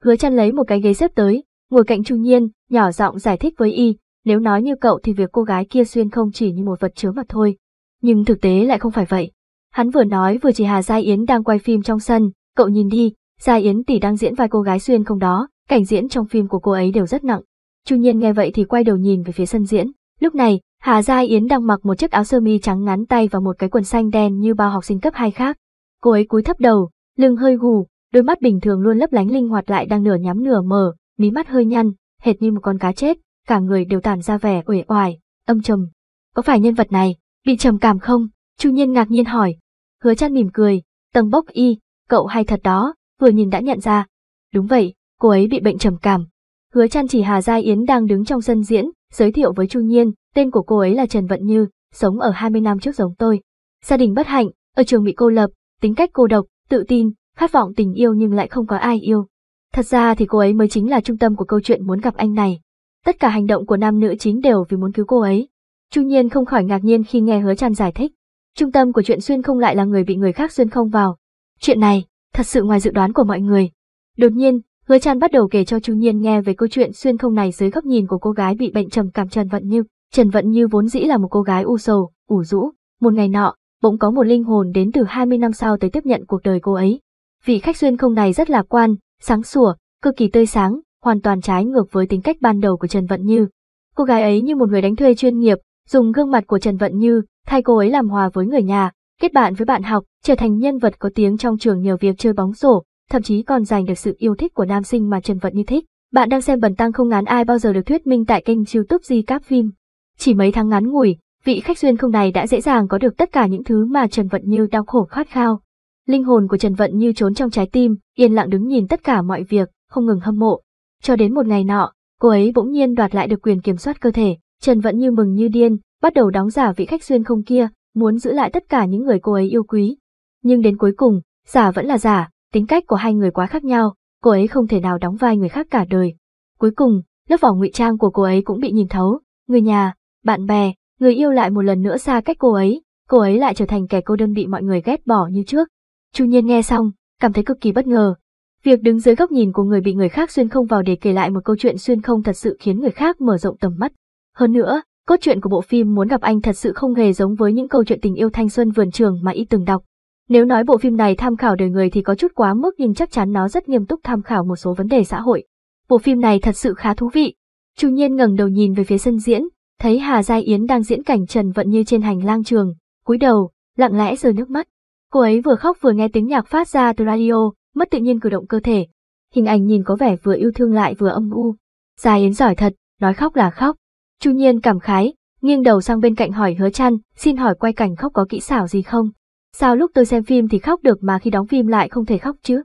[SPEAKER 1] Hứa chan lấy một cái ghế xếp tới, ngồi cạnh Trung Nhiên, nhỏ giọng giải thích với y, nếu nói như cậu thì việc cô gái kia xuyên không chỉ như một vật chứa mà thôi. Nhưng thực tế lại không phải vậy. Hắn vừa nói vừa chỉ Hà Gia Yến đang quay phim trong sân, cậu nhìn đi, Gia Yến tỷ đang diễn vai cô gái xuyên không đó, cảnh diễn trong phim của cô ấy đều rất nặng. Chu Nhiên nghe vậy thì quay đầu nhìn về phía sân diễn. Lúc này, Hà Gia Yến đang mặc một chiếc áo sơ mi trắng ngắn tay và một cái quần xanh đen như bao học sinh cấp hai khác. Cô ấy cúi thấp đầu, lưng hơi gù, đôi mắt bình thường luôn lấp lánh linh hoạt lại đang nửa nhắm nửa mở, mí mắt hơi nhăn, hệt như một con cá chết, cả người đều tản ra vẻ uể oải, âm trầm. Có phải nhân vật này bị trầm cảm không? Chu Nhiên ngạc nhiên hỏi. Hứa Trăn mỉm cười, Tầng Bốc Y, cậu hay thật đó, vừa nhìn đã nhận ra. Đúng vậy, cô ấy bị bệnh trầm cảm. Hứa Trăn chỉ Hà Gia Yến đang đứng trong sân diễn, giới thiệu với Chu Nhiên, tên của cô ấy là Trần Vận Như, sống ở 20 năm trước giống tôi. Gia đình bất hạnh, ở trường bị cô lập, tính cách cô độc, tự tin, khát vọng tình yêu nhưng lại không có ai yêu. Thật ra thì cô ấy mới chính là trung tâm của câu chuyện muốn gặp anh này. Tất cả hành động của nam nữ chính đều vì muốn cứu cô ấy. Chu Nhiên không khỏi ngạc nhiên khi nghe Hứa Trăn giải thích. Trung tâm của chuyện xuyên không lại là người bị người khác xuyên không vào. Chuyện này, thật sự ngoài dự đoán của mọi người. Đột nhiên, Hứa Trăn bắt đầu kể cho Chu Nhiên nghe về câu chuyện xuyên không này dưới góc nhìn của cô gái bị bệnh trầm cảm Trần Vận Như. Trần Vận Như vốn dĩ là một cô gái u sầu, ủ rũ. Một ngày nọ, bỗng có một linh hồn đến từ 20 năm sau tới tiếp nhận cuộc đời cô ấy. Vị khách xuyên không này rất lạc quan, sáng sủa, cực kỳ tươi sáng, hoàn toàn trái ngược với tính cách ban đầu của Trần Vận Như. Cô gái ấy như một người đánh thuê chuyên nghiệp, dùng gương mặt của Trần Vận Như, thay cô ấy làm hòa với người nhà, kết bạn với bạn học, trở thành nhân vật có tiếng trong trường nhờ việc chơi bóng rổ, thậm chí còn giành được sự yêu thích của nam sinh mà Trần Vận Như thích. Bạn đang xem bần tăng không ngán ai bao giờ được thuyết minh tại kênh youtube Di Cáp Phim. Chỉ mấy tháng ngắn ngủi, vị khách duyên không này đã dễ dàng có được tất cả những thứ mà Trần Vận Như đau khổ khát khao. Linh hồn của Trần Vận Như trốn trong trái tim, yên lặng đứng nhìn tất cả mọi việc, không ngừng hâm mộ. Cho đến một ngày nọ, cô ấy bỗng nhiên đoạt lại được quyền kiểm soát cơ thể, Trần vẫn như mừng như điên, bắt đầu đóng giả vị khách xuyên không kia, muốn giữ lại tất cả những người cô ấy yêu quý. Nhưng đến cuối cùng, giả vẫn là giả, tính cách của hai người quá khác nhau, cô ấy không thể nào đóng vai người khác cả đời. Cuối cùng, lớp vỏ ngụy trang của cô ấy cũng bị nhìn thấu, người nhà, bạn bè, người yêu lại một lần nữa xa cách cô ấy, cô ấy lại trở thành kẻ cô đơn bị mọi người ghét bỏ như trước. Chu Nhiên nghe xong, cảm thấy cực kỳ bất ngờ. Việc đứng dưới góc nhìn của người bị người khác xuyên không vào để kể lại một câu chuyện xuyên không thật sự khiến người khác mở rộng tầm mắt. Hơn nữa, cốt truyện của bộ phim muốn gặp anh thật sự không hề giống với những câu chuyện tình yêu thanh xuân vườn trường mà y từng đọc. Nếu nói bộ phim này tham khảo đời người thì có chút quá mức nhưng chắc chắn nó rất nghiêm túc tham khảo một số vấn đề xã hội. Bộ phim này thật sự khá thú vị. Chu Nhiên ngẩng đầu nhìn về phía sân diễn, thấy Hà gia Yến đang diễn cảnh Trần Vận Như trên hành lang trường, cúi đầu, lặng lẽ rơi nước mắt. Cô ấy vừa khóc vừa nghe tiếng nhạc phát ra từ radio, mất tự nhiên cử động cơ thể. Hình ảnh nhìn có vẻ vừa yêu thương lại vừa âm u. gia Yến giỏi thật, nói khóc là khóc, Chu Nhiên cảm khái, nghiêng đầu sang bên cạnh hỏi hứa chăn, xin hỏi quay cảnh khóc có kỹ xảo gì không? Sao lúc tôi xem phim thì khóc được mà khi đóng phim lại không thể khóc chứ?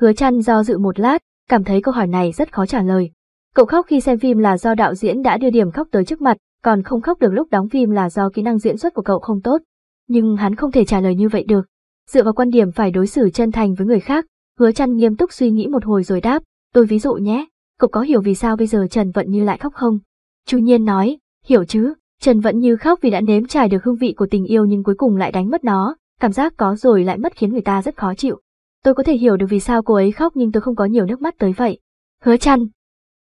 [SPEAKER 1] Hứa chăn do dự một lát, cảm thấy câu hỏi này rất khó trả lời. Cậu khóc khi xem phim là do đạo diễn đã đưa điểm khóc tới trước mặt, còn không khóc được lúc đóng phim là do kỹ năng diễn xuất của cậu không tốt. Nhưng hắn không thể trả lời như vậy được. Dựa vào quan điểm phải đối xử chân thành với người khác, hứa chăn nghiêm túc suy nghĩ một hồi rồi đáp, tôi ví dụ nhé, cậu có hiểu vì sao bây giờ Trần Vận Như lại khóc không? Chu Nhiên nói, hiểu chứ, Trần vẫn như khóc vì đã nếm trải được hương vị của tình yêu nhưng cuối cùng lại đánh mất nó, cảm giác có rồi lại mất khiến người ta rất khó chịu. Tôi có thể hiểu được vì sao cô ấy khóc nhưng tôi không có nhiều nước mắt tới vậy. Hứa chăn.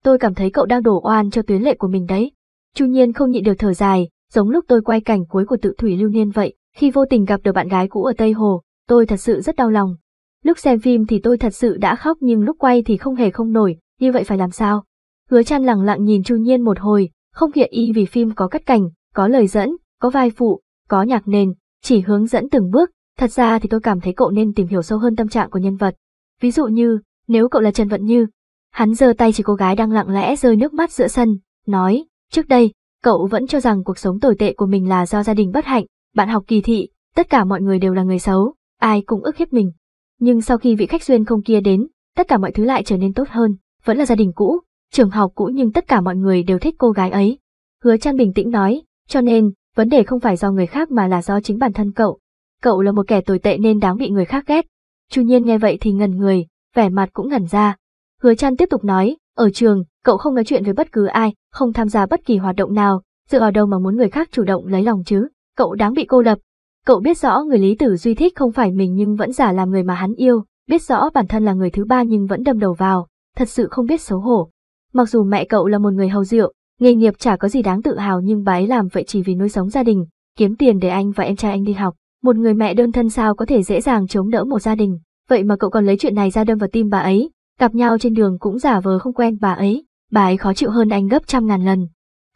[SPEAKER 1] Tôi cảm thấy cậu đang đổ oan cho tuyến lệ của mình đấy. Chu Nhiên không nhịn được thở dài, giống lúc tôi quay cảnh cuối của tự thủy lưu niên vậy, khi vô tình gặp được bạn gái cũ ở Tây Hồ, tôi thật sự rất đau lòng. Lúc xem phim thì tôi thật sự đã khóc nhưng lúc quay thì không hề không nổi, như vậy phải làm sao? Hứa chan lặng lặng nhìn Chu Nhiên một hồi, không hiện y vì phim có cắt cảnh, có lời dẫn, có vai phụ, có nhạc nền, chỉ hướng dẫn từng bước, thật ra thì tôi cảm thấy cậu nên tìm hiểu sâu hơn tâm trạng của nhân vật. Ví dụ như, nếu cậu là Trần Vận Như, hắn giơ tay chỉ cô gái đang lặng lẽ rơi nước mắt giữa sân, nói, trước đây, cậu vẫn cho rằng cuộc sống tồi tệ của mình là do gia đình bất hạnh, bạn học kỳ thị, tất cả mọi người đều là người xấu, ai cũng ức hiếp mình. Nhưng sau khi vị khách duyên không kia đến, tất cả mọi thứ lại trở nên tốt hơn, vẫn là gia đình cũ, trường học cũ nhưng tất cả mọi người đều thích cô gái ấy. Hứa Trang bình tĩnh nói, cho nên, vấn đề không phải do người khác mà là do chính bản thân cậu. Cậu là một kẻ tồi tệ nên đáng bị người khác ghét. Chu Nhiên nghe vậy thì ngần người, vẻ mặt cũng ngẩn ra. Hứa Trang tiếp tục nói, ở trường, cậu không nói chuyện với bất cứ ai, không tham gia bất kỳ hoạt động nào, dựa vào đâu mà muốn người khác chủ động lấy lòng chứ, cậu đáng bị cô lập. Cậu biết rõ người Lý Tử Duy thích không phải mình nhưng vẫn giả làm người mà hắn yêu, biết rõ bản thân là người thứ ba nhưng vẫn đâm đầu vào, thật sự không biết xấu hổ. Mặc dù mẹ cậu là một người hầu rượu, nghề nghiệp chả có gì đáng tự hào nhưng bà ấy làm vậy chỉ vì nuôi sống gia đình, kiếm tiền để anh và em trai anh đi học. Một người mẹ đơn thân sao có thể dễ dàng chống đỡ một gia đình, vậy mà cậu còn lấy chuyện này ra đâm vào tim bà ấy, gặp nhau trên đường cũng giả vờ không quen bà ấy, bà ấy khó chịu hơn anh gấp trăm ngàn lần.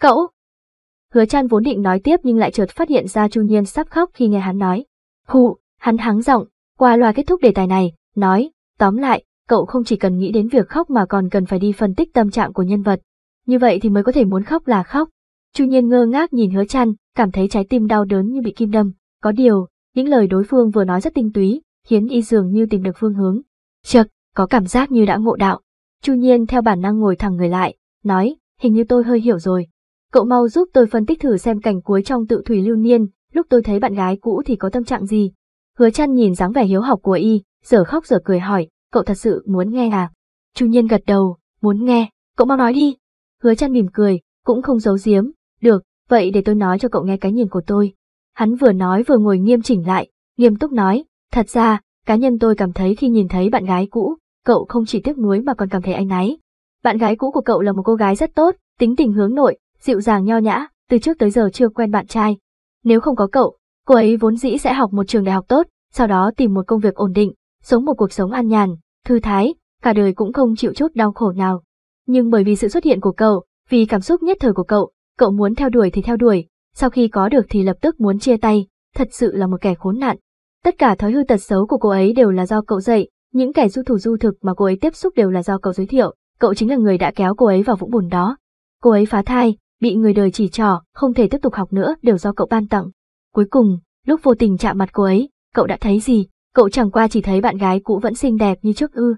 [SPEAKER 1] Cậu! Hứa chan vốn định nói tiếp nhưng lại chợt phát hiện ra Chu Nhiên sắp khóc khi nghe hắn nói. Hụ, hắn hắng giọng, qua loa kết thúc đề tài này, nói, tóm lại, cậu không chỉ cần nghĩ đến việc khóc mà còn cần phải đi phân tích tâm trạng của nhân vật. Như vậy thì mới có thể muốn khóc là khóc. Chu Nhiên ngơ ngác nhìn hứa chăn, cảm thấy trái tim đau đớn như bị kim đâm. Có điều, những lời đối phương vừa nói rất tinh túy, khiến y dường như tìm được phương hướng. Chợt, có cảm giác như đã ngộ đạo. Chu Nhiên theo bản năng ngồi thẳng người lại, nói, hình như tôi hơi hiểu rồi. Cậu mau giúp tôi phân tích thử xem cảnh cuối trong tự thủy lưu niên, lúc tôi thấy bạn gái cũ thì có tâm trạng gì. Hứa chăn nhìn dáng vẻ hiếu học của y, giờ khóc giờ cười hỏi, cậu thật sự muốn nghe à? Chu Nhiên gật đầu, muốn nghe, cậu mau nói đi. Hứa chăn mỉm cười, cũng không giấu giếm, được, vậy để tôi nói cho cậu nghe cái nhìn của tôi. Hắn vừa nói vừa ngồi nghiêm chỉnh lại, nghiêm túc nói, thật ra, cá nhân tôi cảm thấy khi nhìn thấy bạn gái cũ, cậu không chỉ tiếc nuối mà còn cảm thấy anh náy. Bạn gái cũ của cậu là một cô gái rất tốt, tính tình hướng nội, dịu dàng nho nhã, từ trước tới giờ chưa quen bạn trai. Nếu không có cậu, cô ấy vốn dĩ sẽ học một trường đại học tốt, sau đó tìm một công việc ổn định, sống một cuộc sống an nhàn, thư thái, cả đời cũng không chịu chút đau khổ nào. Nhưng bởi vì sự xuất hiện của cậu, vì cảm xúc nhất thời của cậu, cậu muốn theo đuổi thì theo đuổi, sau khi có được thì lập tức muốn chia tay, thật sự là một kẻ khốn nạn. Tất cả thói hư tật xấu của cô ấy đều là do cậu dạy, những kẻ du thủ du thực mà cô ấy tiếp xúc đều là do cậu giới thiệu, cậu chính là người đã kéo cô ấy vào vũng bùn đó. Cô ấy phá thai, bị người đời chỉ trỏ, không thể tiếp tục học nữa đều do cậu ban tặng. Cuối cùng, lúc vô tình chạm mặt cô ấy, cậu đã thấy gì? cậu chẳng qua chỉ thấy bạn gái cũ vẫn xinh đẹp như trước ư.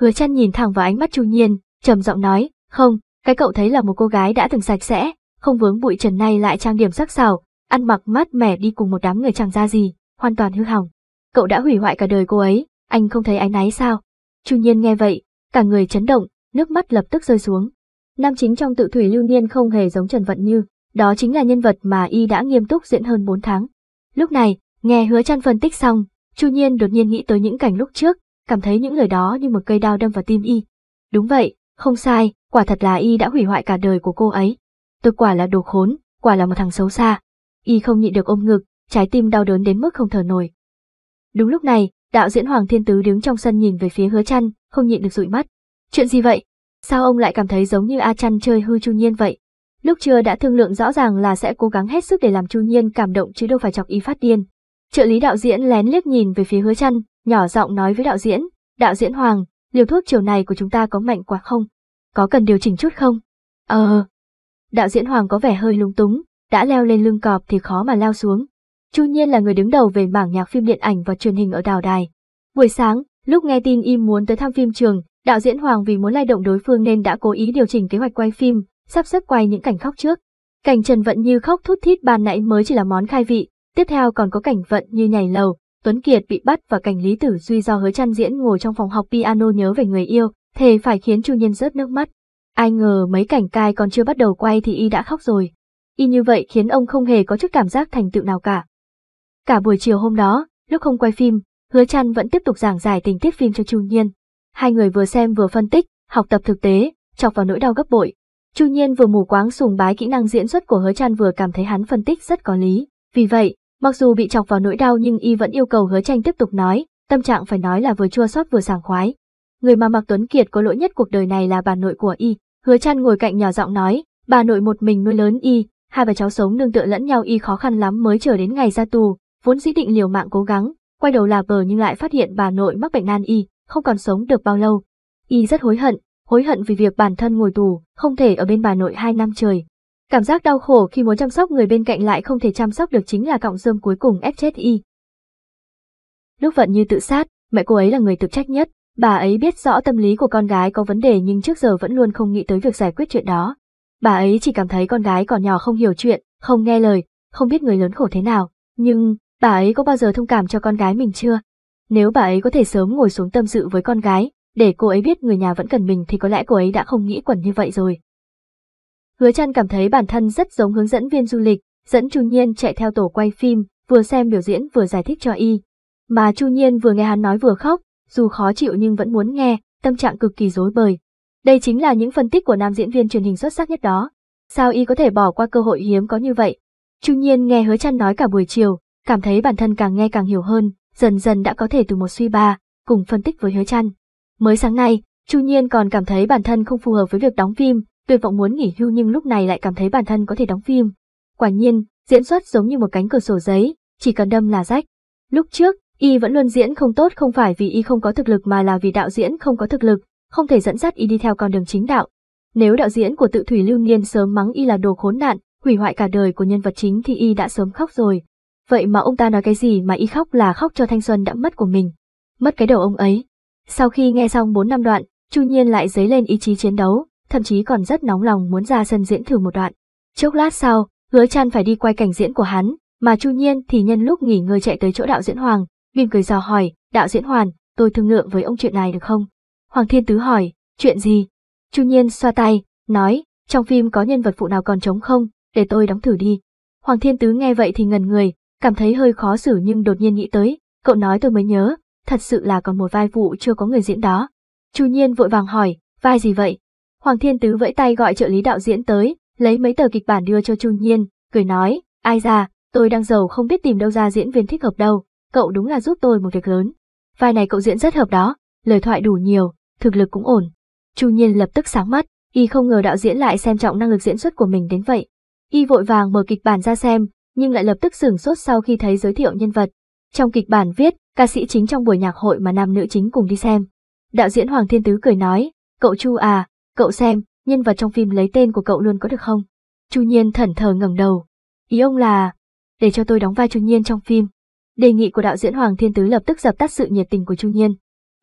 [SPEAKER 1] Hứa chăn nhìn thẳng vào ánh mắt Chu Nhiên, trầm giọng nói, không, cái cậu thấy là một cô gái đã từng sạch sẽ, không vướng bụi trần nay lại trang điểm sắc sảo, ăn mặc mát mẻ đi cùng một đám người chẳng ra gì, hoàn toàn hư hỏng. Cậu đã hủy hoại cả đời cô ấy, anh không thấy áy náy sao? Chu Nhiên nghe vậy, cả người chấn động, nước mắt lập tức rơi xuống. Nam chính trong tự thủy lưu niên không hề giống Trần Vận Như, đó chính là nhân vật mà y đã nghiêm túc diễn hơn 4 tháng. Lúc này, nghe hứa chăn phân tích xong, Chu Nhiên đột nhiên nghĩ tới những cảnh lúc trước, cảm thấy những lời đó như một cây đao đâm vào tim y. Đúng vậy, không sai, quả thật là y đã hủy hoại cả đời của cô ấy. Tôi quả là đồ khốn, quả là một thằng xấu xa. Y không nhịn được ôm ngực, trái tim đau đớn đến mức không thở nổi. Đúng lúc này, đạo diễn Hoàng Thiên Tứ đứng trong sân nhìn về phía hứa chăn, không nhịn được dụi mắt. Chuyện gì vậy? Sao ông lại cảm thấy giống như A Chăn chơi hư Chu Nhiên vậy? Lúc chưa đã thương lượng rõ ràng là sẽ cố gắng hết sức để làm Chu Nhiên cảm động chứ đâu phải chọc y phát điên. Trợ lý đạo diễn lén liếc nhìn về phía hứa chăn, nhỏ giọng nói với đạo diễn, đạo diễn Hoàng, liều thuốc chiều này của chúng ta có mạnh quá không? Có cần điều chỉnh chút không? Ờ. Đạo diễn Hoàng có vẻ hơi lung túng, đã leo lên lưng cọp thì khó mà lao xuống. Chu Nhiên là người đứng đầu về mảng nhạc phim điện ảnh và truyền hình ở Đào Đài. Buổi sáng, lúc nghe tin im muốn tới thăm phim trường, đạo diễn Hoàng vì muốn lay động đối phương nên đã cố ý điều chỉnh kế hoạch quay phim, sắp xếp quay những cảnh khóc trước. Cảnh Trần Vận Như khóc thút thít ban nãy mới chỉ là món khai vị, Tiếp theo còn có cảnh vận như nhảy lầu, Tuấn Kiệt bị bắt và cảnh Lý Tử Duy do hứa chăn diễn ngồi trong phòng học piano nhớ về người yêu, thề phải khiến Chu Nhiên rớt nước mắt. Ai ngờ mấy cảnh cai còn chưa bắt đầu quay thì y đã khóc rồi. Y như vậy khiến ông không hề có chút cảm giác thành tựu nào cả. Cả buổi chiều hôm đó, lúc không quay phim, Hứa Trăn vẫn tiếp tục giảng giải tình tiết phim cho Chu Nhiên. Hai người vừa xem vừa phân tích, học tập thực tế, chọc vào nỗi đau gấp bội. Chu Nhiên vừa mù quáng sùng bái kỹ năng diễn xuất của Hứa Trăn vừa cảm thấy hắn phân tích rất có lý. Vì vậy, mặc dù bị chọc vào nỗi đau nhưng y vẫn yêu cầu hứa tranh tiếp tục nói, tâm trạng phải nói là vừa chua xót vừa sảng khoái. Người mà Mạc Tuấn Kiệt có lỗi nhất cuộc đời này là bà nội của y. Hứa Trăn ngồi cạnh nhỏ giọng nói, bà nội một mình nuôi lớn y, hai bà cháu sống nương tựa lẫn nhau y khó khăn lắm mới chờ đến ngày ra tù, vốn dĩ định liều mạng cố gắng, quay đầu là bờ nhưng lại phát hiện bà nội mắc bệnh nan y, không còn sống được bao lâu. Y rất hối hận, hối hận vì việc bản thân ngồi tù, không thể ở bên bà nội hai năm trời, Cảm giác đau khổ khi muốn chăm sóc người bên cạnh lại không thể chăm sóc được chính là cọng rơm cuối cùng ép chết y. Lúc Vận Như tự sát, mẹ cô ấy là người tự trách nhất, bà ấy biết rõ tâm lý của con gái có vấn đề nhưng trước giờ vẫn luôn không nghĩ tới việc giải quyết chuyện đó. Bà ấy chỉ cảm thấy con gái còn nhỏ không hiểu chuyện, không nghe lời, không biết người lớn khổ thế nào, nhưng bà ấy có bao giờ thông cảm cho con gái mình chưa? Nếu bà ấy có thể sớm ngồi xuống tâm sự với con gái, để cô ấy biết người nhà vẫn cần mình thì có lẽ cô ấy đã không nghĩ quẩn như vậy rồi. Hứa Trăn cảm thấy bản thân rất giống hướng dẫn viên du lịch, dẫn Chu Nhiên chạy theo tổ quay phim, vừa xem biểu diễn vừa giải thích cho y. Mà Chu Nhiên vừa nghe hắn nói vừa khóc, dù khó chịu nhưng vẫn muốn nghe, tâm trạng cực kỳ rối bời. Đây chính là những phân tích của nam diễn viên truyền hình xuất sắc nhất đó. Sao y có thể bỏ qua cơ hội hiếm có như vậy? Chu Nhiên nghe Hứa Trăn nói cả buổi chiều, cảm thấy bản thân càng nghe càng hiểu hơn, dần dần đã có thể từ một suy ba, cùng phân tích với Hứa Trăn. Mới sáng nay, Chu Nhiên còn cảm thấy bản thân không phù hợp với việc đóng phim, tuyệt vọng muốn nghỉ hưu nhưng lúc này lại cảm thấy bản thân có thể đóng phim. Quả nhiên, diễn xuất giống như một cánh cửa sổ giấy, chỉ cần đâm là rách. Lúc trước, y vẫn luôn diễn không tốt không phải vì y không có thực lực mà là vì đạo diễn không có thực lực, không thể dẫn dắt y đi theo con đường chính đạo. Nếu đạo diễn của tự thủy lưu niên sớm mắng y là đồ khốn nạn, hủy hoại cả đời của nhân vật chính thì y đã sớm khóc rồi. Vậy mà ông ta nói cái gì mà y khóc là khóc cho thanh xuân đã mất của mình. Mất cái đầu ông ấy. Sau khi nghe xong 4 năm đoạn, Chu Nhiên lại dấy lên ý chí chiến đấu thậm chí còn rất nóng lòng muốn ra sân diễn thử một đoạn. Chốc lát sau, hứa chan phải đi quay cảnh diễn của hắn, mà Chu Nhiên thì nhân lúc nghỉ ngơi chạy tới chỗ đạo diễn Hoàng, mỉm cười dò hỏi, đạo diễn Hoàng, tôi thương lượng với ông chuyện này được không? Hoàng Thiên Tứ hỏi, chuyện gì? Chu Nhiên xoa tay, nói, trong phim có nhân vật phụ nào còn trống không, để tôi đóng thử đi. Hoàng Thiên Tứ nghe vậy thì ngần người, cảm thấy hơi khó xử nhưng đột nhiên nghĩ tới, cậu nói tôi mới nhớ, thật sự là còn một vai vụ chưa có người diễn đó. Chu Nhiên vội vàng hỏi, vai gì vậy? Hoàng Thiên Tứ vẫy tay gọi trợ lý đạo diễn tới, lấy mấy tờ kịch bản đưa cho Chu Nhiên, cười nói, ai ra, tôi đang giàu không biết tìm đâu ra diễn viên thích hợp đâu, cậu đúng là giúp tôi một việc lớn. Vai này cậu diễn rất hợp đó, lời thoại đủ nhiều, thực lực cũng ổn. Chu Nhiên lập tức sáng mắt, y không ngờ đạo diễn lại xem trọng năng lực diễn xuất của mình đến vậy. Y vội vàng mở kịch bản ra xem, nhưng lại lập tức sửng sốt sau khi thấy giới thiệu nhân vật. Trong kịch bản viết, ca sĩ chính trong buổi nhạc hội mà nam nữ chính cùng đi xem. Đạo diễn Hoàng Thiên Tứ cười nói, cậu Chu à, Cậu xem, nhân vật trong phim lấy tên của cậu luôn có được không? Chu Nhiên thẩn thờ ngẩng đầu. Ý ông là, để cho tôi đóng vai Chu Nhiên trong phim. Đề nghị của đạo diễn Hoàng Thiên Tứ lập tức dập tắt sự nhiệt tình của Chu Nhiên.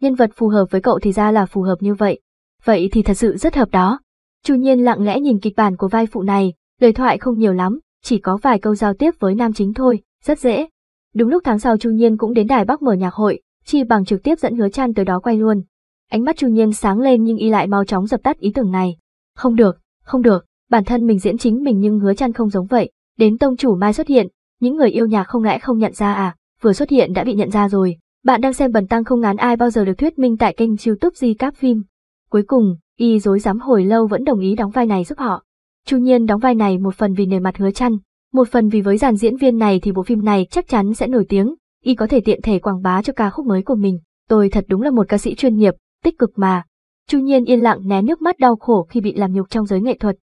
[SPEAKER 1] Nhân vật phù hợp với cậu thì ra là phù hợp như vậy. Vậy thì thật sự rất hợp đó. Chu Nhiên lặng lẽ nhìn kịch bản của vai phụ này, lời thoại không nhiều lắm, chỉ có vài câu giao tiếp với nam chính thôi, rất dễ. Đúng lúc tháng sau Chu Nhiên cũng đến Đài Bắc mở nhạc hội, chi bằng trực tiếp dẫn hứa chan tới đó quay luôn. Ánh mắt Chu Nhiên sáng lên nhưng y lại mau chóng dập tắt ý tưởng này. Không được, không được, bản thân mình diễn chính mình nhưng hứa chăn không giống vậy. Đến tông chủ mai xuất hiện, những người yêu nhạc không lẽ không nhận ra à, vừa xuất hiện đã bị nhận ra rồi. Bạn đang xem bần tăng không ngán ai bao giờ được thuyết minh tại kênh youtube di cáp phim. Cuối cùng, y dối dám hồi lâu vẫn đồng ý đóng vai này giúp họ. Chu Nhiên đóng vai này một phần vì nề mặt hứa chăn, một phần vì với dàn diễn viên này thì bộ phim này chắc chắn sẽ nổi tiếng, y có thể tiện thể quảng bá cho ca khúc mới của mình. Tôi thật đúng là một ca sĩ chuyên nghiệp, tích cực mà. Chu Nhiên yên lặng né nước mắt đau khổ khi bị làm nhục trong giới nghệ thuật.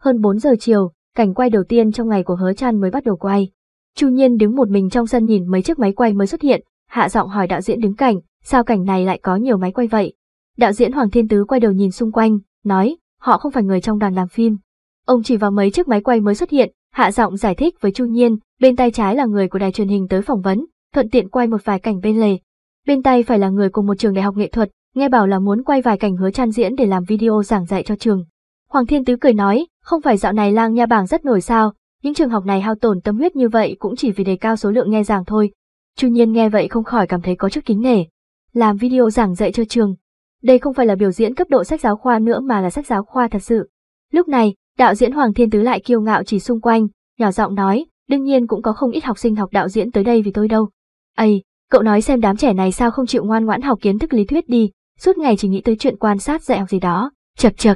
[SPEAKER 1] Hơn 4 giờ chiều, cảnh quay đầu tiên trong ngày của Hứa Chan mới bắt đầu quay. Chu Nhiên đứng một mình trong sân nhìn mấy chiếc máy quay mới xuất hiện, hạ giọng hỏi đạo diễn đứng cảnh, sao cảnh này lại có nhiều máy quay vậy? Đạo diễn Hoàng Thiên Tứ quay đầu nhìn xung quanh, nói, họ không phải người trong đoàn làm phim. Ông chỉ vào mấy chiếc máy quay mới xuất hiện, hạ giọng giải thích với Chu Nhiên, bên tay trái là người của đài truyền hình tới phỏng vấn, thuận tiện quay một vài cảnh bên lề. Bên tay phải là người cùng một trường đại học nghệ thuật, nghe bảo là muốn quay vài cảnh hứa chan diễn để làm video giảng dạy cho trường. Hoàng Thiên Tứ cười nói, không phải dạo này lang nha bảng rất nổi sao, những trường học này hao tổn tâm huyết như vậy cũng chỉ vì đề cao số lượng nghe giảng thôi. Chu Nhiên nghe vậy không khỏi cảm thấy có chút kính nể. Làm video giảng dạy cho trường. Đây không phải là biểu diễn cấp độ sách giáo khoa nữa mà là sách giáo khoa thật sự. Lúc này, đạo diễn Hoàng Thiên Tứ lại kiêu ngạo chỉ xung quanh, nhỏ giọng nói, đương nhiên cũng có không ít học sinh học đạo diễn tới đây vì tôi đâu. Ây, cậu nói xem đám trẻ này sao không chịu ngoan ngoãn học kiến thức lý thuyết đi, suốt ngày chỉ nghĩ tới chuyện quan sát dạy học gì đó, chập chập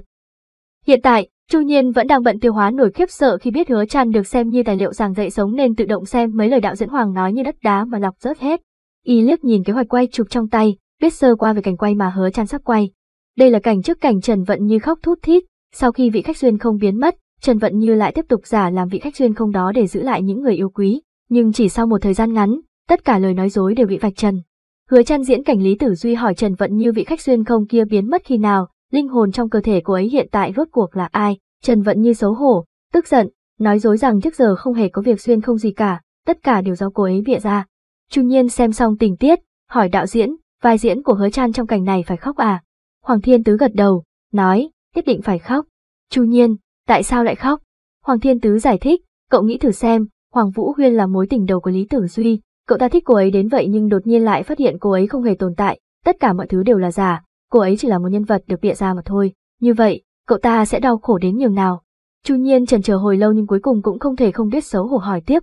[SPEAKER 1] Hiện tại, Chu Nhiên vẫn đang bận tiêu hóa nổi khiếp sợ khi biết hứa Trăn được xem như tài liệu giảng dạy sống nên tự động xem mấy lời đạo diễn Hoàng nói như đất đá mà lọc rớt hết. Y liếc nhìn kế hoạch quay chụp trong tay, biết sơ qua về cảnh quay mà hứa Trăn sắp quay. Đây là cảnh trước cảnh Trần Vận Như khóc thút thít, sau khi vị khách duyên không biến mất, Trần Vận Như lại tiếp tục giả làm vị khách duyên không đó để giữ lại những người yêu quý, nhưng chỉ sau một thời gian ngắn, tất cả lời nói dối đều bị vạch trần. Hứa chăn diễn cảnh Lý Tử Duy hỏi Trần Vận Như vị khách xuyên không kia biến mất khi nào, linh hồn trong cơ thể cô ấy hiện tại rốt cuộc là ai. Trần Vận Như xấu hổ, tức giận, nói dối rằng trước giờ không hề có việc xuyên không gì cả, tất cả đều do cô ấy bịa ra. Chu Nhiên xem xong tình tiết, hỏi đạo diễn, vai diễn của Hứa Chan trong cảnh này phải khóc à? Hoàng Thiên Tứ gật đầu, nói, nhất định phải khóc. Chu Nhiên, tại sao lại khóc? Hoàng Thiên Tứ giải thích, cậu nghĩ thử xem, Hoàng Vũ Huyên là mối tình đầu của Lý Tử Duy, Cậu ta thích cô ấy đến vậy nhưng đột nhiên lại phát hiện cô ấy không hề tồn tại, tất cả mọi thứ đều là giả, cô ấy chỉ là một nhân vật được bịa ra mà thôi. Như vậy, cậu ta sẽ đau khổ đến nhường nào? Chu Nhiên trần chờ hồi lâu nhưng cuối cùng cũng không thể không biết xấu hổ hỏi tiếp.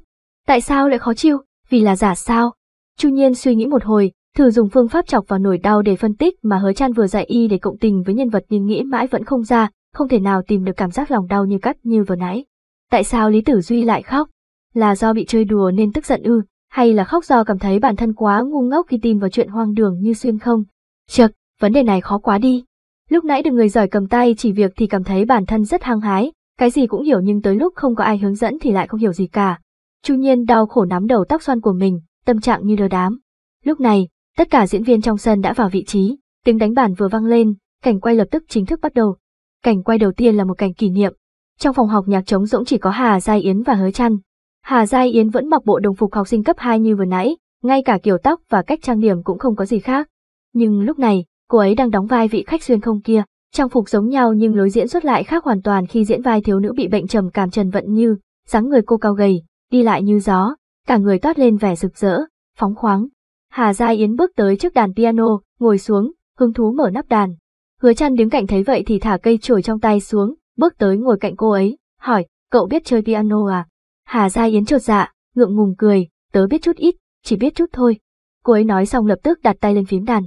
[SPEAKER 1] Tại sao lại khó chịu? Vì là giả sao? Chu Nhiên suy nghĩ một hồi, thử dùng phương pháp chọc vào nổi đau để phân tích mà hứa chan vừa dạy y để cộng tình với nhân vật nhưng nghĩ mãi vẫn không ra, không thể nào tìm được cảm giác lòng đau như cắt như vừa nãy. Tại sao Lý Tử Duy lại khóc? Là do bị chơi đùa nên tức giận ư? hay là khóc do cảm thấy bản thân quá ngu ngốc khi tìm vào chuyện hoang đường như xuyên không. Chật, vấn đề này khó quá đi. Lúc nãy được người giỏi cầm tay chỉ việc thì cảm thấy bản thân rất hăng hái, cái gì cũng hiểu nhưng tới lúc không có ai hướng dẫn thì lại không hiểu gì cả. Chu Nhiên đau khổ nắm đầu tóc xoăn của mình, tâm trạng như đờ đám. Lúc này, tất cả diễn viên trong sân đã vào vị trí, tiếng đánh bản vừa vang lên, cảnh quay lập tức chính thức bắt đầu. Cảnh quay đầu tiên là một cảnh kỷ niệm. Trong phòng học nhạc trống rỗng chỉ có Hà Giai Yến và Hứa Trăn, Hà Giai Yến vẫn mặc bộ đồng phục học sinh cấp 2 như vừa nãy, ngay cả kiểu tóc và cách trang điểm cũng không có gì khác. Nhưng lúc này, cô ấy đang đóng vai vị khách xuyên không kia, trang phục giống nhau nhưng lối diễn xuất lại khác hoàn toàn khi diễn vai thiếu nữ bị bệnh trầm cảm Trần Vận Như, dáng người cô cao gầy, đi lại như gió, cả người toát lên vẻ rực rỡ, phóng khoáng. Hà Gia Yến bước tới trước đàn piano, ngồi xuống, hứng thú mở nắp đàn. Hứa chăn đứng cạnh thấy vậy thì thả cây chổi trong tay xuống, bước tới ngồi cạnh cô ấy, hỏi, cậu biết chơi piano à? Hà Gia Yến trột dạ, ngượng ngùng cười, tớ biết chút ít, chỉ biết chút thôi. Cô ấy nói xong lập tức đặt tay lên phím đàn.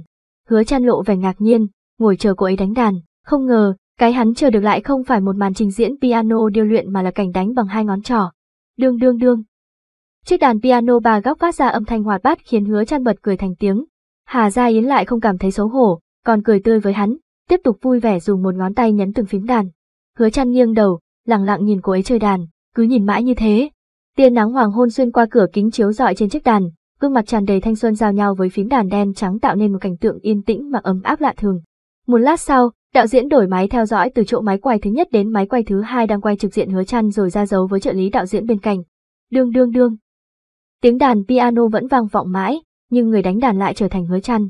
[SPEAKER 1] Hứa chan lộ vẻ ngạc nhiên, ngồi chờ cô ấy đánh đàn, không ngờ, cái hắn chờ được lại không phải một màn trình diễn piano điêu luyện mà là cảnh đánh bằng hai ngón trỏ. Đương đương đương. Chiếc đàn piano ba góc phát ra âm thanh hoạt bát khiến hứa chan bật cười thành tiếng. Hà Gia Yến lại không cảm thấy xấu hổ, còn cười tươi với hắn, tiếp tục vui vẻ dùng một ngón tay nhấn từng phím đàn. Hứa chăn nghiêng đầu, lặng lặng nhìn cô ấy chơi đàn, cứ nhìn mãi như thế, Tiên nắng hoàng hôn xuyên qua cửa kính chiếu rọi trên chiếc đàn, gương mặt tràn đầy thanh xuân giao nhau với phím đàn đen trắng tạo nên một cảnh tượng yên tĩnh mà ấm áp lạ thường. Một lát sau, đạo diễn đổi máy theo dõi từ chỗ máy quay thứ nhất đến máy quay thứ hai đang quay trực diện hứa chăn rồi ra dấu với trợ lý đạo diễn bên cạnh. Đương đương đương. Tiếng đàn piano vẫn vang vọng mãi, nhưng người đánh đàn lại trở thành hứa chăn.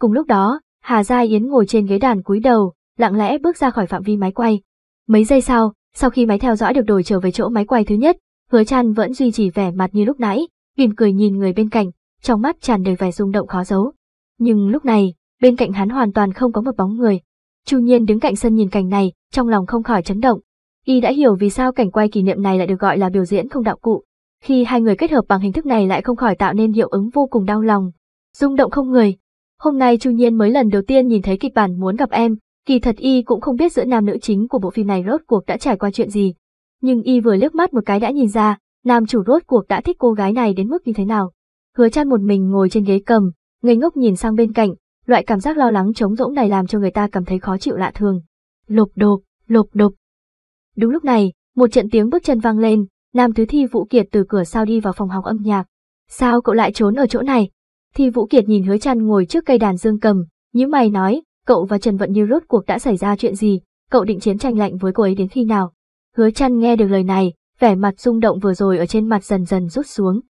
[SPEAKER 1] Cùng lúc đó, Hà Gia Yến ngồi trên ghế đàn cúi đầu, lặng lẽ bước ra khỏi phạm vi máy quay. Mấy giây sau, sau khi máy theo dõi được đổi trở về chỗ máy quay thứ nhất, hứa chăn vẫn duy trì vẻ mặt như lúc nãy, mỉm cười nhìn người bên cạnh, trong mắt tràn đầy vẻ rung động khó giấu. Nhưng lúc này, bên cạnh hắn hoàn toàn không có một bóng người. Chu Nhiên đứng cạnh sân nhìn cảnh này, trong lòng không khỏi chấn động. Y đã hiểu vì sao cảnh quay kỷ niệm này lại được gọi là biểu diễn không đạo cụ. Khi hai người kết hợp bằng hình thức này lại không khỏi tạo nên hiệu ứng vô cùng đau lòng, rung động không người. Hôm nay Chu Nhiên mới lần đầu tiên nhìn thấy kịch bản muốn gặp em, kỳ thật y cũng không biết giữa nam nữ chính của bộ phim này rốt cuộc đã trải qua chuyện gì, nhưng y vừa liếc mắt một cái đã nhìn ra, nam chủ rốt cuộc đã thích cô gái này đến mức như thế nào. Hứa Trăn một mình ngồi trên ghế cầm, ngây ngốc nhìn sang bên cạnh, loại cảm giác lo lắng trống rỗng này làm cho người ta cảm thấy khó chịu lạ thường. lục đục lục đục Đúng lúc này, một trận tiếng bước chân vang lên, Nam Thứ Thi Vũ Kiệt từ cửa sau đi vào phòng học âm nhạc. Sao cậu lại trốn ở chỗ này? Thi Vũ Kiệt nhìn Hứa Trăn ngồi trước cây đàn dương cầm, nhíu mày nói, cậu và Trần Vận Như rốt cuộc đã xảy ra chuyện gì, cậu định chiến tranh lạnh với cô ấy đến khi nào? Hứa chăn nghe được lời này, vẻ mặt rung động vừa rồi ở trên mặt dần dần rút xuống.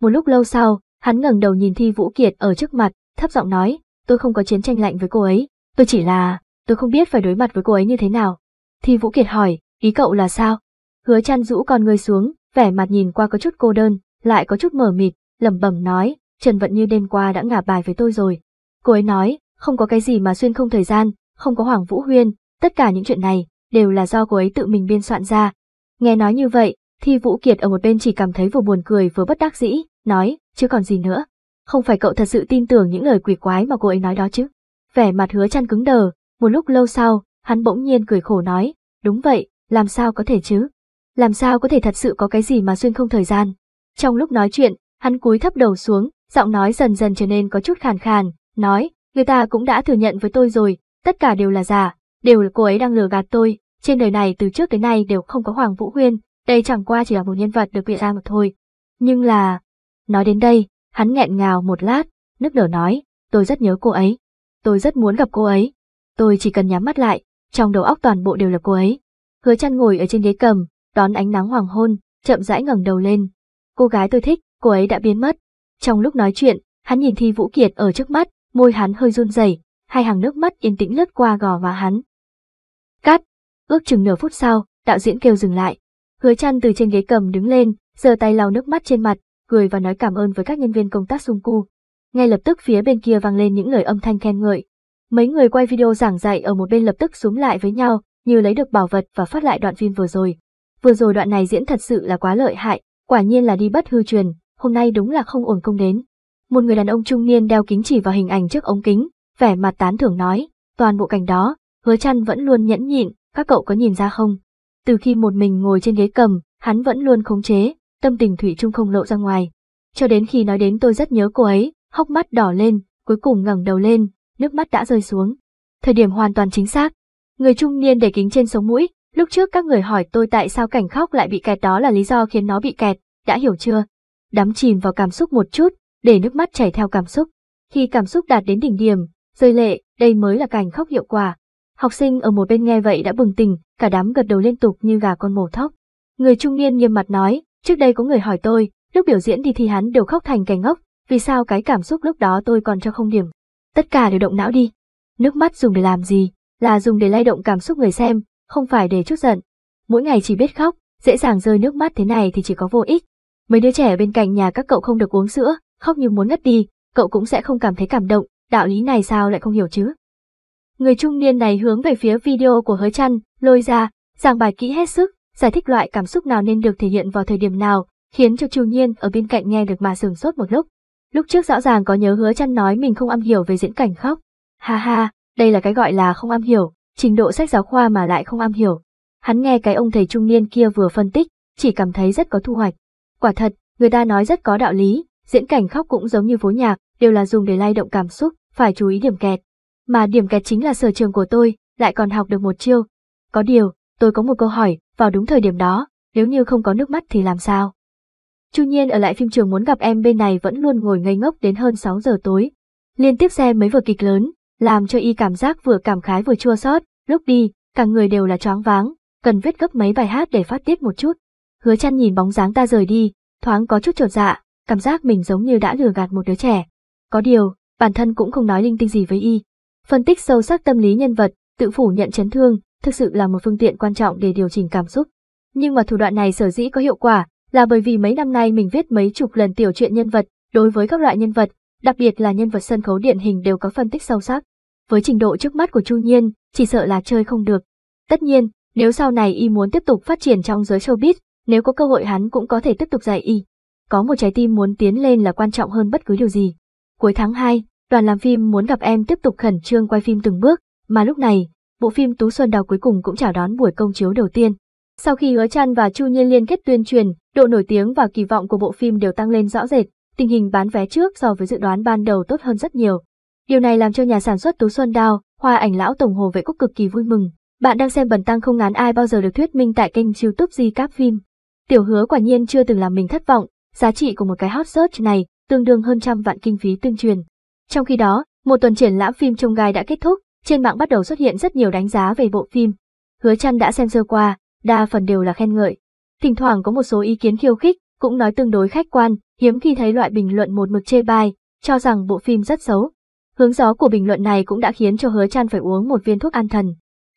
[SPEAKER 1] Một lúc lâu sau, hắn ngẩng đầu nhìn Thi Vũ Kiệt ở trước mặt, thấp giọng nói, tôi không có chiến tranh lạnh với cô ấy, tôi chỉ là, tôi không biết phải đối mặt với cô ấy như thế nào. Thi Vũ Kiệt hỏi, ý cậu là sao? Hứa chăn rũ con người xuống, vẻ mặt nhìn qua có chút cô đơn, lại có chút mở mịt, lẩm bẩm nói, Trần Vận Như đêm qua đã ngả bài với tôi rồi. Cô ấy nói, không có cái gì mà xuyên không thời gian, không có Hoàng Vũ Huyên, tất cả những chuyện này, đều là do cô ấy tự mình biên soạn ra. Nghe nói như vậy, thì Vũ Kiệt ở một bên chỉ cảm thấy vừa buồn cười vừa bất đắc dĩ, nói, chứ còn gì nữa. Không phải cậu thật sự tin tưởng những lời quỷ quái mà cô ấy nói đó chứ. Vẻ mặt hứa chăn cứng đờ, một lúc lâu sau, hắn bỗng nhiên cười khổ nói, đúng vậy, làm sao có thể chứ? Làm sao có thể thật sự có cái gì mà xuyên không thời gian? Trong lúc nói chuyện, hắn cúi thấp đầu xuống, giọng nói dần dần trở nên có chút khàn khàn, nói, người ta cũng đã thừa nhận với tôi rồi, tất cả đều là giả, Đều là cô ấy đang lừa gạt tôi, trên đời này từ trước tới nay đều không có Hoàng Vũ Huyên, đây chẳng qua chỉ là một nhân vật được bịa ra mà thôi. Nhưng là... Nói đến đây, hắn nghẹn ngào một lát, nức nở nói, tôi rất nhớ cô ấy. Tôi rất muốn gặp cô ấy. Tôi chỉ cần nhắm mắt lại, trong đầu óc toàn bộ đều là cô ấy. Hứa chăn ngồi ở trên ghế cầm, đón ánh nắng hoàng hôn, chậm rãi ngẩng đầu lên. Cô gái tôi thích, cô ấy đã biến mất. Trong lúc nói chuyện, hắn nhìn Thi Vũ Kiệt ở trước mắt, môi hắn hơi run rẩy, hai hàng nước mắt yên tĩnh lướt qua gò má hắn. Cắt! Ước chừng nửa phút sau, đạo diễn kêu dừng lại. Hứa chăn từ trên ghế cầm đứng lên, giơ tay lau nước mắt trên mặt, cười và nói cảm ơn với các nhân viên công tác xung cu. Ngay lập tức phía bên kia vang lên những lời âm thanh khen ngợi. Mấy người quay video giảng dạy ở một bên lập tức xuống lại với nhau, như lấy được bảo vật và phát lại đoạn phim vừa rồi. Vừa rồi đoạn này diễn thật sự là quá lợi hại, quả nhiên là đi bất hư truyền, hôm nay đúng là không ổn công đến. Một người đàn ông trung niên đeo kính chỉ vào hình ảnh trước ống kính, vẻ mặt tán thưởng nói, toàn bộ cảnh đó, hứa chăn vẫn luôn nhẫn nhịn, các cậu có nhìn ra không? Từ khi một mình ngồi trên ghế cầm, hắn vẫn luôn khống chế, tâm tình thủy chung không lộ ra ngoài. Cho đến khi nói đến tôi rất nhớ cô ấy, hốc mắt đỏ lên, cuối cùng ngẩng đầu lên, nước mắt đã rơi xuống. Thời điểm hoàn toàn chính xác. Người trung niên để kính trên sống mũi, lúc trước các người hỏi tôi tại sao cảnh khóc lại bị kẹt đó là lý do khiến nó bị kẹt, đã hiểu chưa? Đắm chìm vào cảm xúc một chút, để nước mắt chảy theo cảm xúc. Khi cảm xúc đạt đến đỉnh điểm, rơi lệ, đây mới là cảnh khóc hiệu quả. Học sinh ở một bên nghe vậy đã bừng tỉnh, cả đám gật đầu liên tục như gà con mổ thóc. Người trung niên nghiêm mặt nói, trước đây có người hỏi tôi, lúc biểu diễn đi thì hắn đều khóc thành cành ngốc, vì sao cái cảm xúc lúc đó tôi còn cho không điểm. Tất cả đều động não đi. Nước mắt dùng để làm gì? Là dùng để lay động cảm xúc người xem, không phải để chút giận. Mỗi ngày chỉ biết khóc, dễ dàng rơi nước mắt thế này thì chỉ có vô ích. Mấy đứa trẻ bên cạnh nhà các cậu không được uống sữa, khóc như muốn ngất đi, cậu cũng sẽ không cảm thấy cảm động, đạo lý này sao lại không hiểu chứ? Người trung niên này hướng về phía video của hứa chăn, lôi ra, giảng bài kỹ hết sức, giải thích loại cảm xúc nào nên được thể hiện vào thời điểm nào, khiến cho Chu Nhiên ở bên cạnh nghe được mà sừng sốt một lúc. Lúc trước rõ ràng có nhớ hứa chăn nói mình không am hiểu về diễn cảnh khóc. Ha ha, đây là cái gọi là không am hiểu, trình độ sách giáo khoa mà lại không am hiểu. Hắn nghe cái ông thầy trung niên kia vừa phân tích, chỉ cảm thấy rất có thu hoạch. Quả thật, người ta nói rất có đạo lý, diễn cảnh khóc cũng giống như vố nhạc, đều là dùng để lay động cảm xúc, phải chú ý điểm kẹt. Mà điểm kẹt chính là sở trường của tôi, lại còn học được một chiêu. Có điều, tôi có một câu hỏi, vào đúng thời điểm đó, nếu như không có nước mắt thì làm sao? Chu Nhiên ở lại phim trường muốn gặp em bên này vẫn luôn ngồi ngây ngốc đến hơn 6 giờ tối. Liên tiếp xem mấy vở kịch lớn, làm cho y cảm giác vừa cảm khái vừa chua xót, lúc đi, cả người đều là choáng váng, cần viết gấp mấy bài hát để phát tiết một chút. Hứa chăn nhìn bóng dáng ta rời đi, thoáng có chút trột dạ, cảm giác mình giống như đã lừa gạt một đứa trẻ. Có điều, bản thân cũng không nói linh tinh gì với y. Phân tích sâu sắc tâm lý nhân vật, tự phủ nhận chấn thương, thực sự là một phương tiện quan trọng để điều chỉnh cảm xúc. Nhưng mà thủ đoạn này sở dĩ có hiệu quả, là bởi vì mấy năm nay mình viết mấy chục lần tiểu truyện nhân vật, đối với các loại nhân vật, đặc biệt là nhân vật sân khấu điện hình đều có phân tích sâu sắc. Với trình độ trước mắt của Chu Nhiên, chỉ sợ là chơi không được. Tất nhiên, nếu sau này y muốn tiếp tục phát triển trong giới showbiz, nếu có cơ hội hắn cũng có thể tiếp tục dạy y. Có một trái tim muốn tiến lên là quan trọng hơn bất cứ điều gì. Cuối tháng 2, đoàn làm phim muốn gặp em tiếp tục khẩn trương quay phim từng bước, mà lúc này, bộ phim Tú Xuân Đào cuối cùng cũng chào đón buổi công chiếu đầu tiên. Sau khi Hứa Trăn và Chu Nhiên liên kết tuyên truyền, độ nổi tiếng và kỳ vọng của bộ phim đều tăng lên rõ rệt, tình hình bán vé trước so với dự đoán ban đầu tốt hơn rất nhiều. Điều này làm cho nhà sản xuất Tú Xuân Đào, Hoa Ảnh lão tổng Hồ Vệ Quốc cực kỳ vui mừng. Bạn đang xem bần tăng không ngán ai bao giờ được thuyết minh tại kênh YouTube Di Cáp Phim. Tiểu Hứa quả nhiên chưa từng làm mình thất vọng, giá trị của một cái hot search này tương đương hơn trăm vạn kinh phí tuyên truyền. Trong khi đó, một tuần triển lãm phim trông gai đã kết thúc, trên mạng bắt đầu xuất hiện rất nhiều đánh giá về bộ phim. Hứa Trăn đã xem sơ qua, đa phần đều là khen ngợi. Thỉnh thoảng có một số ý kiến khiêu khích, cũng nói tương đối khách quan, hiếm khi thấy loại bình luận một mực chê bai, cho rằng bộ phim rất xấu. Hướng gió của bình luận này cũng đã khiến cho Hứa Trăn phải uống một viên thuốc an thần.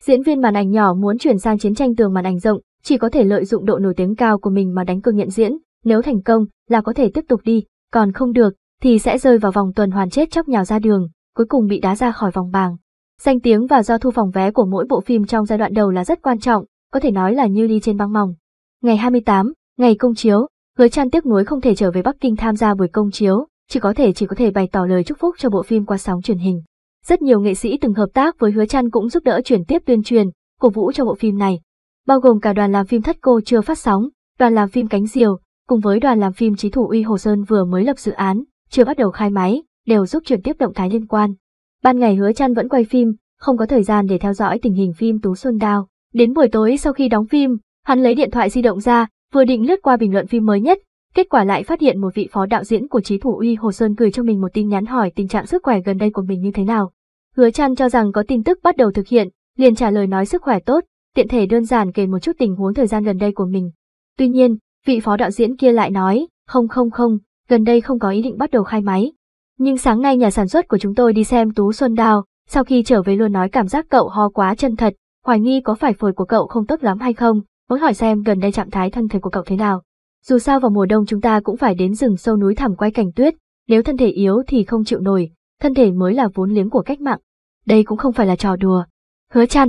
[SPEAKER 1] Diễn viên màn ảnh nhỏ muốn chuyển sang chiến tranh tường màn ảnh rộng, chỉ có thể lợi dụng độ nổi tiếng cao của mình mà đánh cược nhận diễn, nếu thành công là có thể tiếp tục đi, còn không được thì sẽ rơi vào vòng tuần hoàn chết chóc nhào ra đường, cuối cùng bị đá ra khỏi vòng bảng. Danh tiếng và do thu phòng vé của mỗi bộ phim trong giai đoạn đầu là rất quan trọng, có thể nói là như đi trên băng mỏng. Ngày 28, ngày công chiếu, Hứa Chan tiếc nuối không thể trở về Bắc Kinh tham gia buổi công chiếu, chỉ có thể chỉ có thể bày tỏ lời chúc phúc cho bộ phim qua sóng truyền hình. Rất nhiều nghệ sĩ từng hợp tác với Hứa Chan cũng giúp đỡ chuyển tiếp tuyên truyền, cổ vũ cho bộ phim này, bao gồm cả đoàn làm phim Thất Cô chưa phát sóng, đoàn làm phim Cánh Diều, cùng với đoàn làm phim trí thủ uy Hồ Sơn vừa mới lập dự án, chưa bắt đầu khai máy, đều giúp chuyển tiếp động thái liên quan. Ban ngày hứa chăn vẫn quay phim, không có thời gian để theo dõi tình hình phim Tú Xuân Đao. Đến buổi tối sau khi đóng phim, hắn lấy điện thoại di động ra, vừa định lướt qua bình luận phim mới nhất, kết quả lại phát hiện một vị phó đạo diễn của trí thủ uy Hồ Sơn gửi cho mình một tin nhắn hỏi tình trạng sức khỏe gần đây của mình như thế nào. Hứa Trăn cho rằng có tin tức bắt đầu thực hiện, liền trả lời nói sức khỏe tốt, tiện thể đơn giản kể một chút tình huống thời gian gần đây của mình. Tuy nhiên, Vị phó đạo diễn kia lại nói, không không không, gần đây không có ý định bắt đầu khai máy. Nhưng sáng nay nhà sản xuất của chúng tôi đi xem Tú Xuân Đào, sau khi trở về luôn nói cảm giác cậu ho quá chân thật, hoài nghi có phải phổi của cậu không tốt lắm hay không, muốn hỏi xem gần đây trạng thái thân thể của cậu thế nào. Dù sao vào mùa đông chúng ta cũng phải đến rừng sâu núi thẳm quay cảnh tuyết, nếu thân thể yếu thì không chịu nổi, thân thể mới là vốn liếng của cách mạng. Đây cũng không phải là trò đùa. Hứa chăn.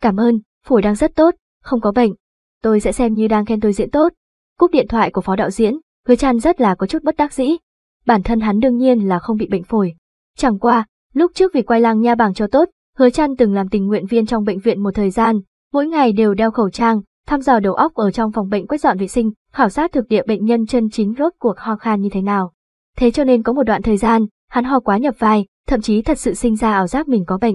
[SPEAKER 1] Cảm ơn, phổi đang rất tốt, không có bệnh, tôi sẽ xem như đang khen tôi diễn tốt. Cúp điện thoại của phó đạo diễn, hứa chan rất là có chút bất đắc dĩ. Bản thân hắn đương nhiên là không bị bệnh phổi. Chẳng qua, lúc trước vì quay lang nha bàng cho tốt, hứa chan từng làm tình nguyện viên trong bệnh viện một thời gian, mỗi ngày đều đeo khẩu trang, thăm dò đầu óc ở trong phòng bệnh quét dọn vệ sinh, khảo sát thực địa bệnh nhân chân chính rốt cuộc ho khan như thế nào. Thế cho nên có một đoạn thời gian, hắn ho quá nhập vai, thậm chí thật sự sinh ra ảo giác mình có bệnh.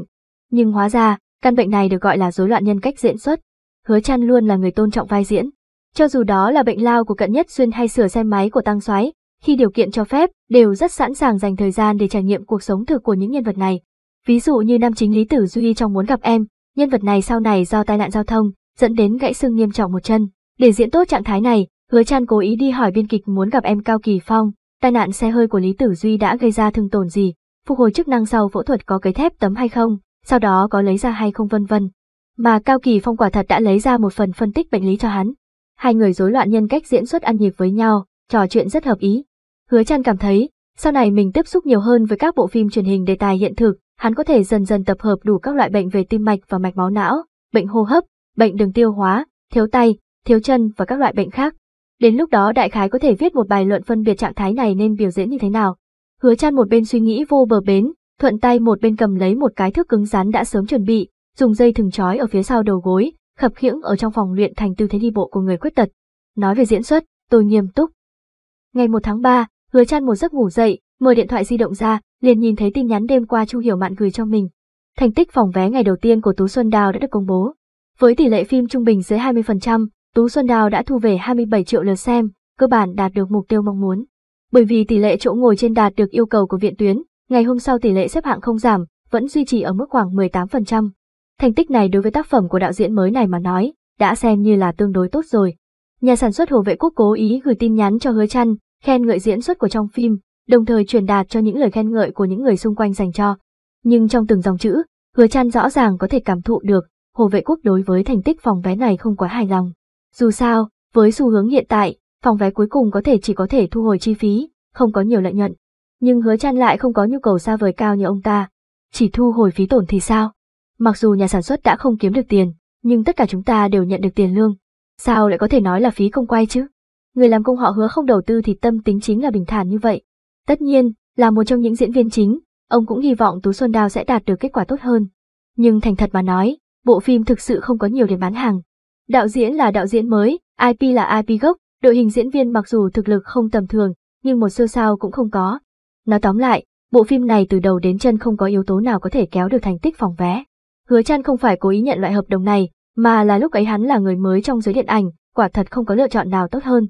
[SPEAKER 1] Nhưng hóa ra, căn bệnh này được gọi là rối loạn nhân cách diễn xuất, hứa chăn luôn là người tôn trọng vai diễn. Cho dù đó là bệnh lao của cận nhất xuyên hay sửa xe máy của tăng soái, khi điều kiện cho phép, đều rất sẵn sàng dành thời gian để trải nghiệm cuộc sống thực của những nhân vật này. Ví dụ như nam chính Lý Tử Duy trong Muốn gặp em, nhân vật này sau này do tai nạn giao thông, dẫn đến gãy xương nghiêm trọng một chân. Để diễn tốt trạng thái này, Hứa Chan cố ý đi hỏi biên kịch muốn gặp em Cao Kỳ Phong, tai nạn xe hơi của Lý Tử Duy đã gây ra thương tổn gì, phục hồi chức năng sau phẫu thuật có cấy thép tấm hay không, sau đó có lấy ra hay không vân vân. Mà Cao Kỳ Phong quả thật đã lấy ra một phần phân tích bệnh lý cho hắn. Hai người rối loạn nhân cách diễn xuất ăn nhịp với nhau, trò chuyện rất hợp ý. Hứa Trăn cảm thấy, sau này mình tiếp xúc nhiều hơn với các bộ phim truyền hình đề tài hiện thực, hắn có thể dần dần tập hợp đủ các loại bệnh về tim mạch và mạch máu não, bệnh hô hấp, bệnh đường tiêu hóa, thiếu tay, thiếu chân và các loại bệnh khác. Đến lúc đó đại khái có thể viết một bài luận phân biệt trạng thái này nên biểu diễn như thế nào. Hứa Trăn một bên suy nghĩ vô bờ bến, thuận tay một bên cầm lấy một cái thước cứng rắn đã sớm chuẩn bị, dùng dây thừng trói ở phía sau đầu gối, khập khiễng ở trong phòng luyện thành tư thế đi bộ của người khuyết tật. Nói về diễn xuất, tôi nghiêm túc. Ngày 1 tháng 3, hứa chăn một giấc ngủ dậy, mở điện thoại di động ra, liền nhìn thấy tin nhắn đêm qua Chu Hiểu Mạn gửi cho mình. Thành tích phòng vé ngày đầu tiên của Tú Xuân Đào đã được công bố. Với tỷ lệ phim trung bình dưới 20%, Tú Xuân Đào đã thu về 27 triệu lượt xem, cơ bản đạt được mục tiêu mong muốn. Bởi vì tỷ lệ chỗ ngồi trên đạt được yêu cầu của viện tuyến, ngày hôm sau tỷ lệ xếp hạng không giảm, vẫn duy trì ở mức khoảng 18%. Thành tích này đối với tác phẩm của đạo diễn mới này mà nói, đã xem như là tương đối tốt rồi. Nhà sản xuất Hồ Vệ Quốc cố ý gửi tin nhắn cho Hứa Trăn, khen ngợi diễn xuất của trong phim, đồng thời truyền đạt cho những lời khen ngợi của những người xung quanh dành cho. Nhưng trong từng dòng chữ, Hứa Trăn rõ ràng có thể cảm thụ được, Hồ Vệ Quốc đối với thành tích phòng vé này không quá hài lòng. Dù sao, với xu hướng hiện tại, phòng vé cuối cùng có thể chỉ có thể thu hồi chi phí, không có nhiều lợi nhuận. Nhưng Hứa Trăn lại không có nhu cầu xa vời cao như ông ta, chỉ thu hồi phí tổn thì sao? Mặc dù nhà sản xuất đã không kiếm được tiền, nhưng tất cả chúng ta đều nhận được tiền lương. Sao lại có thể nói là phí công quay chứ? Người làm công họ hứa không đầu tư thì tâm tính chính là bình thản như vậy. Tất nhiên, là một trong những diễn viên chính, ông cũng hy vọng Tú Xuân Đao sẽ đạt được kết quả tốt hơn. Nhưng thành thật mà nói, bộ phim thực sự không có nhiều để bán hàng. Đạo diễn là đạo diễn mới, IP là IP gốc, đội hình diễn viên mặc dù thực lực không tầm thường, nhưng một siêu sao cũng không có. Nói tóm lại, bộ phim này từ đầu đến chân không có yếu tố nào có thể kéo được thành tích phòng vé. Hứa Trăn không phải cố ý nhận loại hợp đồng này, mà là lúc ấy hắn là người mới trong giới điện ảnh, quả thật không có lựa chọn nào tốt hơn.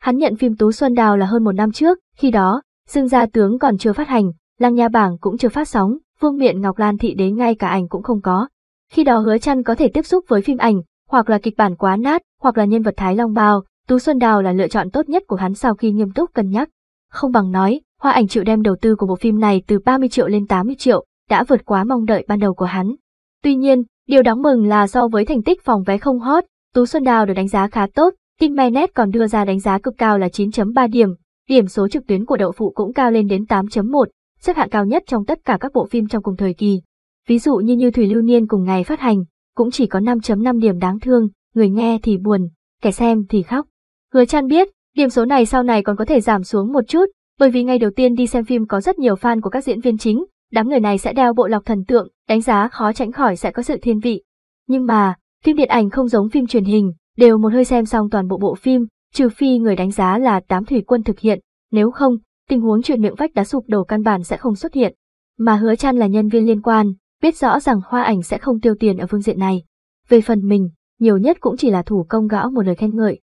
[SPEAKER 1] Hắn nhận phim Tú Xuân Đào là hơn một năm trước, khi đó, Dương Gia Tướng còn chưa phát hành, Lăng Nha Bảng cũng chưa phát sóng, Vương Miện Ngọc Lan Thị đến ngay cả ảnh cũng không có. Khi đó Hứa Trăn có thể tiếp xúc với phim ảnh, hoặc là kịch bản quá nát, hoặc là nhân vật Thái Long Bao, Tú Xuân Đào là lựa chọn tốt nhất của hắn sau khi nghiêm túc cân nhắc. Không bằng nói, Hoa Ảnh chịu đem đầu tư của bộ phim này từ 30 triệu lên 80 triệu, đã vượt quá mong đợi ban đầu của hắn. Tuy nhiên, điều đáng mừng là so với thành tích phòng vé không hot, Tú Xuân Đào được đánh giá khá tốt, Team Menet còn đưa ra đánh giá cực cao là 9.3 điểm, điểm số trực tuyến của đậu phụ cũng cao lên đến 8.1, xếp hạng cao nhất trong tất cả các bộ phim trong cùng thời kỳ. Ví dụ như Như Thủy Lưu Niên cùng ngày phát hành, cũng chỉ có 5.5 điểm đáng thương, người nghe thì buồn, kẻ xem thì khóc. Hứa Chan biết, điểm số này sau này còn có thể giảm xuống một chút, bởi vì ngay đầu tiên đi xem phim có rất nhiều fan của các diễn viên chính, đám người này sẽ đeo bộ lọc thần tượng, đánh giá khó tránh khỏi sẽ có sự thiên vị. Nhưng mà, phim điện ảnh không giống phim truyền hình, đều một hơi xem xong toàn bộ bộ phim, trừ phi người đánh giá là tám thủy quân thực hiện, nếu không, tình huống chuyện miệng vách đá sụp đổ căn bản sẽ không xuất hiện. Mà hứa chan là nhân viên liên quan, biết rõ rằng hoa ảnh sẽ không tiêu tiền ở phương diện này. Về phần mình, nhiều nhất cũng chỉ là thủ công gõ một lời khen ngợi.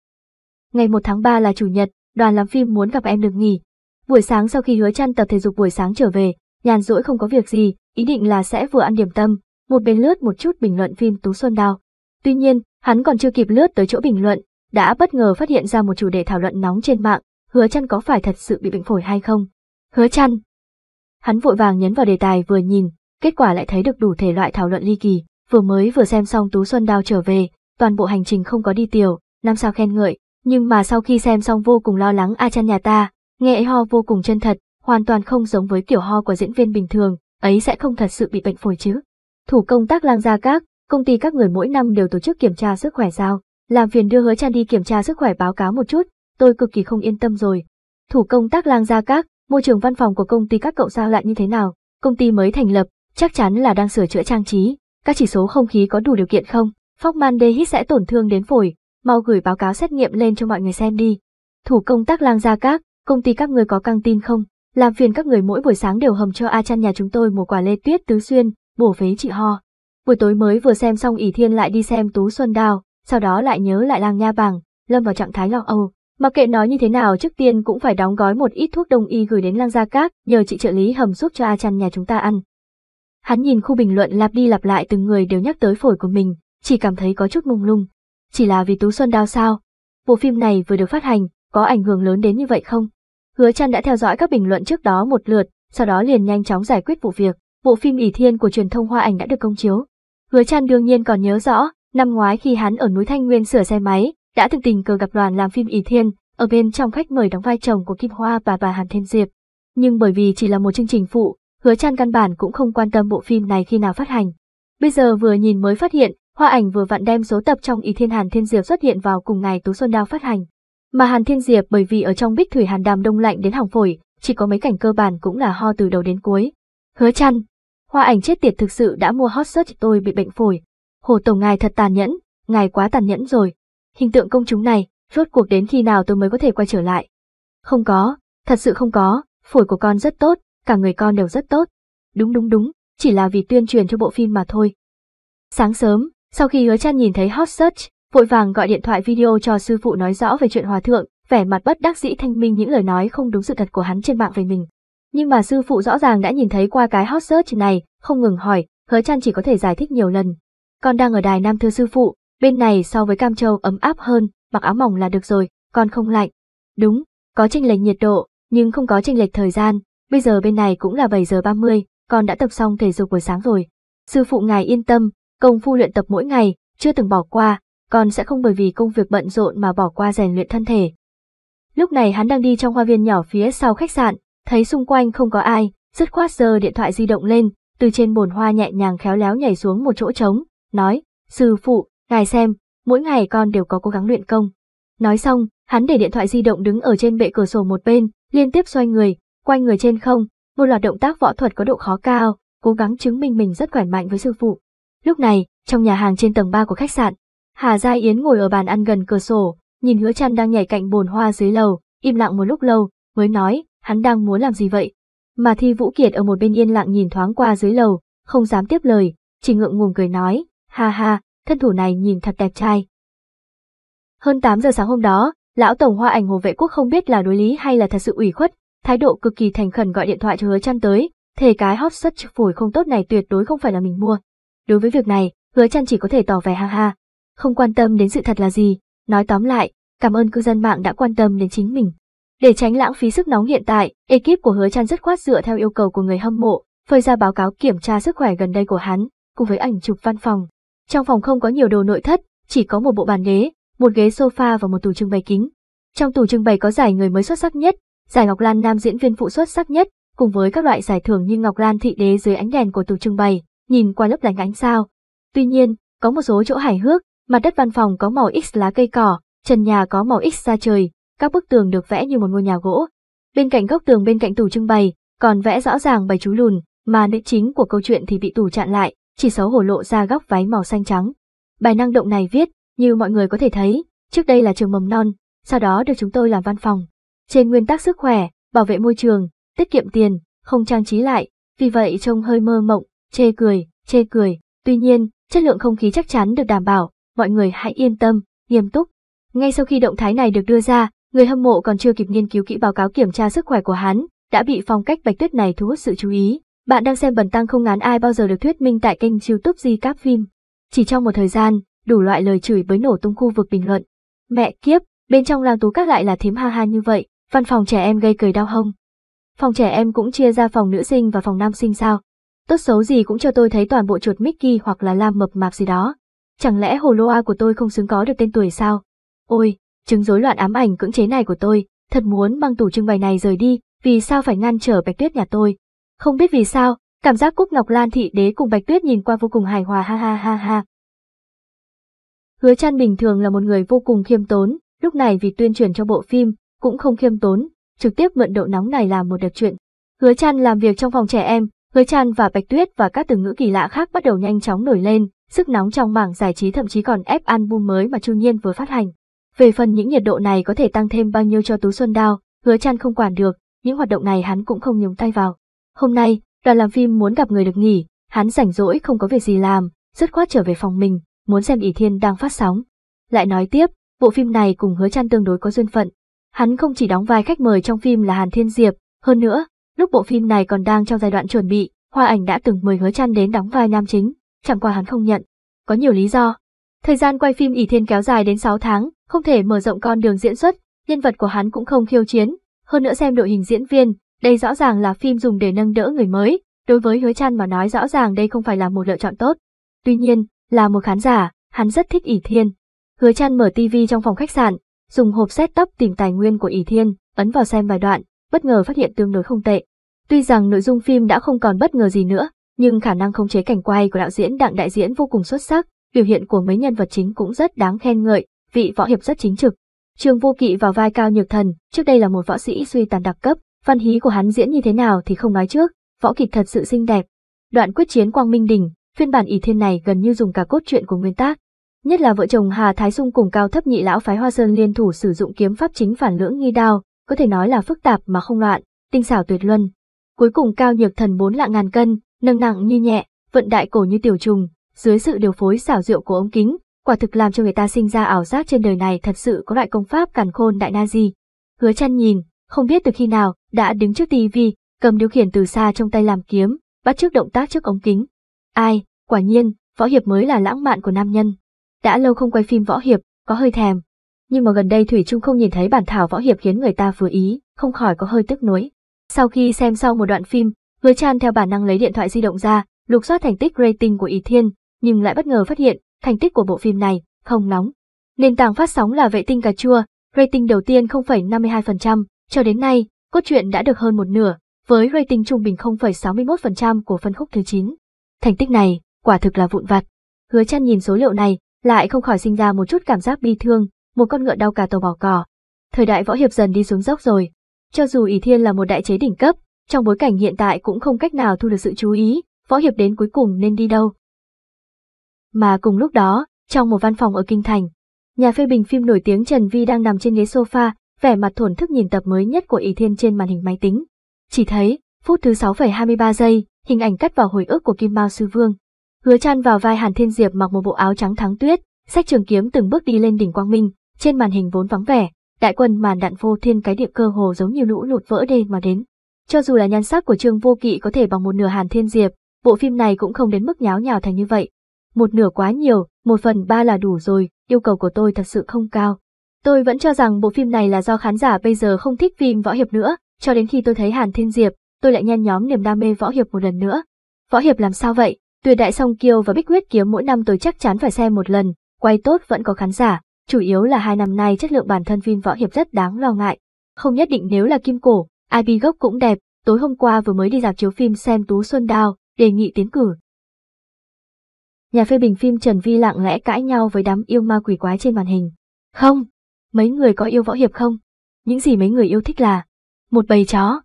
[SPEAKER 1] Ngày 1 tháng 3 là chủ nhật, đoàn làm phim muốn gặp em được nghỉ. Buổi sáng sau khi hứa chăn tập thể dục buổi sáng trở về, Nhàn rỗi không có việc gì, ý định là sẽ vừa ăn điểm tâm, một bên lướt một chút bình luận phim Tú Xuân Đào. Tuy nhiên, hắn còn chưa kịp lướt tới chỗ bình luận, đã bất ngờ phát hiện ra một chủ đề thảo luận nóng trên mạng, hứa chăn có phải thật sự bị bệnh phổi hay không? Hứa chăn! Hắn vội vàng nhấn vào đề tài vừa nhìn, kết quả lại thấy được đủ thể loại thảo luận ly kỳ, vừa mới vừa xem xong Tú Xuân đào trở về, toàn bộ hành trình không có đi tiểu, năm sao khen ngợi, nhưng mà sau khi xem xong vô cùng lo lắng A Chăn nhà ta, nghệ ấy ho vô cùng chân thật, hoàn toàn không giống với kiểu ho của diễn viên bình thường, ấy sẽ không thật sự bị bệnh phổi chứ. Thủ công tác lang gia các, công ty các người mỗi năm đều tổ chức kiểm tra sức khỏe sao, làm phiền đưa hứa chan đi kiểm tra sức khỏe báo cáo một chút, tôi cực kỳ không yên tâm rồi. Thủ công tác lang gia các, môi trường văn phòng của công ty các cậu sao lại như thế nào, công ty mới thành lập, chắc chắn là đang sửa chữa trang trí, các chỉ số không khí có đủ điều kiện không, phóc man đê hít sẽ tổn thương đến phổi, mau gửi báo cáo xét nghiệm lên cho mọi người xem đi. Thủ công tác lang gia các, công ty các người có căng tin không? Làm phiền các người mỗi buổi sáng đều hầm cho A Chan nhà chúng tôi một quả lê tuyết tứ xuyên, bổ phế chị ho. Buổi tối mới vừa xem xong ỷ Thiên lại đi xem Tú Xuân Đào, sau đó lại nhớ lại lang nha bàng, lâm vào trạng thái lo âu. Mặc kệ nói như thế nào trước tiên cũng phải đóng gói một ít thuốc đông y gửi đến lang gia các, nhờ chị trợ lý hầm giúp cho A Chan nhà chúng ta ăn. Hắn nhìn khu bình luận lặp đi lặp lại từng người đều nhắc tới phổi của mình, chỉ cảm thấy có chút mông lung. Chỉ là vì Tú Xuân đào sao? Bộ phim này vừa được phát hành, có ảnh hưởng lớn đến như vậy không? Hứa Trăn đã theo dõi các bình luận trước đó một lượt, sau đó liền nhanh chóng giải quyết vụ việc. Bộ phim ỷ Thiên của truyền thông Hoa Ảnh đã được công chiếu. Hứa Trăn đương nhiên còn nhớ rõ, năm ngoái khi hắn ở núi Thanh Nguyên sửa xe máy, đã từng tình cờ gặp đoàn làm phim ỷ Thiên, ở bên trong khách mời đóng vai chồng của Kim Hoa và bà Hàn Thiên Diệp. Nhưng bởi vì chỉ là một chương trình phụ, Hứa Trăn căn bản cũng không quan tâm bộ phim này khi nào phát hành. Bây giờ vừa nhìn mới phát hiện, Hoa Ảnh vừa vặn đem số tập trong ỷ Thiên Hàn Thiên Diệp xuất hiện vào cùng ngày Tú Xuân Đao phát hành. Mà Hàn Thiên Diệp bởi vì ở trong bích thủy hàn đàm đông lạnh đến hỏng phổi, chỉ có mấy cảnh cơ bản cũng là ho từ đầu đến cuối. Hứa chăn, hoa ảnh chết tiệt thực sự đã mua hot search tôi bị bệnh phổi. Hồ Tổng ngài thật tàn nhẫn, ngài quá tàn nhẫn rồi. Hình tượng công chúng này, rốt cuộc đến khi nào tôi mới có thể quay trở lại? Không có, thật sự không có, phổi của con rất tốt, cả người con đều rất tốt. Đúng đúng đúng, chỉ là vì tuyên truyền cho bộ phim mà thôi. Sáng sớm, sau khi hứa chan nhìn thấy hot search, vội vàng gọi điện thoại video cho sư phụ nói rõ về chuyện hòa thượng, vẻ mặt bất đắc dĩ thanh minh những lời nói không đúng sự thật của hắn trên mạng về mình. Nhưng mà sư phụ rõ ràng đã nhìn thấy qua cái hot search này, không ngừng hỏi, hứa chăn chỉ có thể giải thích nhiều lần. Con đang ở đài Nam thưa sư phụ, bên này so với Cam Châu ấm áp hơn, mặc áo mỏng là được rồi, con không lạnh. Đúng, có chênh lệch nhiệt độ, nhưng không có chênh lệch thời gian, bây giờ bên này cũng là 7 giờ 30, con đã tập xong thể dục buổi sáng rồi. Sư phụ ngài yên tâm, công phu luyện tập mỗi ngày, chưa từng bỏ qua, còn sẽ không bởi vì công việc bận rộn mà bỏ qua rèn luyện thân thể. Lúc này hắn đang đi trong hoa viên nhỏ phía sau khách sạn, thấy xung quanh không có ai, dứt khoát giơ điện thoại di động lên, từ trên bồn hoa nhẹ nhàng khéo léo nhảy xuống một chỗ trống, nói, sư phụ, ngài xem, mỗi ngày con đều có cố gắng luyện công. Nói xong, hắn để điện thoại di động đứng ở trên bệ cửa sổ một bên, liên tiếp xoay người, quay người trên không, một loạt động tác võ thuật có độ khó cao, cố gắng chứng minh mình rất khỏe mạnh với sư phụ. Lúc này, trong nhà hàng trên tầng 3 của khách sạn, Hà Gia Yến ngồi ở bàn ăn gần cửa sổ, nhìn hứa Trân đang nhảy cạnh bồn hoa dưới lầu, im lặng một lúc lâu, mới nói, hắn đang muốn làm gì vậy? Mà Thi Vũ Kiệt ở một bên yên lặng nhìn thoáng qua dưới lầu, không dám tiếp lời, chỉ ngượng ngùng cười nói, ha ha, thân thủ này nhìn thật đẹp trai. Hơn 8 giờ sáng hôm đó, lão tổng hoa ảnh hồ vệ quốc không biết là đối lý hay là thật sự ủy khuất, thái độ cực kỳ thành khẩn gọi điện thoại cho hứa Trân tới, thề cái hot search phổi không tốt này tuyệt đối không phải là mình mua. Đối với việc này, hứa Trân chỉ có thể tỏ vẻ ha ha, không quan tâm đến sự thật là gì. Nói tóm lại, cảm ơn cư dân mạng đã quan tâm đến chính mình. Để tránh lãng phí sức nóng hiện tại, ekip của Hứa Chan rất khoát dựa theo yêu cầu của người hâm mộ, phơi ra báo cáo kiểm tra sức khỏe gần đây của hắn, cùng với ảnh chụp văn phòng. Trong phòng không có nhiều đồ nội thất, chỉ có một bộ bàn ghế, một ghế sofa và một tủ trưng bày kính. Trong tủ trưng bày có giải người mới xuất sắc nhất, giải Ngọc Lan nam diễn viên phụ xuất sắc nhất, cùng với các loại giải thưởng như Ngọc Lan thị đế dưới ánh đèn của tủ trưng bày, nhìn qua lớp lánh ánh sao. Tuy nhiên, có một số chỗ hài hước, Mặt đất văn phòng có màu X lá cây cỏ, trần nhà có màu X da trời, các bức tường được vẽ như một ngôi nhà gỗ. Bên cạnh góc tường bên cạnh tủ trưng bày, còn vẽ rõ ràng bày chú lùn, mà nữ chính của câu chuyện thì bị tủ chặn lại, chỉ xấu hổ lộ ra góc váy màu xanh trắng. Bài năng động này viết, như mọi người có thể thấy, trước đây là trường mầm non, sau đó được chúng tôi làm văn phòng. Trên nguyên tắc sức khỏe, bảo vệ môi trường, tiết kiệm tiền, không trang trí lại, vì vậy trông hơi mơ mộng, chê cười, chê cười. Tuy nhiên, chất lượng không khí chắc chắn được đảm bảo, mọi người hãy yên tâm, nghiêm túc. Ngay sau khi động thái này được đưa ra, người hâm mộ còn chưa kịp nghiên cứu kỹ báo cáo kiểm tra sức khỏe của hắn, đã bị phong cách bạch tuyết này thu hút sự chú ý. Bạn đang xem bần tăng không ngán ai bao giờ được thuyết minh tại kênh youtube Di Cáp Phim. Chỉ trong một thời gian, đủ loại lời chửi với nổ tung khu vực bình luận. Mẹ kiếp, bên trong làng tú các lại là thím ha ha như vậy, văn phòng trẻ em gây cười đau hông. Phòng trẻ em cũng chia ra phòng nữ sinh và phòng nam sinh sao. Tốt xấu gì cũng cho tôi thấy toàn bộ chuột Mickey hoặc là lam mập mạp gì đó. Chẳng lẽ hồ lô A của tôi không xứng có được tên tuổi sao? Ôi, chứng rối loạn ám ảnh cưỡng chế này của tôi, thật muốn mang tủ trưng bày này rời đi, vì sao phải ngăn trở Bạch Tuyết nhà tôi? Không biết vì sao, cảm giác Cúc Ngọc Lan thị đế cùng Bạch Tuyết nhìn qua vô cùng hài hòa ha ha ha ha. Hứa Trăn bình thường là một người vô cùng khiêm tốn, lúc này vì tuyên truyền cho bộ phim, cũng không khiêm tốn, trực tiếp mượn độ nóng này làm một đặc chuyện. Hứa Trăn làm việc trong phòng trẻ em, Hứa Trăn và Bạch Tuyết và các từ ngữ kỳ lạ khác bắt đầu nhanh chóng nổi lên, Sức nóng trong mảng giải trí thậm chí còn ép album mới mà Chu Nhiên vừa phát hành. Về phần những nhiệt độ này có thể tăng thêm bao nhiêu cho Tú Xuân Đao, hứa chan không quản được, những hoạt động này hắn cũng không nhúng tay vào. Hôm nay, đoàn làm phim muốn gặp người được nghỉ, hắn rảnh rỗi không có việc gì làm, rất quát trở về phòng mình, muốn xem ỷ thiên đang phát sóng. Lại nói tiếp, bộ phim này cùng hứa chan tương đối có duyên phận. Hắn không chỉ đóng vai khách mời trong phim là Hàn Thiên Diệp, hơn nữa, lúc bộ phim này còn đang trong giai đoạn chuẩn bị, Hoa Ảnh đã từng mời hứa chan đến đóng vai nam chính chẳng qua hắn không nhận. Có nhiều lý do. Thời gian quay phim ỷ thiên kéo dài đến 6 tháng, không thể mở rộng con đường diễn xuất, nhân vật của hắn cũng không khiêu chiến. Hơn nữa xem đội hình diễn viên, đây rõ ràng là phim dùng để nâng đỡ người mới, đối với hứa chan mà nói rõ ràng đây không phải là một lựa chọn tốt. Tuy nhiên, là một khán giả, hắn rất thích ỷ thiên. Hứa chan mở TV trong phòng khách sạn, dùng hộp set tóc tìm tài nguyên của ỷ thiên, ấn vào xem vài đoạn, bất ngờ phát hiện tương đối không tệ. Tuy rằng nội dung phim đã không còn bất ngờ gì nữa, nhưng khả năng khống chế cảnh quay của đạo diễn đặng đại diễn vô cùng xuất sắc, biểu hiện của mấy nhân vật chính cũng rất đáng khen ngợi, vị võ hiệp rất chính trực. Trương Vô Kỵ vào vai Cao Nhược Thần, trước đây là một võ sĩ suy tàn đặc cấp, văn hí của hắn diễn như thế nào thì không nói trước, võ kịch thật sự xinh đẹp. Đoạn quyết chiến Quang Minh Đình, phiên bản ỷ thiên này gần như dùng cả cốt truyện của nguyên tác. Nhất là vợ chồng Hà Thái Sung cùng Cao Thấp Nhị lão phái Hoa Sơn liên thủ sử dụng kiếm pháp chính phản lưỡng nghi đao, có thể nói là phức tạp mà không loạn, tinh xảo tuyệt luân. Cuối cùng Cao Nhược Thần bốn lạng ngàn cân, nâng nặng như nhẹ, vận đại cổ như tiểu trùng, dưới sự điều phối xảo diệu của ông Kính, quả thực làm cho người ta sinh ra ảo giác trên đời này thật sự có loại công pháp càn khôn đại na gì. Hứa chăn nhìn, không biết từ khi nào, đã đứng trước tivi, cầm điều khiển từ xa trong tay làm kiếm, bắt trước động tác trước ống kính. Ai, quả nhiên, võ hiệp mới là lãng mạn của nam nhân. Đã lâu không quay phim võ hiệp, có hơi thèm. Nhưng mà gần đây Thủy Trung không nhìn thấy bản thảo võ hiệp khiến người ta vừa ý, không khỏi có hơi tức nuối. Sau khi xem sau một đoạn phim, Hứa Trăn theo bản năng lấy điện thoại di động ra, lục soát thành tích rating của Ý Thiên, nhưng lại bất ngờ phát hiện, thành tích của bộ phim này không nóng. Nền tảng phát sóng là vệ tinh cà chua, rating đầu tiên 0,52%, cho đến nay, cốt truyện đã được hơn một nửa, với rating trung bình 0,61% của phân khúc thứ 9. Thành tích này, quả thực là vụn vặt. Hứa Trăn nhìn số liệu này, lại không khỏi sinh ra một chút cảm giác bi thương, một con ngựa đau cả tàu bỏ cỏ. Thời đại võ hiệp dần đi xuống dốc rồi. Cho dù Ý Thiên là một đại chế đỉnh cấp, trong bối cảnh hiện tại cũng không cách nào thu được sự chú ý, võ hiệp đến cuối cùng nên đi đâu. Mà cùng lúc đó, trong một văn phòng ở Kinh Thành, nhà phê bình phim nổi tiếng Trần Vi đang nằm trên ghế sofa, vẻ mặt thổn thức nhìn tập mới nhất của Ý Thiên trên màn hình máy tính. Chỉ thấy, phút thứ 6,23 giây, hình ảnh cắt vào hồi ức của Kim Mao Sư Vương. Hứa chan vào vai Hàn Thiên Diệp mặc một bộ áo trắng thắng tuyết, sách trường kiếm từng bước đi lên đỉnh Quang Minh, trên màn hình vốn vắng vẻ, đại quân màn đạn vô thiên cái địa cơ hồ giống như lũ lụt vỡ đê mà đến. Cho dù là nhan sắc của Trương Vô Kỵ có thể bằng một nửa Hàn Thiên Diệp, bộ phim này cũng không đến mức nháo nhào thành như vậy. Một nửa quá nhiều, một phần ba là đủ rồi, yêu cầu của tôi thật sự không cao. Tôi vẫn cho rằng bộ phim này là do khán giả bây giờ không thích phim võ hiệp nữa, cho đến khi tôi thấy Hàn Thiên Diệp, tôi lại nhen nhóm niềm đam mê võ hiệp một lần nữa. Võ hiệp làm sao vậy? Tuyệt đại song kiêu và bích huyết kiếm mỗi năm tôi chắc chắn phải xem một lần, quay tốt vẫn có khán giả, chủ yếu là hai năm nay chất lượng bản thân phim võ hiệp rất đáng lo ngại. Không nhất định nếu là kim cổ, IB gốc cũng đẹp, tối hôm qua vừa mới đi dạp chiếu phim xem Tú Xuân Đào, đề nghị tiến cử. Nhà phê bình phim Trần Vi lặng lẽ cãi nhau với đám yêu ma quỷ quái trên màn hình. Không, mấy người có yêu võ hiệp không? Những gì mấy người yêu thích là một bầy chó.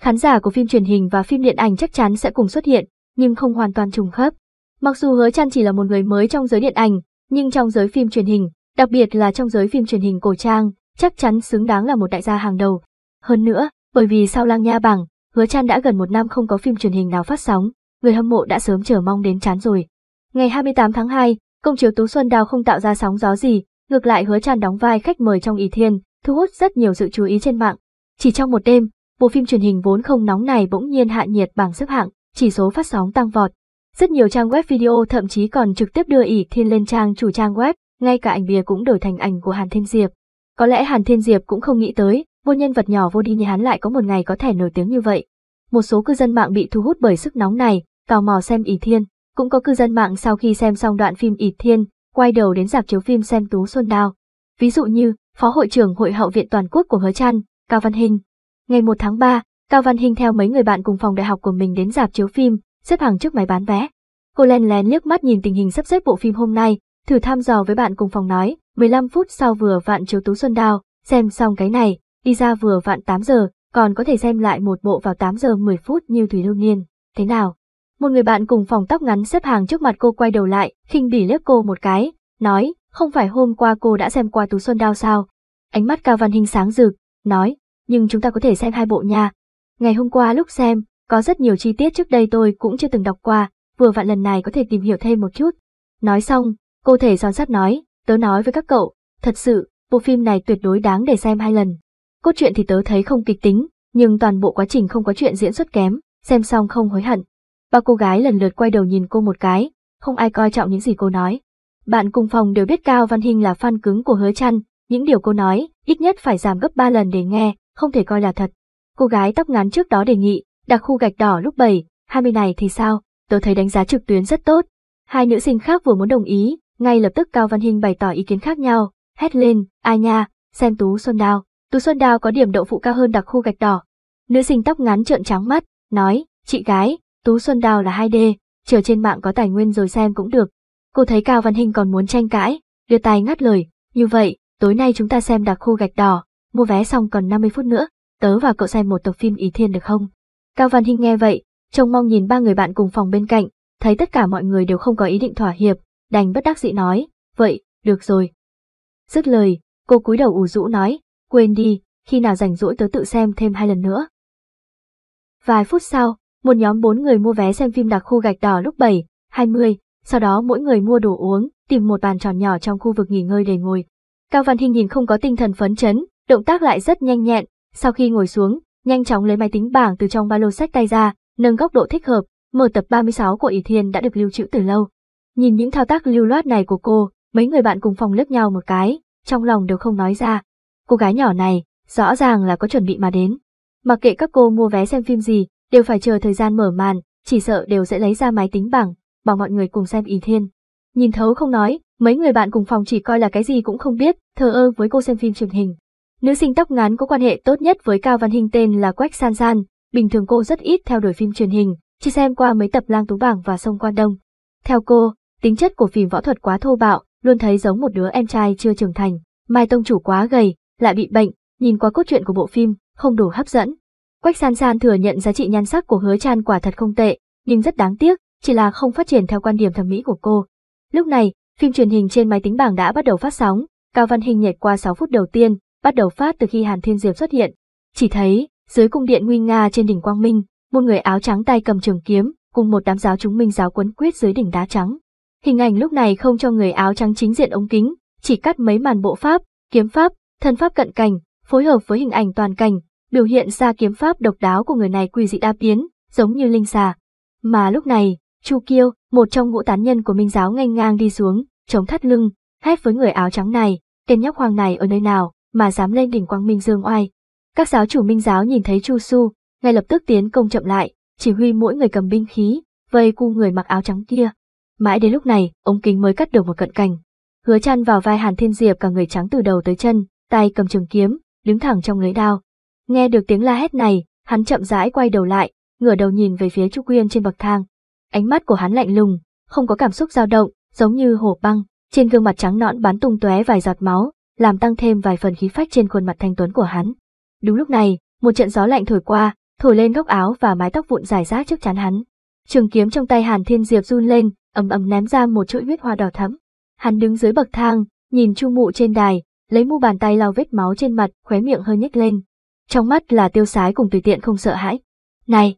[SPEAKER 1] Khán giả của phim truyền hình và phim điện ảnh chắc chắn sẽ cùng xuất hiện, nhưng không hoàn toàn trùng khớp. Mặc dù Hứa Trăn chỉ là một người mới trong giới điện ảnh, nhưng trong giới phim truyền hình, đặc biệt là trong giới phim truyền hình cổ trang, chắc chắn xứng đáng là một đại gia hàng đầu. Hơn nữa, bởi vì sau Lang Nha Bằng, Hứa Chan đã gần một năm không có phim truyền hình nào phát sóng, người hâm mộ đã sớm chờ mong đến chán rồi. Ngày 28 tháng 2, công chiếu Tú Xuân Đào không tạo ra sóng gió gì, ngược lại Hứa Chan đóng vai khách mời trong Ý Thiên, thu hút rất nhiều sự chú ý trên mạng. Chỉ trong một đêm, bộ phim truyền hình vốn không nóng này bỗng nhiên hạ nhiệt bảng xếp hạng, chỉ số phát sóng tăng vọt. Rất nhiều trang web video thậm chí còn trực tiếp đưa ỷ thiên lên trang chủ trang web, ngay cả ảnh bìa cũng đổi thành ảnh của Hàn Thiên Diệp. Có lẽ Hàn Thiên Diệp cũng không nghĩ tới, một nhân vật nhỏ vô đi như hắn lại có một ngày có thể nổi tiếng như vậy. Một số cư dân mạng bị thu hút bởi sức nóng này, tò mò xem Ý Thiên. Cũng có cư dân mạng sau khi xem xong đoạn phim Ý Thiên, quay đầu đến dạp chiếu phim xem Tú Xuân Đao. Ví dụ như, Phó Hội trưởng Hội hậu viện toàn quốc của Hứa Trăn, Cao Văn Hình. Ngày 1 tháng 3, Cao Văn Hình theo mấy người bạn cùng phòng đại học của mình đến dạp chiếu phim, xếp hàng trước máy bán vé. Cô lén lén liếc mắt nhìn tình hình sắp xếp bộ phim hôm nay, thử thăm dò với bạn cùng phòng nói, 15 phút sau vừa vạn chiếu Tú Xuân Đao, xem xong cái này, đi ra vừa vặn 8 giờ, còn có thể xem lại một bộ vào 8 giờ 10 phút như Thủy Lưu Niên. Thế nào? Một người bạn cùng phòng tóc ngắn xếp hàng trước mặt cô quay đầu lại, khinh bỉ liếc cô một cái, nói, không phải hôm qua cô đã xem qua Tú Xuân Đao sao? Ánh mắt Cao Văn hình sáng rực, nói, nhưng chúng ta có thể xem hai bộ nha. Ngày hôm qua lúc xem, có rất nhiều chi tiết trước đây tôi cũng chưa từng đọc qua, vừa vặn lần này có thể tìm hiểu thêm một chút. Nói xong, cô thể son sắt nói, tớ nói với các cậu, thật sự, bộ phim này tuyệt đối đáng để xem hai lần. Cốt truyện thì tớ thấy không kịch tính, nhưng toàn bộ quá trình không có chuyện diễn xuất kém, xem xong không hối hận. Ba cô gái lần lượt quay đầu nhìn cô một cái, không ai coi trọng những gì cô nói. Bạn cùng phòng đều biết Cao Văn hình là fan cứng của hứa chăn, những điều cô nói, ít nhất phải giảm gấp ba lần để nghe, không thể coi là thật. Cô gái tóc ngắn trước đó đề nghị, đặc khu gạch đỏ lúc bảy hai mươi này thì sao, tớ thấy đánh giá trực tuyến rất tốt. Hai nữ sinh khác vừa muốn đồng ý, ngay lập tức Cao Văn hình bày tỏ ý kiến khác nhau, hét lên, ai nha, xem tú xuân đao. Tú Xuân Đào có điểm độ phụ cao hơn đặc khu gạch đỏ. Nữ sinh tóc ngắn trợn trắng mắt, nói, chị gái, Tú Xuân Đào là 2D, chờ trên mạng có tài nguyên rồi xem cũng được. Cô thấy Cao Văn Hình còn muốn tranh cãi, đưa tay ngắt lời, như vậy, tối nay chúng ta xem đặc khu gạch đỏ, mua vé xong còn 50 phút nữa, tớ và cậu xem một tập phim Ý Thiên được không? Cao Văn Hình nghe vậy, trông mong nhìn ba người bạn cùng phòng bên cạnh, thấy tất cả mọi người đều không có ý định thỏa hiệp, đành bất đắc dĩ nói, vậy, được rồi. Dứt lời, cô cúi đầu ủ rũ nói, quên đi, khi nào rảnh rỗi tớ tự xem thêm hai lần nữa. Vài phút sau, một nhóm bốn người mua vé xem phim đặc khu gạch đỏ lúc 7, 20, sau đó mỗi người mua đồ uống, tìm một bàn tròn nhỏ trong khu vực nghỉ ngơi để ngồi. Cao Văn Hình nhìn không có tinh thần phấn chấn, động tác lại rất nhanh nhẹn, sau khi ngồi xuống, nhanh chóng lấy máy tính bảng từ trong ba lô sách tay ra, nâng góc độ thích hợp, mở tập 36 của Ý Thiên đã được lưu trữ từ lâu. Nhìn những thao tác lưu loát này của cô, mấy người bạn cùng phòng liếc nhau một cái, trong lòng đều không nói ra, cô gái nhỏ này, rõ ràng là có chuẩn bị mà đến. Mặc kệ các cô mua vé xem phim gì, đều phải chờ thời gian mở màn, chỉ sợ đều sẽ lấy ra máy tính bảng, bảo mọi người cùng xem ý thiên. Nhìn thấu không nói, mấy người bạn cùng phòng chỉ coi là cái gì cũng không biết, thờ ơ với cô xem phim truyền hình. Nữ sinh tóc ngắn có quan hệ tốt nhất với Cao Văn hình tên là Quách San San, bình thường cô rất ít theo đuổi phim truyền hình, chỉ xem qua mấy tập Lang Tú Bảng và Sông Quan Đông. Theo cô, tính chất của phim võ thuật quá thô bạo, luôn thấy giống một đứa em trai chưa trưởng thành, Mai Tông Chủ quá gầy, lại bị bệnh, nhìn qua cốt truyện của bộ phim, không đủ hấp dẫn. Quách San San thừa nhận giá trị nhan sắc của hứa chan quả thật không tệ, nhưng rất đáng tiếc, chỉ là không phát triển theo quan điểm thẩm mỹ của cô. Lúc này, phim truyền hình trên máy tính bảng đã bắt đầu phát sóng, Cao Văn Hình nhảy qua 6 phút đầu tiên, bắt đầu phát từ khi Hàn Thiên Diệp xuất hiện. Chỉ thấy, dưới cung điện nguy nga trên đỉnh Quang Minh, một người áo trắng tay cầm trường kiếm, cùng một đám giáo chúng minh giáo quấn quyết dưới đỉnh đá trắng. Hình ảnh lúc này không cho người áo trắng chính diện ống kính, chỉ cắt mấy màn bộ pháp, kiếm pháp, Thân pháp cận cảnh, phối hợp với hình ảnh toàn cảnh, biểu hiện ra kiếm pháp độc đáo của người này quỳ dị đa biến, giống như linh xà. Mà lúc này, Chu Kiêu, một trong ngũ tán nhân của Minh giáo ngang ngang đi xuống, chống thắt lưng, hét với người áo trắng này, tên nhóc hoang này ở nơi nào, mà dám lên đỉnh quang minh dương oai. Các giáo chủ Minh giáo nhìn thấy Chu Su, ngay lập tức tiến công chậm lại, chỉ huy mỗi người cầm binh khí, vây cu người mặc áo trắng kia. Mãi đến lúc này, ống Kính mới cắt được một cận cảnh. Hứa chăn vào vai Hàn Thiên Diệp cả người trắng từ đầu tới chân, tay cầm trường kiếm, đứng thẳng trong lưới đao. Nghe được tiếng la hét này, hắn chậm rãi quay đầu lại, ngửa đầu nhìn về phía Trúc Quyên trên bậc thang. Ánh mắt của hắn lạnh lùng, không có cảm xúc dao động, giống như hồ băng, trên gương mặt trắng nõn bắn tung tóe vài giọt máu, làm tăng thêm vài phần khí phách trên khuôn mặt thanh tuấn của hắn. Đúng lúc này, một trận gió lạnh thổi qua, thổi lên góc áo và mái tóc vụn rải rác trước chán hắn. Trường kiếm trong tay Hàn Thiên Diệp run lên, ầm ầm ném ra một chuỗi huyết hoa đỏ thắm Hắn đứng dưới bậc thang, nhìn Chu Mụ trên đài, lấy mu bàn tay lau vết máu trên mặt, khóe miệng hơi nhếch lên. Trong mắt là tiêu sái cùng tùy tiện không sợ hãi. Này!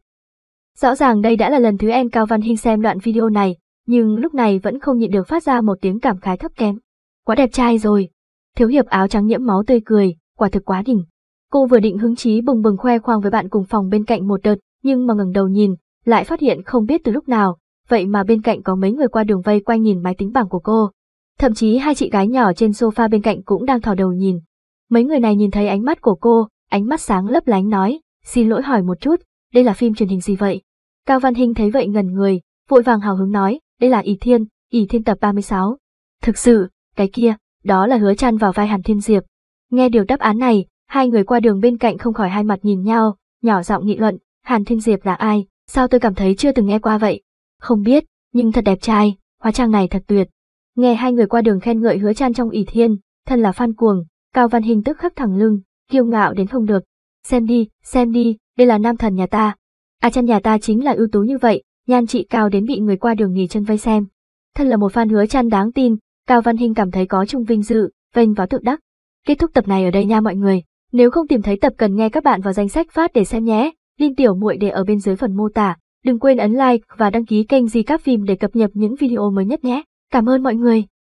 [SPEAKER 1] Rõ ràng đây đã là lần thứ em Cao Văn Hinh xem đoạn video này, nhưng lúc này vẫn không nhịn được phát ra một tiếng cảm khái thấp kém. Quá đẹp trai rồi! Thiếu hiệp áo trắng nhiễm máu tươi cười, quả thực quá đỉnh. Cô vừa định hứng chí bừng bừng khoe khoang với bạn cùng phòng bên cạnh một đợt, nhưng mà ngẩng đầu nhìn, lại phát hiện không biết từ lúc nào, vậy mà bên cạnh có mấy người qua đường vây quanh nhìn máy tính bảng của cô, Thậm chí hai chị gái nhỏ trên sofa bên cạnh cũng đang thò đầu nhìn. Mấy người này nhìn thấy ánh mắt của cô, ánh mắt sáng lấp lánh nói, xin lỗi hỏi một chút, đây là phim truyền hình gì vậy? Cao Văn Hinh thấy vậy ngần người, vội vàng hào hứng nói, đây là ỷ Thiên, ỷ Thiên tập 36. Thực sự, cái kia, đó là hứa chăn vào vai Hàn Thiên Diệp. Nghe được đáp án này, hai người qua đường bên cạnh không khỏi hai mặt nhìn nhau, nhỏ giọng nghị luận, Hàn Thiên Diệp là ai, sao tôi cảm thấy chưa từng nghe qua vậy? Không biết, nhưng thật đẹp trai, hóa trang này thật tuyệt. Nghe hai người qua đường khen ngợi hứa chan trong ỷ thiên, thân là phan cuồng, Cao Văn Hình tức khắc thẳng lưng, kiêu ngạo đến không được. Xem đi, xem đi, đây là nam thần nhà ta. A à, chan nhà ta chính là ưu tú như vậy, nhan trị cao đến bị người qua đường nghỉ chân vây xem. Thân là một fan hứa chan đáng tin, Cao Văn Hình cảm thấy có chung vinh dự, vênh vào tự đắc. Kết thúc tập này ở đây nha mọi người. Nếu không tìm thấy tập cần nghe các bạn vào danh sách phát để xem nhé. Link tiểu muội để ở bên dưới phần mô tả. Đừng quên ấn like và đăng ký kênh Di Các Phim để cập nhật những video mới nhất nhé. Cảm ơn mọi người.